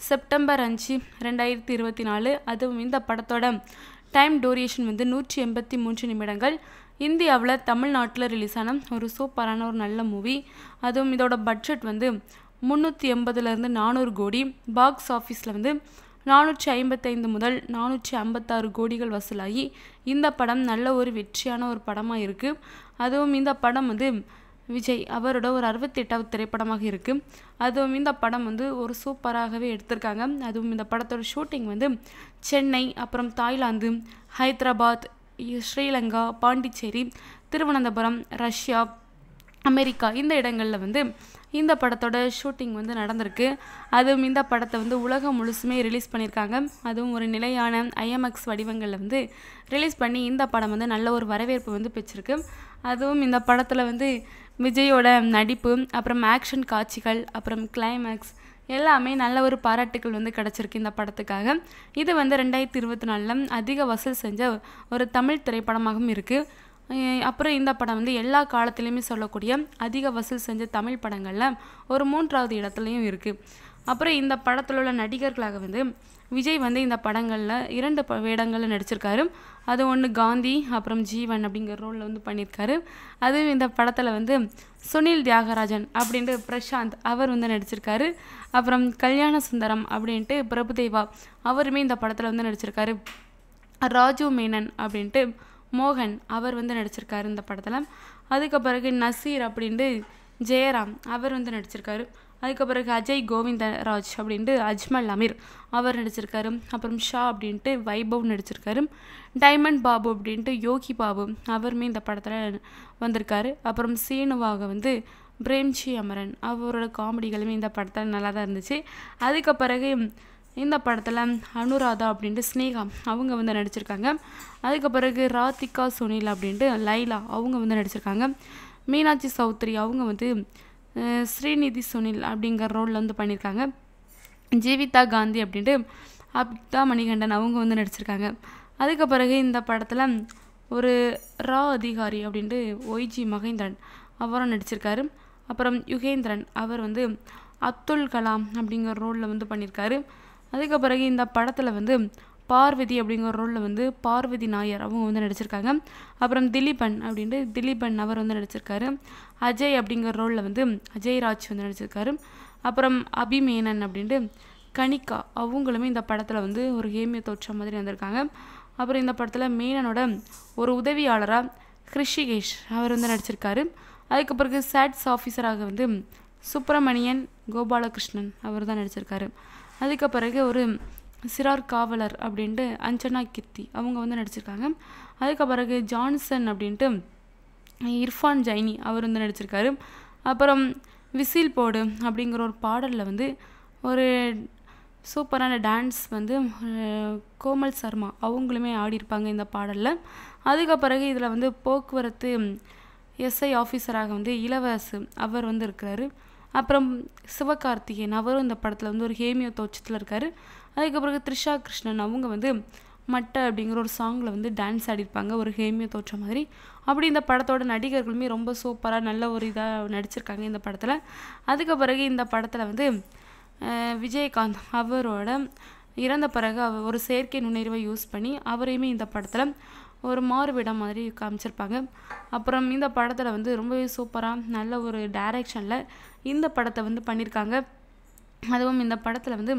செப்டம்பர் அஞ்சு ரெண்டாயிரத்தி இருபத்தி நாலு அதுவும் இந்த படத்தோட டைம் டூரியேஷன் வந்து நூற்றி எண்பத்தி மூன்று நிமிடங்கள் இந்தியாவில் தமிழ்நாட்டில் ரிலீஸ் ஆன ஒரு சூப்பரான ஒரு நல்ல மூவி அதுவும் இதோட பட்ஜெட் வந்து முந்நூற்றி எண்பதுலேருந்து நானூறு கோடி பாக்ஸ் ஆஃபீஸில் வந்து நானூற்றி ஐம்பத்தைந்து முதல் நானூற்றி ஐம்பத்தாறு கோடிகள் வசூலாகி இந்த படம் நல்ல ஒரு வெற்றியான ஒரு படமாக இருக்குது அதுவும் இந்த படம் வந்து விஜய் அவரோட ஒரு அறுபத்தி எட்டாவது திரைப்படமாக இருக்குது அதுவும் இந்த படம் வந்து ஒரு சூப்பராகவே எடுத்திருக்காங்க அதுவும் இந்த படத்தோட ஷூட்டிங் வந்து சென்னை அப்புறம் Thailand Hyderabad Sri Lanka Pondicherry Thiruvananthapuram Russia America இந்த இடங்களில் வந்து இந்த படத்தோட ஷூட்டிங் வந்து நடந்திருக்கு அதுவும் இந்த படத்தை வந்து உலகம் முழுசுமே ரிலீஸ் பண்ணியிருக்காங்க அதுவும் ஒரு நிலையான ஐஎம்எக்ஸ் வடிவங்களில் வந்து ரிலீஸ் பண்ணி இந்த படம் வந்து நல்ல ஒரு வரவேற்பு வந்து பெற்றிருக்கு அதுவும் இந்த படத்தில் வந்து விஜயோட நடிப்பு அப்புறம் ஆக்ஷன் காட்சிகள் அப்புறம் கிளைமேக்ஸ் எல்லாமே நல்ல ஒரு பாராட்டுகள் வந்து கிடச்சிருக்கு இந்த படத்துக்காக இது வந்து ரெண்டாயிரத்தி இருபத்தி நாலில் அதிக வசூல் செஞ்ச ஒரு தமிழ் திரைப்படமாகவும் இருக்குது அப்புறம் இந்த படம் வந்து எல்லா காலத்துலேயுமே சொல்லக்கூடிய அதிக வசூல் செஞ்ச தமிழ் படங்களில் ஒரு மூன்றாவது இடத்துலையும் இருக்குது அப்புறம் இந்த படத்தில் உள்ள நடிகர்களாக வந்து விஜய் வந்து இந்த படங்களில் இரண்டு வேடங்களில் நடிச்சிருக்காரு அது ஒன்று காந்தி அப்புறம் ஜீவன் அப்படிங்கிற ரோலில் வந்து பண்ணியிருக்காரு அதுவும் இந்த படத்தில் வந்து சுனில் தியாகராஜன் அப்படின்ட்டு பிரசாந்த் அவர் வந்து நடிச்சிருக்காரு அப்புறம் கல்யாண சுந்தரம் அப்படின்ட்டு பிரபுதேவா அவருமே இந்த படத்தில் வந்து நடிச்சிருக்காரு ராஜு மேனன் அப்படின்ட்டு மோகன் அவர் வந்து நடிச்சிருக்காரு இந்த படத்தில் அதுக்கு பிறகு நசீர் அப்படின்ட்டு ஜெயராம் அவர் வந்து நடிச்சிருக்காரு அதுக்கப்புறம் அஜய் கோவிந்தராஜ் அப்படின்ட்டு அஜ்மல் அமீர் அவர் நடிச்சிருக்காரு அப்புறம் ஷா அப்படின்ட்டு வைபவ் நடிச்சிருக்காரு டைமண்ட் பாபு அப்படின்ட்டு யோகி பாபு அவருமே இந்த படத்தில் வந்திருக்காரு அப்புறம் சீனுவாக வந்து பிரேம்ஜி அமரன் அவரோட காமெடிகளுமே இந்த படத்தில் நல்லா தான் இருந்துச்சு அதுக்கு பிறகு இந்த படத்தில் அனுராதா அப்படின்ட்டு ஸ்னேகா அவங்க வந்து நடிச்சிருக்காங்க அதுக்கு பிறகு ராதிகா சுனில் அப்படின்ட்டு லைலா அவங்க வந்து நடிச்சிருக்காங்க மீனாட்சி சௌத்ரி அவங்க வந்து ஸ்ரீநிதி சுனில் அப்படிங்கிற ரோலில் வந்து பண்ணியிருக்காங்க ஜீவிதா காந்தி அப்படின்ட்டு அப்தா மணிகண்டன் அவங்க வந்து நடிச்சிருக்காங்க அதுக்கு பிறகு இந்த படத்தில் ஒரு ரா அதிகாரி அப்படின்ட்டு ஒய்ஜி மகேந்திரன் அவரும் நடிச்சிருக்காரு அப்புறம் யுகேந்திரன் அவர் வந்து அப்துல் கலாம் அப்படிங்கிற ரோலில் வந்து பண்ணியிருக்காரு அதுக்கு பிறகு இந்த படத்தில் வந்து பார்வதி அப்படிங்கிற ரோலில் வந்து பார்வதி நாயர் அவங்க வந்து நடிச்சிருக்காங்க அப்புறம் திலீபன் அப்படின்ட்டு திலீபன் அவர் வந்து நடிச்சிருக்காரு அஜய் அப்படிங்கிற ரோலில் வந்து அஜய் ராஜ் வந்து நடிச்சிருக்காரு அப்புறம் அபிமேனன் அப்படின்ட்டு கணிகா அவங்களுமே இந்த படத்தில் வந்து ஒரு ஹேமிய தோற்ற மாதிரி வந்திருக்காங்க அப்புறம் இந்த படத்தில் மேனனோட ஒரு உதவியாளராக ஹிருஷிகேஷ் அவர் வந்து நடிச்சிருக்காரு அதுக்கு பிறகு சேட்ஸ் ஆஃபீஸராக வந்து சுப்பிரமணியன் கோபாலகிருஷ்ணன் அவர் தான் நடிச்சிருக்காரு அதுக்கு பிறகு ஒரு சிறார் காவலர் அப்படின்ட்டு அஞ்சனா கித்தி அவங்க வந்து நடிச்சிருக்காங்க அதுக்கு பிறகு ஜான்சன் அப்படின்ட்டு இர்ஃபான் ஜைனி அவர் வந்து நடிச்சிருக்காரு அப்புறம் விசில் போடு அப்படிங்கிற ஒரு பாடலில் வந்து ஒரு சூப்பரான டான்ஸ் வந்து கோமல் சர்மா அவங்களுமே ஆடியிருப்பாங்க இந்த பாடலில் அதுக்கு பிறகு இதில் வந்து போக்குவரத்து எஸ்ஐ ஆஃபீஸராக வந்து இளவரசு அவர் வந்து இருக்கிறாரு அப்புறம் சிவகார்த்திகேயன் அவரும் இந்த படத்தில் வந்து ஒரு ஹேமியோ தோச்சத்தில் இருக்கார் அதுக்கு பிறகு த்ரிஷா கிருஷ்ணன் அவங்க வந்து மட்டை அப்படிங்கிற ஒரு சாங்கில் வந்து டான்ஸ் ஆடிருப்பாங்க ஒரு ஹேமிய தோற்ற மாதிரி அப்படி இந்த படத்தோட நடிகர்களுமே ரொம்ப சூப்பராக நல்ல ஒரு இதாக நடிச்சிருக்காங்க இந்த படத்தில் அதுக்கு பிறகு இந்த படத்தில் வந்து விஜயகாந்த் அவரோட இறந்த பிறகு அவர் ஒரு செயற்கை நுண்ணறிவை யூஸ் பண்ணி அவரையுமே இந்த படத்தில் ஒரு மாறுவிடம் மாதிரி காமிச்சிருப்பாங்க அப்புறம் இந்த படத்தில் வந்து ரொம்பவே சூப்பராக நல்ல ஒரு டைரக்ஷனில் இந்த படத்தை வந்து பண்ணியிருக்காங்க அதுவும் இந்த படத்தில் வந்து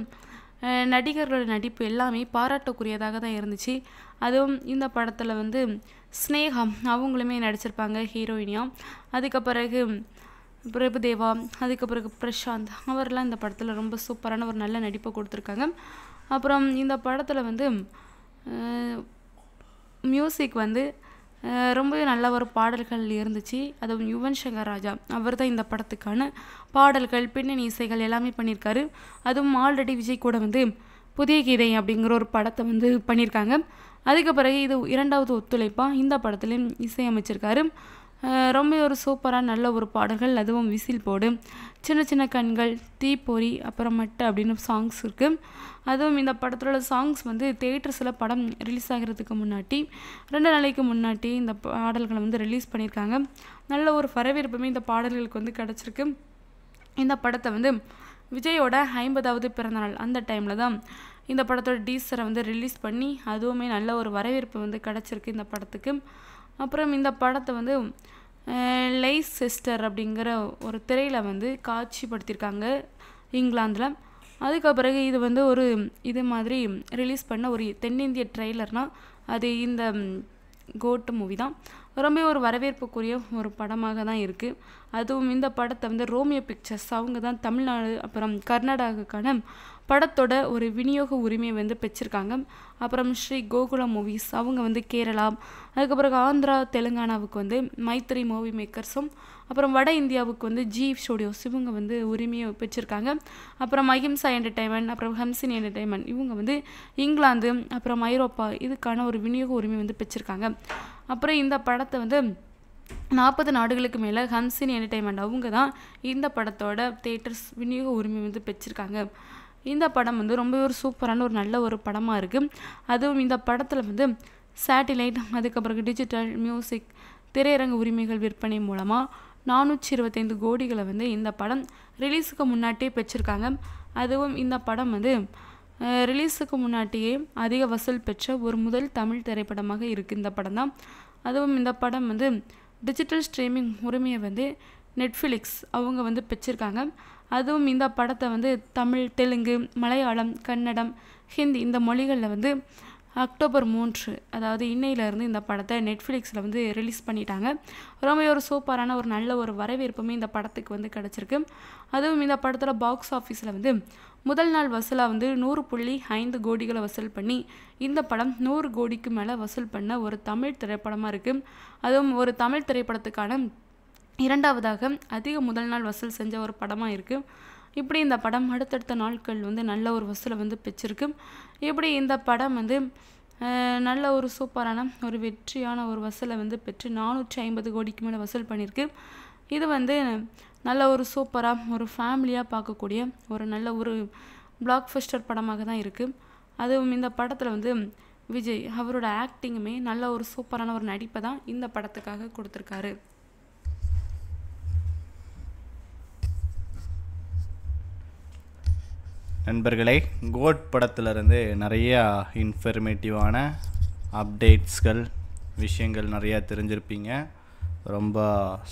நடிகர்களோட நடிப்பு எல்லாமே பாராட்டக்குரியதாக தான் இருந்துச்சு அதுவும் இந்த படத்தில் வந்து ஸ்னேகம் அவங்களுமே நடிச்சிருப்பாங்க ஹீரோயினியாக அதுக்கு பிறகு பிரபுதேவா அதுக்கு பிறகு பிரசாந்த் அவர்லாம் இந்த படத்தில் ரொம்ப சூப்பரான ஒரு நல்ல நடிப்பை கொடுத்துருக்காங்க அப்புறம் இந்த படத்தில் வந்து மியூசிக் வந்து ரொம்பவே நல்ல ஒரு பாடல்கள் இருந்துச்சு அதுவும் யுவன் சங்கர் ராஜா அவர் தான் இந்த படத்துக்கான பாடல்கள் பின்னணி இசைகள் எல்லாமே பண்ணியிருக்காரு அதுவும் ஆல்ரெடி விஜய் கூட வந்து புதிய கீதை அப்படிங்கிற ஒரு படத்தை வந்து பண்ணியிருக்காங்க அதுக்கு பிறகு இது இரண்டாவது ஒத்துழைப்பாக இந்த படத்துலேயும் இசையமைச்சிருக்காரு ரொம்ப ஒரு சூப்பராக நல்ல ஒரு பாடல்கள் அதுவும் விசில் போடு சின்ன சின்ன கண்கள் தீப்பொறி அப்புறம் மட்டை அப்படின்னு சாங்ஸ் இருக்குது அதுவும் இந்த படத்தோட சாங்ஸ் வந்து தேட்டர்ஸில் படம் ரிலீஸ் ஆகிறதுக்கு முன்னாடி ரெண்டு நாளைக்கு முன்னாடி இந்த பாடல்களை வந்து ரிலீஸ் பண்ணியிருக்காங்க நல்ல ஒரு வரவேற்புமே இந்த பாடல்களுக்கு வந்து கிடச்சிருக்கு இந்த படத்தை வந்து விஜயோட ஐம்பதாவது பிறந்தநாள் அந்த டைமில் தான் இந்த படத்தோட டீசரை வந்து ரிலீஸ் பண்ணி அதுவுமே நல்ல ஒரு வரவேற்பு வந்து கிடச்சிருக்கு இந்த படத்துக்கு அப்புறம் இந்த படத்தை வந்து லைஸ் சிஸ்டர் அப்படிங்கிற ஒரு திரையில் வந்து காட்சிப்படுத்தியிருக்காங்க இங்கிலாந்தில் அதுக்கு பிறகு இது வந்து ஒரு இது மாதிரி ரிலீஸ் பண்ண ஒரு தென்னிந்திய ட்ரெய்லர்னால் அது இந்த கோட்டு மூவி தான் ரொம்ப ஒரு வரவேற்புக்குரிய ஒரு படமாக தான் இருக்குது அதுவும் இந்த படத்தை வந்து ரோமியோ பிக்சர்ஸ் அவங்க தான் தமிழ்நாடு அப்புறம் கர்நாடகாக்கான படத்தோட ஒரு விநியோக உரிமையை வந்து பெற்றிருக்காங்க அப்புறம் ஸ்ரீ கோகுலம் மூவிஸ் அவங்க வந்து கேரளா அதுக்கப்புறம் ஆந்திரா தெலுங்கானாவுக்கு வந்து மைத்திரி மூவி மேக்கர்ஸும் அப்புறம் வட இந்தியாவுக்கு வந்து ஜி ஸ்டுடியோஸ் இவங்க வந்து உரிமையை பெற்றிருக்காங்க அப்புறம் அஹிம்சா என்டர்டைன்மெண்ட் அப்புறம் ஹம்சின் என்டர்டைன்மெண்ட் இவங்க வந்து இங்கிலாந்து அப்புறம் ஐரோப்பா இதுக்கான ஒரு விநியோக உரிமை வந்து பெற்றிருக்காங்க அப்புறம் இந்த படத்தை வந்து நாற்பது நாடுகளுக்கு மேலே ஹம்சின் என்டர்டைன்மெண்ட் அவங்க தான் இந்த படத்தோட தேட்டர்ஸ் விநியோக உரிமை வந்து பெற்றிருக்காங்க இந்த படம் வந்து ரொம்ப ஒரு சூப்பரான ஒரு நல்ல ஒரு படமாக இருக்குது அதுவும் இந்த படத்தில் வந்து சேட்டிலைட் அதுக்கப்புறம் டிஜிட்டல் மியூசிக் திரையரங்கு உரிமைகள் விற்பனை மூலமாக நானூற்றி இருபத்தைந்து கோடிகளை வந்து இந்த படம் ரிலீஸுக்கு முன்னாட்டியே பெற்றிருக்காங்க அதுவும் இந்த படம் வந்து ரிலீஸுக்கு முன்னாட்டியே அதிக வசூல் பெற்ற ஒரு முதல் தமிழ் திரைப்படமாக இருக்குது இந்த படம் தான் அதுவும் இந்த படம் வந்து டிஜிட்டல் ஸ்ட்ரீமிங் உரிமையை வந்து நெட்ஃப்ளிக்ஸ் அவங்க வந்து பெற்றிருக்காங்க அதுவும் இந்த படத்தை வந்து தமிழ் தெலுங்கு மலையாளம் கன்னடம் ஹிந்தி இந்த மொழிகளில் வந்து அக்டோபர் மூன்று அதாவது இன்னையிலேருந்து இந்த படத்தை நெட்ஃப்ளிக்ஸில் வந்து ரிலீஸ் பண்ணிட்டாங்க ரொம்ப ஒரு சூப்பரான ஒரு நல்ல ஒரு வரவேற்புமே இந்த படத்துக்கு வந்து கிடச்சிருக்கு அதுவும் இந்த படத்தில் பாக்ஸ் ஆஃபீஸில் வந்து முதல் நாள் வசூலாக வந்து நூறு புள்ளி ஐந்து கோடிகளை வசூல் பண்ணி இந்த படம் நூறு கோடிக்கு மேலே வசூல் பண்ண ஒரு தமிழ் திரைப்படமாக இருக்குது அதுவும் ஒரு தமிழ் திரைப்படத்துக்கான இரண்டாவதாக அதிக முதல் நாள் வசூல் செஞ்ச ஒரு படமாக இருக்குது இப்படி இந்த படம் அடுத்தடுத்த நாட்கள் வந்து நல்ல ஒரு வசூலை வந்து பெற்றிருக்கு இப்படி இந்த படம் வந்து நல்ல ஒரு சூப்பரான ஒரு வெற்றியான ஒரு வசூலை வந்து பெற்று நானூற்றி ஐம்பது கோடிக்கு மேலே வசூல் பண்ணியிருக்கு இது வந்து நல்ல ஒரு சூப்பராக ஒரு ஃபேமிலியாக பார்க்கக்கூடிய ஒரு நல்ல ஒரு பிளாக் ஃபஸ்டர் படமாக தான் இருக்குது அதுவும் இந்த படத்தில் வந்து விஜய் அவரோட ஆக்டிங்குமே நல்ல ஒரு சூப்பரான ஒரு நடிப்பை தான் இந்த படத்துக்காக கொடுத்துருக்காரு நண்பர்களே கோட் படத்துலேருந்து நிறையா இன்ஃபர்மேட்டிவான அப்டேட்ஸ்கள் விஷயங்கள் நிறையா தெரிஞ்சிருப்பீங்க ரொம்ப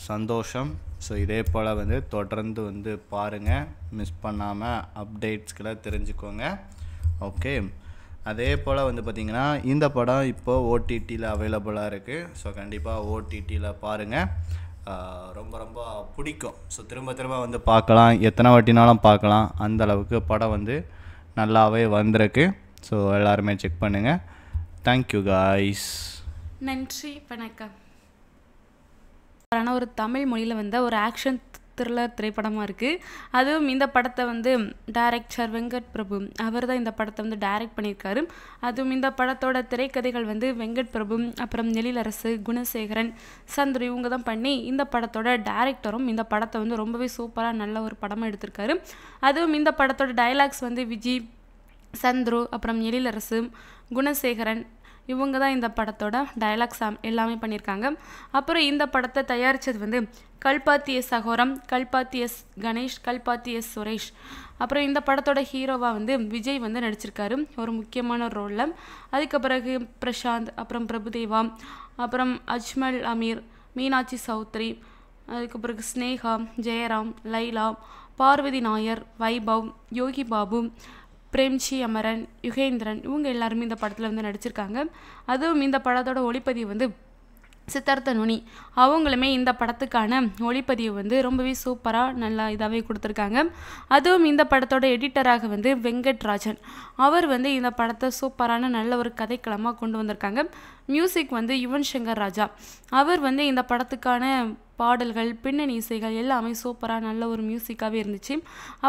சந்தோஷம் ஸோ இதே போல் வந்து தொடர்ந்து வந்து பாருங்கள் மிஸ் பண்ணாமல் அப்டேட்ஸ்களை தெரிஞ்சுக்கோங்க ஓகே அதே போல் வந்து பார்த்திங்கன்னா இந்த படம் இப்போது ஓடிடியில் அவைலபிளாக இருக்குது ஸோ கண்டிப்பாக ஓடிடியில் பாருங்கள் ரொம்ப ரொம்ப பிடிக்கும் ஸோ திரும்ப திரும்ப வந்து பார்க்கலாம் எத்தனை வாட்டினாலும் பார்க்கலாம் அந்த அளவுக்கு படம் வந்து நல்லாவே வந்திருக்கு ஸோ எல்லாருமே செக் பண்ணுங்கள் தேங்க்யூ காய்ஸ் நன்றி வணக்கம் ஒரு தமிழ் மொழியில் வந்து ஒரு ஆக்ஷன் த்ரில்லர் திரைப்படமாக இருக்குது அதுவும் இந்த படத்தை வந்து டைரக்டர் வெங்கட் பிரபு அவர் தான் இந்த படத்தை வந்து டைரக்ட் பண்ணியிருக்காரு அதுவும் இந்த படத்தோட திரைக்கதைகள் வந்து வெங்கட் பிரபு அப்புறம் எழிலரசு குணசேகரன் சந்திரு இவங்க தான் பண்ணி இந்த படத்தோட டைரக்டரும் இந்த படத்தை வந்து ரொம்பவே சூப்பராக நல்ல ஒரு படமாக எடுத்திருக்காரு அதுவும் இந்த படத்தோட டைலாக்ஸ் வந்து விஜய் சந்துரு அப்புறம் எழிலரசு குணசேகரன் இவங்க தான் இந்த படத்தோட டயலாக்ஸ் எல்லாமே பண்ணியிருக்காங்க அப்புறம் இந்த படத்தை தயாரித்தது வந்து Kalpathi S Aghoram Kalpathi S Ganesh Kalpathi S Suresh அப்புறம் இந்த படத்தோட ஹீரோவாக வந்து விஜய் வந்து நடிச்சிருக்காரு ஒரு முக்கியமான ரோலில் அதுக்கு பிறகு பிரசாந்த் அப்புறம் பிரபுதேவா அப்புறம் அஜ்மல் அமீர் மீனாட்சி சௌத்ரி அதுக்கு பிறகு ஸ்னேகா ஜெயராம் லைலா பார்வதி நாயர் வைபவ் யோகி பாபு பிரேம்ஜி அமரன் யுகேந்திரன் இவங்க எல்லாருமே இந்த படத்தில் வந்து நடிச்சிருக்காங்க அதுவும் இந்த படத்தோட ஒளிப்பதிவு வந்து சித்தார்த்த நுனி அவங்களுமே இந்த படத்துக்கான ஒளிப்பதிவு வந்து ரொம்பவே சூப்பராக நல்லா இதாகவே கொடுத்துருக்காங்க அதுவும் இந்த படத்தோட எடிட்டராக வந்து வெங்கட்ராஜன் அவர் வந்து இந்த படத்தை சூப்பரான நல்ல ஒரு கதைக்களமாக கொண்டு வந்திருக்காங்க மியூசிக் வந்து யுவன் சங்கர் ராஜா அவர் வந்து இந்த படத்துக்கான பாடல்கள் பின்னணி இசைகள் எல்லாமே சூப்பராக நல்ல ஒரு மியூசிக்காகவே இருந்துச்சு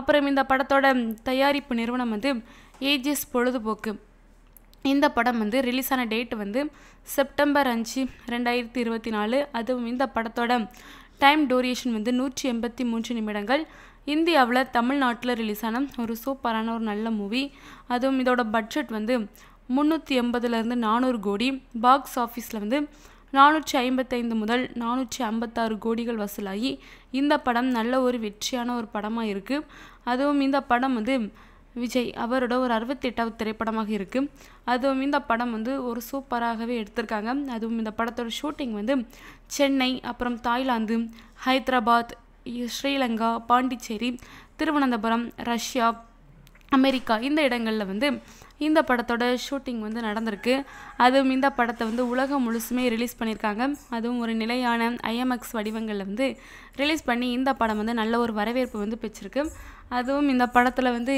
அப்புறம் இந்த படத்தோட தயாரிப்பு நிறுவனம் வந்து ஏஜிஎஸ் பொழுதுபோக்கு இந்த படம் வந்து ரிலீஸ் ஆன டேட் வந்து செப்டம்பர் அஞ்சு ரெண்டாயிரத்தி இருபத்தி நாலு அதுவும் இந்த படத்தோட டைம் டூரியேஷன் வந்து நூற்றி எண்பத்தி மூன்று நிமிடங்கள் இந்தியாவில் தமிழ்நாட்டில் ரிலீஸ் ஆன ஒரு சூப்பரான ஒரு நல்ல மூவி அதுவும் இதோட பட்ஜெட் வந்து முந்நூற்றி எண்பதுலேருந்து நானூறு கோடி பாக்ஸ் ஆஃபீஸில் வந்து நானூற்றி ஐம்பத்தைந்து முதல் நானூற்றி ஐம்பத்தாறு கோடிகள் வசூலாகி இந்த படம் நல்ல ஒரு வெற்றியான ஒரு படமாக இருக்குது அதுவும் இந்த படம் வந்து விஜய் அவரோட ஒரு அறுபத்தி எட்டாவது திரைப்படமாக இருக்குது அதுவும் இந்த படம் வந்து ஒரு சூப்பராகவே எடுத்திருக்காங்க அதுவும் இந்த படத்தோட ஷூட்டிங் வந்து சென்னை அப்புறம் Thailand Hyderabad Sri Lanka Pondicherry Thiruvananthapuram Russia America இந்த இடங்களில் வந்து இந்த படத்தோட ஷூட்டிங் வந்து நடந்திருக்கு அதுவும் இந்த படத்தை வந்து உலகம் முழுசுமே ரிலீஸ் பண்ணியிருக்காங்க அதுவும் ஒரு நிலையான ஐஎம்எக்ஸ் வடிவங்களில் வந்து ரிலீஸ் பண்ணி இந்த படம் வந்து நல்ல ஒரு வரவேற்பு வந்து பெற்றிருக்கு அதுவும் இந்த படத்தில் வந்து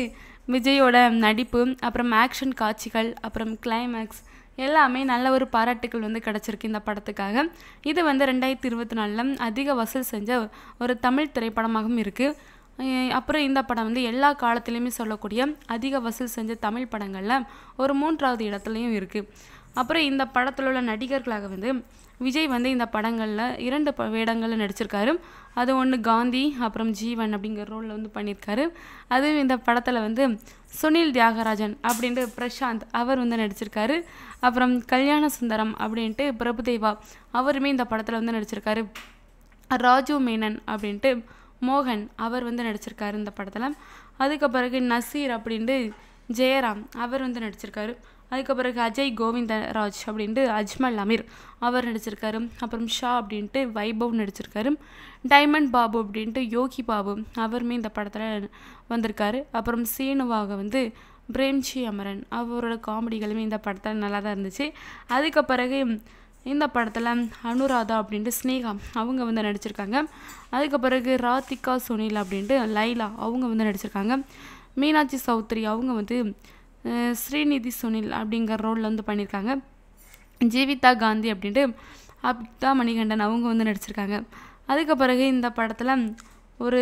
விஜயோட நடிப்பு அப்புறம் ஆக்ஷன் காட்சிகள் அப்புறம் கிளைமேக்ஸ் எல்லாமே நல்ல ஒரு பாராட்டுகள் வந்து கிடச்சிருக்கு இந்த படத்துக்காக இது வந்து ரெண்டாயிரத்தி இருபத்தி நாலில் அதிக வசூல் செஞ்ச ஒரு தமிழ் திரைப்படமாகவும் இருக்குது அப்புறம் இந்த படம் வந்து எல்லா காலத்துலேயுமே சொல்லக்கூடிய அதிக வசூல் செஞ்ச தமிழ் படங்களில் ஒரு மூன்றாவது இடத்துலையும் இருக்குது அப்புறம் இந்த படத்தில் உள்ள நடிகர்களாக வந்து விஜய் வந்து இந்த படங்களில் இரண்டு ப வேடங்களில் நடிச்சிருக்காரு அது ஒன்று காந்தி அப்புறம் ஜீவன் அப்படிங்கிற ரோலில் வந்து பண்ணியிருக்காரு அது இந்த படத்தில் வந்து சுனில் தியாகராஜன் அப்படின்ட்டு பிரசாந்த் அவர் வந்து நடிச்சிருக்காரு அப்புறம் கல்யாண சுந்தரம் அப்படின்ட்டு பிரபுதேவா அவருமே இந்த படத்தில் வந்து நடிச்சிருக்காரு ராஜு மேனன் அப்படின்ட்டு மோகன் அவர் வந்து நடிச்சிருக்காரு இந்த படத்தில் அதுக்கு பிறகு நசீர் அப்படின்ட்டு ஜெயராம் அவர் வந்து நடிச்சிருக்காரு அதுக்கப்புறம் அஜய் கோவிந்தராஜ் அப்படின்ட்டு அஜ்மல் அமீர் அவர் நடிச்சிருக்காரு அப்புறம் ஷா அப்படின்ட்டு வைபவ் நடிச்சிருக்காரு டைமண்ட் பாபு அப்படின்ட்டு யோகி பாபு அவருமே இந்த படத்தில் வந்திருக்காரு அப்புறம் சீனுவாக வந்து பிரேம்ஜி அமரன் அவரோட காமெடிகளுமே இந்த படத்தில் நல்லா தான் இருந்துச்சு அதுக்கு பிறகு இந்த படத்தில் அனுராதா அப்படின்ட்டு ஸ்னேகா அவங்க வந்து நடிச்சிருக்காங்க அதுக்கு பிறகு ராதிகா சுனில் அப்படின்ட்டு லைலா அவங்க வந்து நடிச்சிருக்காங்க மீனாட்சி சௌத்ரி அவங்க வந்து ஸ்ரீநிதி சுனில் அப்படிங்கிற ரோலில் வந்து பண்ணியிருக்காங்க ஜீவிதா காந்தி அப்படின்ட்டு அப்தா மணிகண்டன் அவங்க வந்து நடிச்சிருக்காங்க அதுக்கு பிறகு இந்த படத்தில் ஒரு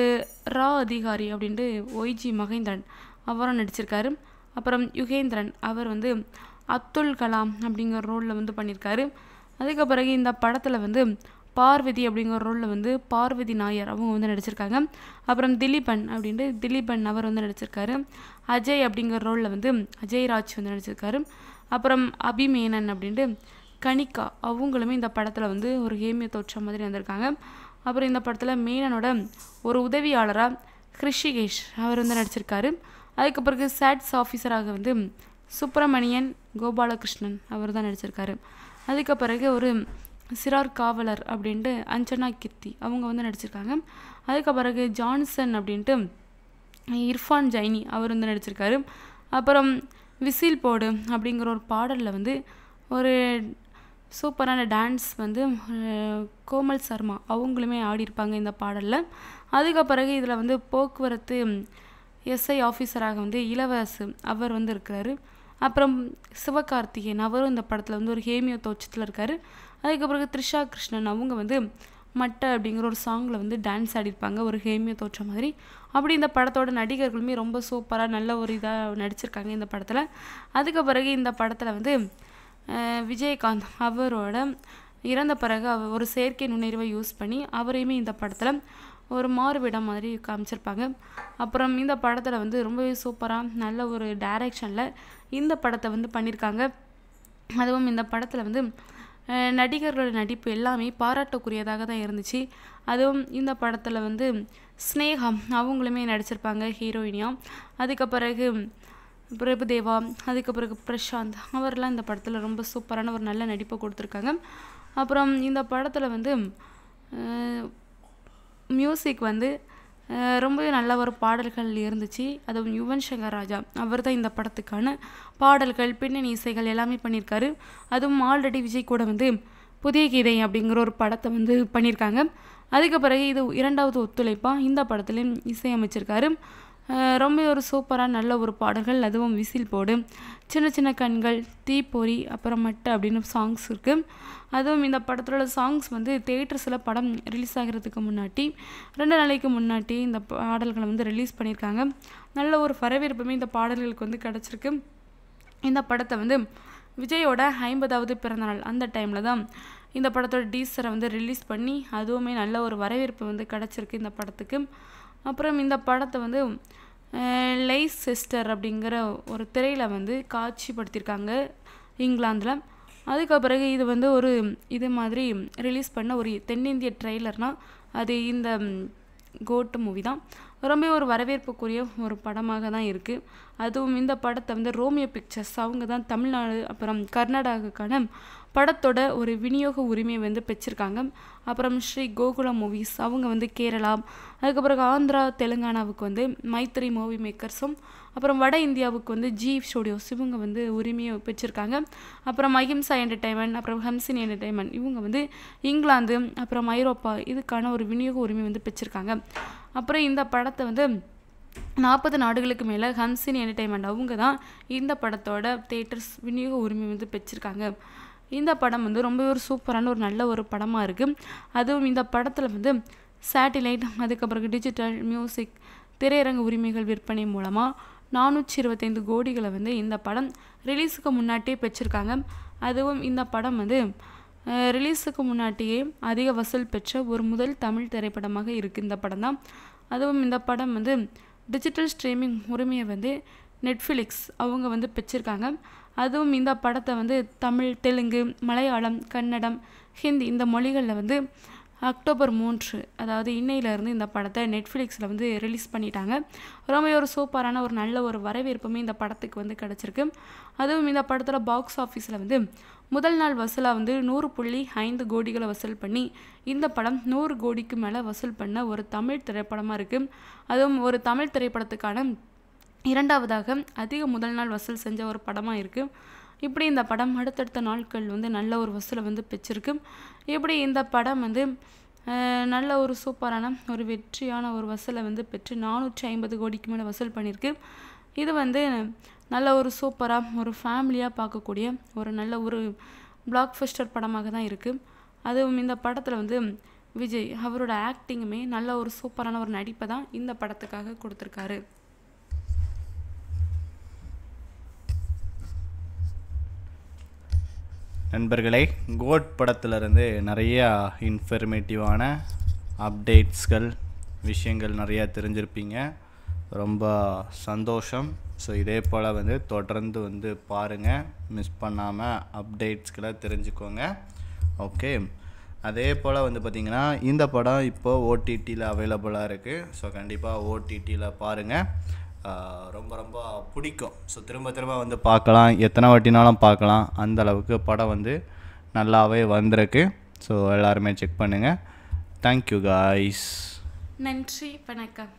ரா அதிகாரி அப்படின்ட்டு ஒய்ஜி மகேந்திரன் அவரும் நடிச்சிருக்காரு அப்புறம் யுகேந்திரன் அவர் வந்து அப்துல் கலாம் அப்படிங்கிற ரோலில் வந்து பண்ணியிருக்காரு அதுக்கு பிறகு இந்த படத்தில் வந்து பார்வதி அப்படிங்கிற ரோலில் வந்து பார்வதி நாயர் அவங்க வந்து நடிச்சிருக்காங்க அப்புறம் திலீபன் அப்படின்ட்டு திலீபன் அவர் வந்து நடிச்சிருக்காரு அஜய் அப்படிங்கிற ரோலில் வந்து அஜய் ராஜ் வந்து நடிச்சிருக்காரு அப்புறம் அபிமேனன் அப்படின்ட்டு கணிகா அவங்களுமே இந்த படத்தில் வந்து ஒரு ஹேமிய தோற்ற மாதிரி வந்திருக்காங்க அப்புறம் இந்த படத்தில் மேனனோட ஒரு உதவியாளராக ஹிருஷிகேஷ் அவர் வந்து நடிச்சிருக்காரு அதுக்கு பிறகு சேட்ஸ் ஆஃபீஸராக வந்து சுப்பிரமணியன் கோபாலகிருஷ்ணன் அவர் தான் நடிச்சிருக்காரு அதுக்கு பிறகு ஒரு சிறார் காவலர் அப்படின்ட்டு அஞ்சனா கீர்த்தி அவங்க வந்து நடிச்சிருக்காங்க அதுக்கு பிறகு ஜான்சன் அப்படின்ட்டு இர்ஃபான் ஜைனி அவர் வந்து நடிச்சிருக்காரு அப்புறம் விசில் போடு அப்படிங்கிற ஒரு பாடலில் வந்து ஒரு சூப்பரான டான்ஸ் வந்து கோமல் சர்மா அவங்களுமே ஆடியிருப்பாங்க இந்த பாடலில் அதுக்கு பிறகு இதில் வந்து போக்குவரத்து எஸ்ஐ ஆஃபீஸராக வந்து இளவரசு அவர் வந்து இருக்கிறாரு அப்புறம் சிவகார்த்திகேயன் அவரும் இந்த படத்தில் வந்து ஒரு ஹேமியோ தோச்சத்தில் இருக்கார் அதுக்கப்புறம் த்ரிஷா கிருஷ்ணன் அவங்க வந்து மட்டை அப்படிங்கிற ஒரு சாங்கில் வந்து டான்ஸ் ஆடிருப்பாங்க ஒரு ஹேமிய தோற்ற மாதிரி அப்படி இந்த படத்தோட நடிகர்களுமே ரொம்ப சூப்பராக நல்ல ஒரு இதாக நடிச்சிருக்காங்க இந்த படத்தில் அதுக்கு பிறகு இந்த படத்தில் வந்து விஜயகாந்த் அவரோட இறந்த பிறகு அவர் ஒரு செயற்கை நுண்ணறிவை யூஸ் பண்ணி அவரையுமே இந்த படத்தில் ஒரு மாறுவிடம் மாதிரி காமிச்சிருப்பாங்க அப்புறம் இந்த படத்தில் வந்து ரொம்பவே சூப்பராக நல்ல ஒரு டைரக்ஷனில் இந்த படத்தை வந்து பண்ணியிருக்காங்க அதுவும் இந்த படத்தில் வந்து நடிகர்களோட நடிப்பு எல்லாமே பாராட்டக்குரியதாக தான் இருந்துச்சு அதுவும் இந்த படத்தில் வந்து ஸ்னேகம் அவங்களுமே நடிச்சிருப்பாங்க ஹீரோயினியாக அதுக்கு பிறகு பிரபுதேவா அதுக்கு பிறகு பிரசாந்த் அவர்லாம் இந்த படத்தில் ரொம்ப சூப்பரான ஒரு நல்ல நடிப்பை கொடுத்துருக்காங்க அப்புறம் இந்த படத்தில் வந்து மியூசிக் வந்து ரொம்பவே நல்ல ஒரு பாடல்கள் இருந்துச்சு அதுவும் யுவன் சங்கர் ராஜா அவர் தான் இந்த படத்துக்கான பாடல்கள் பின்னணி இசைகள் எல்லாமே பண்ணியிருக்காரு அதுவும் ஆல்ரெடி விஜய் கூட வந்து புதிய கீதை அப்படிங்கிற ஒரு படத்தை வந்து பண்ணியிருக்காங்க அதுக்கு பிறகு இது இரண்டாவது ஒத்துழைப்பாக இந்த படத்துலேயும் இசையமைச்சிருக்காரு ரொம்ப ஒரு சூப்பராக நல்ல ஒரு பாடல்கள் அதுவும் விசில் போடும் சின்ன சின்ன கண்கள் தீப்பொறி அப்புறம் மட்டு அப்படின்னு சாங்ஸ் இருக்குது அதுவும் இந்த படத்தில் உள்ள சாங்ஸ் வந்து தேட்டர்ஸில் படம் ரிலீஸ் ஆகிறதுக்கு முன்னாடி ரெண்டு நாளைக்கு முன்னாடி இந்த பாடல்களை வந்து ரிலீஸ் பண்ணியிருக்காங்க நல்ல ஒரு வரவேற்புமே இந்த பாடல்களுக்கு வந்து கிடச்சிருக்கு இந்த படத்தை வந்து விஜயோட ஐம்பதாவது பிறந்தநாள் அந்த டைமில் தான் இந்த படத்தோட டீசரை வந்து ரிலீஸ் பண்ணி அதுவுமே நல்ல ஒரு வரவேற்பு வந்து கிடச்சிருக்கு இந்த படத்துக்கு அப்புறம் இந்த படத்தை வந்து லைஸ் சிஸ்டர் அப்படிங்கிற ஒரு திரையில் வந்து காட்சிப்படுத்தியிருக்காங்க இங்கிலாந்தில் அதுக்கு பிறகு இது வந்து ஒரு இது மாதிரி ரிலீஸ் பண்ண ஒரு தென்னிந்திய ட்ரெய்லர்னால் அது இந்த கோட்டு மூவி தான் ரொம்ப ஒரு வரவேற்புக்குரிய ஒரு படமாக தான் இருக்குது அதுவும் இந்த படத்தை வந்து ரோமியோ பிக்சர்ஸ் அவங்க தான் தமிழ்நாடு அப்புறம் கர்நாடகாவுக்கான படத்தோட ஒரு விநியோக உரிமையை வந்து பெற்றிருக்காங்க அப்புறம் ஸ்ரீ கோகுலம் மூவிஸ் அவங்க வந்து கேரளா அதுக்கப்புறம் ஆந்திரா தெலுங்கானாவுக்கு வந்து மைத்திரி மூவி மேக்கர்ஸும் அப்புறம் வட இந்தியாவுக்கு வந்து ஜி ஸ்டுடியோஸ் இவங்க வந்து உரிமையை பெற்றிருக்காங்க அப்புறம் அஹிம்சா என்டர்டைன்மெண்ட் அப்புறம் ஹம்சின் என்டர்டைன்மெண்ட் இவங்க வந்து இங்கிலாந்து அப்புறம் ஐரோப்பா இதுக்கான ஒரு விநியோக உரிமை வந்து பெற்றிருக்காங்க அப்புறம் இந்த படத்தை வந்து நாற்பது நாடுகளுக்கு மேலே ஹம்சின் என்டர்டைன்மெண்ட் அவங்க தான் இந்த படத்தோட தேட்டர்ஸ் விநியோக உரிமை வந்து பெற்றிருக்காங்க இந்த படம் வந்து ரொம்பவே ஒரு சூப்பரான ஒரு நல்ல ஒரு படமாக இருக்குது அதுவும் இந்த படத்தில் வந்து சேட்டிலைட் அதுக்கப்புறம் டிஜிட்டல் மியூசிக் திரையரங்கு உரிமைகள் விற்பனை மூலமாக நானூற்றி இருபத்தைந்து கோடிகளை வந்து இந்த படம் ரிலீஸுக்கு முன்னாட்டியே பெற்றிருக்காங்க அதுவும் இந்த படம் வந்து ரிலீஸுக்கு முன்னாட்டியே அதிக வசூல் பெற்ற ஒரு முதல் தமிழ் திரைப்படமாக இருக்குது இந்த படம் தான் அதுவும் இந்த படம் வந்து டிஜிட்டல் ஸ்ட்ரீமிங் உரிமையை வந்து நெட்ஃப்ளிக்ஸ் அவங்க வந்து பெற்றிருக்காங்க அதுவும் இந்த படத்தை வந்து தமிழ் தெலுங்கு மலையாளம் கன்னடம் ஹிந்தி இந்த மொழிகளில் வந்து அக்டோபர் மூன்று அதாவது இன்னையிலேருந்து இந்த படத்தை நெட்ஃப்ளிக்ஸில் வந்து ரிலீஸ் பண்ணிட்டாங்க ரொம்ப ஒரு சூப்பரான ஒரு நல்ல ஒரு வரவேற்புமே இந்த படத்துக்கு வந்து கிடச்சிருக்கு அதுவும் இந்த படத்தில் பாக்ஸ் ஆஃபீஸில் வந்து முதல் நாள் வசூலாக வந்து நூறு புள்ளி ஐந்து கோடிகளை வசூல் பண்ணி இந்த படம் நூறு கோடிக்கு மேலே வசூல் பண்ண ஒரு தமிழ் திரைப்படமாக இருக்குது அதுவும் ஒரு தமிழ் திரைப்படத்துக்கான இரண்டாவதாக அதிக முதல் நாள் வசூல் செஞ்ச ஒரு படமாக இருக்குது இப்படி இந்த படம் அடுத்தடுத்த நாட்கள் வந்து நல்ல ஒரு வசூலை வந்து பெற்றிருக்கு இப்படி இந்த படம் வந்து நல்ல ஒரு சூப்பரான ஒரு வெற்றியான ஒரு வசூலை வந்து பெற்று நானூற்றி ஐம்பது கோடிக்கு மேலே வசூல் பண்ணியிருக்கு இது வந்து நல்ல ஒரு சூப்பராக ஒரு ஃபேமிலியாக பார்க்கக்கூடிய ஒரு நல்ல ஒரு பிளாக் ஃபஸ்டர் படமாக தான் இருக்குது அதுவும் இந்த படத்தில் வந்து விஜய் அவரோட ஆக்டிங்குமே நல்ல ஒரு சூப்பரான ஒரு நடிப்பை தான் இந்த படத்துக்காக கொடுத்துருக்காரு நண்பர்களே கோட் படத்துலேருந்து நிறையா இன்ஃபர்மேட்டிவான அப்டேட்ஸ்கள் விஷயங்கள் நிறையா தெரிஞ்சிருப்பீங்க ரொம்ப சந்தோஷம் ஸோ இதே போல் வந்து தொடர்ந்து வந்து பாருங்கள் மிஸ் பண்ணாமல் அப்டேட்ஸ்களை தெரிஞ்சுக்கோங்க ஓகே அதே போல் வந்து பார்த்திங்கன்னா இந்த படம் இப்போது ஓடிடியில் அவைலபிளாக இருக்குது ஸோ கண்டிப்பாக ஓடிடியில் பாருங்கள் ரொம்ப ரொம்ப பிடிக்கும் ஸோ திரும்ப திரும்ப வந்து பார்க்கலாம் எத்தனை வாட்டினாலும் பார்க்கலாம் அந்த அளவுக்கு படம் வந்து நல்லாவே வந்திருக்கு ஸோ எல்லாருமே செக் பண்ணுங்கள் தேங்க்யூ காய்ஸ் நன்றி வணக்கம்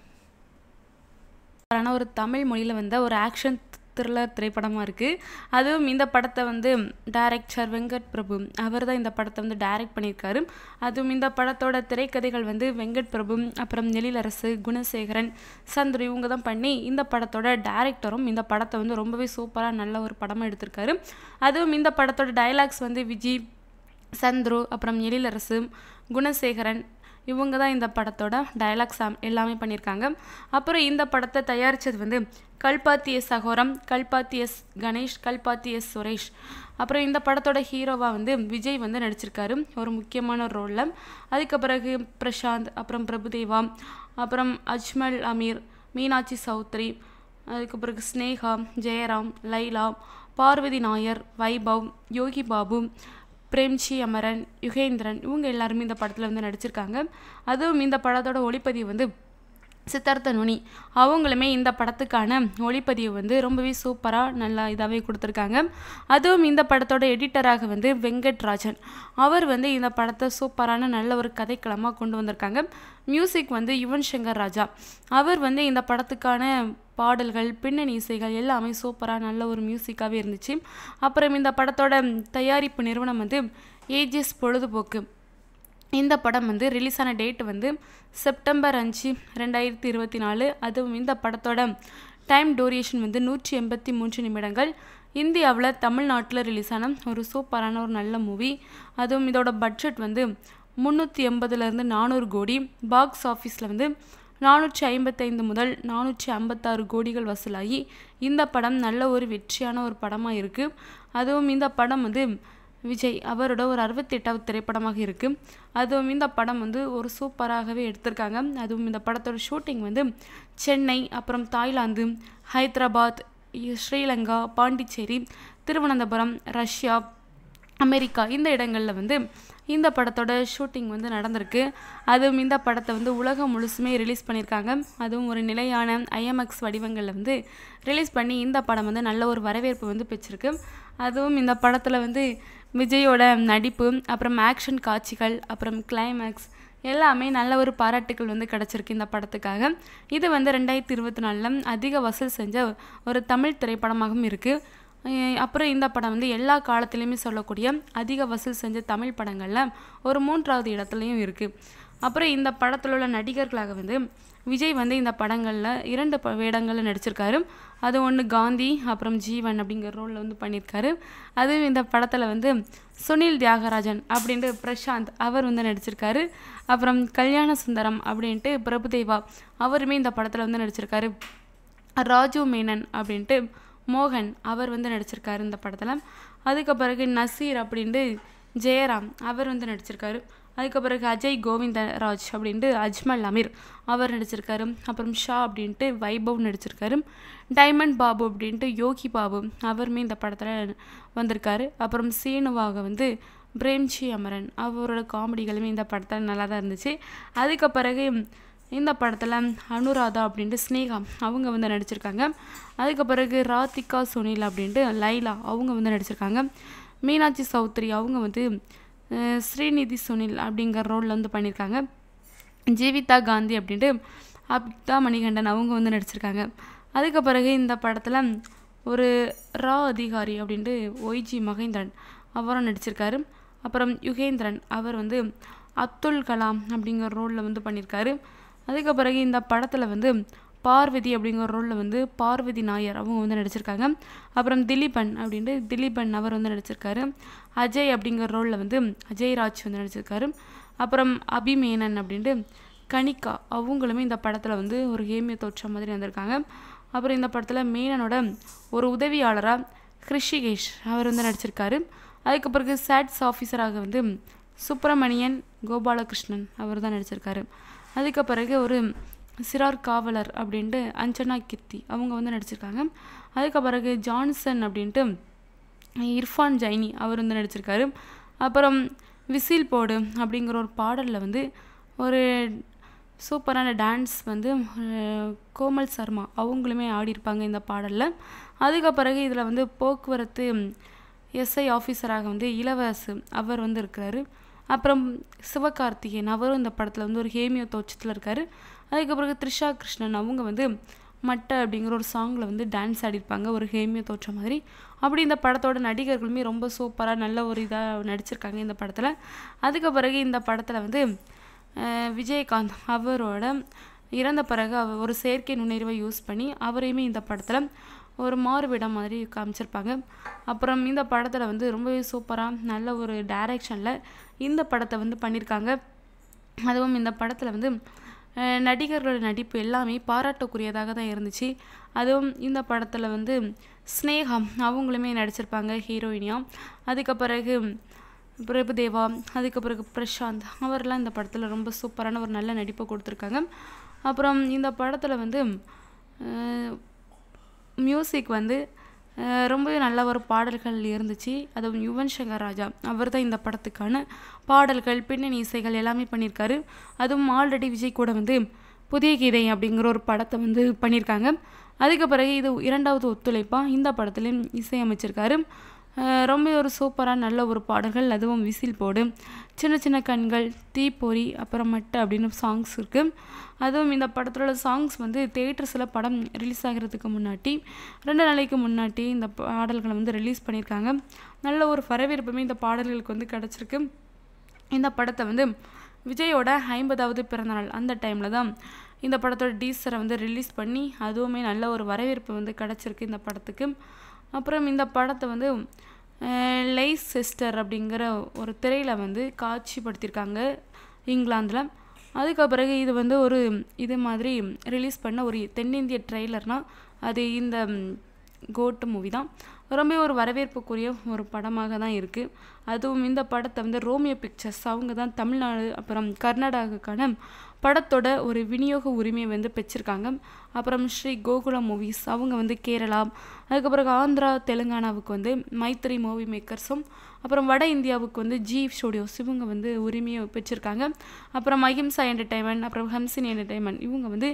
ஒரு தமிழ் மொழியில் வந்து ஒரு ஆக்ஷன் த்ரில்லர் திரைப்படமாக இருக்குது அதுவும் இந்த படத்தை வந்து டேரக்டர் வெங்கட் பிரபு அவர் தான் இந்த படத்தை வந்து டைரக்ட் பண்ணியிருக்காரு அதுவும் இந்த படத்தோட திரைக்கதைகள் வந்து வெங்கட் பிரபு அப்புறம் எழிலரசு குணசேகரன் சந்துரு இவங்க தான் பண்ணி இந்த படத்தோட டேரக்டரும் இந்த படத்தை வந்து ரொம்பவே சூப்பராக நல்ல ஒரு படமாக எடுத்திருக்காரு அதுவும் இந்த படத்தோட டைலாக்ஸ் வந்து விஜய் சந்துரு அப்புறம் எழிலரசு குணசேகரன் இவங்க தான் இந்த படத்தோட டயலாக்ஸ் எல்லாமே பண்ணியிருக்காங்க அப்புறம் இந்த படத்தை தயாரித்தது வந்து Kalpathi S Aghoram Kalpathi S Ganesh Kalpathi S Suresh அப்புறம் இந்த படத்தோட ஹீரோவாக வந்து விஜய் வந்து நடிச்சிருக்காரு ஒரு முக்கியமான ரோலில் அதுக்கு பிறகு பிரசாந்த் அப்புறம் பிரபுதேவா அப்புறம் அஜ்மல் அமீர் மீனாட்சி சௌத்ரி அதுக்கு பிறகு ஸ்னேகா ஜெயராம் லைலா பார்வதி நாயர் வைபவ் யோகி பாபு பிரேம்ஜி அமரன் யுகேந்திரன் இவங்க எல்லாருமே இந்த படத்தில் வந்து நடிச்சிருக்காங்க அதுவும் இந்த படத்தோட ஒளிப்பதிவு வந்து சித்தார்த்த நுனி அவங்களுமே இந்த படத்துக்கான ஒளிப்பதிவு வந்து ரொம்பவே சூப்பராக நல்லா இதாகவே கொடுத்துருக்காங்க அதுவும் இந்த படத்தோட எடிட்டராக வந்து வெங்கட்ராஜன் அவர் வந்து இந்த படத்தை சூப்பரான நல்ல ஒரு கதைக்களமாக கொண்டு வந்திருக்காங்க மியூசிக் வந்து யுவன் சங்கர் ராஜா அவர் வந்து இந்த படத்துக்கான பாடல்கள் பின்னணி இசைகள் எல்லாமே சூப்பராக நல்ல ஒரு மியூசிக்காகவே இருந்துச்சு அப்புறம் இந்த படத்தோட தயாரிப்பு நிறுவனம் வந்து ஏஜிஸ் பொழுதுபோக்கு இந்த படம் வந்து ரிலீஸ் ஆன டேட் வந்து செப்டம்பர் அஞ்சு ரெண்டாயிரத்தி இருபத்தி நாலு அதுவும் இந்த படத்தோட டைம் டூரியேஷன் வந்து நூற்றி எண்பத்தி மூன்று நிமிடங்கள் இந்தியாவில் தமிழ்நாட்டில் ரிலீஸ் ஆன ஒரு சூப்பரான ஒரு நல்ல மூவி அதுவும் இதோட பட்ஜெட் வந்து முந்நூற்றி எண்பதுலேருந்து நானூறு கோடி பாக்ஸ் ஆஃபீஸில் வந்து நானூற்றி ஐம்பத்தைந்து முதல் நானூற்றி ஐம்பத்தாறு கோடிகள் வசூலாகி இந்த படம் நல்ல ஒரு வெற்றியான ஒரு படமாக இருக்குது அதுவும் இந்த படம் வந்து விஜய் அவரோட ஒரு அறுபத்தெட்டாவது திரைப்படமாக இருக்குது அதுவும் இந்த படம் வந்து ஒரு சூப்பராகவே எடுத்திருக்காங்க அதுவும் இந்த படத்தோட ஷூட்டிங் வந்து சென்னை அப்புறம் Thailand Hyderabad Sri Lanka Pondicherry Thiruvananthapuram Russia America இந்த இடங்களில் வந்து இந்த படத்தோட ஷூட்டிங் வந்து நடந்திருக்கு அதுவும் இந்த படத்தை வந்து உலகம் முழுசுமே ரிலீஸ் பண்ணியிருக்காங்க அதுவும் ஒரு நிலையான ஐஎம்எக்ஸ் வடிவங்களில் வந்து ரிலீஸ் பண்ணி இந்த படம் வந்து நல்ல ஒரு வரவேற்பு வந்து பெற்றிருக்கு அதுவும் இந்த படத்தில் வந்து விஜயோட நடிப்பு அப்புறம் ஆக்ஷன் காட்சிகள் அப்புறம் கிளைமேக்ஸ் எல்லாமே நல்ல ஒரு பாராட்டுகள் வந்து கிடச்சிருக்கு இந்த படத்துக்காக இது வந்து ரெண்டாயிரத்தி இருபத்தி நாலில் அதிக வசூல் செஞ்ச ஒரு தமிழ் திரைப்படமாகவும் இருக்குது அப்புறம் இந்த படம் வந்து எல்லா காலத்துலேயுமே சொல்லக்கூடிய அதிக வசூல் செஞ்ச தமிழ் படங்களில் ஒரு மூன்றாவது இடத்துலையும் இருக்குது அப்புறம் இந்த படத்தில் உள்ள நடிகர்களாக வந்து விஜய் வந்து இந்த படங்களில் இரண்டு ப வேடங்களில் நடிச்சிருக்காரு அது ஒன்று காந்தி அப்புறம் ஜீவன் அப்படிங்கிற ரோலில் வந்து பண்ணியிருக்காரு அதுவும் இந்த படத்தில் வந்து சுனில் தியாகராஜன் அப்படின்ட்டு பிரசாந்த் அவர் வந்து நடிச்சிருக்காரு அப்புறம் கல்யாண சுந்தரம் அப்படின்ட்டு பிரபுதேவா அவருமே இந்த படத்தில் வந்து நடிச்சிருக்காரு ராஜு மேனன் அப்படின்ட்டு மோகன் அவர் வந்து நடிச்சிருக்காரு இந்த படத்தில் அதுக்கு பிறகு நசீர் அப்படின்ட்டு ஜெயராம் அவர் வந்து நடிச்சிருக்காரு பிறகு அஜய் கோவிந்தராஜ் அப்படின்ட்டு அஜ்மல் அமீர் அவர் நடிச்சிருக்காரு அப்புறம் ஷா அப்படின்ட்டு வைபவ் நடிச்சிருக்காரு டைமண்ட் பாபு அப்படின்ட்டு யோகி பாபு அவருமே இந்த படத்தில் வந்திருக்காரு அப்புறம் சீனுவாக வந்து பிரேம்ஜி அமரன் அவரோட காமெடிகளுமே இந்த படத்தில் நல்லா தான் இருந்துச்சு அதுக்கு பிறகு இந்த படத்தில் அனுராதா அப்படின்ட்டு ஸ்னேகா அவங்க வந்து நடிச்சிருக்காங்க அதுக்கு பிறகு ராதிகா சுனில் அப்படின்ட்டு லைலா அவங்க வந்து நடிச்சிருக்காங்க மீனாட்சி சௌத்ரி அவங்க வந்து ஸ்ரீநிதி சுனில் அப்படிங்கிற ரோலில் வந்து பண்ணியிருக்காங்க ஜீவிதா காந்தி அப்படின்ட்டு அப்தா மணிகண்டன் அவங்க வந்து நடிச்சிருக்காங்க அதுக்கு பிறகு இந்த படத்தில் ஒரு ரா அதிகாரி அப்படின்ட்டு ஒய்ஜி மகேந்திரன் அவரும் நடிச்சிருக்காரு அப்புறம் யுகேந்திரன் அவர் வந்து அப்துல் கலாம் அப்படிங்கிற ரோலில் வந்து பண்ணியிருக்காரு அதுக்கு பிறகு இந்த படத்தில் வந்து பார்வதி அப்படிங்கிற ரோலில் வந்து பார்வதி நாயர் அவங்க வந்து நடிச்சிருக்காங்க அப்புறம் திலீபன் அப்படின்ட்டு திலீபன் அவர் வந்து நடிச்சிருக்காரு அஜய் அப்படிங்கிற ரோலில் வந்து அஜய் ராஜ் வந்து நடிச்சிருக்காரு அப்புறம் அபிமேனன் அப்படின்ட்டு கணிகா அவங்களுமே இந்த படத்தில் வந்து ஒரு ஹேமிய தோற்ற மாதிரி வந்திருக்காங்க அப்புறம் இந்த படத்தில் மேனனோட ஒரு உதவியாளராக ஹிருஷிகேஷ் அவர் வந்து நடிச்சிருக்காரு அதுக்கு பிறகு சேட்ஸ் ஆஃபீஸராக வந்து சுப்பிரமணியன் கோபாலகிருஷ்ணன் அவர் தான் நடிச்சிருக்காரு அதுக்கு பிறகு ஒரு சிறார் காவலர் அப்படின்ட்டு அஞ்சனா கிர்த்தி அவங்க வந்து நடிச்சிருக்காங்க அதுக்கு பிறகு ஜான்சன் அப்படின்ட்டு இர்ஃபான் ஜைனி அவர் வந்து நடிச்சிருக்காரு அப்புறம் விசில் போடு அப்படிங்கிற ஒரு பாடலில் வந்து ஒரு சூப்பரான டான்ஸ் வந்து கோமல் சர்மா அவங்களுமே ஆடியிருப்பாங்க இந்த பாடலில் அதுக்கு பிறகு இதில் வந்து போக்குவரத்து எஸ்ஐ ஆஃபீஸராக வந்து இளவரசு அவர் வந்து இருக்கிறாரு அப்புறம் சிவகார்த்திகேயன் அவரும் இந்த படத்தில் வந்து ஒரு ஹேமியோ தோச்சத்தில் இருக்கார் அதுக்கப்புறம் த்ரிஷா கிருஷ்ணன் அவங்க வந்து மட்டை அப்படிங்கிற ஒரு சாங்கில் வந்து டான்ஸ் ஆடிருப்பாங்க ஒரு ஹேமிய தோற்ற மாதிரி அப்படி இந்த படத்தோட நடிகர்களுமே ரொம்ப சூப்பராக நல்ல ஒரு இதாக நடிச்சிருக்காங்க இந்த படத்தில் அதுக்கு பிறகு இந்த படத்தில் வந்து விஜயகாந்த் அவரோட இறந்த பிறகு அவர் ஒரு செயற்கை நுண்ணறிவை யூஸ் பண்ணி அவரையுமே இந்த படத்தில் ஒரு மாறுவிடம் மாதிரி காமிச்சிருப்பாங்க அப்புறம் இந்த படத்தில் வந்து ரொம்பவே சூப்பராக நல்ல ஒரு டைரெக்ஷனில் இந்த படத்தை வந்து பண்ணியிருக்காங்க அதுவும் இந்த படத்தில் வந்து நடிகர்களோட நடிப்பு எல்லாமே பாராட்டக்கூடியதாக தான் இருந்துச்சு அதுவும் இந்த படத்தில் வந்து ஸ்னேகம் அவங்களுமே நடிச்சிருப்பாங்க ஹீரோயினியாக அதுக்கு பிறகு பிரபுதேவா அதுக்கு பிறகு பிரசாந்த் அவரெல்லாம் இந்த படத்தில் ரொம்ப சூப்பரான ஒரு நல்ல நடிப்பை கொடுத்துருக்காங்க அப்புறம் இந்த படத்தில் வந்து மியூசிக் வந்து ரொம்பவே நல்ல ஒரு பாடல்கள் இருந்துச்சு அதுவும் யுவன் சங்கர் ராஜா அவர் தான் இந்த படத்துக்கான பாடல்கள் பின்னணி இசைகள் எல்லாமே பண்ணியிருக்காரு அதுவும் ஆல்ரெடி விஜய் கூட வந்து புதிய கீதை அப்படிங்கிற ஒரு படத்தை வந்து பண்ணியிருக்காங்க அதுக்கு பிறகு இது இரண்டாவது ஒத்துழைப்பாக இந்த படத்துலேயும் இசையமைச்சிருக்காரு ரொம்ப ஒரு சூப்பராக நல்ல ஒரு பாடல்கள் அதுவும் விசில் போடு சின்ன சின்ன கண்கள் தீப்பொறி அப்புறமட்டு அப்படின்னு சாங்ஸ் இருக்குது அதுவும் இந்த படத்தில் உள்ள சாங்ஸ் வந்து தேட்டர்ஸில் படம் ரிலீஸ் ஆகிறதுக்கு முன்னாடி ரெண்டு நாளைக்கு முன்னாடி இந்த பாடல்களை வந்து ரிலீஸ் பண்ணியிருக்காங்க நல்ல ஒரு வரவேற்புமே இந்த பாடல்களுக்கு வந்து கிடச்சிருக்கு இந்த படத்தை வந்து விஜயோட ஐம்பதாவது பிறந்தநாள் அந்த டைமில் தான் இந்த படத்தோட டீசரை வந்து ரிலீஸ் பண்ணி அதுவுமே நல்ல ஒரு வரவேற்பு வந்து கிடச்சிருக்கு இந்த படத்துக்கு அப்புறம் இந்த படத்தை வந்து லைஸ் சிஸ்டர் அப்படிங்கிற ஒரு திரையில் வந்து காட்சிப்படுத்தியிருக்காங்க இங்கிலாந்தில் அதுக்கு பிறகு இது வந்து ஒரு இது மாதிரி ரிலீஸ் பண்ண ஒரு தென்னிந்திய ட்ரெய்லர்னால் அது இந்த கோட்டு மூவி தான் ரொம்ப ஒரு வரவேற்புக்குரிய ஒரு படமாக தான் இருக்குது அதுவும் இந்த படத்தை வந்து ரோமியோ பிக்சர்ஸ் அவங்க தான் தமிழ்நாடு அப்புறம் கர்நாடகாவுக்கான படத்தோட ஒரு விநியோக உரிமையை வந்து பெற்றிருக்காங்க அப்புறம் ஸ்ரீ கோகுலம் மூவிஸ் அவங்க வந்து கேரளா அதுக்கப்புறம் ஆந்திரா தெலுங்கானாவுக்கு வந்து மைத்ரி மூவி மேக்கர்ஸும் அப்புறம் வட இந்தியாவுக்கு வந்து ஜி ஸ்டுடியோஸ் இவங்க வந்து உரிமையை பெற்றிருக்காங்க அப்புறம் அஹிம்சா என்டர்டைன்மெண்ட் அப்புறம் ஹம்சின் என்டர்டைன்மெண்ட் இவங்க வந்து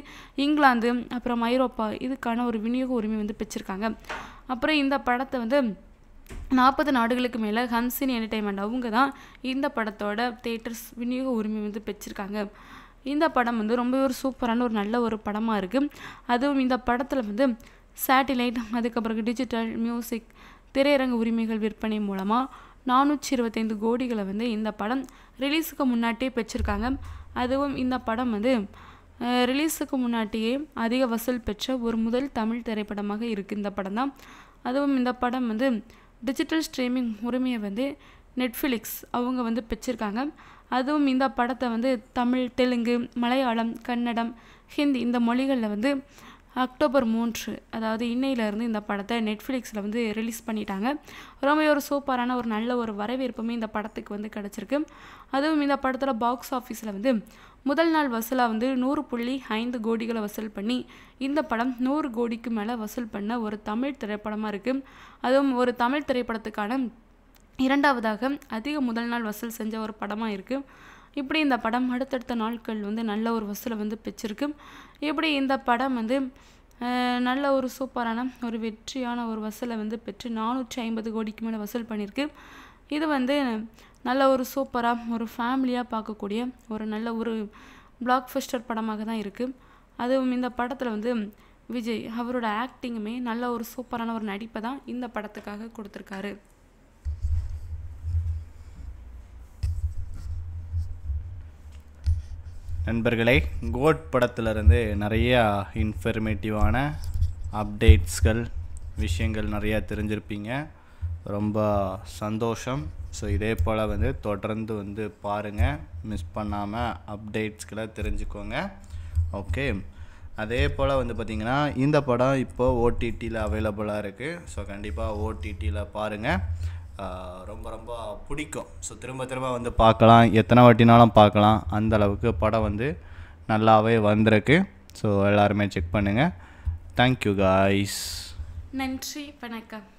இங்கிலாந்து அப்புறம் ஐரோப்பா இதுக்கான ஒரு விநியோக உரிமை வந்து பெற்றிருக்காங்க அப்புறம் இந்த படத்தை வந்து நாற்பது நாடுகளுக்கு மேலே ஹம்சின் என்டர்டைன்மெண்ட் அவங்க தான் இந்த படத்தோட தேட்டர்ஸ் விநியோக உரிமை வந்து பெற்றிருக்காங்க இந்த படம் வந்து ரொம்பவே ஒரு சூப்பரான ஒரு நல்ல ஒரு படமாக இருக்குது அதுவும் இந்த படத்தில் வந்து சேட்டிலைட் அதுக்கப்புறம் டிஜிட்டல் மியூசிக் திரையரங்கு உரிமைகள் விற்பனை மூலமாக நானூற்றி இருபத்தைந்து கோடிகளை வந்து இந்த படம் ரிலீஸுக்கு முன்னாட்டியே பெற்றிருக்காங்க அதுவும் இந்த படம் வந்து ரிலீஸுக்கு முன்னாட்டியே அதிக வசூல் பெற்ற ஒரு முதல் தமிழ் திரைப்படமாக இருக்குது இந்த படம் தான் அதுவும் இந்த படம் வந்து டிஜிட்டல் ஸ்ட்ரீமிங் உரிமையை வந்து நெட்ஃப்ளிக்ஸ் அவங்க வந்து பெற்றிருக்காங்க அதுவும் இந்த படத்தை வந்து தமிழ் தெலுங்கு மலையாளம் கன்னடம் ஹிந்தி இந்த மொழிகளில் வந்து அக்டோபர் மூன்று அதாவது இன்னையிலேருந்து இந்த படத்தை நெட்ஃப்ளிக்ஸில் வந்து ரிலீஸ் பண்ணிட்டாங்க ரொம்பவே ஒரு சூப்பரான ஒரு நல்ல ஒரு வரவேற்புமே இந்த படத்துக்கு வந்து கிடச்சிருக்கு அதுவும் இந்த படத்தில் பாக்ஸ் ஆஃபீஸில் வந்து முதல் நாள் வசூலாக வந்து நூறு புள்ளி ஐந்து கோடிகளை வசூல் பண்ணி இந்த படம் நூறு கோடிக்கு மேலே வசூல் பண்ண ஒரு தமிழ் திரைப்படமாக இருக்குது அதுவும் ஒரு தமிழ் திரைப்படத்துக்கான இரண்டாவதாக அதிக முதல் நாள் வசூல் செஞ்ச ஒரு படமாக இருக்குது இப்படி இந்த படம் அடுத்தடுத்த நாட்கள் வந்து நல்ல ஒரு வசூலை வந்து பெற்றிருக்கு இப்படி இந்த படம் வந்து நல்ல ஒரு சூப்பரான ஒரு வெற்றியான ஒரு வசூலை வந்து பெற்று நானூற்றி ஐம்பது கோடிக்கு மேலே வசூல் பண்ணியிருக்கு இது வந்து நல்ல ஒரு சூப்பராக ஒரு ஃபேமிலியாக பார்க்கக்கூடிய ஒரு நல்ல ஒரு பிளாக் ஃபஸ்டர் படமாக தான் இருக்குது அதுவும் இந்த படத்தில் வந்து விஜய் அவரோட ஆக்டிங்குமே நல்ல ஒரு சூப்பரான ஒரு நடிப்பை தான் இந்த படத்துக்காக கொடுத்துருக்காரு நண்பர்களே கோட் படத்துலேருந்து நிறையா இன்ஃபர்மேட்டிவான அப்டேட்ஸ்கள் விஷயங்கள் நிறையா தெரிஞ்சிருப்பீங்க ரொம்ப சந்தோஷம் ஸோ இதே போல் வந்து தொடர்ந்து வந்து பாருங்கள் மிஸ் பண்ணாமல் அப்டேட்ஸ்களை தெரிஞ்சுக்கோங்க ஓகே அதே போல் வந்து பார்த்திங்கன்னா இந்த படம் இப்போது ஓடிடியில் அவைலபிளாக இருக்குது ஸோ கண்டிப்பாக ஓடிடியில் பாருங்கள் ரொம்ப ரொம்ப பிடிக்கும் ஸோ திரும்ப திரும்ப வந்து பார்க்கலாம் எத்தனை வாட்டினாலும் பார்க்கலாம் அந்த அளவுக்கு படம் வந்து நல்லாவே வந்திருக்கு ஸோ எல்லாருமே செக் பண்ணுங்கள் தேங்க்யூ காய்ஸ் நன்றி வணக்கம்